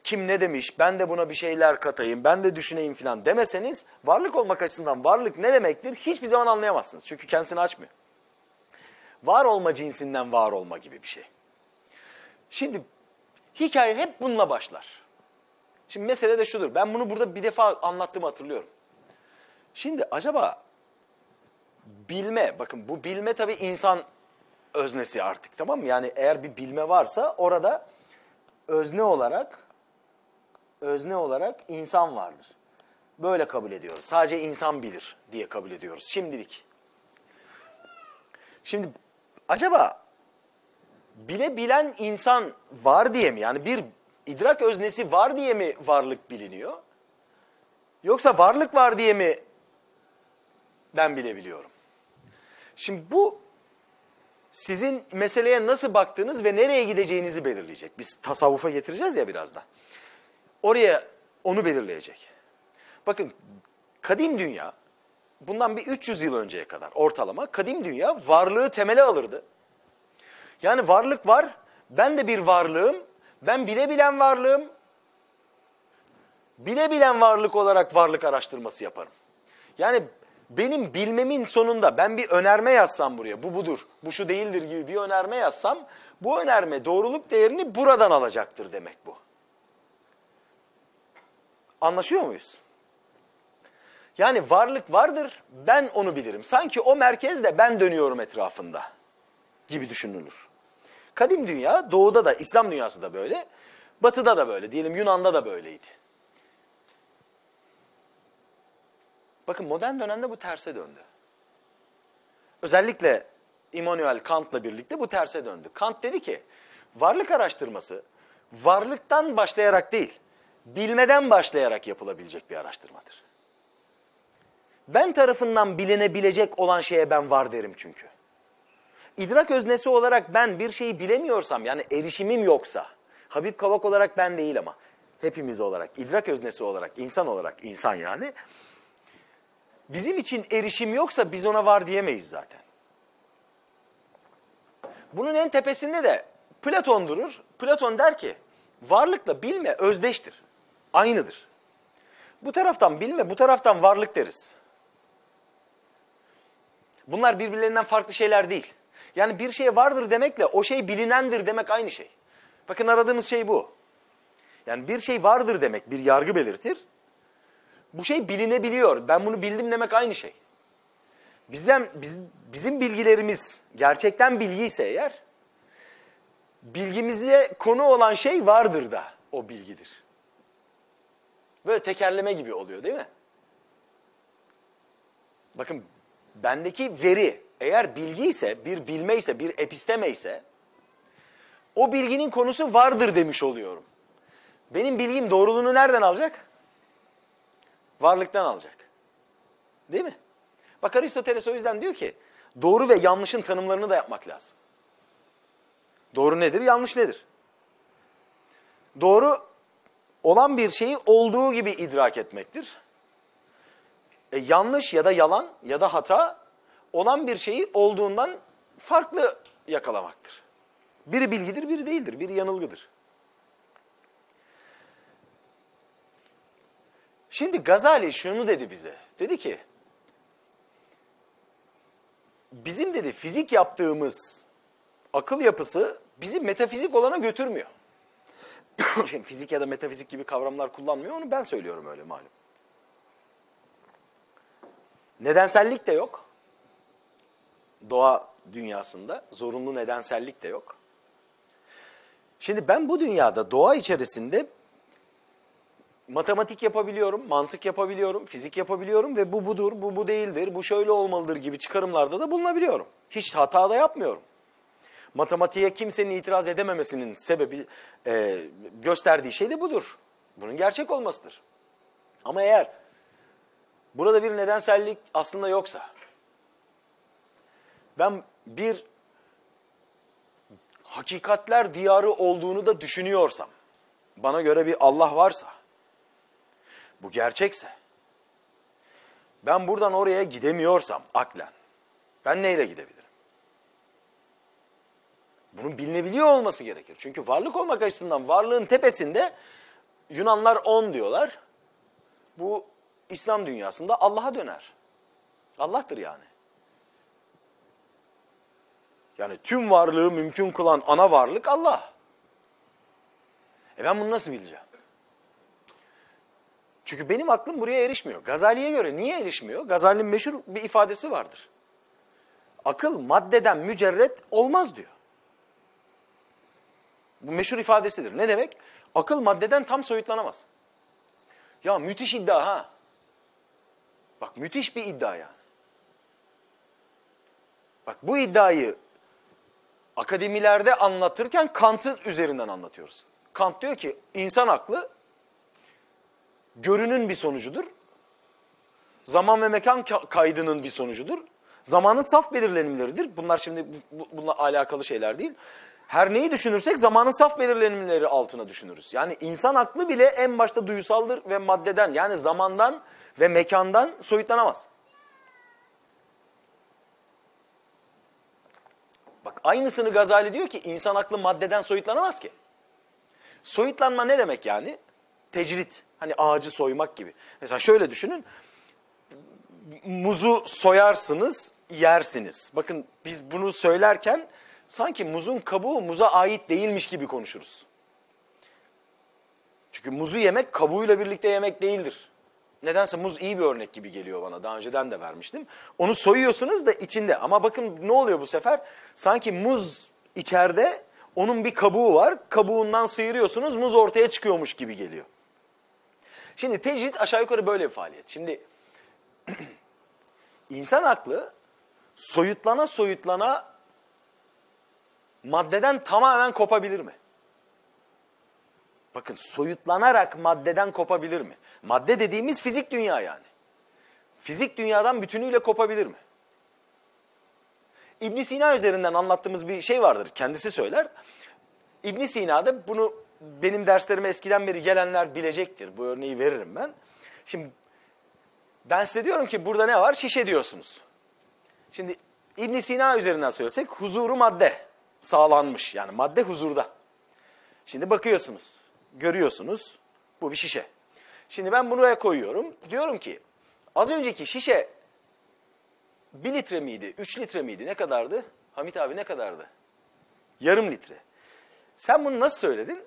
kim ne demiş, ben de buna bir şeyler katayım, ben de düşüneyim falan demeseniz, varlık olmak açısından varlık ne demektir hiçbir zaman anlayamazsınız. Çünkü kendisini açmıyor. Var olma cinsinden var olma gibi bir şey. Şimdi Hikaye hep bununla başlar. Şimdi mesele de şudur. Ben bunu burada bir defa anlattığımı hatırlıyorum. Şimdi acaba bilme, bakın bu bilme tabii insan öznesi artık tamam mı? Yani eğer bir bilme varsa orada özne olarak özne olarak insan vardır. Böyle kabul ediyoruz. Sadece insan bilir diye kabul ediyoruz şimdilik. Şimdi acaba bilebilen insan var diye mi? Yani bir idrak öznesi var diye mi varlık biliniyor? Yoksa varlık var diye mi ben bilebiliyorum? Şimdi bu sizin meseleye nasıl baktığınız ve nereye gideceğinizi belirleyecek. Biz tasavvufa getireceğiz ya birazdan. Oraya onu belirleyecek. Bakın kadim dünya bundan bir 300 yıl önceye kadar ortalama kadim dünya varlığı temele alırdı. Yani varlık var, ben de bir varlığım, ben bilebilen varlığım, bilebilen varlık olarak varlık araştırması yaparım. Yani benim bilmemin sonunda ben bir önerme yazsam buraya, bu budur, bu şu değildir gibi bir önerme yazsam, bu önerme doğruluk değerini buradan alacaktır demek bu. Anlaşıyor muyuz? Yani varlık vardır, ben onu bilirim. Sanki o merkezde ben dönüyorum etrafında gibi düşünülür. Kadim dünya doğuda da İslam dünyası da böyle. Batıda da böyle. Diyelim Yunan'da da böyleydi. Bakın modern dönemde bu terse döndü. Özellikle Immanuel Kant'la birlikte bu terse döndü. Kant dedi ki varlık araştırması varlıktan başlayarak değil, bilmeden başlayarak yapılabilecek bir araştırmadır. Ben tarafından bilinebilecek olan şeye ben var derim çünkü idrak öznesi olarak ben bir şeyi bilemiyorsam yani erişimim yoksa, Habib Kavak olarak ben değil ama hepimiz olarak, idrak öznesi olarak, insan olarak, insan yani. Bizim için erişim yoksa biz ona var diyemeyiz zaten. Bunun en tepesinde de Platon durur. Platon der ki varlıkla bilme özdeştir, aynıdır. Bu taraftan bilme, bu taraftan varlık deriz. Bunlar birbirlerinden farklı şeyler değil. Yani bir şey vardır demekle o şey bilinendir demek aynı şey. Bakın aradığımız şey bu. Yani bir şey vardır demek bir yargı belirtir. Bu şey bilinebiliyor. Ben bunu bildim demek aynı şey. Bizden biz, bizim bilgilerimiz gerçekten bilgi ise eğer bilgimize konu olan şey vardır da o bilgidir. Böyle tekerleme gibi oluyor değil mi? Bakın bendeki veri eğer bilgi ise, bir bilme ise, bir episteme ise o bilginin konusu vardır demiş oluyorum. Benim bilgim doğruluğunu nereden alacak? Varlıktan alacak. Değil mi? Bak Aristoteles o yüzden diyor ki doğru ve yanlışın tanımlarını da yapmak lazım. Doğru nedir, yanlış nedir? Doğru olan bir şeyi olduğu gibi idrak etmektir. E, yanlış ya da yalan ya da hata olan bir şeyi olduğundan farklı yakalamaktır. Biri bilgidir, biri değildir, biri yanılgıdır. Şimdi Gazali şunu dedi bize. Dedi ki, bizim dedi fizik yaptığımız akıl yapısı bizi metafizik olana götürmüyor. Şimdi fizik ya da metafizik gibi kavramlar kullanmıyor, onu ben söylüyorum öyle malum. Nedensellik de yok doğa dünyasında zorunlu nedensellik de yok. Şimdi ben bu dünyada doğa içerisinde matematik yapabiliyorum, mantık yapabiliyorum, fizik yapabiliyorum ve bu budur, bu bu değildir, bu şöyle olmalıdır gibi çıkarımlarda da bulunabiliyorum. Hiç hata da yapmıyorum. Matematiğe kimsenin itiraz edememesinin sebebi e, gösterdiği şey de budur. Bunun gerçek olmasıdır. Ama eğer burada bir nedensellik aslında yoksa, ben bir hakikatler diyarı olduğunu da düşünüyorsam, bana göre bir Allah varsa, bu gerçekse, ben buradan oraya gidemiyorsam aklen, ben neyle gidebilirim? Bunun bilinebiliyor olması gerekir. Çünkü varlık olmak açısından varlığın tepesinde Yunanlar on diyorlar. Bu İslam dünyasında Allah'a döner. Allah'tır yani. Yani tüm varlığı mümkün kılan ana varlık Allah. E ben bunu nasıl bileceğim? Çünkü benim aklım buraya erişmiyor. Gazali'ye göre niye erişmiyor? Gazali'nin meşhur bir ifadesi vardır. Akıl maddeden mücerret olmaz diyor. Bu meşhur ifadesidir. Ne demek? Akıl maddeden tam soyutlanamaz. Ya müthiş iddia ha. Bak müthiş bir iddia yani. Bak bu iddiayı akademilerde anlatırken Kant'ın üzerinden anlatıyoruz. Kant diyor ki insan aklı görünün bir sonucudur. Zaman ve mekan kaydının bir sonucudur. Zamanın saf belirlenimleridir. Bunlar şimdi bu, bununla alakalı şeyler değil. Her neyi düşünürsek zamanın saf belirlenimleri altına düşünürüz. Yani insan aklı bile en başta duyusaldır ve maddeden yani zamandan ve mekandan soyutlanamaz. Bak aynısını Gazali diyor ki insan aklı maddeden soyutlanamaz ki. Soyutlanma ne demek yani? Tecrit. Hani ağacı soymak gibi. Mesela şöyle düşünün. Muzu soyarsınız, yersiniz. Bakın biz bunu söylerken sanki muzun kabuğu muza ait değilmiş gibi konuşuruz. Çünkü muzu yemek kabuğuyla birlikte yemek değildir. Nedense muz iyi bir örnek gibi geliyor bana. Daha önceden de vermiştim. Onu soyuyorsunuz da içinde. Ama bakın ne oluyor bu sefer? Sanki muz içeride onun bir kabuğu var. Kabuğundan sıyırıyorsunuz muz ortaya çıkıyormuş gibi geliyor. Şimdi tecrit aşağı yukarı böyle bir faaliyet. Şimdi insan aklı soyutlana soyutlana maddeden tamamen kopabilir mi? Bakın soyutlanarak maddeden kopabilir mi? Madde dediğimiz fizik dünya yani. Fizik dünyadan bütünüyle kopabilir mi? İbn Sina üzerinden anlattığımız bir şey vardır. Kendisi söyler. İbn Sina'da bunu benim derslerime eskiden beri gelenler bilecektir. Bu örneği veririm ben. Şimdi ben size diyorum ki burada ne var? Şişe diyorsunuz. Şimdi İbn Sina üzerinden söylesek huzuru madde sağlanmış. Yani madde huzurda. Şimdi bakıyorsunuz, görüyorsunuz bu bir şişe. Şimdi ben buraya koyuyorum. Diyorum ki az önceki şişe 1 litre miydi, 3 litre miydi, ne kadardı? Hamit abi ne kadardı? Yarım litre. Sen bunu nasıl söyledin?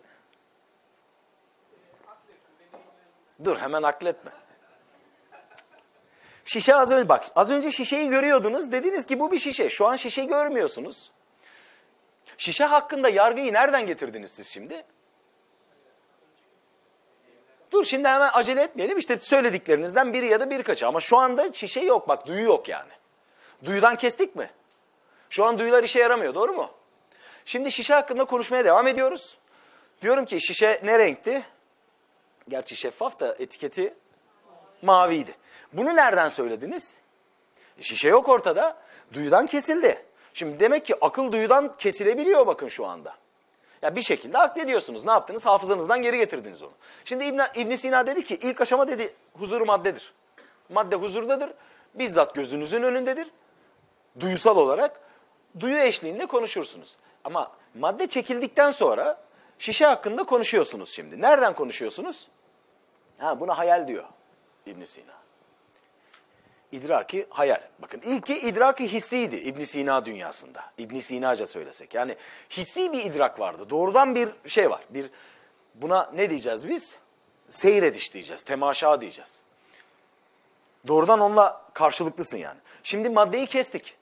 Dur hemen akletme. Şişe az önce bak az önce şişeyi görüyordunuz dediniz ki bu bir şişe. Şu an şişe görmüyorsunuz. Şişe hakkında yargıyı nereden getirdiniz siz şimdi? Dur şimdi hemen acele etmeyelim işte söylediklerinizden biri ya da birkaçı ama şu anda şişe yok bak duyu yok yani. Duyudan kestik mi? Şu an duyular işe yaramıyor doğru mu? Şimdi şişe hakkında konuşmaya devam ediyoruz. Diyorum ki şişe ne renkti? Gerçi şeffaf da etiketi maviydi. Bunu nereden söylediniz? E, şişe yok ortada. Duyudan kesildi. Şimdi demek ki akıl duyudan kesilebiliyor bakın şu anda. Ya bir şekilde aklediyorsunuz. Ne yaptınız? Hafızanızdan geri getirdiniz onu. Şimdi İbn, İbn Sina dedi ki ilk aşama dedi huzur maddedir. Madde huzurdadır. Bizzat gözünüzün önündedir. Duyusal olarak duyu eşliğinde konuşursunuz. Ama madde çekildikten sonra şişe hakkında konuşuyorsunuz şimdi. Nereden konuşuyorsunuz? Ha buna hayal diyor İbn Sina idraki hayal. Bakın ilki idraki hissiydi İbn Sina dünyasında. İbn Sinaca söylesek. Yani hissi bir idrak vardı. Doğrudan bir şey var. Bir Buna ne diyeceğiz biz? Seyrediş diyeceğiz, temaşa diyeceğiz. Doğrudan onunla karşılıklısın yani. Şimdi maddeyi kestik.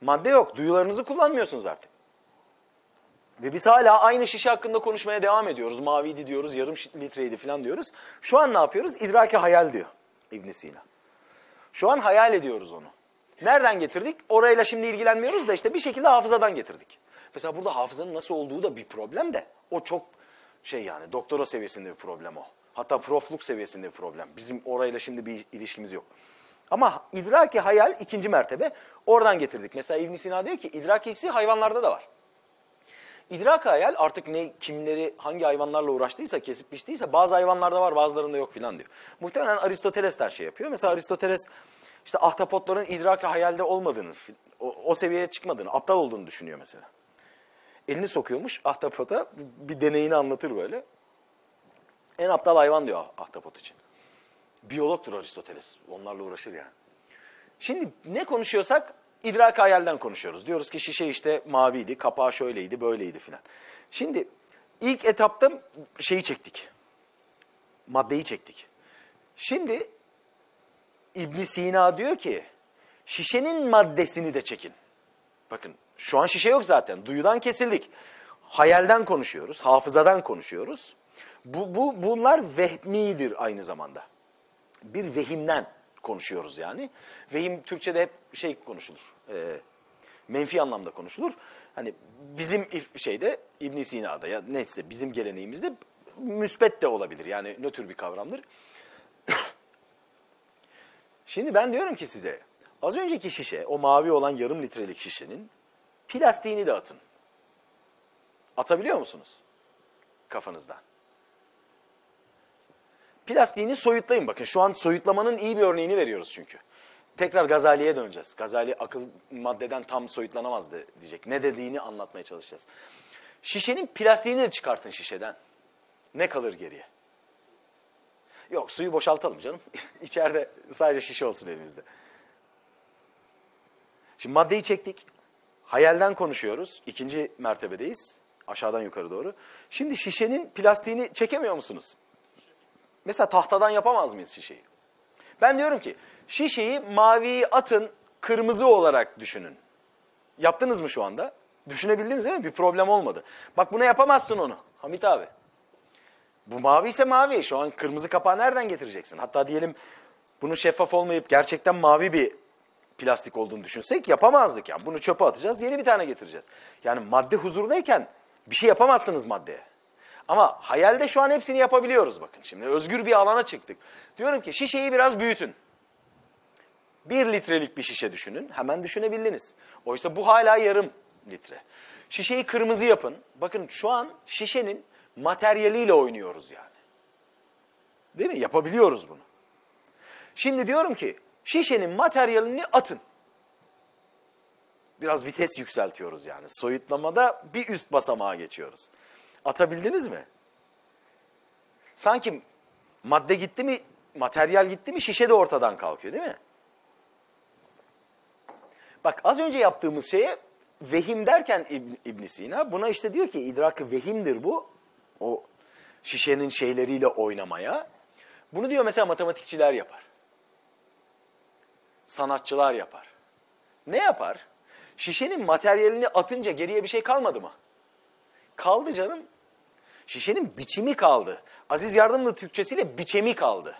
Madde yok, duyularınızı kullanmıyorsunuz artık. Ve biz hala aynı şişe hakkında konuşmaya devam ediyoruz. Maviydi diyoruz, yarım litreydi falan diyoruz. Şu an ne yapıyoruz? İdraki hayal diyor İbn Sina. Şu an hayal ediyoruz onu. Nereden getirdik? Orayla şimdi ilgilenmiyoruz da işte bir şekilde hafızadan getirdik. Mesela burada hafızanın nasıl olduğu da bir problem de. O çok şey yani doktora seviyesinde bir problem o. Hatta profluk seviyesinde bir problem. Bizim orayla şimdi bir ilişkimiz yok. Ama idraki hayal ikinci mertebe. Oradan getirdik. Mesela ibn Sina diyor ki idrak hissi hayvanlarda da var. İdrak hayal artık ne kimleri hangi hayvanlarla uğraştıysa kesip biçtiyse bazı hayvanlarda var bazılarında yok filan diyor. Muhtemelen Aristoteles her şey yapıyor. Mesela Aristoteles işte ahtapotların idrak hayalde olmadığını, o, o seviyeye çıkmadığını, aptal olduğunu düşünüyor mesela. Elini sokuyormuş ahtapota bir deneyini anlatır böyle. En aptal hayvan diyor ahtapot için. Biyologtur Aristoteles. Onlarla uğraşır yani. Şimdi ne konuşuyorsak İdrak hayalden konuşuyoruz. Diyoruz ki şişe işte maviydi, kapağı şöyleydi, böyleydi filan. Şimdi ilk etapta şeyi çektik. Maddeyi çektik. Şimdi İbn Sina diyor ki şişenin maddesini de çekin. Bakın şu an şişe yok zaten. Duyudan kesildik. Hayalden konuşuyoruz, hafızadan konuşuyoruz. Bu, bu, bunlar vehmidir aynı zamanda. Bir vehimden konuşuyoruz yani. Vehim Türkçe'de hep şey konuşulur e, menfi anlamda konuşulur. Hani bizim şeyde İbn Sina'da ya neyse bizim geleneğimizde müsbet de olabilir. Yani nötr bir kavramdır. Şimdi ben diyorum ki size az önceki şişe o mavi olan yarım litrelik şişenin plastiğini de atın. Atabiliyor musunuz? kafanızda? Plastiğini soyutlayın. Bakın şu an soyutlamanın iyi bir örneğini veriyoruz çünkü tekrar Gazali'ye döneceğiz. Gazali akıl maddeden tam soyutlanamaz diyecek. Ne dediğini anlatmaya çalışacağız. Şişenin plastiğini de çıkartın şişeden. Ne kalır geriye? Yok suyu boşaltalım canım. İçeride sadece şişe olsun elimizde. Şimdi maddeyi çektik. Hayalden konuşuyoruz. İkinci mertebedeyiz. Aşağıdan yukarı doğru. Şimdi şişenin plastiğini çekemiyor musunuz? Mesela tahtadan yapamaz mıyız şişeyi? Ben diyorum ki Şişeyi maviyi atın, kırmızı olarak düşünün. Yaptınız mı şu anda? Düşünebildiniz değil mi? Bir problem olmadı. Bak buna yapamazsın onu Hamit abi. Bu mavi ise mavi. Şu an kırmızı kapağı nereden getireceksin? Hatta diyelim bunu şeffaf olmayıp gerçekten mavi bir plastik olduğunu düşünsek yapamazdık yani. Bunu çöpe atacağız, yeni bir tane getireceğiz. Yani madde huzurdayken bir şey yapamazsınız maddeye. Ama hayalde şu an hepsini yapabiliyoruz bakın. Şimdi özgür bir alana çıktık. Diyorum ki şişeyi biraz büyütün. Bir litrelik bir şişe düşünün. Hemen düşünebildiniz. Oysa bu hala yarım litre. Şişeyi kırmızı yapın. Bakın şu an şişenin materyaliyle oynuyoruz yani. Değil mi? Yapabiliyoruz bunu. Şimdi diyorum ki şişenin materyalini atın. Biraz vites yükseltiyoruz yani. Soyutlamada bir üst basamağa geçiyoruz. Atabildiniz mi? Sanki madde gitti mi, materyal gitti mi şişe de ortadan kalkıyor değil mi? Bak az önce yaptığımız şeye vehim derken İbn, İbn Sina buna işte diyor ki idrakı vehimdir bu. O şişenin şeyleriyle oynamaya. Bunu diyor mesela matematikçiler yapar. Sanatçılar yapar. Ne yapar? Şişenin materyalini atınca geriye bir şey kalmadı mı? Kaldı canım. Şişenin biçimi kaldı. Aziz Yardımlı Türkçesiyle biçemi kaldı.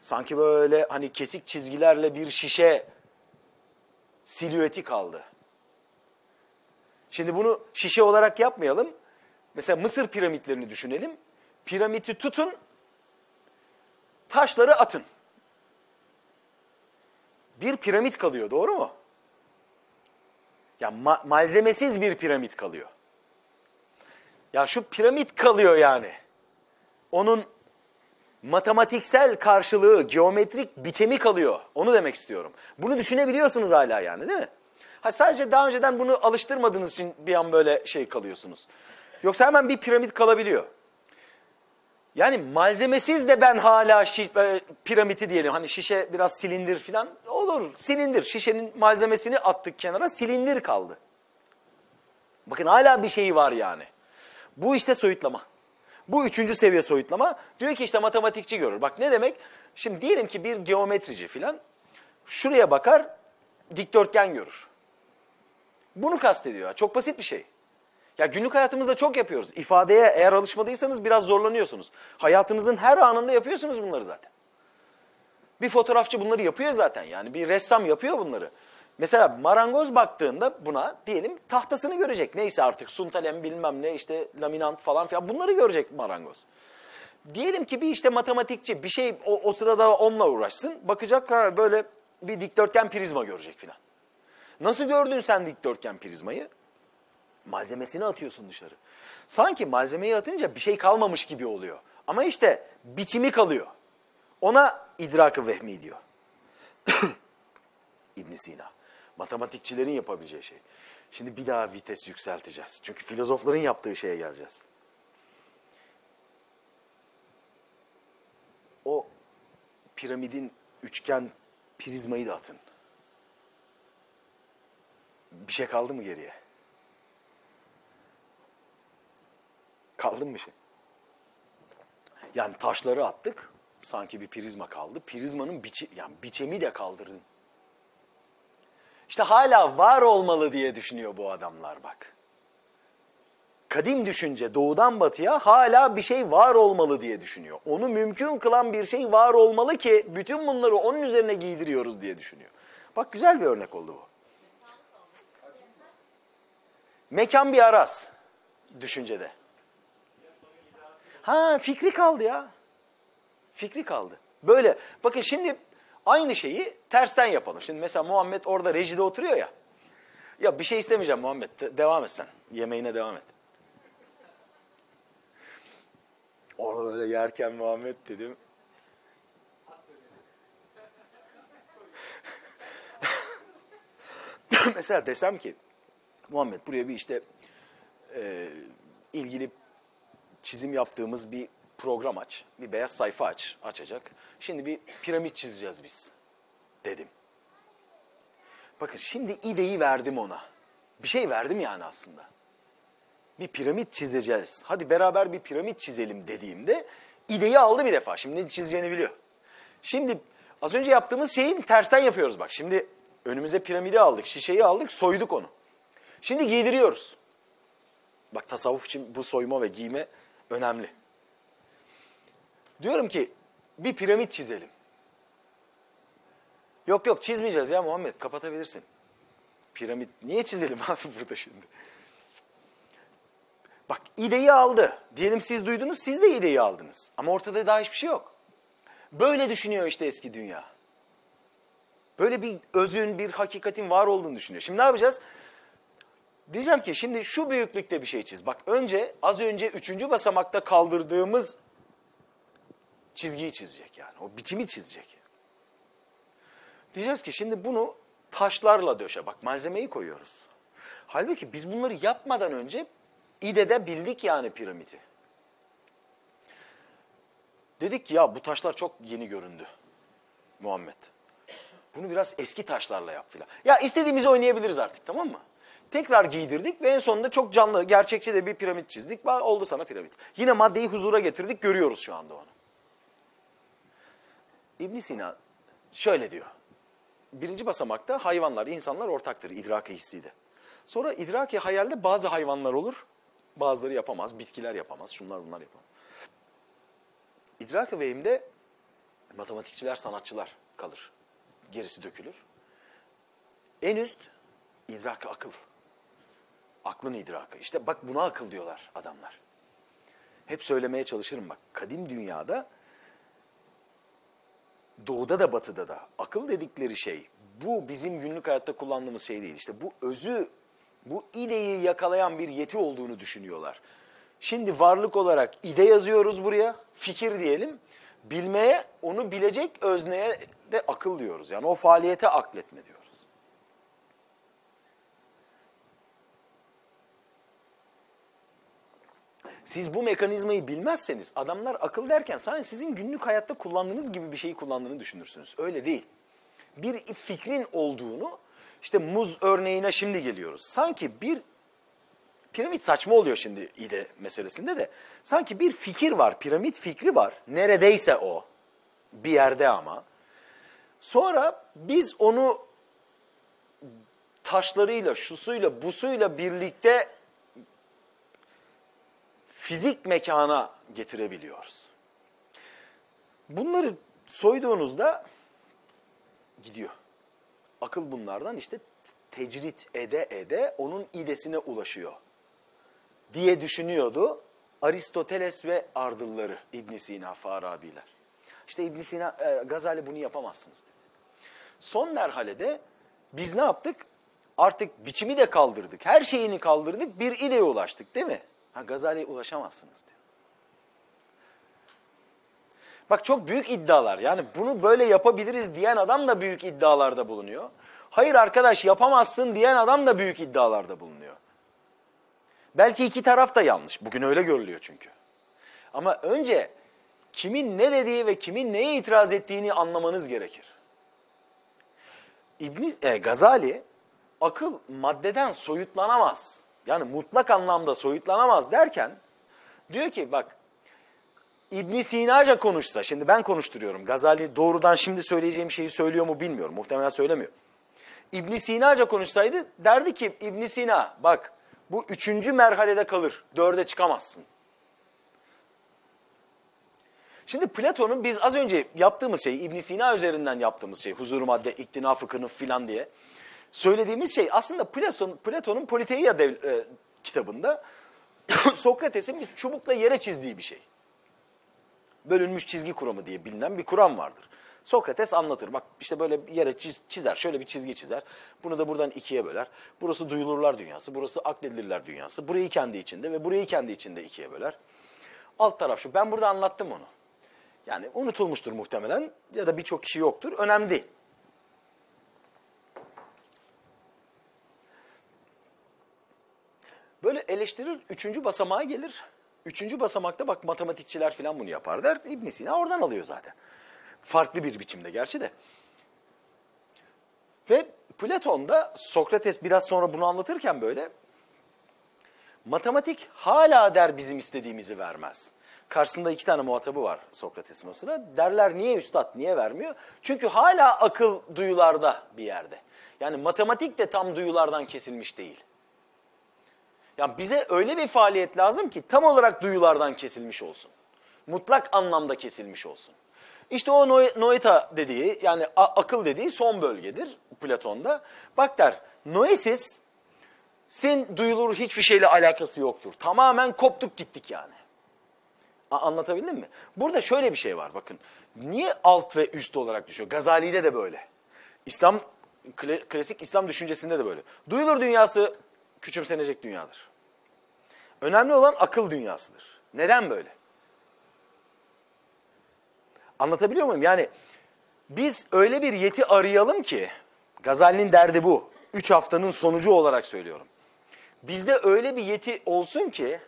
Sanki böyle hani kesik çizgilerle bir şişe silüeti kaldı. Şimdi bunu şişe olarak yapmayalım. Mesela Mısır piramitlerini düşünelim. Piramiti tutun, taşları atın. Bir piramit kalıyor doğru mu? Ya ma malzemesiz bir piramit kalıyor. Ya şu piramit kalıyor yani. Onun matematiksel karşılığı, geometrik biçemi kalıyor. Onu demek istiyorum. Bunu düşünebiliyorsunuz hala yani değil mi? Ha sadece daha önceden bunu alıştırmadığınız için bir an böyle şey kalıyorsunuz. Yoksa hemen bir piramit kalabiliyor. Yani malzemesiz de ben hala şi e, piramiti diyelim hani şişe biraz silindir falan olur silindir. Şişenin malzemesini attık kenara silindir kaldı. Bakın hala bir şey var yani. Bu işte soyutlama. Bu üçüncü seviye soyutlama. Diyor ki işte matematikçi görür. Bak ne demek? Şimdi diyelim ki bir geometrici filan şuraya bakar dikdörtgen görür. Bunu kastediyor. Çok basit bir şey. Ya günlük hayatımızda çok yapıyoruz. İfadeye eğer alışmadıysanız biraz zorlanıyorsunuz. Hayatınızın her anında yapıyorsunuz bunları zaten. Bir fotoğrafçı bunları yapıyor zaten yani. Bir ressam yapıyor bunları. Mesela marangoz baktığında buna diyelim tahtasını görecek. Neyse artık suntalem bilmem ne işte laminant falan filan bunları görecek marangoz. Diyelim ki bir işte matematikçi bir şey o, o sırada onunla uğraşsın. Bakacak ha böyle bir dikdörtgen prizma görecek filan. Nasıl gördün sen dikdörtgen prizmayı? Malzemesini atıyorsun dışarı. Sanki malzemeyi atınca bir şey kalmamış gibi oluyor. Ama işte biçimi kalıyor. Ona idrakı vehmi diyor. İbn Sina. Matematikçilerin yapabileceği şey. Şimdi bir daha vites yükselteceğiz. Çünkü filozofların yaptığı şeye geleceğiz. O piramidin üçgen prizmayı da atın. Bir şey kaldı mı geriye? Kaldı mı bir şey? Yani taşları attık. Sanki bir prizma kaldı. Prizmanın biçi, yani biçemi de kaldırdın. İşte hala var olmalı diye düşünüyor bu adamlar bak. Kadim düşünce doğudan batıya hala bir şey var olmalı diye düşünüyor. Onu mümkün kılan bir şey var olmalı ki bütün bunları onun üzerine giydiriyoruz diye düşünüyor. Bak güzel bir örnek oldu bu. Mekan bir araz, düşüncede. Ha fikri kaldı ya. Fikri kaldı. Böyle bakın şimdi Aynı şeyi tersten yapalım. Şimdi mesela Muhammed orada rejide oturuyor ya. Ya bir şey istemeyeceğim Muhammed. Devam et sen. Yemeğine devam et. Orada böyle yerken Muhammed dedim. mesela desem ki Muhammed buraya bir işte e, ilgili çizim yaptığımız bir program aç. Bir beyaz sayfa aç. Açacak. Şimdi bir piramit çizeceğiz biz. Dedim. Bakın şimdi ideyi verdim ona. Bir şey verdim yani aslında. Bir piramit çizeceğiz. Hadi beraber bir piramit çizelim dediğimde ideyi aldı bir defa. Şimdi ne çizeceğini biliyor. Şimdi az önce yaptığımız şeyin tersten yapıyoruz bak. Şimdi önümüze piramidi aldık, şişeyi aldık, soyduk onu. Şimdi giydiriyoruz. Bak tasavvuf için bu soyma ve giyme önemli. Diyorum ki bir piramit çizelim. Yok yok çizmeyeceğiz ya Muhammed kapatabilirsin. Piramit niye çizelim abi burada şimdi? Bak ideyi aldı. Diyelim siz duydunuz siz de ideyi aldınız. Ama ortada daha hiçbir şey yok. Böyle düşünüyor işte eski dünya. Böyle bir özün, bir hakikatin var olduğunu düşünüyor. Şimdi ne yapacağız? Diyeceğim ki şimdi şu büyüklükte bir şey çiz. Bak önce az önce üçüncü basamakta kaldırdığımız çizgiyi çizecek yani. O biçimi çizecek. Diyeceğiz ki şimdi bunu taşlarla döşe. Bak malzemeyi koyuyoruz. Halbuki biz bunları yapmadan önce İDE'de bildik yani piramidi. Dedik ki ya bu taşlar çok yeni göründü Muhammed. Bunu biraz eski taşlarla yap filan. Ya istediğimizi oynayabiliriz artık tamam mı? Tekrar giydirdik ve en sonunda çok canlı, gerçekçi de bir piramit çizdik. Oldu sana piramit. Yine maddeyi huzura getirdik, görüyoruz şu anda onu. İbn Sina şöyle diyor. Birinci basamakta hayvanlar, insanlar ortaktır idraki hissiydi. Sonra idraki hayalde bazı hayvanlar olur, bazıları yapamaz, bitkiler yapamaz, şunlar bunlar yapamaz. İdraki vehimde matematikçiler, sanatçılar kalır. Gerisi dökülür. En üst idraki akıl. Aklın idrakı. İşte bak buna akıl diyorlar adamlar. Hep söylemeye çalışırım bak. Kadim dünyada doğuda da batıda da akıl dedikleri şey bu bizim günlük hayatta kullandığımız şey değil. İşte bu özü, bu ideyi yakalayan bir yeti olduğunu düşünüyorlar. Şimdi varlık olarak ide yazıyoruz buraya, fikir diyelim. Bilmeye, onu bilecek özneye de akıl diyoruz. Yani o faaliyete akletme diyor. Siz bu mekanizmayı bilmezseniz adamlar akıl derken sadece sizin günlük hayatta kullandığınız gibi bir şeyi kullandığını düşünürsünüz. Öyle değil. Bir fikrin olduğunu işte muz örneğine şimdi geliyoruz. Sanki bir piramit saçma oluyor şimdi ide meselesinde de. Sanki bir fikir var, piramit fikri var. Neredeyse o. Bir yerde ama. Sonra biz onu taşlarıyla, şusuyla, busuyla birlikte fizik mekana getirebiliyoruz. Bunları soyduğunuzda gidiyor. Akıl bunlardan işte tecrit ede ede onun idesine ulaşıyor diye düşünüyordu Aristoteles ve ardılları İbn Sina, Farabiler. İşte İbn Sina, e, Gazali bunu yapamazsınız dedi. Son merhalede biz ne yaptık? Artık biçimi de kaldırdık, her şeyini kaldırdık, bir ideye ulaştık değil mi? Ha Gazali'ye ulaşamazsınız diyor. Bak çok büyük iddialar. Yani bunu böyle yapabiliriz diyen adam da büyük iddialarda bulunuyor. Hayır arkadaş yapamazsın diyen adam da büyük iddialarda bulunuyor. Belki iki taraf da yanlış. Bugün öyle görülüyor çünkü. Ama önce kimin ne dediği ve kimin neye itiraz ettiğini anlamanız gerekir. İbn e, Gazali akıl maddeden soyutlanamaz. Yani mutlak anlamda soyutlanamaz derken diyor ki bak İbn Sina'ca konuşsa, şimdi ben konuşturuyorum. Gazali doğrudan şimdi söyleyeceğim şeyi söylüyor mu bilmiyorum. Muhtemelen söylemiyor. İbn Sina'ca konuşsaydı derdi ki İbn Sina bak bu üçüncü merhalede kalır. Dörde çıkamazsın. Şimdi Platon'un biz az önce yaptığımız şey, İbn Sina üzerinden yaptığımız şey, huzur madde, iktina fıkhını filan diye söylediğimiz şey aslında Platon, Platon'un Politeia dev, e, kitabında Sokrates'in bir çubukla yere çizdiği bir şey. Bölünmüş çizgi kuramı diye bilinen bir kuram vardır. Sokrates anlatır. Bak işte böyle yere çiz, çizer, şöyle bir çizgi çizer. Bunu da buradan ikiye böler. Burası duyulurlar dünyası, burası akledilirler dünyası. Burayı kendi içinde ve burayı kendi içinde ikiye böler. Alt taraf şu, ben burada anlattım onu. Yani unutulmuştur muhtemelen ya da birçok kişi yoktur. Önemli değil. Böyle eleştirir, üçüncü basamağa gelir. Üçüncü basamakta bak matematikçiler falan bunu yapar der. ibn Sina oradan alıyor zaten. Farklı bir biçimde gerçi de. Ve Platon da Sokrates biraz sonra bunu anlatırken böyle matematik hala der bizim istediğimizi vermez. Karşısında iki tane muhatabı var Sokrates'in o sırada. Derler niye üstad niye vermiyor? Çünkü hala akıl duyularda bir yerde. Yani matematik de tam duyulardan kesilmiş değil. Yani bize öyle bir faaliyet lazım ki tam olarak duyulardan kesilmiş olsun. Mutlak anlamda kesilmiş olsun. İşte o noeta dediği yani akıl dediği son bölgedir Platon'da. Bak der noesis sin duyulur hiçbir şeyle alakası yoktur. Tamamen koptuk gittik yani. A anlatabildim mi? Burada şöyle bir şey var bakın. Niye alt ve üst olarak düşüyor? Gazali'de de böyle. İslam klasik İslam düşüncesinde de böyle. Duyulur dünyası küçümsenecek dünyadır. Önemli olan akıl dünyasıdır. Neden böyle? Anlatabiliyor muyum? Yani biz öyle bir yeti arayalım ki, Gazali'nin derdi bu. Üç haftanın sonucu olarak söylüyorum. Bizde öyle bir yeti olsun ki,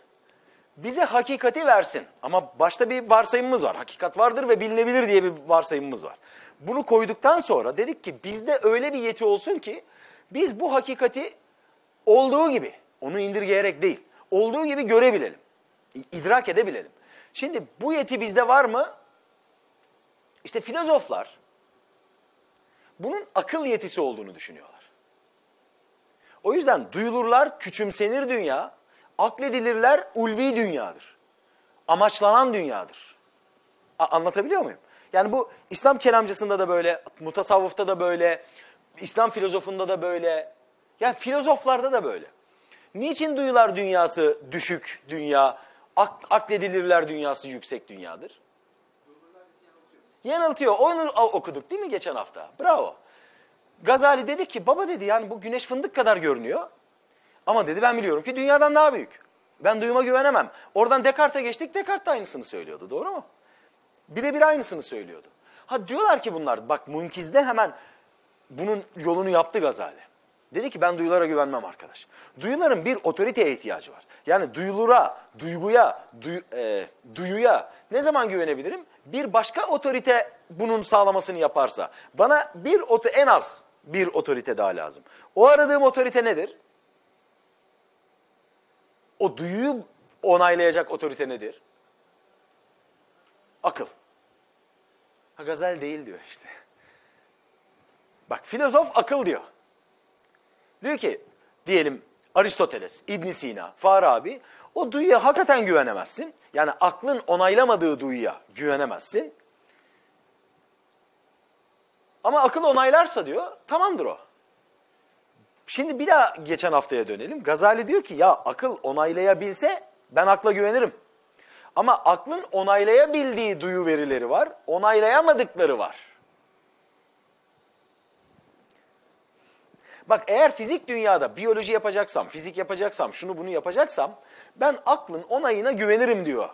bize hakikati versin. Ama başta bir varsayımımız var. Hakikat vardır ve bilinebilir diye bir varsayımımız var. Bunu koyduktan sonra dedik ki bizde öyle bir yeti olsun ki biz bu hakikati olduğu gibi onu indirgeyerek değil olduğu gibi görebilelim. idrak edebilelim. Şimdi bu yeti bizde var mı? İşte filozoflar bunun akıl yetisi olduğunu düşünüyorlar. O yüzden duyulurlar, küçümsenir dünya, akledilirler ulvi dünyadır. Amaçlanan dünyadır. A anlatabiliyor muyum? Yani bu İslam kelamcısında da böyle, mutasavvufta da böyle, İslam filozofunda da böyle, yani filozoflarda da böyle. Niçin duyular dünyası düşük dünya, ak akledilirler dünyası yüksek dünyadır? Yanıltıyor. Onu okuduk değil mi geçen hafta? Bravo. Gazali dedi ki baba dedi yani bu güneş fındık kadar görünüyor. Ama dedi ben biliyorum ki dünyadan daha büyük. Ben duyuma güvenemem. Oradan Descartes'e geçtik Descartes de aynısını söylüyordu doğru mu? Birebir aynısını söylüyordu. Ha diyorlar ki bunlar bak Munkiz'de hemen bunun yolunu yaptı Gazali. Dedi ki ben duyulara güvenmem arkadaş. Duyuların bir otoriteye ihtiyacı var. Yani duyulura, duyguya, duy, e, duyuya ne zaman güvenebilirim? Bir başka otorite bunun sağlamasını yaparsa. Bana bir en az bir otorite daha lazım. O aradığım otorite nedir? O duyuyu onaylayacak otorite nedir? Akıl. Ha gazel değil diyor işte. Bak filozof akıl diyor. Diyor ki diyelim Aristoteles, İbn Sina, Farabi o duyuya hakikaten güvenemezsin. Yani aklın onaylamadığı duyuya güvenemezsin. Ama akıl onaylarsa diyor tamamdır o. Şimdi bir daha geçen haftaya dönelim. Gazali diyor ki ya akıl onaylayabilse ben akla güvenirim. Ama aklın onaylayabildiği duyu verileri var, onaylayamadıkları var. Bak eğer fizik dünyada biyoloji yapacaksam, fizik yapacaksam, şunu bunu yapacaksam ben aklın onayına güvenirim diyor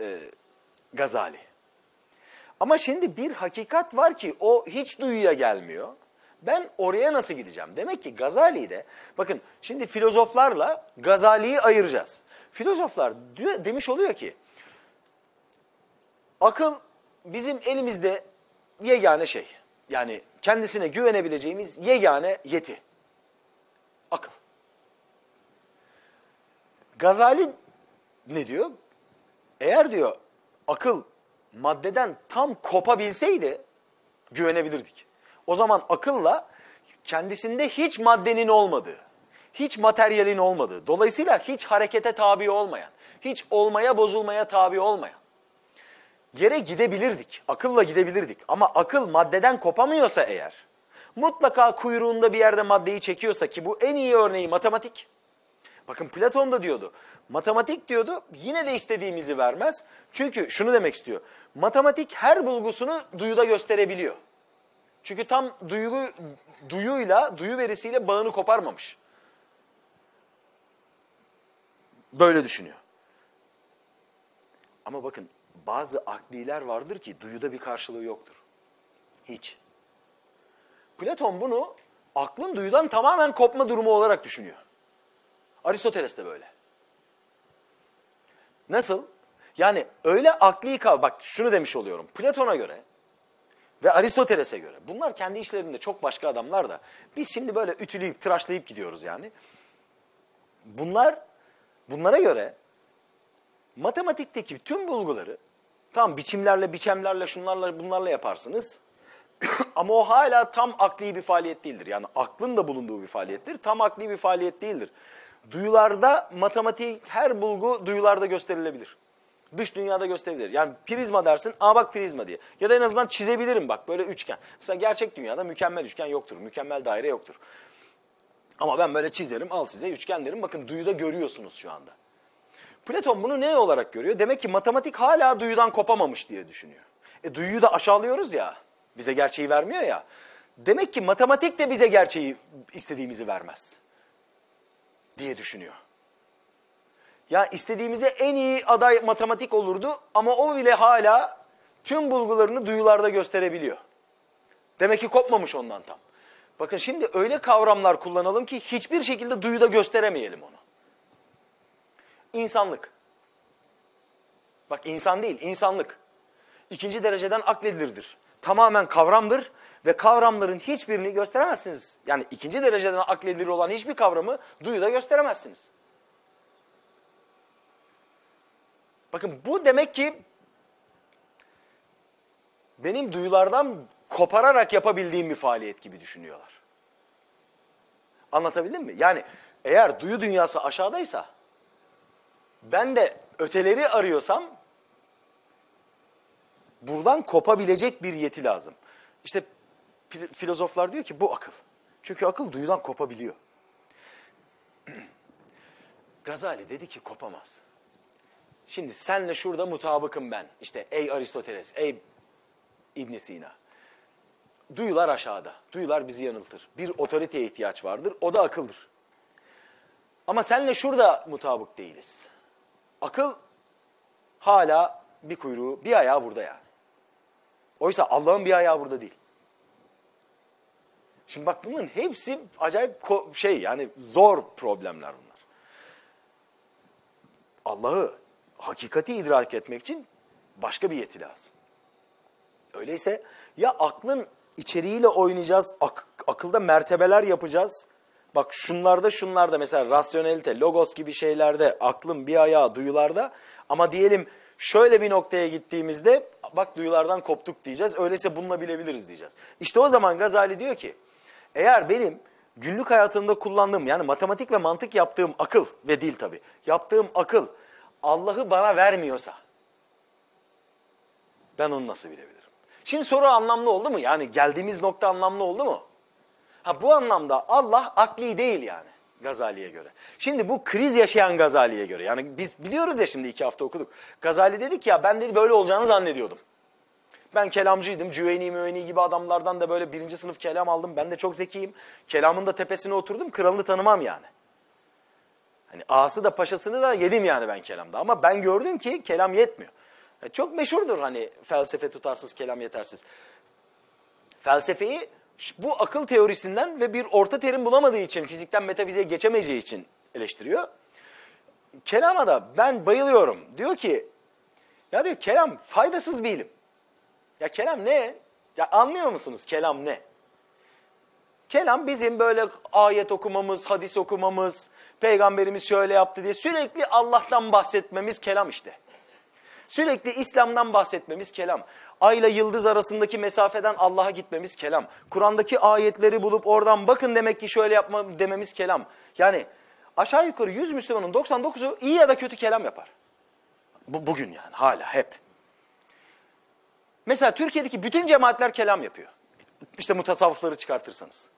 e, Gazali. Ama şimdi bir hakikat var ki o hiç duyuya gelmiyor. Ben oraya nasıl gideceğim? Demek ki Gazali de bakın şimdi filozoflarla Gazali'yi ayıracağız. Filozoflar demiş oluyor ki akıl bizim elimizde yegane şey yani kendisine güvenebileceğimiz yegane yeti. Akıl. Gazali ne diyor? Eğer diyor akıl maddeden tam kopabilseydi güvenebilirdik. O zaman akılla kendisinde hiç maddenin olmadığı, hiç materyalin olmadığı, dolayısıyla hiç harekete tabi olmayan, hiç olmaya bozulmaya tabi olmayan, yere gidebilirdik. Akılla gidebilirdik. Ama akıl maddeden kopamıyorsa eğer, mutlaka kuyruğunda bir yerde maddeyi çekiyorsa ki bu en iyi örneği matematik. Bakın Platon da diyordu. Matematik diyordu yine de istediğimizi vermez. Çünkü şunu demek istiyor. Matematik her bulgusunu duyuda gösterebiliyor. Çünkü tam duygu, duyuyla, duyu verisiyle bağını koparmamış. Böyle düşünüyor. Ama bakın bazı akliler vardır ki duyuda bir karşılığı yoktur. Hiç. Platon bunu aklın duyudan tamamen kopma durumu olarak düşünüyor. Aristoteles de böyle. Nasıl? Yani öyle akli kav bak şunu demiş oluyorum. Platon'a göre ve Aristoteles'e göre. Bunlar kendi işlerinde çok başka adamlar da. Biz şimdi böyle ütüleyip tıraşlayıp gidiyoruz yani. Bunlar bunlara göre matematikteki tüm bulguları Tam biçimlerle, biçemlerle, şunlarla, bunlarla yaparsınız. Ama o hala tam akli bir faaliyet değildir. Yani aklın da bulunduğu bir faaliyettir. Tam akli bir faaliyet değildir. Duyularda matematik her bulgu duyularda gösterilebilir. Dış dünyada gösterebilir. Yani prizma dersin, aa bak prizma diye. Ya da en azından çizebilirim bak böyle üçgen. Mesela gerçek dünyada mükemmel üçgen yoktur, mükemmel daire yoktur. Ama ben böyle çizerim, al size üçgen derim. Bakın duyuda görüyorsunuz şu anda. Platon bunu ne olarak görüyor? Demek ki matematik hala duyudan kopamamış diye düşünüyor. E duyuyu da aşağılıyoruz ya. Bize gerçeği vermiyor ya. Demek ki matematik de bize gerçeği istediğimizi vermez diye düşünüyor. Ya istediğimize en iyi aday matematik olurdu ama o bile hala tüm bulgularını duyularda gösterebiliyor. Demek ki kopmamış ondan tam. Bakın şimdi öyle kavramlar kullanalım ki hiçbir şekilde duyuda gösteremeyelim onu. İnsanlık. Bak insan değil, insanlık. İkinci dereceden akledilirdir. Tamamen kavramdır ve kavramların hiçbirini gösteremezsiniz. Yani ikinci dereceden akledilir olan hiçbir kavramı duyuda gösteremezsiniz. Bakın bu demek ki benim duyulardan kopararak yapabildiğim bir faaliyet gibi düşünüyorlar. Anlatabildim mi? Yani eğer duyu dünyası aşağıdaysa ben de öteleri arıyorsam buradan kopabilecek bir yeti lazım. İşte filozoflar diyor ki bu akıl. Çünkü akıl duyudan kopabiliyor. Gazali dedi ki kopamaz. Şimdi senle şurada mutabıkım ben. İşte ey Aristoteles, ey İbn Sina. Duyular aşağıda. Duyular bizi yanıltır. Bir otoriteye ihtiyaç vardır. O da akıldır. Ama senle şurada mutabık değiliz. Akıl hala bir kuyruğu, bir ayağı burada yani. Oysa Allah'ın bir ayağı burada değil. Şimdi bak bunların hepsi acayip şey yani zor problemler bunlar. Allah'ı, hakikati idrak etmek için başka bir yeti lazım. Öyleyse ya aklın içeriğiyle oynayacağız, ak akılda mertebeler yapacağız Bak şunlarda şunlarda mesela rasyonelite, logos gibi şeylerde aklım bir ayağı duyularda ama diyelim şöyle bir noktaya gittiğimizde bak duyulardan koptuk diyeceğiz. Öyleyse bununla bilebiliriz diyeceğiz. İşte o zaman Gazali diyor ki eğer benim günlük hayatımda kullandığım yani matematik ve mantık yaptığım akıl ve dil tabi yaptığım akıl Allah'ı bana vermiyorsa ben onu nasıl bilebilirim? Şimdi soru anlamlı oldu mu? Yani geldiğimiz nokta anlamlı oldu mu? Ha bu anlamda Allah akli değil yani Gazali'ye göre. Şimdi bu kriz yaşayan Gazali'ye göre. Yani biz biliyoruz ya şimdi iki hafta okuduk. Gazali dedik ya ben dedi böyle olacağını zannediyordum. Ben kelamcıydım. Cüveyni müveyni gibi adamlardan da böyle birinci sınıf kelam aldım. Ben de çok zekiyim. Kelamın da tepesine oturdum. Kralını tanımam yani. Hani ağası da paşasını da yedim yani ben kelamda. Ama ben gördüm ki kelam yetmiyor. E, çok meşhurdur hani felsefe tutarsız, kelam yetersiz. Felsefeyi bu akıl teorisinden ve bir orta terim bulamadığı için fizikten metafiziğe geçemeyeceği için eleştiriyor. Kelama da ben bayılıyorum. Diyor ki ya diyor kelam faydasız bir ilim. Ya kelam ne? Ya anlıyor musunuz kelam ne? Kelam bizim böyle ayet okumamız, hadis okumamız, peygamberimiz şöyle yaptı diye sürekli Allah'tan bahsetmemiz kelam işte. Sürekli İslam'dan bahsetmemiz kelam. Ayla yıldız arasındaki mesafeden Allah'a gitmemiz kelam. Kur'an'daki ayetleri bulup oradan bakın demek ki şöyle yapma dememiz kelam. Yani aşağı yukarı 100 Müslümanın 99'u iyi ya da kötü kelam yapar. Bu, bugün yani hala hep. Mesela Türkiye'deki bütün cemaatler kelam yapıyor. İşte mutasavvıfları çıkartırsanız.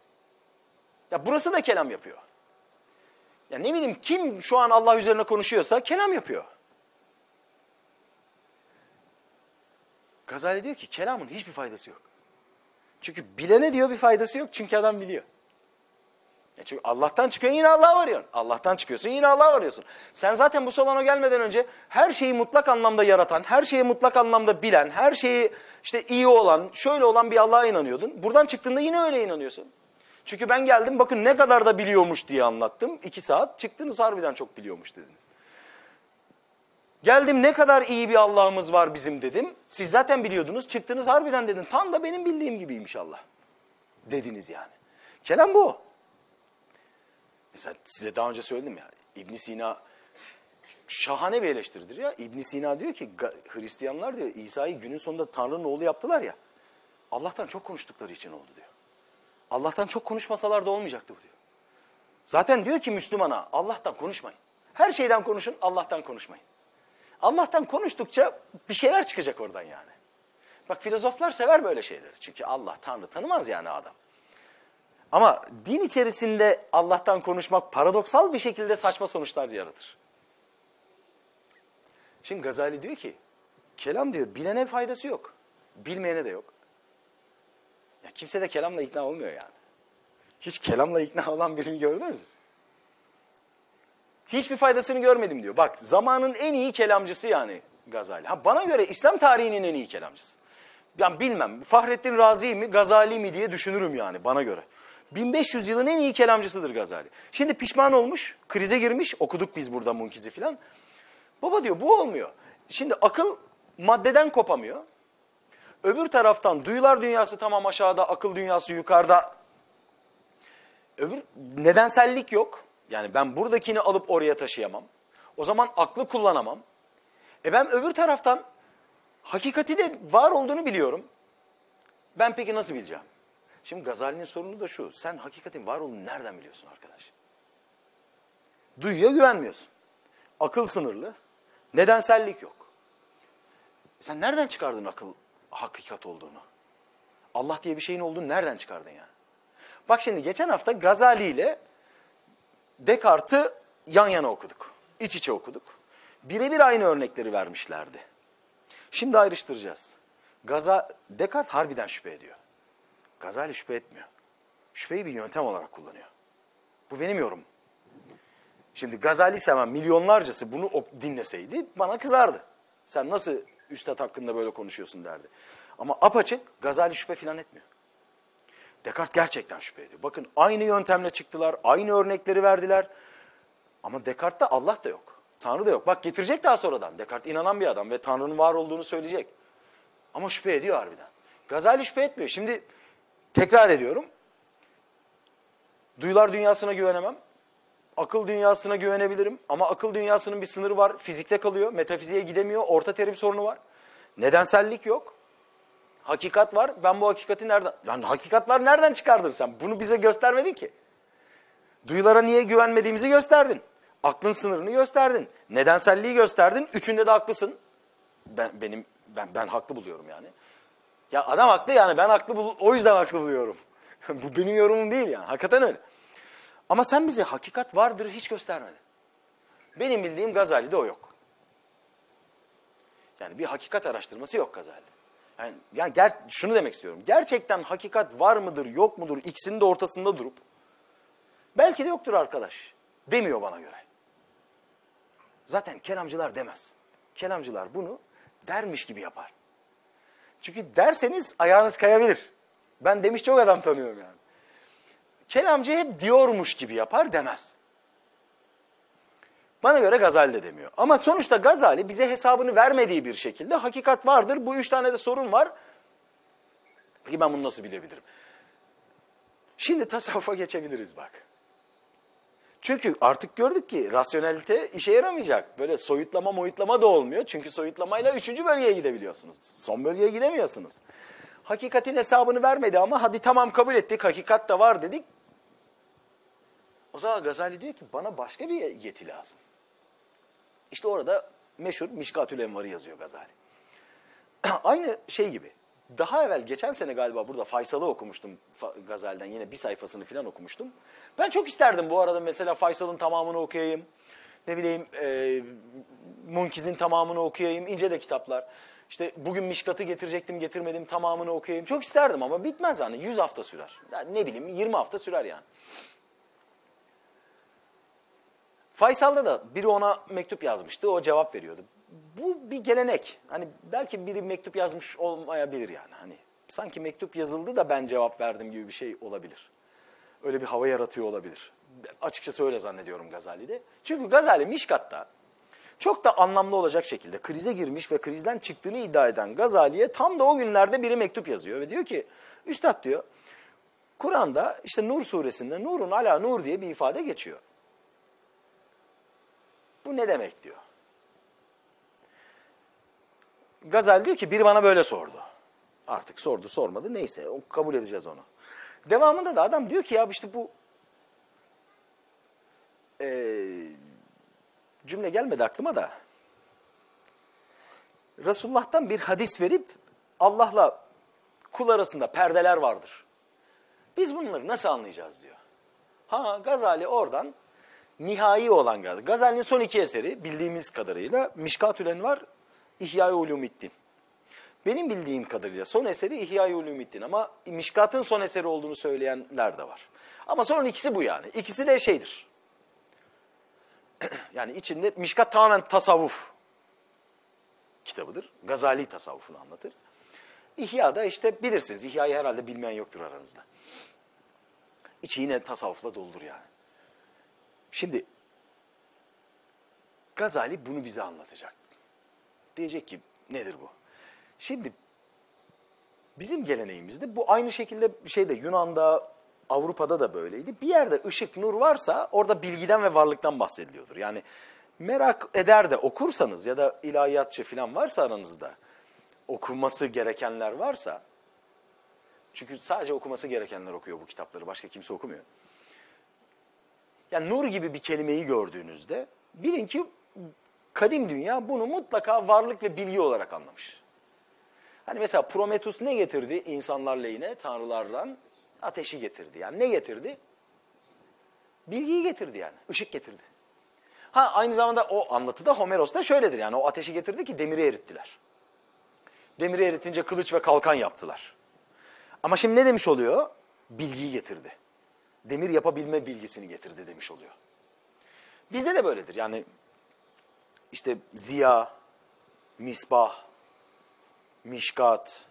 Ya burası da kelam yapıyor. Ya ne bileyim kim şu an Allah üzerine konuşuyorsa kelam yapıyor. Gazali diyor ki kelamın hiçbir faydası yok. Çünkü bilene diyor bir faydası yok çünkü adam biliyor. Ya e çünkü Allah'tan çıkıyorsun yine Allah'a varıyorsun. Allah'tan çıkıyorsun yine Allah'a varıyorsun. Sen zaten bu salona gelmeden önce her şeyi mutlak anlamda yaratan, her şeyi mutlak anlamda bilen, her şeyi işte iyi olan, şöyle olan bir Allah'a inanıyordun. Buradan çıktığında yine öyle inanıyorsun. Çünkü ben geldim bakın ne kadar da biliyormuş diye anlattım. iki saat çıktınız harbiden çok biliyormuş dediniz. Geldim ne kadar iyi bir Allah'ımız var bizim dedim. Siz zaten biliyordunuz çıktınız harbiden dedin. Tam da benim bildiğim gibiymiş Allah. Dediniz yani. Kelam bu. Mesela size daha önce söyledim ya İbn Sina şahane bir eleştiridir ya. İbn Sina diyor ki Hristiyanlar diyor İsa'yı günün sonunda Tanrı'nın oğlu yaptılar ya. Allah'tan çok konuştukları için oldu diyor. Allah'tan çok konuşmasalar da olmayacaktı bu diyor. Zaten diyor ki Müslümana Allah'tan konuşmayın. Her şeyden konuşun Allah'tan konuşmayın. Allah'tan konuştukça bir şeyler çıkacak oradan yani. Bak filozoflar sever böyle şeyleri. Çünkü Allah Tanrı tanımaz yani adam. Ama din içerisinde Allah'tan konuşmak paradoksal bir şekilde saçma sonuçlar yaratır. Şimdi Gazali diyor ki, kelam diyor bilene faydası yok. Bilmeyene de yok. Ya kimse de kelamla ikna olmuyor yani. Hiç kelamla ikna olan birini gördünüz mü? Hiçbir faydasını görmedim diyor. Bak zamanın en iyi kelamcısı yani Gazali. Ha bana göre İslam tarihinin en iyi kelamcısı. Yani bilmem Fahrettin Razi mi Gazali mi diye düşünürüm yani bana göre. 1500 yılın en iyi kelamcısıdır Gazali. Şimdi pişman olmuş, krize girmiş. Okuduk biz burada Munkiz'i filan. Baba diyor bu olmuyor. Şimdi akıl maddeden kopamıyor. Öbür taraftan duyular dünyası tamam aşağıda, akıl dünyası yukarıda. Öbür nedensellik yok. Yani ben buradakini alıp oraya taşıyamam. O zaman aklı kullanamam. E ben öbür taraftan hakikati de var olduğunu biliyorum. Ben peki nasıl bileceğim? Şimdi Gazali'nin sorunu da şu. Sen hakikatin var olduğunu nereden biliyorsun arkadaş? Duyuya güvenmiyorsun. Akıl sınırlı. Nedensellik yok. E sen nereden çıkardın akıl hakikat olduğunu? Allah diye bir şeyin olduğunu nereden çıkardın ya? Bak şimdi geçen hafta Gazali ile Descartes'ı yan yana okuduk. İç içe okuduk. Birebir aynı örnekleri vermişlerdi. Şimdi ayrıştıracağız. Gaza, Descartes harbiden şüphe ediyor. Gazali şüphe etmiyor. Şüpheyi bir yöntem olarak kullanıyor. Bu benim yorumum. Şimdi Gazali seven milyonlarcası bunu dinleseydi bana kızardı. Sen nasıl üstad hakkında böyle konuşuyorsun derdi. Ama apaçık Gazali şüphe filan etmiyor. Descartes gerçekten şüphe ediyor. Bakın aynı yöntemle çıktılar, aynı örnekleri verdiler. Ama Descartes'te Allah da yok. Tanrı da yok. Bak getirecek daha sonradan. Descartes inanan bir adam ve Tanrı'nın var olduğunu söyleyecek. Ama şüphe ediyor harbiden. Gazali şüphe etmiyor. Şimdi tekrar ediyorum. Duyular dünyasına güvenemem. Akıl dünyasına güvenebilirim ama akıl dünyasının bir sınırı var. Fizikte kalıyor, metafiziğe gidemiyor, orta terim sorunu var. Nedensellik yok. Hakikat var. Ben bu hakikati nereden... Yani hakikat var nereden çıkardın sen? Bunu bize göstermedin ki. Duyulara niye güvenmediğimizi gösterdin. Aklın sınırını gösterdin. Nedenselliği gösterdin. Üçünde de haklısın. Ben, benim, ben, ben haklı buluyorum yani. Ya adam haklı yani ben haklı bul o yüzden haklı buluyorum. bu benim yorumum değil yani. Hakikaten öyle. Ama sen bize hakikat vardır hiç göstermedin. Benim bildiğim Gazali'de o yok. Yani bir hakikat araştırması yok Gazali'de. Yani, ya ger şunu demek istiyorum. Gerçekten hakikat var mıdır yok mudur ikisinin de ortasında durup belki de yoktur arkadaş demiyor bana göre. Zaten kelamcılar demez. Kelamcılar bunu dermiş gibi yapar. Çünkü derseniz ayağınız kayabilir. Ben demiş çok adam tanıyorum yani. Kelamcı hep diyormuş gibi yapar demez. Bana göre Gazali de demiyor. Ama sonuçta Gazali bize hesabını vermediği bir şekilde hakikat vardır. Bu üç tane de sorun var. Peki ben bunu nasıl bilebilirim? Şimdi tasavvufa geçebiliriz bak. Çünkü artık gördük ki rasyonelite işe yaramayacak. Böyle soyutlama moyutlama da olmuyor. Çünkü soyutlamayla üçüncü bölgeye gidebiliyorsunuz. Son bölgeye gidemiyorsunuz. Hakikatin hesabını vermedi ama hadi tamam kabul ettik hakikat da var dedik. O zaman Gazali diyor ki bana başka bir yeti lazım. İşte orada meşhur Mişkatül Envar'ı yazıyor Gazali. Aynı şey gibi. Daha evvel geçen sene galiba burada Faysal'ı okumuştum Gazali'den. Yine bir sayfasını falan okumuştum. Ben çok isterdim bu arada mesela Faysal'ın tamamını okuyayım. Ne bileyim e, Munkiz'in tamamını okuyayım. İnce de kitaplar. İşte bugün Mişkat'ı getirecektim getirmedim tamamını okuyayım. Çok isterdim ama bitmez hani 100 hafta sürer. ne bileyim 20 hafta sürer yani. Faysal'da da biri ona mektup yazmıştı, o cevap veriyordu. Bu bir gelenek. Hani belki biri mektup yazmış olmayabilir yani. Hani sanki mektup yazıldı da ben cevap verdim gibi bir şey olabilir. Öyle bir hava yaratıyor olabilir. Açıkçası öyle zannediyorum Gazali'de. Çünkü Gazali Mişkat'ta çok da anlamlı olacak şekilde krize girmiş ve krizden çıktığını iddia eden Gazali'ye tam da o günlerde biri mektup yazıyor ve diyor ki Üstad diyor Kur'an'da işte Nur suresinde nurun ala nur diye bir ifade geçiyor. Bu ne demek diyor. Gazel diyor ki bir bana böyle sordu. Artık sordu sormadı neyse o kabul edeceğiz onu. Devamında da adam diyor ki ya işte bu e, cümle gelmedi aklıma da. Resulullah'tan bir hadis verip Allah'la kul arasında perdeler vardır. Biz bunları nasıl anlayacağız diyor. Ha Gazali oradan nihai olan Gazali. Gazali'nin son iki eseri bildiğimiz kadarıyla Mişkatül Envar, İhya-i Ulumiddin. Benim bildiğim kadarıyla son eseri İhya-i Ulumiddin ama Mişkat'ın son eseri olduğunu söyleyenler de var. Ama son ikisi bu yani. İkisi de şeydir. yani içinde Mişkat tamamen tasavvuf kitabıdır. Gazali tasavvufunu anlatır. İhya da işte bilirsiniz. İhya'yı herhalde bilmeyen yoktur aranızda. İçi yine tasavvufla doldur yani. Şimdi Gazali bunu bize anlatacak. Diyecek ki nedir bu? Şimdi bizim geleneğimizde bu aynı şekilde şeyde Yunan'da Avrupa'da da böyleydi. Bir yerde ışık, nur varsa orada bilgiden ve varlıktan bahsediliyordur. Yani merak eder de okursanız ya da ilahiyatçı falan varsa aranızda okunması gerekenler varsa çünkü sadece okuması gerekenler okuyor bu kitapları başka kimse okumuyor yani nur gibi bir kelimeyi gördüğünüzde bilin ki kadim dünya bunu mutlaka varlık ve bilgi olarak anlamış. Hani mesela Prometheus ne getirdi insanlar lehine tanrılardan? Ateşi getirdi yani. Ne getirdi? Bilgiyi getirdi yani. Işık getirdi. Ha aynı zamanda o anlatıda Homeros da şöyledir yani. O ateşi getirdi ki demiri erittiler. Demiri eritince kılıç ve kalkan yaptılar. Ama şimdi ne demiş oluyor? Bilgiyi getirdi demir yapabilme bilgisini getirdi demiş oluyor. Bizde de böyledir. Yani işte ziya, misbah, mişkat,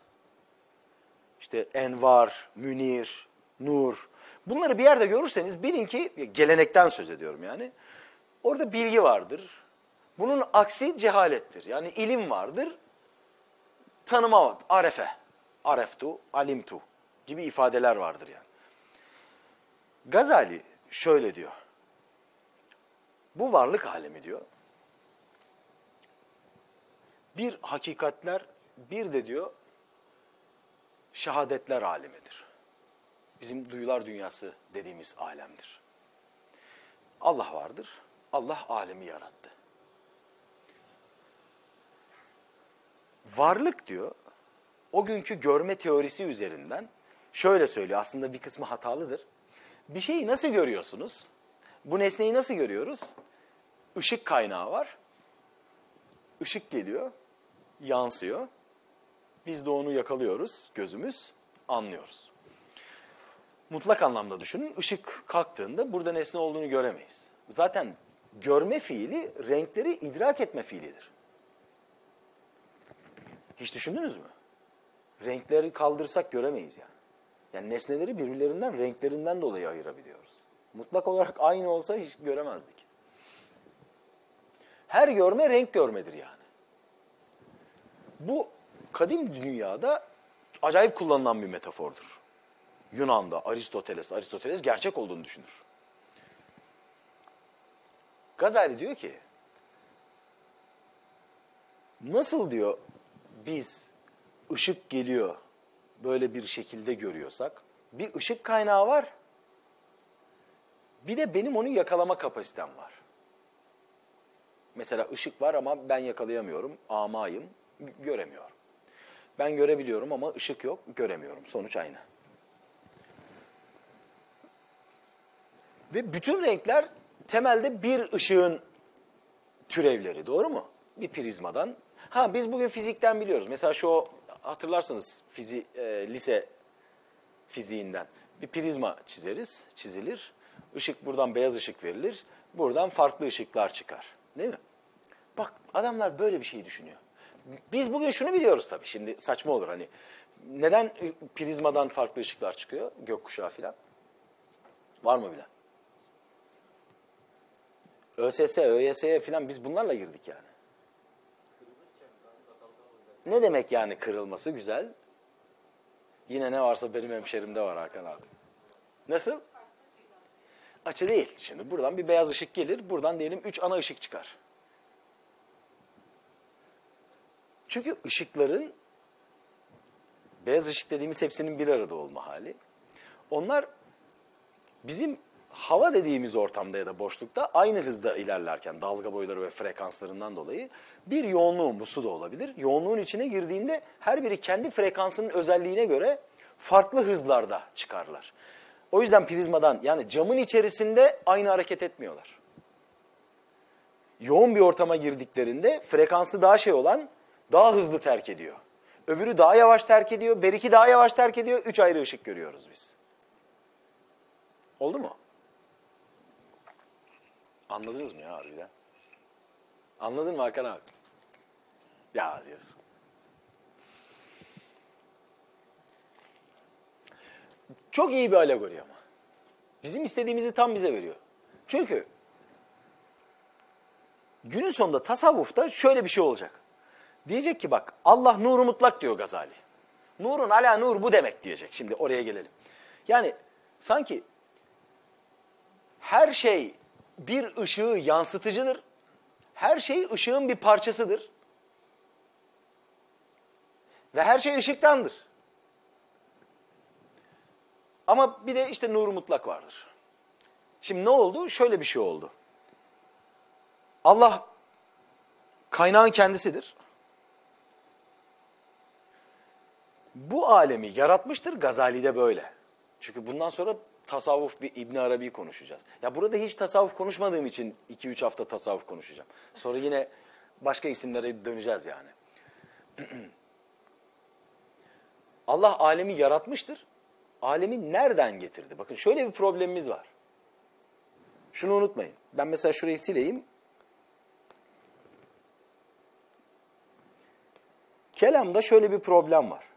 işte envar, münir, nur. Bunları bir yerde görürseniz bilin ki gelenekten söz ediyorum yani. Orada bilgi vardır. Bunun aksi cehalettir. Yani ilim vardır. Tanıma var. Arefe, areftu, alimtu gibi ifadeler vardır yani. Gazali şöyle diyor. Bu varlık alemi diyor. Bir hakikatler, bir de diyor şehadetler alemidir. Bizim duyular dünyası dediğimiz alemdir. Allah vardır. Allah alemi yarattı. Varlık diyor, o günkü görme teorisi üzerinden şöyle söylüyor. Aslında bir kısmı hatalıdır. Bir şeyi nasıl görüyorsunuz? Bu nesneyi nasıl görüyoruz? Işık kaynağı var. Işık geliyor, yansıyor. Biz de onu yakalıyoruz, gözümüz anlıyoruz. Mutlak anlamda düşünün, ışık kalktığında burada nesne olduğunu göremeyiz. Zaten görme fiili renkleri idrak etme fiilidir. Hiç düşündünüz mü? Renkleri kaldırsak göremeyiz yani. Yani nesneleri birbirlerinden, renklerinden dolayı ayırabiliyoruz. Mutlak olarak aynı olsa hiç göremezdik. Her görme renk görmedir yani. Bu kadim dünyada acayip kullanılan bir metafordur. Yunan'da Aristoteles, Aristoteles gerçek olduğunu düşünür. Gazali diyor ki, nasıl diyor biz ışık geliyor böyle bir şekilde görüyorsak bir ışık kaynağı var. Bir de benim onu yakalama kapasitem var. Mesela ışık var ama ben yakalayamıyorum, amayım, göremiyorum. Ben görebiliyorum ama ışık yok, göremiyorum. Sonuç aynı. Ve bütün renkler temelde bir ışığın türevleri, doğru mu? Bir prizmadan. Ha biz bugün fizikten biliyoruz. Mesela şu hatırlarsınız fizi, e, lise fiziğinden. Bir prizma çizeriz, çizilir. Işık buradan beyaz ışık verilir. Buradan farklı ışıklar çıkar. Değil mi? Bak adamlar böyle bir şey düşünüyor. Biz bugün şunu biliyoruz tabii. Şimdi saçma olur hani. Neden e, prizmadan farklı ışıklar çıkıyor? Gökkuşağı filan. Var mı bilen? ÖSS, ÖYS'ye filan biz bunlarla girdik yani. Ne demek yani kırılması güzel? Yine ne varsa benim hemşerimde var Hakan abi. Nasıl? Açı değil. Şimdi buradan bir beyaz ışık gelir. Buradan diyelim 3 ana ışık çıkar. Çünkü ışıkların beyaz ışık dediğimiz hepsinin bir arada olma hali. Onlar bizim hava dediğimiz ortamda ya da boşlukta aynı hızda ilerlerken dalga boyları ve frekanslarından dolayı bir yoğunluğun bu da olabilir. Yoğunluğun içine girdiğinde her biri kendi frekansının özelliğine göre farklı hızlarda çıkarlar. O yüzden prizmadan yani camın içerisinde aynı hareket etmiyorlar. Yoğun bir ortama girdiklerinde frekansı daha şey olan daha hızlı terk ediyor. Öbürü daha yavaş terk ediyor, beriki daha yavaş terk ediyor. Üç ayrı ışık görüyoruz biz. Oldu mu? Anladınız mı ya harbiden? Anladın mı Hakan abi? Ya diyorsun. Çok iyi bir alegori ama. Bizim istediğimizi tam bize veriyor. Çünkü günün sonunda tasavvufta şöyle bir şey olacak. Diyecek ki bak Allah nuru mutlak diyor Gazali. Nurun ala nur bu demek diyecek. Şimdi oraya gelelim. Yani sanki her şey bir ışığı yansıtıcıdır. Her şey ışığın bir parçasıdır. Ve her şey ışıktandır. Ama bir de işte nur mutlak vardır. Şimdi ne oldu? Şöyle bir şey oldu. Allah kaynağın kendisidir. Bu alemi yaratmıştır. Gazali de böyle. Çünkü bundan sonra tasavvuf bir İbn Arabi konuşacağız. Ya burada hiç tasavvuf konuşmadığım için 2-3 hafta tasavvuf konuşacağım. Sonra yine başka isimlere döneceğiz yani. Allah alemi yaratmıştır. Alemi nereden getirdi? Bakın şöyle bir problemimiz var. Şunu unutmayın. Ben mesela şurayı sileyim. Kelamda şöyle bir problem var.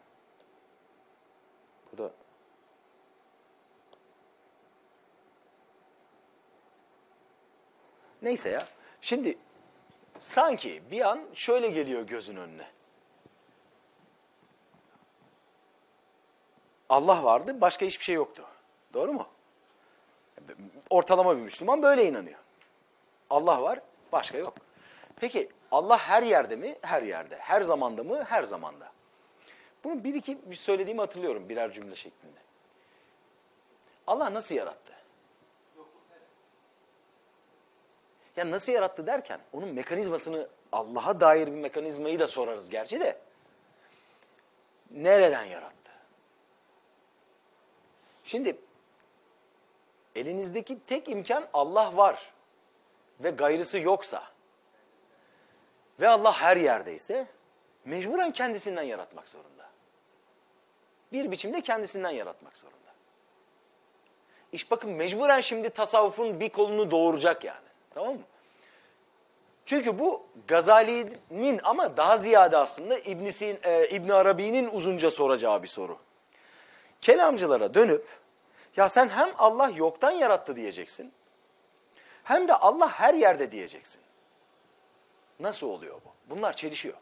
Neyse ya. Şimdi sanki bir an şöyle geliyor gözün önüne. Allah vardı, başka hiçbir şey yoktu. Doğru mu? Ortalama bir Müslüman böyle inanıyor. Allah var, başka yok. Peki Allah her yerde mi? Her yerde. Her zamanda mı? Her zamanda. Bunu bir iki söylediğimi hatırlıyorum birer cümle şeklinde. Allah nasıl yarattı? Yani nasıl yarattı derken onun mekanizmasını Allah'a dair bir mekanizmayı da sorarız gerçi de. Nereden yarattı? Şimdi elinizdeki tek imkan Allah var ve gayrısı yoksa ve Allah her yerdeyse mecburen kendisinden yaratmak zorunda. Bir biçimde kendisinden yaratmak zorunda. İş bakın mecburen şimdi tasavvufun bir kolunu doğuracak yani. Tamam mı? Çünkü bu Gazali'nin ama daha ziyade aslında ibn Sin, e, ibn Arabi'nin uzunca soracağı bir soru. Kelamcılara dönüp ya sen hem Allah yoktan yarattı diyeceksin hem de Allah her yerde diyeceksin. Nasıl oluyor bu? Bunlar çelişiyor.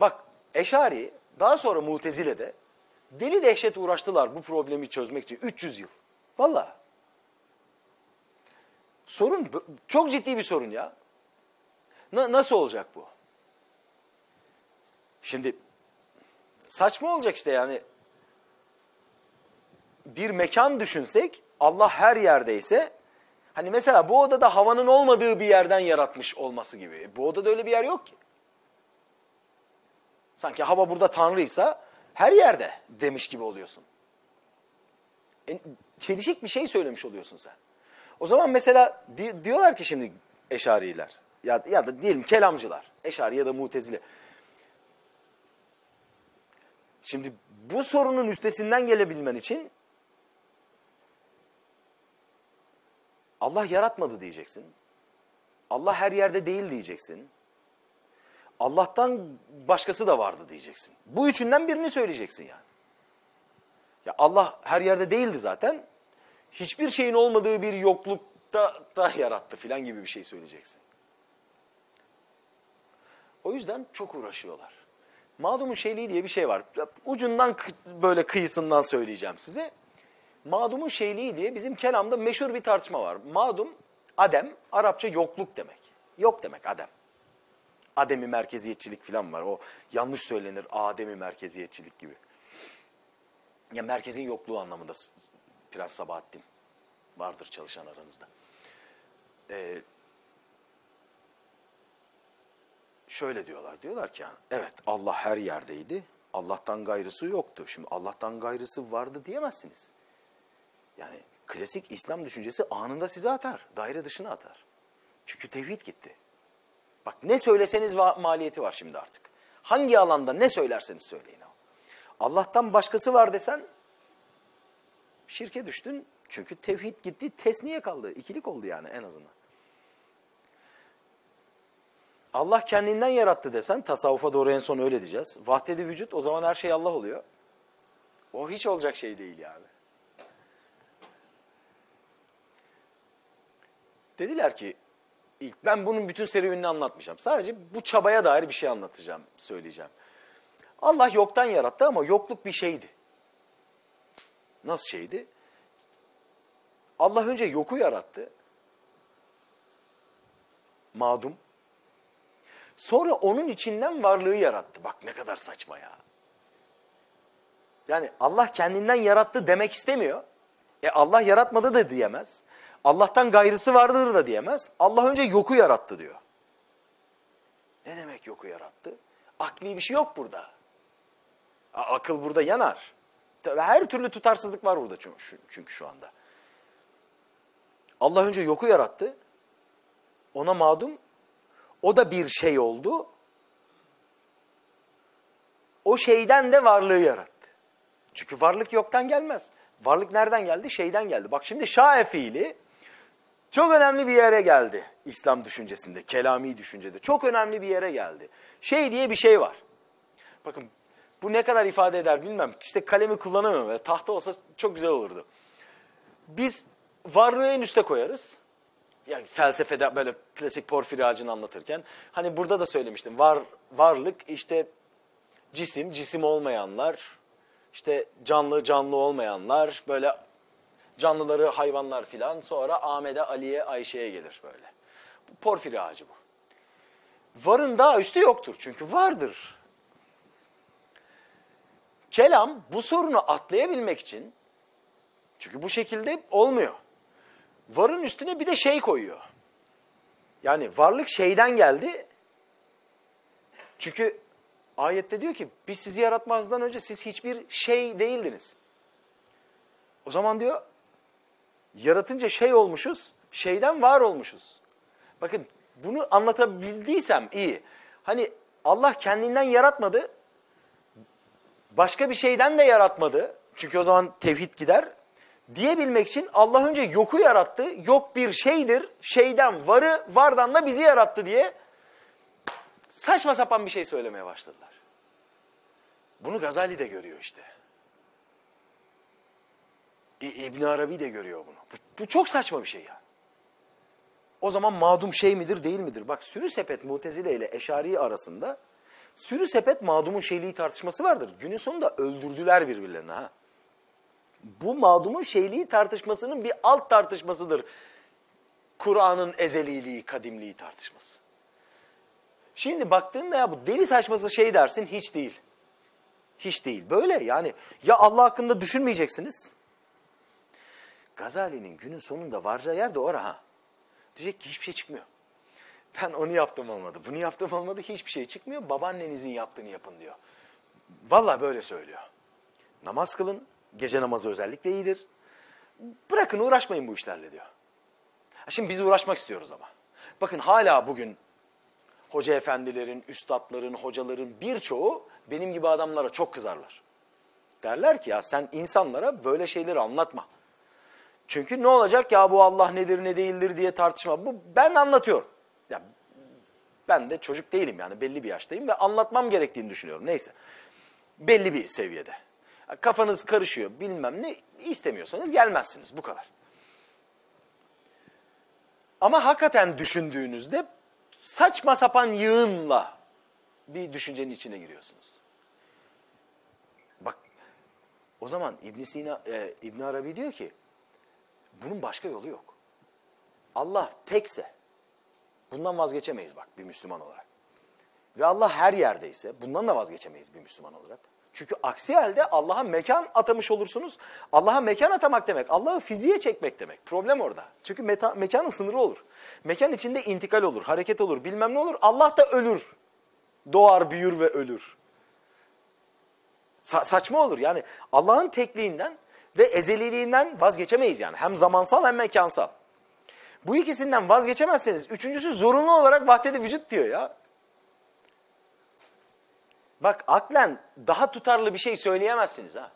Bak Eşari daha sonra Mutezile'de deli dehşet uğraştılar bu problemi çözmek için 300 yıl. Vallahi Sorun çok ciddi bir sorun ya. Na, nasıl olacak bu? Şimdi saçma olacak işte yani. Bir mekan düşünsek Allah her yerdeyse hani mesela bu odada havanın olmadığı bir yerden yaratmış olması gibi. Bu odada öyle bir yer yok ki. Sanki hava burada tanrıysa her yerde demiş gibi oluyorsun. E, çelişik bir şey söylemiş oluyorsun sen. O zaman mesela di diyorlar ki şimdi eşariler ya, ya da diyelim kelamcılar, eşari ya da mutezile. Şimdi bu sorunun üstesinden gelebilmen için Allah yaratmadı diyeceksin. Allah her yerde değil diyeceksin. Allah'tan başkası da vardı diyeceksin. Bu üçünden birini söyleyeceksin yani. Ya Allah her yerde değildi zaten hiçbir şeyin olmadığı bir yoklukta da yarattı filan gibi bir şey söyleyeceksin. O yüzden çok uğraşıyorlar. Madumu şeyliği diye bir şey var. Ucundan böyle kıyısından söyleyeceğim size. Madumun şeyliği diye bizim kelamda meşhur bir tartışma var. Madum, adem, Arapça yokluk demek. Yok demek adem. Ademi merkeziyetçilik falan var. O yanlış söylenir ademi merkeziyetçilik gibi. Ya merkezin yokluğu anlamında Prens Sabahattin vardır çalışan aranızda. Ee, şöyle diyorlar, diyorlar ki evet Allah her yerdeydi, Allah'tan gayrısı yoktu. Şimdi Allah'tan gayrısı vardı diyemezsiniz. Yani klasik İslam düşüncesi anında sizi atar, daire dışına atar. Çünkü tevhid gitti. Bak ne söyleseniz maliyeti var şimdi artık. Hangi alanda ne söylerseniz söyleyin Allah'tan başkası var desen Şirke düştün çünkü tevhid gitti, tesniye kaldı. ikilik oldu yani en azından. Allah kendinden yarattı desen, tasavvufa doğru en son öyle diyeceğiz. Vahdedi vücut o zaman her şey Allah oluyor. O hiç olacak şey değil yani. Dediler ki ilk ben bunun bütün serüvenini anlatmayacağım. Sadece bu çabaya dair bir şey anlatacağım, söyleyeceğim. Allah yoktan yarattı ama yokluk bir şeydi. Nasıl şeydi? Allah önce yoku yarattı. Madum. Sonra onun içinden varlığı yarattı. Bak ne kadar saçma ya. Yani Allah kendinden yarattı demek istemiyor. E Allah yaratmadı da diyemez. Allah'tan gayrısı vardır da diyemez. Allah önce yoku yarattı diyor. Ne demek yoku yarattı? Akli bir şey yok burada. akıl burada yanar her türlü tutarsızlık var burada çünkü, çünkü şu anda. Allah önce yoku yarattı. Ona madum. O da bir şey oldu. O şeyden de varlığı yarattı. Çünkü varlık yoktan gelmez. Varlık nereden geldi? Şeyden geldi. Bak şimdi şae fiili çok önemli bir yere geldi İslam düşüncesinde, kelami düşüncede. Çok önemli bir yere geldi. Şey diye bir şey var. Bakın bu ne kadar ifade eder bilmem. İşte kalemi kullanamıyorum. Tahta olsa çok güzel olurdu. Biz varlığı en üste koyarız. Yani felsefede böyle klasik porfiri ağacını anlatırken. Hani burada da söylemiştim. Var, varlık işte cisim, cisim olmayanlar, işte canlı, canlı olmayanlar, böyle canlıları hayvanlar filan. Sonra Ahmet'e, Ali'ye, Ayşe'ye gelir böyle. Porfiri ağacı bu. Varın daha üstü yoktur çünkü vardır. Kelam bu sorunu atlayabilmek için çünkü bu şekilde olmuyor. Varın üstüne bir de şey koyuyor. Yani varlık şeyden geldi. Çünkü ayette diyor ki biz sizi yaratmazdan önce siz hiçbir şey değildiniz. O zaman diyor yaratınca şey olmuşuz, şeyden var olmuşuz. Bakın bunu anlatabildiysem iyi. Hani Allah kendinden yaratmadı, başka bir şeyden de yaratmadı. Çünkü o zaman tevhid gider. Diyebilmek için Allah önce yoku yarattı. Yok bir şeydir. Şeyden varı, vardan da bizi yarattı diye saçma sapan bir şey söylemeye başladılar. Bunu Gazali de görüyor işte. İ e, İbn Arabi de görüyor bunu. Bu, bu çok saçma bir şey ya. O zaman madum şey midir değil midir? Bak sürü sepet Mutezile ile Eşari arasında Sürü sepet mağdumun şeyliği tartışması vardır. Günün sonunda öldürdüler birbirlerini ha. Bu mağdumun şeyliği tartışmasının bir alt tartışmasıdır. Kur'an'ın ezeliliği, kadimliği tartışması. Şimdi baktığında ya bu deli saçması şey dersin hiç değil. Hiç değil. Böyle yani ya Allah hakkında düşünmeyeceksiniz. Gazali'nin günün sonunda varacağı yer de ora ha. Diyecek ki hiçbir şey çıkmıyor. Ben onu yaptım olmadı, bunu yaptım olmadı hiçbir şey çıkmıyor. Babaannenizin yaptığını yapın diyor. Valla böyle söylüyor. Namaz kılın, gece namazı özellikle iyidir. Bırakın uğraşmayın bu işlerle diyor. Şimdi biz uğraşmak istiyoruz ama. Bakın hala bugün hoca efendilerin, üstadların, hocaların birçoğu benim gibi adamlara çok kızarlar. Derler ki ya sen insanlara böyle şeyleri anlatma. Çünkü ne olacak ya bu Allah nedir ne değildir diye tartışma. Bu ben anlatıyorum. Ben de çocuk değilim yani belli bir yaştayım ve anlatmam gerektiğini düşünüyorum. Neyse belli bir seviyede. Kafanız karışıyor bilmem ne istemiyorsanız gelmezsiniz bu kadar. Ama hakikaten düşündüğünüzde saçma sapan yığınla bir düşüncenin içine giriyorsunuz. Bak o zaman İbn Sina e, İbn Arabi diyor ki bunun başka yolu yok. Allah tekse Bundan vazgeçemeyiz bak bir Müslüman olarak. Ve Allah her yerdeyse bundan da vazgeçemeyiz bir Müslüman olarak. Çünkü aksi halde Allah'a mekan atamış olursunuz. Allah'a mekan atamak demek, Allah'ı fiziğe çekmek demek. Problem orada. Çünkü meta, mekanın sınırı olur. Mekan içinde intikal olur, hareket olur, bilmem ne olur. Allah da ölür. Doğar, büyür ve ölür. Sa saçma olur yani Allah'ın tekliğinden ve ezeliliğinden vazgeçemeyiz yani. Hem zamansal hem mekansal. Bu ikisinden vazgeçemezseniz üçüncüsü zorunlu olarak vahdedi vücut diyor ya. Bak aklen daha tutarlı bir şey söyleyemezsiniz ha.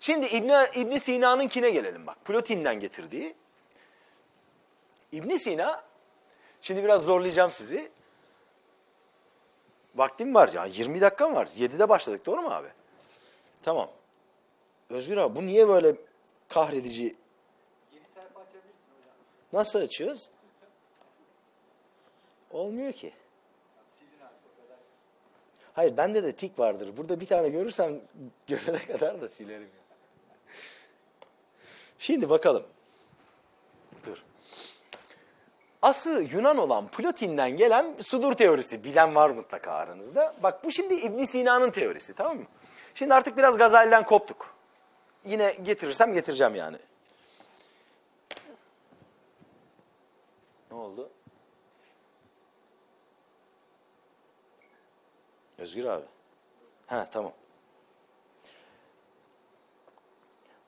Şimdi İbn Sina'nın kine gelelim bak. Plotin'den getirdiği. İbn Sina şimdi biraz zorlayacağım sizi. Vaktim var ya. 20 dakikam var. 7'de başladık doğru mu abi? Tamam. Özgür abi bu niye böyle kahredici Nasıl açıyoruz? Olmuyor ki. Hayır bende de tik vardır. Burada bir tane görürsem görene kadar da silerim. Şimdi bakalım. Dur. Aslı Yunan olan Plotin'den gelen sudur teorisi. Bilen var mutlaka aranızda. Bak bu şimdi İbn Sina'nın teorisi tamam mı? Şimdi artık biraz Gazali'den koptuk. Yine getirirsem getireceğim yani. oldu? Özgür abi. Ha tamam.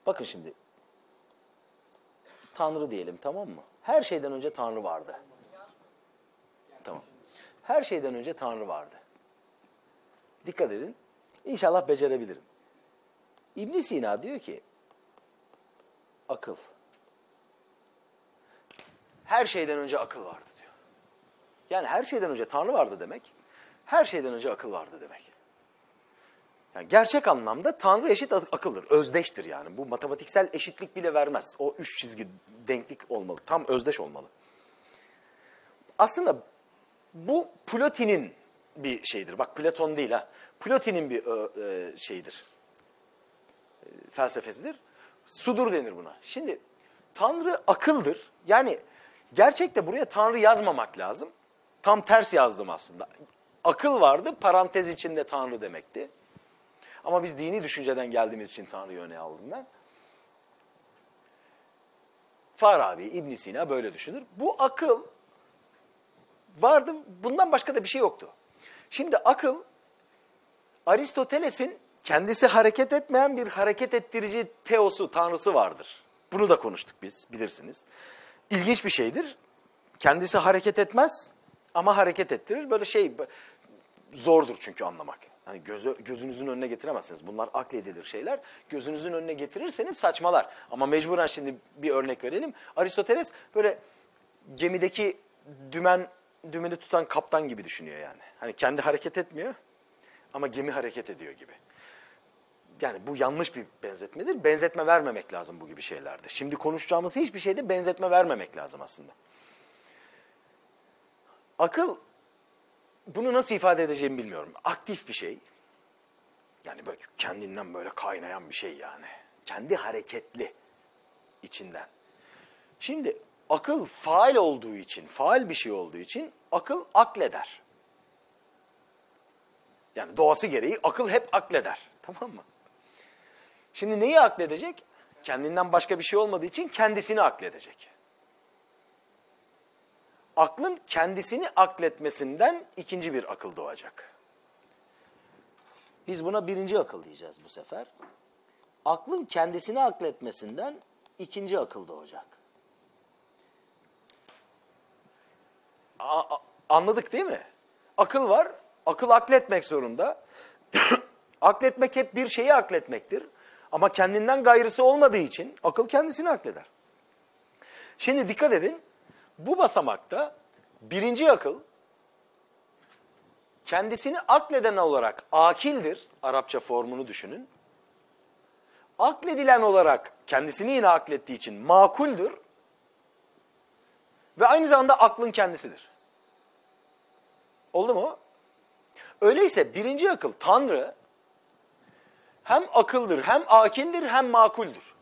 Bakın şimdi. Tanrı diyelim tamam mı? Her şeyden önce Tanrı vardı. Tamam. Her şeyden önce Tanrı vardı. Dikkat edin. İnşallah becerebilirim. İbn Sina diyor ki akıl her şeyden önce akıl vardı diyor. Yani her şeyden önce Tanrı vardı demek, her şeyden önce akıl vardı demek. Yani gerçek anlamda Tanrı eşit akıldır, özdeştir yani. Bu matematiksel eşitlik bile vermez. O üç çizgi denklik olmalı, tam özdeş olmalı. Aslında bu Plotin'in bir şeyidir. Bak Platon değil ha. Plotin'in bir e, şeyidir. E, felsefesidir. Sudur denir buna. Şimdi Tanrı akıldır. Yani Gerçekte buraya Tanrı yazmamak lazım. Tam ters yazdım aslında. Akıl vardı, parantez içinde Tanrı demekti. Ama biz dini düşünceden geldiğimiz için Tanrı'yı öne aldım ben. Farabi, ibn Sina böyle düşünür. Bu akıl vardı, bundan başka da bir şey yoktu. Şimdi akıl, Aristoteles'in kendisi hareket etmeyen bir hareket ettirici teosu, tanrısı vardır. Bunu da konuştuk biz, bilirsiniz ilginç bir şeydir. Kendisi hareket etmez ama hareket ettirir. Böyle şey zordur çünkü anlamak. Hani gözü, gözünüzün önüne getiremezsiniz. Bunlar akledilir şeyler. Gözünüzün önüne getirirseniz saçmalar. Ama mecburen şimdi bir örnek verelim. Aristoteles böyle gemideki dümen dümeni tutan kaptan gibi düşünüyor yani. Hani kendi hareket etmiyor ama gemi hareket ediyor gibi yani bu yanlış bir benzetmedir. Benzetme vermemek lazım bu gibi şeylerde. Şimdi konuşacağımız hiçbir şeyde benzetme vermemek lazım aslında. Akıl bunu nasıl ifade edeceğimi bilmiyorum. Aktif bir şey. Yani böyle kendinden böyle kaynayan bir şey yani. Kendi hareketli içinden. Şimdi akıl faal olduğu için, faal bir şey olduğu için akıl akleder. Yani doğası gereği akıl hep akleder. Tamam mı? Şimdi neyi akledecek? Kendinden başka bir şey olmadığı için kendisini akledecek. Aklın kendisini akletmesinden ikinci bir akıl doğacak. Biz buna birinci akıl diyeceğiz bu sefer. Aklın kendisini akletmesinden ikinci akıl doğacak. A anladık değil mi? Akıl var, akıl akletmek zorunda. akletmek hep bir şeyi akletmektir. Ama kendinden gayrısı olmadığı için akıl kendisini akleder. Şimdi dikkat edin. Bu basamakta birinci akıl kendisini akleden olarak akildir. Arapça formunu düşünün. Akledilen olarak kendisini yine aklettiği için makuldür. Ve aynı zamanda aklın kendisidir. Oldu mu? Öyleyse birinci akıl Tanrı hem akıldır, hem akildir, hem makuldür.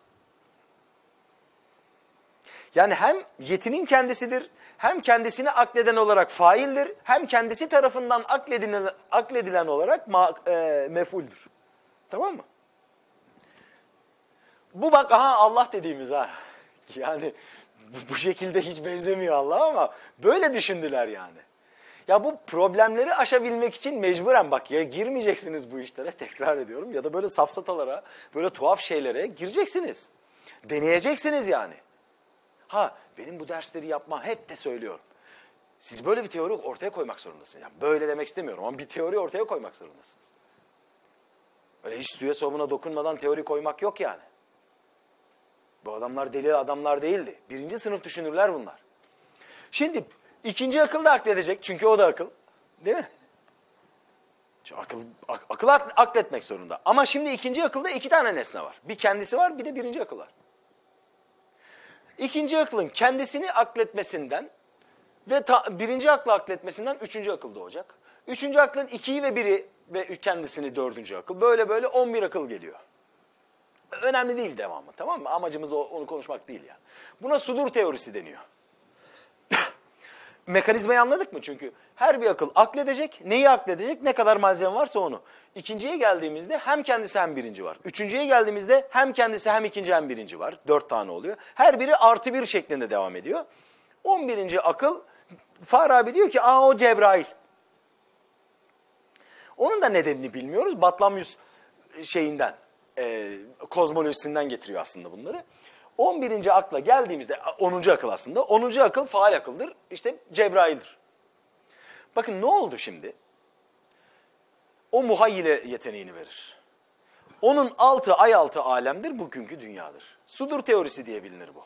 Yani hem yetinin kendisidir, hem kendisini akleden olarak faildir, hem kendisi tarafından akledilen, akledilen olarak ma, e, mefuldür. Tamam mı? Bu bak aha Allah dediğimiz ha. Yani bu, bu şekilde hiç benzemiyor Allah ama böyle düşündüler yani. Ya bu problemleri aşabilmek için mecburen bak ya girmeyeceksiniz bu işlere tekrar ediyorum ya da böyle safsatalara, böyle tuhaf şeylere gireceksiniz. Deneyeceksiniz yani. Ha benim bu dersleri yapma hep de söylüyorum. Siz böyle bir teori ortaya koymak zorundasınız. Yani böyle demek istemiyorum ama bir teori ortaya koymak zorundasınız. Öyle hiç suya sobuna dokunmadan teori koymak yok yani. Bu adamlar deli adamlar değildi. Birinci sınıf düşünürler bunlar. Şimdi İkinci akıl da akledecek çünkü o da akıl. Değil mi? Çünkü akıl, ak, akıl akletmek zorunda. Ama şimdi ikinci akılda iki tane nesne var. Bir kendisi var bir de birinci akıl var. İkinci akılın kendisini akletmesinden ve ta, birinci aklı akletmesinden üçüncü akıl doğacak. Üçüncü aklın ikiyi ve biri ve kendisini dördüncü akıl. Böyle böyle on bir akıl geliyor. Önemli değil devamı tamam mı? Amacımız onu konuşmak değil yani. Buna sudur teorisi deniyor. Mekanizmayı anladık mı çünkü? Her bir akıl akledecek, neyi akledecek, ne kadar malzeme varsa onu. İkinciye geldiğimizde hem kendisi hem birinci var. Üçüncüye geldiğimizde hem kendisi hem ikinci hem birinci var. Dört tane oluyor. Her biri artı bir şeklinde devam ediyor. On birinci akıl, Farabi diyor ki aa o Cebrail. Onun da nedenini bilmiyoruz. Batlamyus şeyinden, e, kozmolojisinden getiriyor aslında bunları. 11. akla geldiğimizde 10. akıl aslında 10. akıl faal akıldır işte Cebrail'dir. Bakın ne oldu şimdi? O muhayyile yeteneğini verir. Onun altı ay altı alemdir bugünkü dünyadır. Sudur teorisi diye bilinir bu.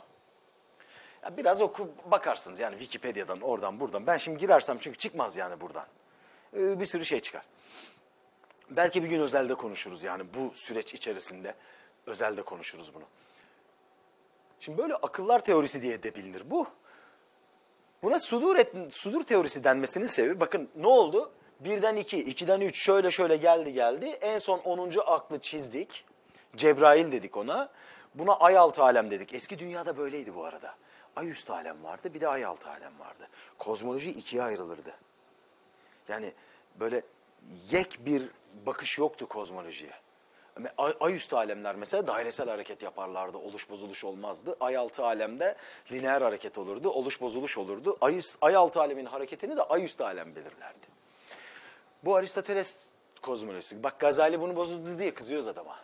Ya biraz oku bakarsınız yani Wikipedia'dan oradan buradan. Ben şimdi girersem çünkü çıkmaz yani buradan. Ee, bir sürü şey çıkar. Belki bir gün özelde konuşuruz yani bu süreç içerisinde özelde konuşuruz bunu. Şimdi böyle akıllar teorisi diye de bilinir bu. Buna sudur, et, sudur teorisi denmesinin sebebi bakın ne oldu? Birden iki, ikiden üç şöyle şöyle geldi geldi. En son onuncu aklı çizdik. Cebrail dedik ona. Buna ay altı alem dedik. Eski dünyada böyleydi bu arada. Ay üstü alem vardı bir de ay altı alem vardı. Kozmoloji ikiye ayrılırdı. Yani böyle yek bir bakış yoktu kozmolojiye. Ay, ay alemler mesela dairesel hareket yaparlardı. Oluş bozuluş olmazdı. Ay altı alemde lineer hareket olurdu. Oluş bozuluş olurdu. Ay, ay altı alemin hareketini de ay üstü alem belirlerdi. Bu Aristoteles kozmolojisi. Bak Gazali bunu bozdu diye kızıyoruz adama.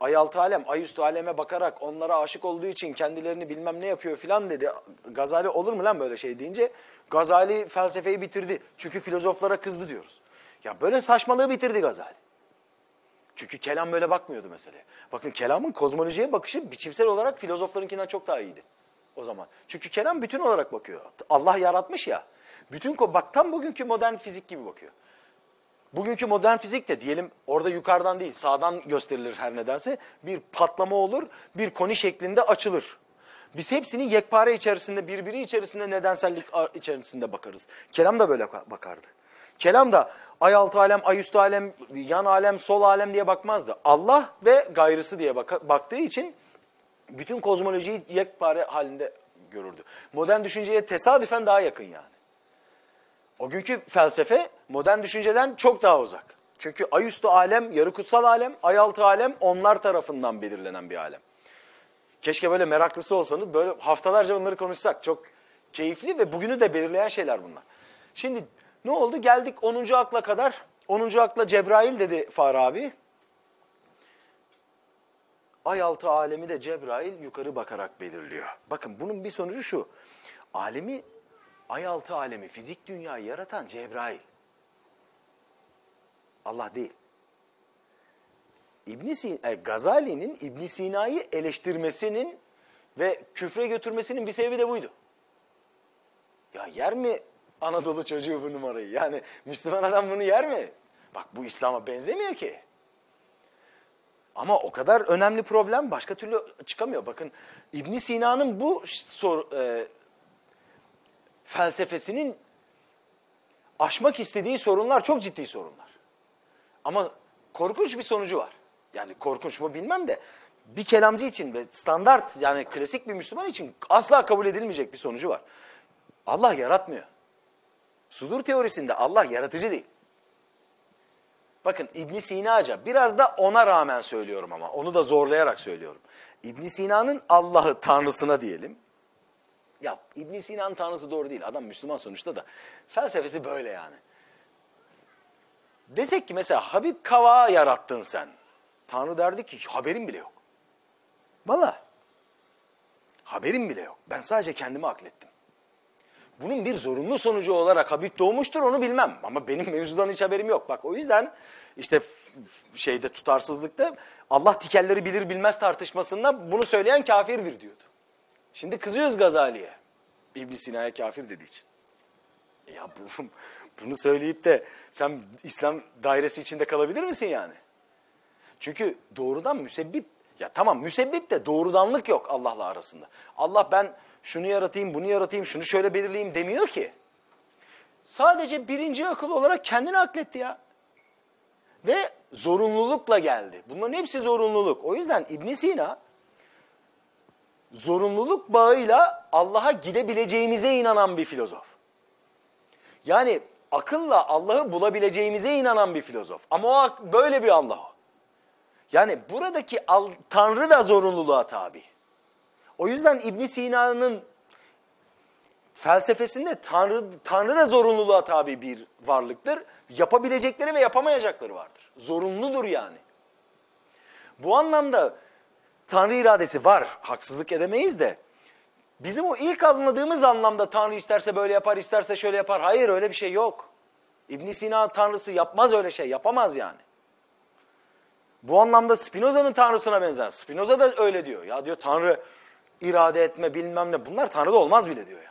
Ay altı alem, ay üstü aleme bakarak onlara aşık olduğu için kendilerini bilmem ne yapıyor filan dedi. Gazali olur mu lan böyle şey deyince Gazali felsefeyi bitirdi. Çünkü filozoflara kızdı diyoruz. Ya böyle saçmalığı bitirdi Gazali. Çünkü kelam böyle bakmıyordu mesela. Bakın kelamın kozmolojiye bakışı biçimsel olarak filozoflarınkinden çok daha iyiydi o zaman. Çünkü kelam bütün olarak bakıyor. Allah yaratmış ya. Bütün bak tam bugünkü modern fizik gibi bakıyor. Bugünkü modern fizik de diyelim orada yukarıdan değil sağdan gösterilir her nedense. Bir patlama olur, bir koni şeklinde açılır. Biz hepsini yekpare içerisinde, birbiri içerisinde nedensellik içerisinde bakarız. Kelam da böyle bakardı. Kelam da ay altı alem, ay üstü alem, yan alem, sol alem diye bakmazdı. Allah ve gayrısı diye bak baktığı için bütün kozmolojiyi yekpare halinde görürdü. Modern düşünceye tesadüfen daha yakın yani. O günkü felsefe modern düşünceden çok daha uzak. Çünkü ay üstü alem, yarı kutsal alem, ay altı alem onlar tarafından belirlenen bir alem. Keşke böyle meraklısı olsanız böyle haftalarca onları konuşsak. Çok keyifli ve bugünü de belirleyen şeyler bunlar. Şimdi ne oldu? Geldik 10. akla kadar. 10. akla Cebrail dedi Farabi. Ay altı alemi de Cebrail yukarı bakarak belirliyor. Bakın bunun bir sonucu şu. Alemi, ay altı alemi, fizik dünyayı yaratan Cebrail. Allah değil. İbn Sina, e, Gazali'nin İbn Sina'yı eleştirmesinin ve küfre götürmesinin bir sebebi de buydu. Ya yer mi Anadolu çocuğu bu numarayı. Yani Müslüman adam bunu yer mi? Bak bu İslam'a benzemiyor ki. Ama o kadar önemli problem başka türlü çıkamıyor. Bakın İbn Sina'nın bu sor, e, felsefesinin aşmak istediği sorunlar çok ciddi sorunlar. Ama korkunç bir sonucu var. Yani korkunç mu bilmem de bir kelamcı için ve standart yani klasik bir Müslüman için asla kabul edilmeyecek bir sonucu var. Allah yaratmıyor. Sudur teorisinde Allah yaratıcı değil. Bakın İbn Sina'ca biraz da ona rağmen söylüyorum ama onu da zorlayarak söylüyorum. İbn Sina'nın Allah'ı tanrısına diyelim. Ya İbn Sina'nın tanrısı doğru değil. Adam Müslüman sonuçta da. Felsefesi böyle yani. Desek ki mesela Habib Kava yarattın sen. Tanrı derdi ki haberim bile yok. Valla. Haberim bile yok. Ben sadece kendimi aklettim. Bunun bir zorunlu sonucu olarak Habib doğmuştur onu bilmem. Ama benim mevzudan hiç haberim yok. Bak o yüzden işte şeyde tutarsızlıkta Allah tikelleri bilir bilmez tartışmasında bunu söyleyen kafirdir diyordu. Şimdi kızıyoruz Gazali'ye. İbn Sina'ya kafir dediği için. Ya bu, bunu söyleyip de sen İslam dairesi içinde kalabilir misin yani? Çünkü doğrudan müsebbip ya tamam müsebbip de doğrudanlık yok Allah'la arasında. Allah ben şunu yaratayım, bunu yaratayım, şunu şöyle belirleyeyim demiyor ki. Sadece birinci akıl olarak kendini akletti ya. Ve zorunlulukla geldi. Bunların hepsi zorunluluk. O yüzden İbn Sina zorunluluk bağıyla Allah'a gidebileceğimize inanan bir filozof. Yani akılla Allah'ı bulabileceğimize inanan bir filozof. Ama o böyle bir Allah o. Yani buradaki Tanrı da zorunluluğa tabi. O yüzden İbn Sina'nın felsefesinde Tanrı, Tanrı da zorunluluğa tabi bir varlıktır. Yapabilecekleri ve yapamayacakları vardır. Zorunludur yani. Bu anlamda Tanrı iradesi var. Haksızlık edemeyiz de. Bizim o ilk anladığımız anlamda Tanrı isterse böyle yapar, isterse şöyle yapar. Hayır öyle bir şey yok. İbn Sina Tanrısı yapmaz öyle şey, yapamaz yani. Bu anlamda Spinoza'nın Tanrısına benzer. Spinoza da öyle diyor. Ya diyor Tanrı irade etme bilmem ne bunlar Tanrı'da olmaz bile diyor yani.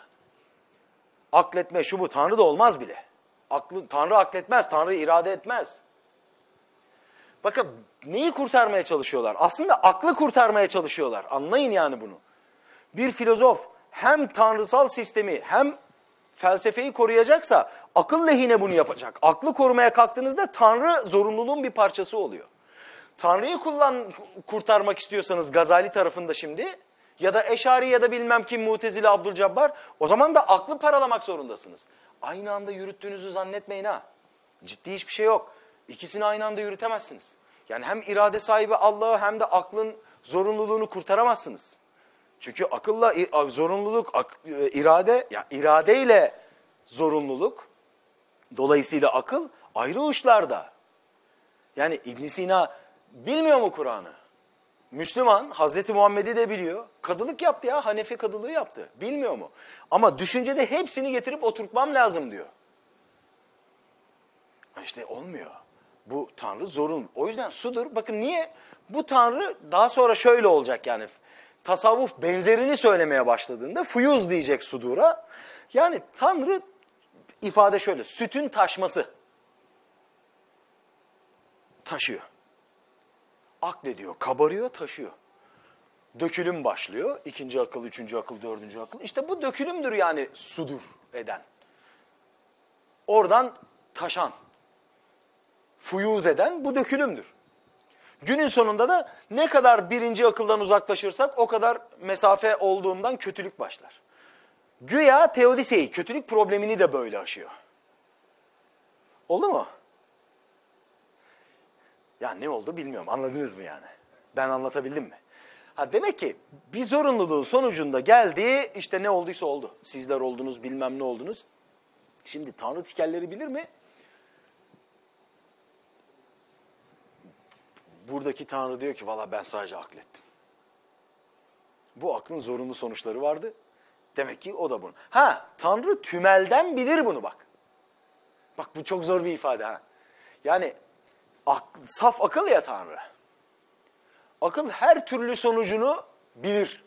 Akletme şu bu Tanrı'da olmaz bile. Aklı, Tanrı akletmez, Tanrı irade etmez. Bakın neyi kurtarmaya çalışıyorlar? Aslında aklı kurtarmaya çalışıyorlar. Anlayın yani bunu. Bir filozof hem tanrısal sistemi hem felsefeyi koruyacaksa akıl lehine bunu yapacak. Aklı korumaya kalktığınızda Tanrı zorunluluğun bir parçası oluyor. Tanrı'yı kullan kurtarmak istiyorsanız Gazali tarafında şimdi ya da Eşari ya da bilmem kim Mutezili Abdülcabbar o zaman da aklı paralamak zorundasınız. Aynı anda yürüttüğünüzü zannetmeyin ha. Ciddi hiçbir şey yok. İkisini aynı anda yürütemezsiniz. Yani hem irade sahibi Allah'ı hem de aklın zorunluluğunu kurtaramazsınız. Çünkü akılla zorunluluk, ak, e, irade, ya yani iradeyle zorunluluk, dolayısıyla akıl ayrı uçlarda. Yani İbn Sina bilmiyor mu Kur'an'ı? Müslüman Hazreti Muhammed'i de biliyor. Kadılık yaptı ya Hanefi kadılığı yaptı. Bilmiyor mu? Ama düşüncede hepsini getirip oturtmam lazım diyor. İşte olmuyor. Bu Tanrı zorun. O yüzden sudur. Bakın niye? Bu Tanrı daha sonra şöyle olacak yani. Tasavvuf benzerini söylemeye başladığında fuyuz diyecek sudura. Yani Tanrı ifade şöyle sütün taşması taşıyor aklediyor, kabarıyor, taşıyor. Dökülüm başlıyor. İkinci akıl, üçüncü akıl, dördüncü akıl. İşte bu dökülümdür yani sudur eden. Oradan taşan, fuyuz eden bu dökülümdür. Günün sonunda da ne kadar birinci akıldan uzaklaşırsak o kadar mesafe olduğundan kötülük başlar. Güya Teodise'yi, kötülük problemini de böyle aşıyor. Oldu mu? Ya ne oldu bilmiyorum anladınız mı yani? Ben anlatabildim mi? Ha demek ki bir zorunluluğun sonucunda geldi işte ne olduysa oldu. Sizler oldunuz bilmem ne oldunuz. Şimdi Tanrı tikelleri bilir mi? Buradaki Tanrı diyor ki valla ben sadece aklettim. Bu aklın zorunlu sonuçları vardı. Demek ki o da bunu. Ha Tanrı tümelden bilir bunu bak. Bak bu çok zor bir ifade ha. Yani Ak, saf akıl ya Tanrı. Akıl her türlü sonucunu bilir.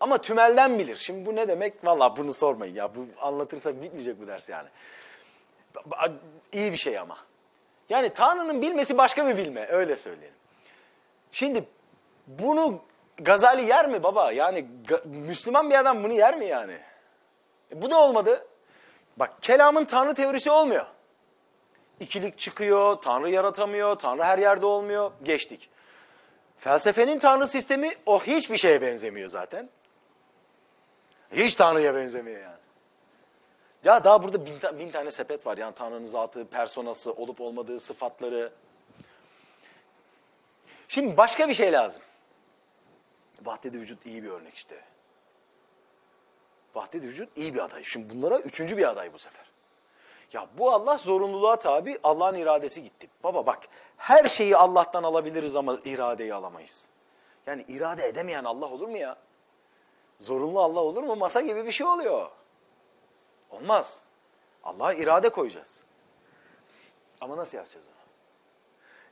Ama tümelden bilir. Şimdi bu ne demek? Valla bunu sormayın ya. Bu anlatırsak bitmeyecek bu ders yani. İyi bir şey ama. Yani Tanrı'nın bilmesi başka bir bilme. Öyle söyleyelim. Şimdi bunu Gazali yer mi baba? Yani Müslüman bir adam bunu yer mi yani? E, bu da olmadı. Bak kelamın Tanrı teorisi olmuyor ikilik çıkıyor, Tanrı yaratamıyor, Tanrı her yerde olmuyor. Geçtik. Felsefenin Tanrı sistemi o hiçbir şeye benzemiyor zaten. Hiç Tanrı'ya benzemiyor yani. Ya daha burada bin, ta bin tane sepet var yani Tanrı'nın zatı, personası, olup olmadığı sıfatları. Şimdi başka bir şey lazım. Vahdedi vücut iyi bir örnek işte. Vahdedi vücut iyi bir aday. Şimdi bunlara üçüncü bir aday bu sefer. Ya bu Allah zorunluluğa tabi Allah'ın iradesi gitti. Baba bak her şeyi Allah'tan alabiliriz ama iradeyi alamayız. Yani irade edemeyen Allah olur mu ya? Zorunlu Allah olur mu? Masa gibi bir şey oluyor. Olmaz. Allah'a irade koyacağız. Ama nasıl yapacağız onu?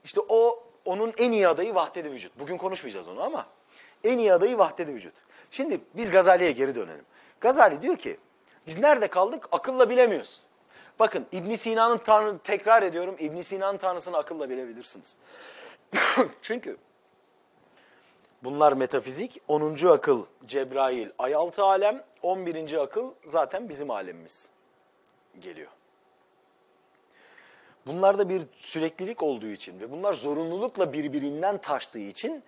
İşte o onun en iyi adayı vahdedi vücut. Bugün konuşmayacağız onu ama en iyi adayı vahdedi vücut. Şimdi biz Gazali'ye geri dönelim. Gazali diyor ki biz nerede kaldık akılla bilemiyoruz. Bakın İbn Sina'nın tanrı tekrar ediyorum İbn Sina'nın tanrısını akılla bilebilirsiniz. Çünkü bunlar metafizik. 10. akıl Cebrail, ayaltı alem. 11. akıl zaten bizim alemimiz geliyor. Bunlarda bir süreklilik olduğu için ve bunlar zorunlulukla birbirinden taştığı için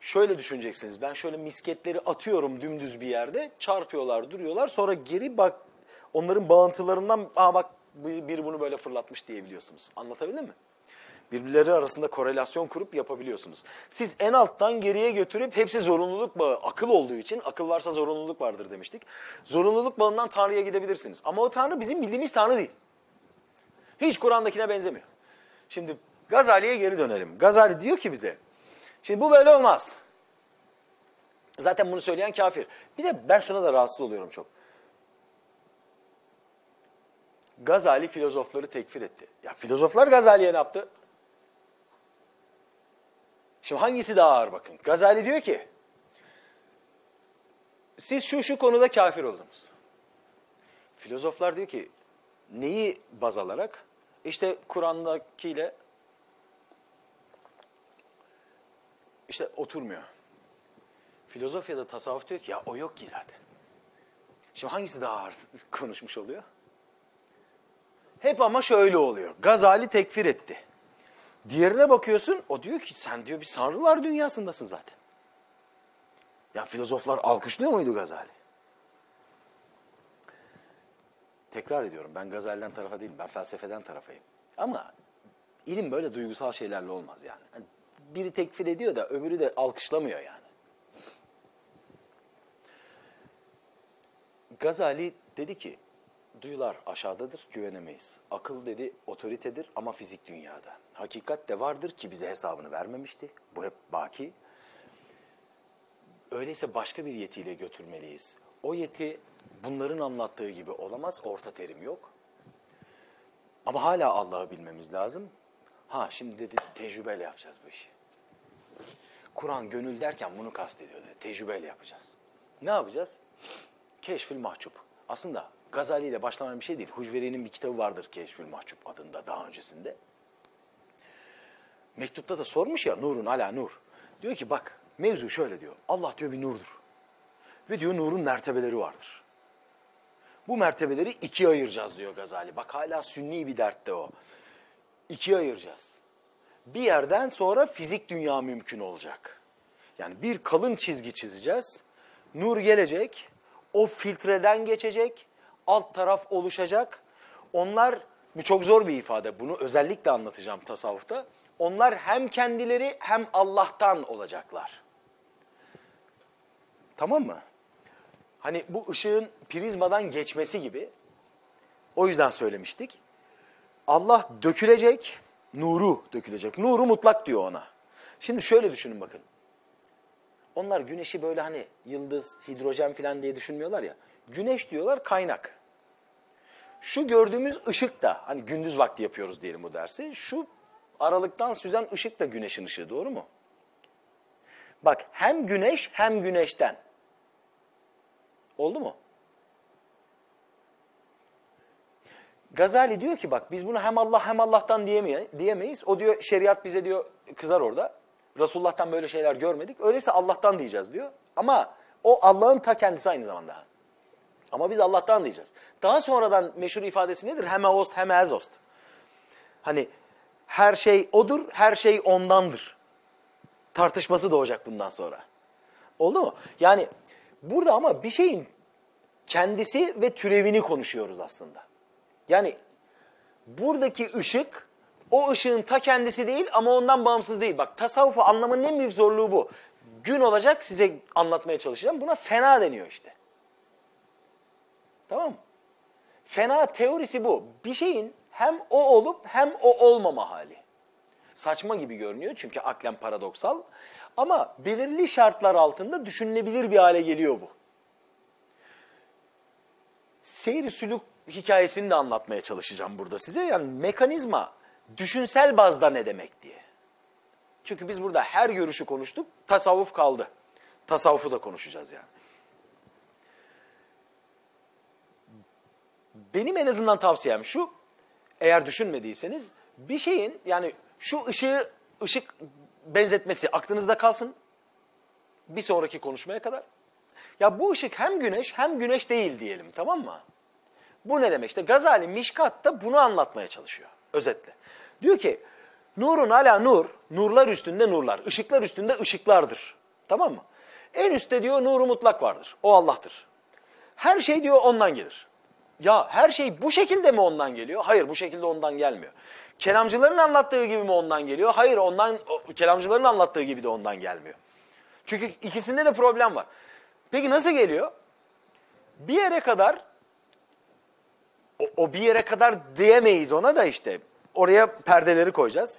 şöyle düşüneceksiniz. Ben şöyle misketleri atıyorum dümdüz bir yerde, çarpıyorlar, duruyorlar. Sonra geri bak onların bağıntılarından aa bak biri bunu böyle fırlatmış diyebiliyorsunuz. Anlatabildim mi? Birbirleri arasında korelasyon kurup yapabiliyorsunuz. Siz en alttan geriye götürüp hepsi zorunluluk bağı. Akıl olduğu için akıl varsa zorunluluk vardır demiştik. Zorunluluk bağından Tanrı'ya gidebilirsiniz. Ama o Tanrı bizim bildiğimiz Tanrı değil. Hiç Kur'an'dakine benzemiyor. Şimdi Gazali'ye geri dönelim. Gazali diyor ki bize, şimdi bu böyle olmaz. Zaten bunu söyleyen kafir. Bir de ben şuna da rahatsız oluyorum çok. Gazali filozofları tekfir etti. Ya filozoflar Gazali'ye ne yaptı? Şimdi hangisi daha ağır bakın. Gazali diyor ki, siz şu şu konuda kafir oldunuz. Filozoflar diyor ki, neyi baz alarak? İşte Kur'an'dakiyle işte oturmuyor. Filozof ya da tasavvuf diyor ki ya o yok ki zaten. Şimdi hangisi daha ağır konuşmuş oluyor? Hep ama şöyle oluyor. Gazali tekfir etti. Diğerine bakıyorsun o diyor ki sen diyor bir sanrılar dünyasındasın zaten. Ya filozoflar alkışlıyor muydu Gazali? Tekrar ediyorum ben Gazali'den tarafa değilim ben felsefeden tarafayım. Ama ilim böyle duygusal şeylerle olmaz yani. yani biri tekfir ediyor da öbürü de alkışlamıyor yani. Gazali dedi ki Duyular aşağıdadır, güvenemeyiz. Akıl dedi otoritedir ama fizik dünyada. Hakikat de vardır ki bize hesabını vermemişti. Bu hep baki. Öyleyse başka bir yetiyle götürmeliyiz. O yeti bunların anlattığı gibi olamaz, orta terim yok. Ama hala Allah'ı bilmemiz lazım. Ha şimdi dedi tecrübeyle yapacağız bu işi. Kur'an gönül derken bunu kastediyor dedi. Tecrübeyle yapacağız. Ne yapacağız? Keşfil mahcup. Aslında Gazali ile başlamayan bir şey değil. Hucveri'nin bir kitabı vardır Keşfül Mahcup adında daha öncesinde. Mektupta da sormuş ya nurun ala nur. Diyor ki bak mevzu şöyle diyor. Allah diyor bir nurdur. Ve diyor nurun mertebeleri vardır. Bu mertebeleri ikiye ayıracağız diyor Gazali. Bak hala sünni bir dert de o. İkiye ayıracağız. Bir yerden sonra fizik dünya mümkün olacak. Yani bir kalın çizgi çizeceğiz. Nur gelecek, o filtreden geçecek, alt taraf oluşacak. Onlar bu çok zor bir ifade. Bunu özellikle anlatacağım tasavvufta. Onlar hem kendileri hem Allah'tan olacaklar. Tamam mı? Hani bu ışığın prizmadan geçmesi gibi. O yüzden söylemiştik. Allah dökülecek, nuru dökülecek. Nuru mutlak diyor ona. Şimdi şöyle düşünün bakın. Onlar güneşi böyle hani yıldız, hidrojen falan diye düşünmüyorlar ya. Güneş diyorlar kaynak. Şu gördüğümüz ışık da hani gündüz vakti yapıyoruz diyelim bu dersi. Şu aralıktan süzen ışık da güneşin ışığı doğru mu? Bak hem güneş hem güneşten. Oldu mu? Gazali diyor ki bak biz bunu hem Allah hem Allah'tan diyemeyiz. O diyor şeriat bize diyor kızar orada. Resulullah'tan böyle şeyler görmedik. Öyleyse Allah'tan diyeceğiz diyor. Ama o Allah'ın ta kendisi aynı zamanda. Ama biz Allah'tan diyeceğiz. Daha sonradan meşhur ifadesi nedir? Heme ost, heme ezost. Hani her şey odur, her şey ondandır. Tartışması doğacak bundan sonra. Oldu mu? Yani burada ama bir şeyin kendisi ve türevini konuşuyoruz aslında. Yani buradaki ışık o ışığın ta kendisi değil ama ondan bağımsız değil. Bak tasavvufu anlamanın en büyük zorluğu bu. Gün olacak size anlatmaya çalışacağım. Buna fena deniyor işte. Tamam mı? Fena teorisi bu. Bir şeyin hem o olup hem o olmama hali. Saçma gibi görünüyor çünkü aklen paradoksal. Ama belirli şartlar altında düşünülebilir bir hale geliyor bu. Seyri sülük hikayesini de anlatmaya çalışacağım burada size. Yani mekanizma düşünsel bazda ne demek diye. Çünkü biz burada her görüşü konuştuk, tasavvuf kaldı. Tasavvufu da konuşacağız yani. benim en azından tavsiyem şu. Eğer düşünmediyseniz bir şeyin yani şu ışığı ışık benzetmesi aklınızda kalsın bir sonraki konuşmaya kadar. Ya bu ışık hem güneş hem güneş değil diyelim tamam mı? Bu ne demek? işte Gazali da bunu anlatmaya çalışıyor özetle. Diyor ki nurun ala nur, nurlar üstünde nurlar, ışıklar üstünde ışıklardır. Tamam mı? En üstte diyor nuru mutlak vardır. O Allah'tır. Her şey diyor ondan gelir. Ya her şey bu şekilde mi ondan geliyor? Hayır bu şekilde ondan gelmiyor. Kelamcıların anlattığı gibi mi ondan geliyor? Hayır ondan kelamcıların anlattığı gibi de ondan gelmiyor. Çünkü ikisinde de problem var. Peki nasıl geliyor? Bir yere kadar o, o bir yere kadar diyemeyiz ona da işte. Oraya perdeleri koyacağız.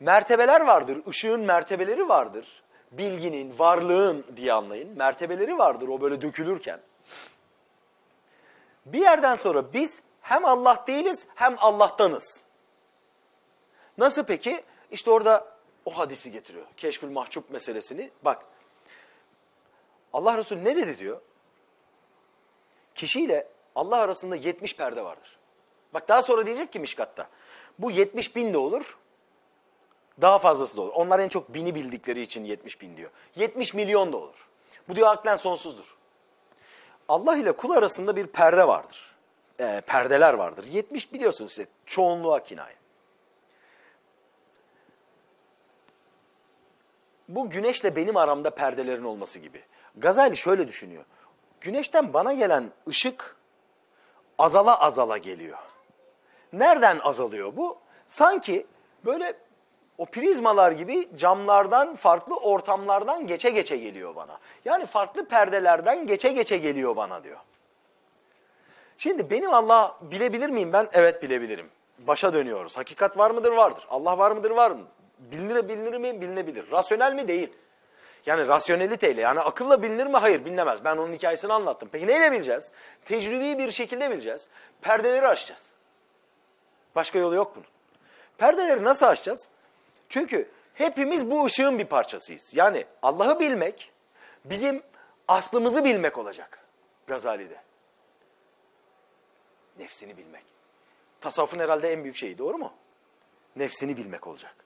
Mertebeler vardır. Işığın mertebeleri vardır. Bilginin, varlığın diye anlayın. Mertebeleri vardır o böyle dökülürken. Bir yerden sonra biz hem Allah değiliz hem Allah'tanız. Nasıl peki? İşte orada o hadisi getiriyor. Keşfül mahcup meselesini. Bak Allah Resulü ne dedi diyor? Kişiyle Allah arasında 70 perde vardır. Bak daha sonra diyecek ki Mişkat'ta. Bu 70 bin de olur. Daha fazlası da olur. Onlar en çok bini bildikleri için 70 bin diyor. 70 milyon da olur. Bu diyor aklen sonsuzdur. Allah ile kul arasında bir perde vardır. E, perdeler vardır. 70 biliyorsunuz işte çoğunluğa kinaye. Bu güneşle benim aramda perdelerin olması gibi. Gazali şöyle düşünüyor. Güneşten bana gelen ışık azala azala geliyor. Nereden azalıyor bu? Sanki böyle o prizmalar gibi camlardan farklı ortamlardan geçe geçe geliyor bana. Yani farklı perdelerden geçe geçe geliyor bana diyor. Şimdi benim Allah bilebilir miyim ben? Evet bilebilirim. Başa dönüyoruz. Hakikat var mıdır? Vardır. Allah var mıdır? Var mıdır? Bilinir, bilinir mi? Bilinebilir. Rasyonel mi? Değil. Yani rasyoneliteyle yani akılla bilinir mi? Hayır bilinemez. Ben onun hikayesini anlattım. Peki neyle bileceğiz? Tecrübi bir şekilde bileceğiz. Perdeleri açacağız. Başka yolu yok bunun. Perdeleri nasıl açacağız? Çünkü hepimiz bu ışığın bir parçasıyız. Yani Allah'ı bilmek bizim aslımızı bilmek olacak Gazali'de. Nefsini bilmek. Tasavvufun herhalde en büyük şeyi doğru mu? Nefsini bilmek olacak.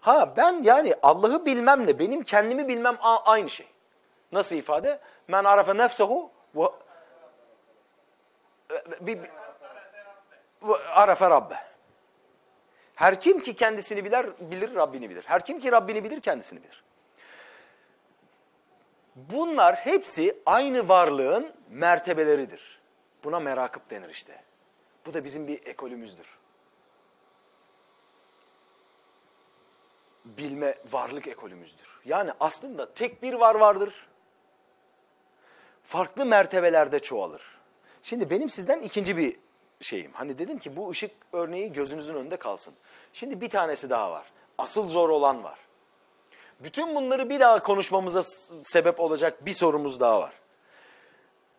Ha ben yani Allah'ı bilmemle benim kendimi bilmem aynı şey. Nasıl ifade? Men arafe nefsehu ve arafe rabbe. Her kim ki kendisini bilir, bilir Rabbini bilir. Her kim ki Rabbini bilir kendisini bilir. Bunlar hepsi aynı varlığın mertebeleridir. Buna merakıp denir işte. Bu da bizim bir ekolümüzdür. Bilme, varlık ekolümüzdür. Yani aslında tek bir var vardır. Farklı mertebelerde çoğalır. Şimdi benim sizden ikinci bir şeyim. Hani dedim ki bu ışık örneği gözünüzün önünde kalsın. Şimdi bir tanesi daha var. Asıl zor olan var. Bütün bunları bir daha konuşmamıza sebep olacak bir sorumuz daha var.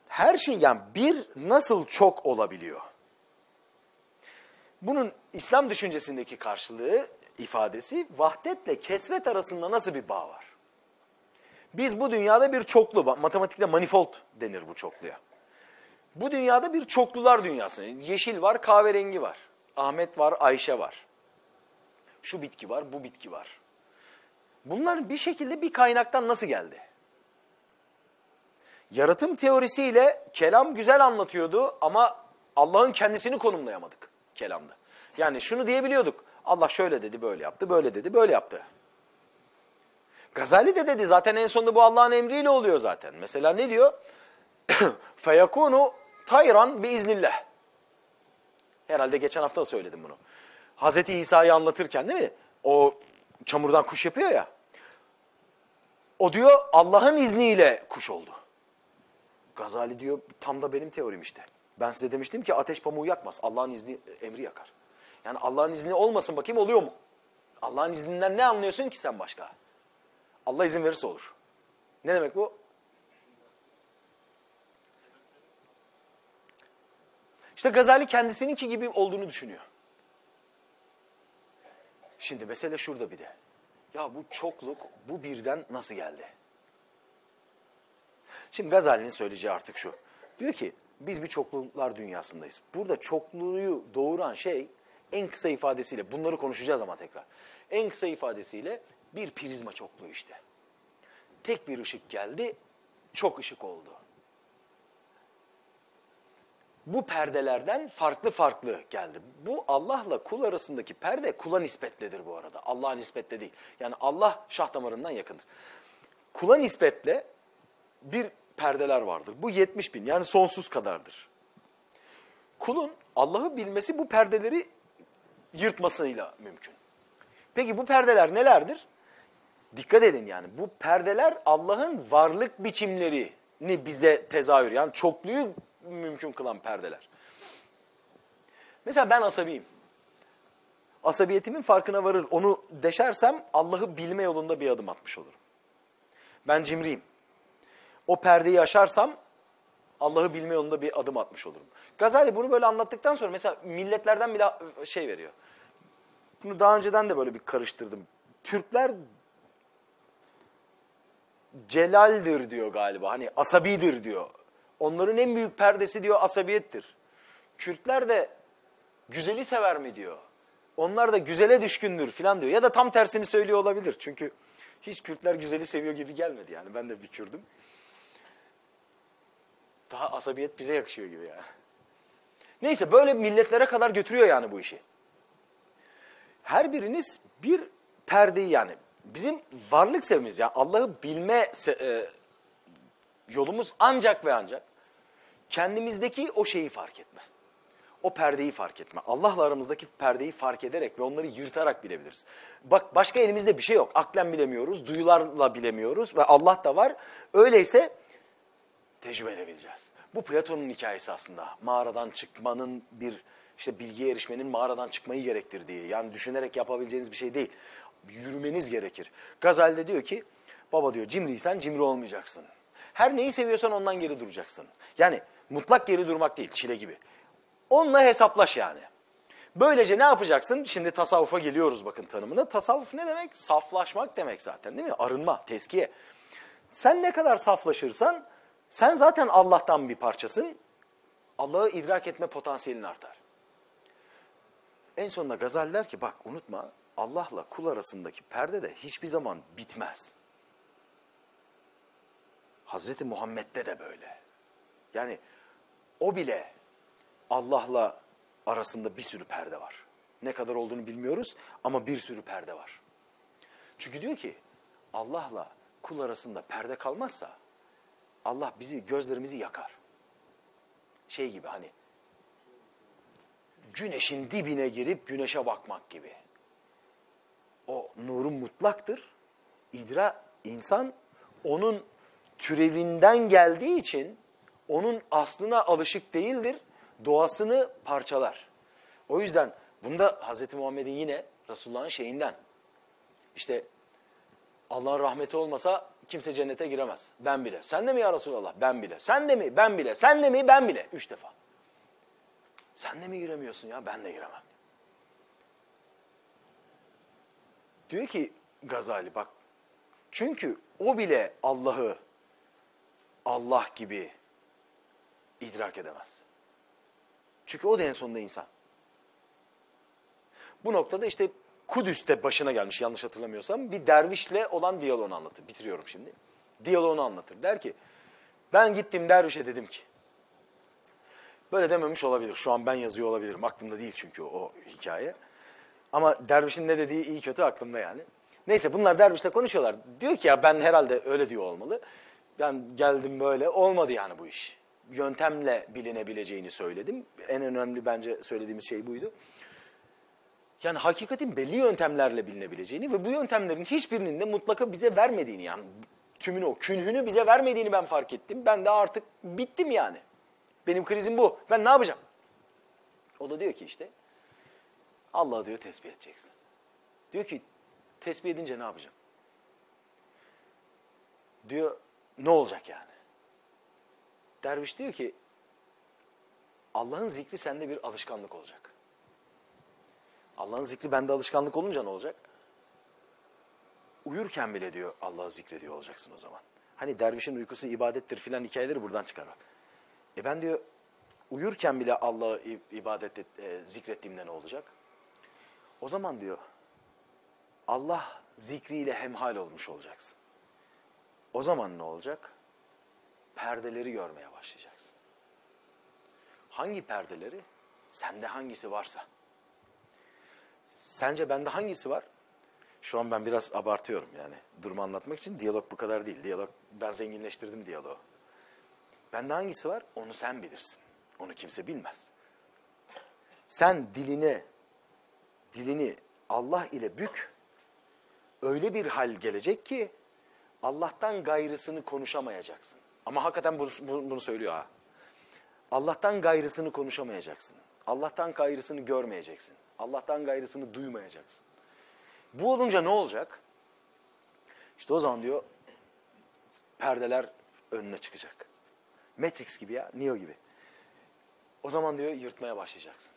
Her şey yani bir nasıl çok olabiliyor? Bunun İslam düşüncesindeki karşılığı, ifadesi vahdetle kesret arasında nasıl bir bağ var? Biz bu dünyada bir çoklu, matematikte manifold denir bu çokluya. Bu dünyada bir çoklular dünyası. Yeşil var, kahverengi var. Ahmet var, Ayşe var. Şu bitki var, bu bitki var. Bunlar bir şekilde bir kaynaktan nasıl geldi? Yaratım teorisiyle kelam güzel anlatıyordu ama Allah'ın kendisini konumlayamadık kelamda. Yani şunu diyebiliyorduk. Allah şöyle dedi, böyle yaptı, böyle dedi, böyle yaptı. Gazali de dedi zaten en sonunda bu Allah'ın emriyle oluyor zaten. Mesela ne diyor? feyakunu Tayran biiznillah. Herhalde geçen hafta da söyledim bunu. Hazreti İsa'yı anlatırken değil mi? O çamurdan kuş yapıyor ya. O diyor Allah'ın izniyle kuş oldu. Gazali diyor tam da benim teorim işte. Ben size demiştim ki ateş pamuğu yakmaz. Allah'ın izni emri yakar. Yani Allah'ın izni olmasın bakayım oluyor mu? Allah'ın izninden ne anlıyorsun ki sen başka? Allah izin verirse olur. Ne demek bu? İşte Gazali kendisininki gibi olduğunu düşünüyor. Şimdi mesele şurada bir de. Ya bu çokluk bu birden nasıl geldi? Şimdi Gazali'nin söyleyeceği artık şu. Diyor ki biz bir çokluklar dünyasındayız. Burada çokluğu doğuran şey en kısa ifadesiyle bunları konuşacağız ama tekrar. En kısa ifadesiyle bir prizma çokluğu işte. Tek bir ışık geldi, çok ışık oldu bu perdelerden farklı farklı geldi. Bu Allah'la kul arasındaki perde kula nispetledir bu arada. Allah'a nispetle değil. Yani Allah şah damarından yakındır. Kula nispetle bir perdeler vardır. Bu 70 bin yani sonsuz kadardır. Kulun Allah'ı bilmesi bu perdeleri yırtmasıyla mümkün. Peki bu perdeler nelerdir? Dikkat edin yani bu perdeler Allah'ın varlık biçimlerini bize tezahür yani çokluğu mümkün kılan perdeler. Mesela ben asabiyim. Asabiyetimin farkına varır, onu deşersem Allah'ı bilme yolunda bir adım atmış olurum. Ben cimriyim. O perdeyi aşarsam Allah'ı bilme yolunda bir adım atmış olurum. Gazali bunu böyle anlattıktan sonra mesela milletlerden bile şey veriyor. Bunu daha önceden de böyle bir karıştırdım. Türkler celaldir diyor galiba. Hani asabidir diyor. Onların en büyük perdesi diyor asabiyettir. Kürtler de güzeli sever mi diyor. Onlar da güzele düşkündür filan diyor. Ya da tam tersini söylüyor olabilir. Çünkü hiç Kürtler güzeli seviyor gibi gelmedi yani. Ben de bir Kürdüm. Daha asabiyet bize yakışıyor gibi yani. Neyse böyle milletlere kadar götürüyor yani bu işi. Her biriniz bir perdeyi yani bizim varlık sevimiz ya yani Allah'ı bilme e, Yolumuz ancak ve ancak kendimizdeki o şeyi fark etme. O perdeyi fark etme. Allah'la aramızdaki perdeyi fark ederek ve onları yırtarak bilebiliriz. Bak başka elimizde bir şey yok. Aklen bilemiyoruz, duyularla bilemiyoruz ve Allah da var. Öyleyse tecrübe edebileceğiz. Bu Platon'un hikayesi aslında. Mağaradan çıkmanın bir işte bilgiye erişmenin mağaradan çıkmayı gerektirdiği. Yani düşünerek yapabileceğiniz bir şey değil. Yürümeniz gerekir. Gazal'de diyor ki baba diyor cimriysen cimri olmayacaksın. Her neyi seviyorsan ondan geri duracaksın. Yani mutlak geri durmak değil çile gibi. Onunla hesaplaş yani. Böylece ne yapacaksın? Şimdi tasavvufa geliyoruz bakın tanımına. Tasavvuf ne demek? Saflaşmak demek zaten değil mi? Arınma, teskiye. Sen ne kadar saflaşırsan sen zaten Allah'tan bir parçasın. Allah'ı idrak etme potansiyelin artar. En sonunda Gazal der ki bak unutma Allah'la kul arasındaki perde de hiçbir zaman bitmez. Hazreti Muhammed'de de böyle. Yani o bile Allah'la arasında bir sürü perde var. Ne kadar olduğunu bilmiyoruz ama bir sürü perde var. Çünkü diyor ki Allah'la kul arasında perde kalmazsa Allah bizi gözlerimizi yakar. Şey gibi hani güneşin dibine girip güneşe bakmak gibi. O nurun mutlaktır. İdra insan onun türevinden geldiği için onun aslına alışık değildir, doğasını parçalar. O yüzden bunda Hz. Muhammed'in yine Resulullah'ın şeyinden, işte Allah'ın rahmeti olmasa kimse cennete giremez. Ben bile. Sen de mi ya Resulallah? Ben bile. Sen de mi? Ben bile. Sen de mi? Ben bile. Üç defa. Sen de mi giremiyorsun ya? Ben de giremem. Diyor ki Gazali bak. Çünkü o bile Allah'ı Allah gibi idrak edemez. Çünkü o da en sonunda insan. Bu noktada işte Kudüs'te başına gelmiş yanlış hatırlamıyorsam bir dervişle olan diyaloğunu anlatır. Bitiriyorum şimdi. Diyaloğunu anlatır. Der ki ben gittim dervişe dedim ki böyle dememiş olabilir. Şu an ben yazıyor olabilirim. Aklımda değil çünkü o, o hikaye. Ama dervişin ne dediği iyi kötü aklımda yani. Neyse bunlar dervişle konuşuyorlar. Diyor ki ya ben herhalde öyle diyor olmalı. Ben geldim böyle olmadı yani bu iş. Yöntemle bilinebileceğini söyledim. En önemli bence söylediğimiz şey buydu. Yani hakikatin belli yöntemlerle bilinebileceğini ve bu yöntemlerin hiçbirinin de mutlaka bize vermediğini yani tümünü o künhünü bize vermediğini ben fark ettim. Ben de artık bittim yani. Benim krizim bu. Ben ne yapacağım? O da diyor ki işte Allah diyor tesbih edeceksin. Diyor ki tesbih edince ne yapacağım? Diyor ne olacak yani? Derviş diyor ki Allah'ın zikri sende bir alışkanlık olacak. Allah'ın zikri bende alışkanlık olunca ne olacak? Uyurken bile diyor Allah'ı zikrediyor olacaksın o zaman. Hani dervişin uykusu ibadettir filan hikayeleri buradan çıkar E ben diyor uyurken bile Allah'ı ibadet et, e, zikrettiğimde ne olacak? O zaman diyor Allah zikriyle hemhal olmuş olacaksın. O zaman ne olacak? Perdeleri görmeye başlayacaksın. Hangi perdeleri? Sende hangisi varsa. Sence bende hangisi var? Şu an ben biraz abartıyorum yani. Durumu anlatmak için diyalog bu kadar değil. Diyalog ben zenginleştirdim diyaloğu. Bende hangisi var? Onu sen bilirsin. Onu kimse bilmez. Sen diline dilini Allah ile bük. Öyle bir hal gelecek ki Allah'tan gayrısını konuşamayacaksın. Ama hakikaten bunu, bunu söylüyor ha. Allah'tan gayrısını konuşamayacaksın. Allah'tan gayrısını görmeyeceksin. Allah'tan gayrısını duymayacaksın. Bu olunca ne olacak? İşte o zaman diyor perdeler önüne çıkacak. Matrix gibi ya, Neo gibi. O zaman diyor yırtmaya başlayacaksın.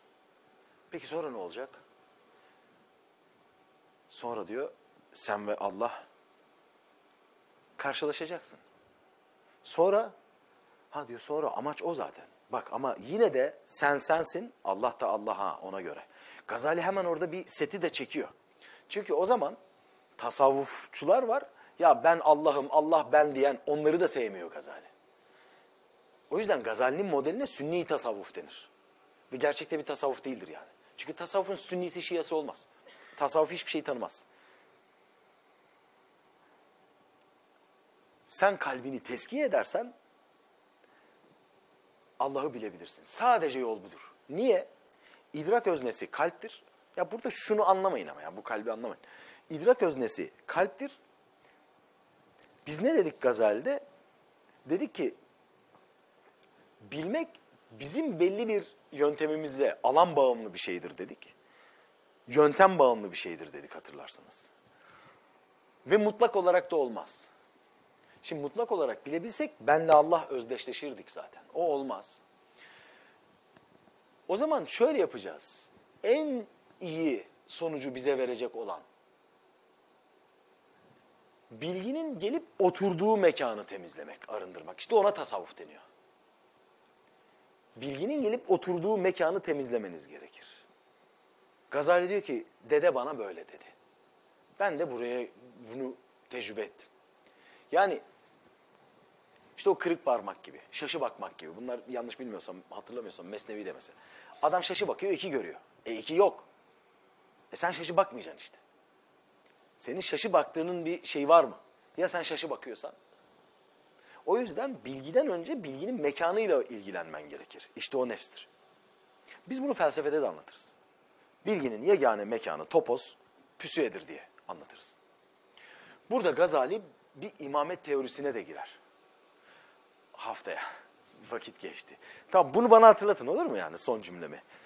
Peki sonra ne olacak? Sonra diyor sen ve Allah karşılaşacaksın. Sonra ha diyor sonra amaç o zaten. Bak ama yine de sen sensin Allah da Allah'a ona göre. Gazali hemen orada bir seti de çekiyor. Çünkü o zaman tasavvufçular var. Ya ben Allah'ım, Allah ben diyen onları da sevmiyor Gazali. O yüzden Gazali'nin modeline sünni tasavvuf denir. Ve gerçekte bir tasavvuf değildir yani. Çünkü tasavvufun sünnisi şiası olmaz. Tasavvuf hiçbir şey tanımaz. sen kalbini teskiye edersen Allah'ı bilebilirsin. Sadece yol budur. Niye? İdrak öznesi kalptir. Ya burada şunu anlamayın ama ya bu kalbi anlamayın. İdrak öznesi kalptir. Biz ne dedik Gazel'de? Dedik ki bilmek bizim belli bir yöntemimize alan bağımlı bir şeydir dedik. Yöntem bağımlı bir şeydir dedik hatırlarsanız. Ve mutlak olarak da olmaz. Şimdi mutlak olarak bilebilsek benle Allah özdeşleşirdik zaten. O olmaz. O zaman şöyle yapacağız. En iyi sonucu bize verecek olan bilginin gelip oturduğu mekanı temizlemek, arındırmak. İşte ona tasavvuf deniyor. Bilginin gelip oturduğu mekanı temizlemeniz gerekir. Gazali diyor ki dede bana böyle dedi. Ben de buraya bunu tecrübe ettim. Yani işte o kırık parmak gibi, şaşı bakmak gibi. Bunlar yanlış bilmiyorsam, hatırlamıyorsam Mesnevi demesi. Adam şaşı bakıyor, iki görüyor. E iki yok. E sen şaşı bakmayacaksın işte. Senin şaşı baktığının bir şey var mı? Ya sen şaşı bakıyorsan? O yüzden bilgiden önce bilginin mekanıyla ilgilenmen gerekir. İşte o nefstir. Biz bunu felsefede de anlatırız. Bilginin yegane mekanı topos, püsüyedir diye anlatırız. Burada Gazali bir imamet teorisine de girer haftaya. Vakit geçti. Tamam bunu bana hatırlatın olur mu yani son cümlemi?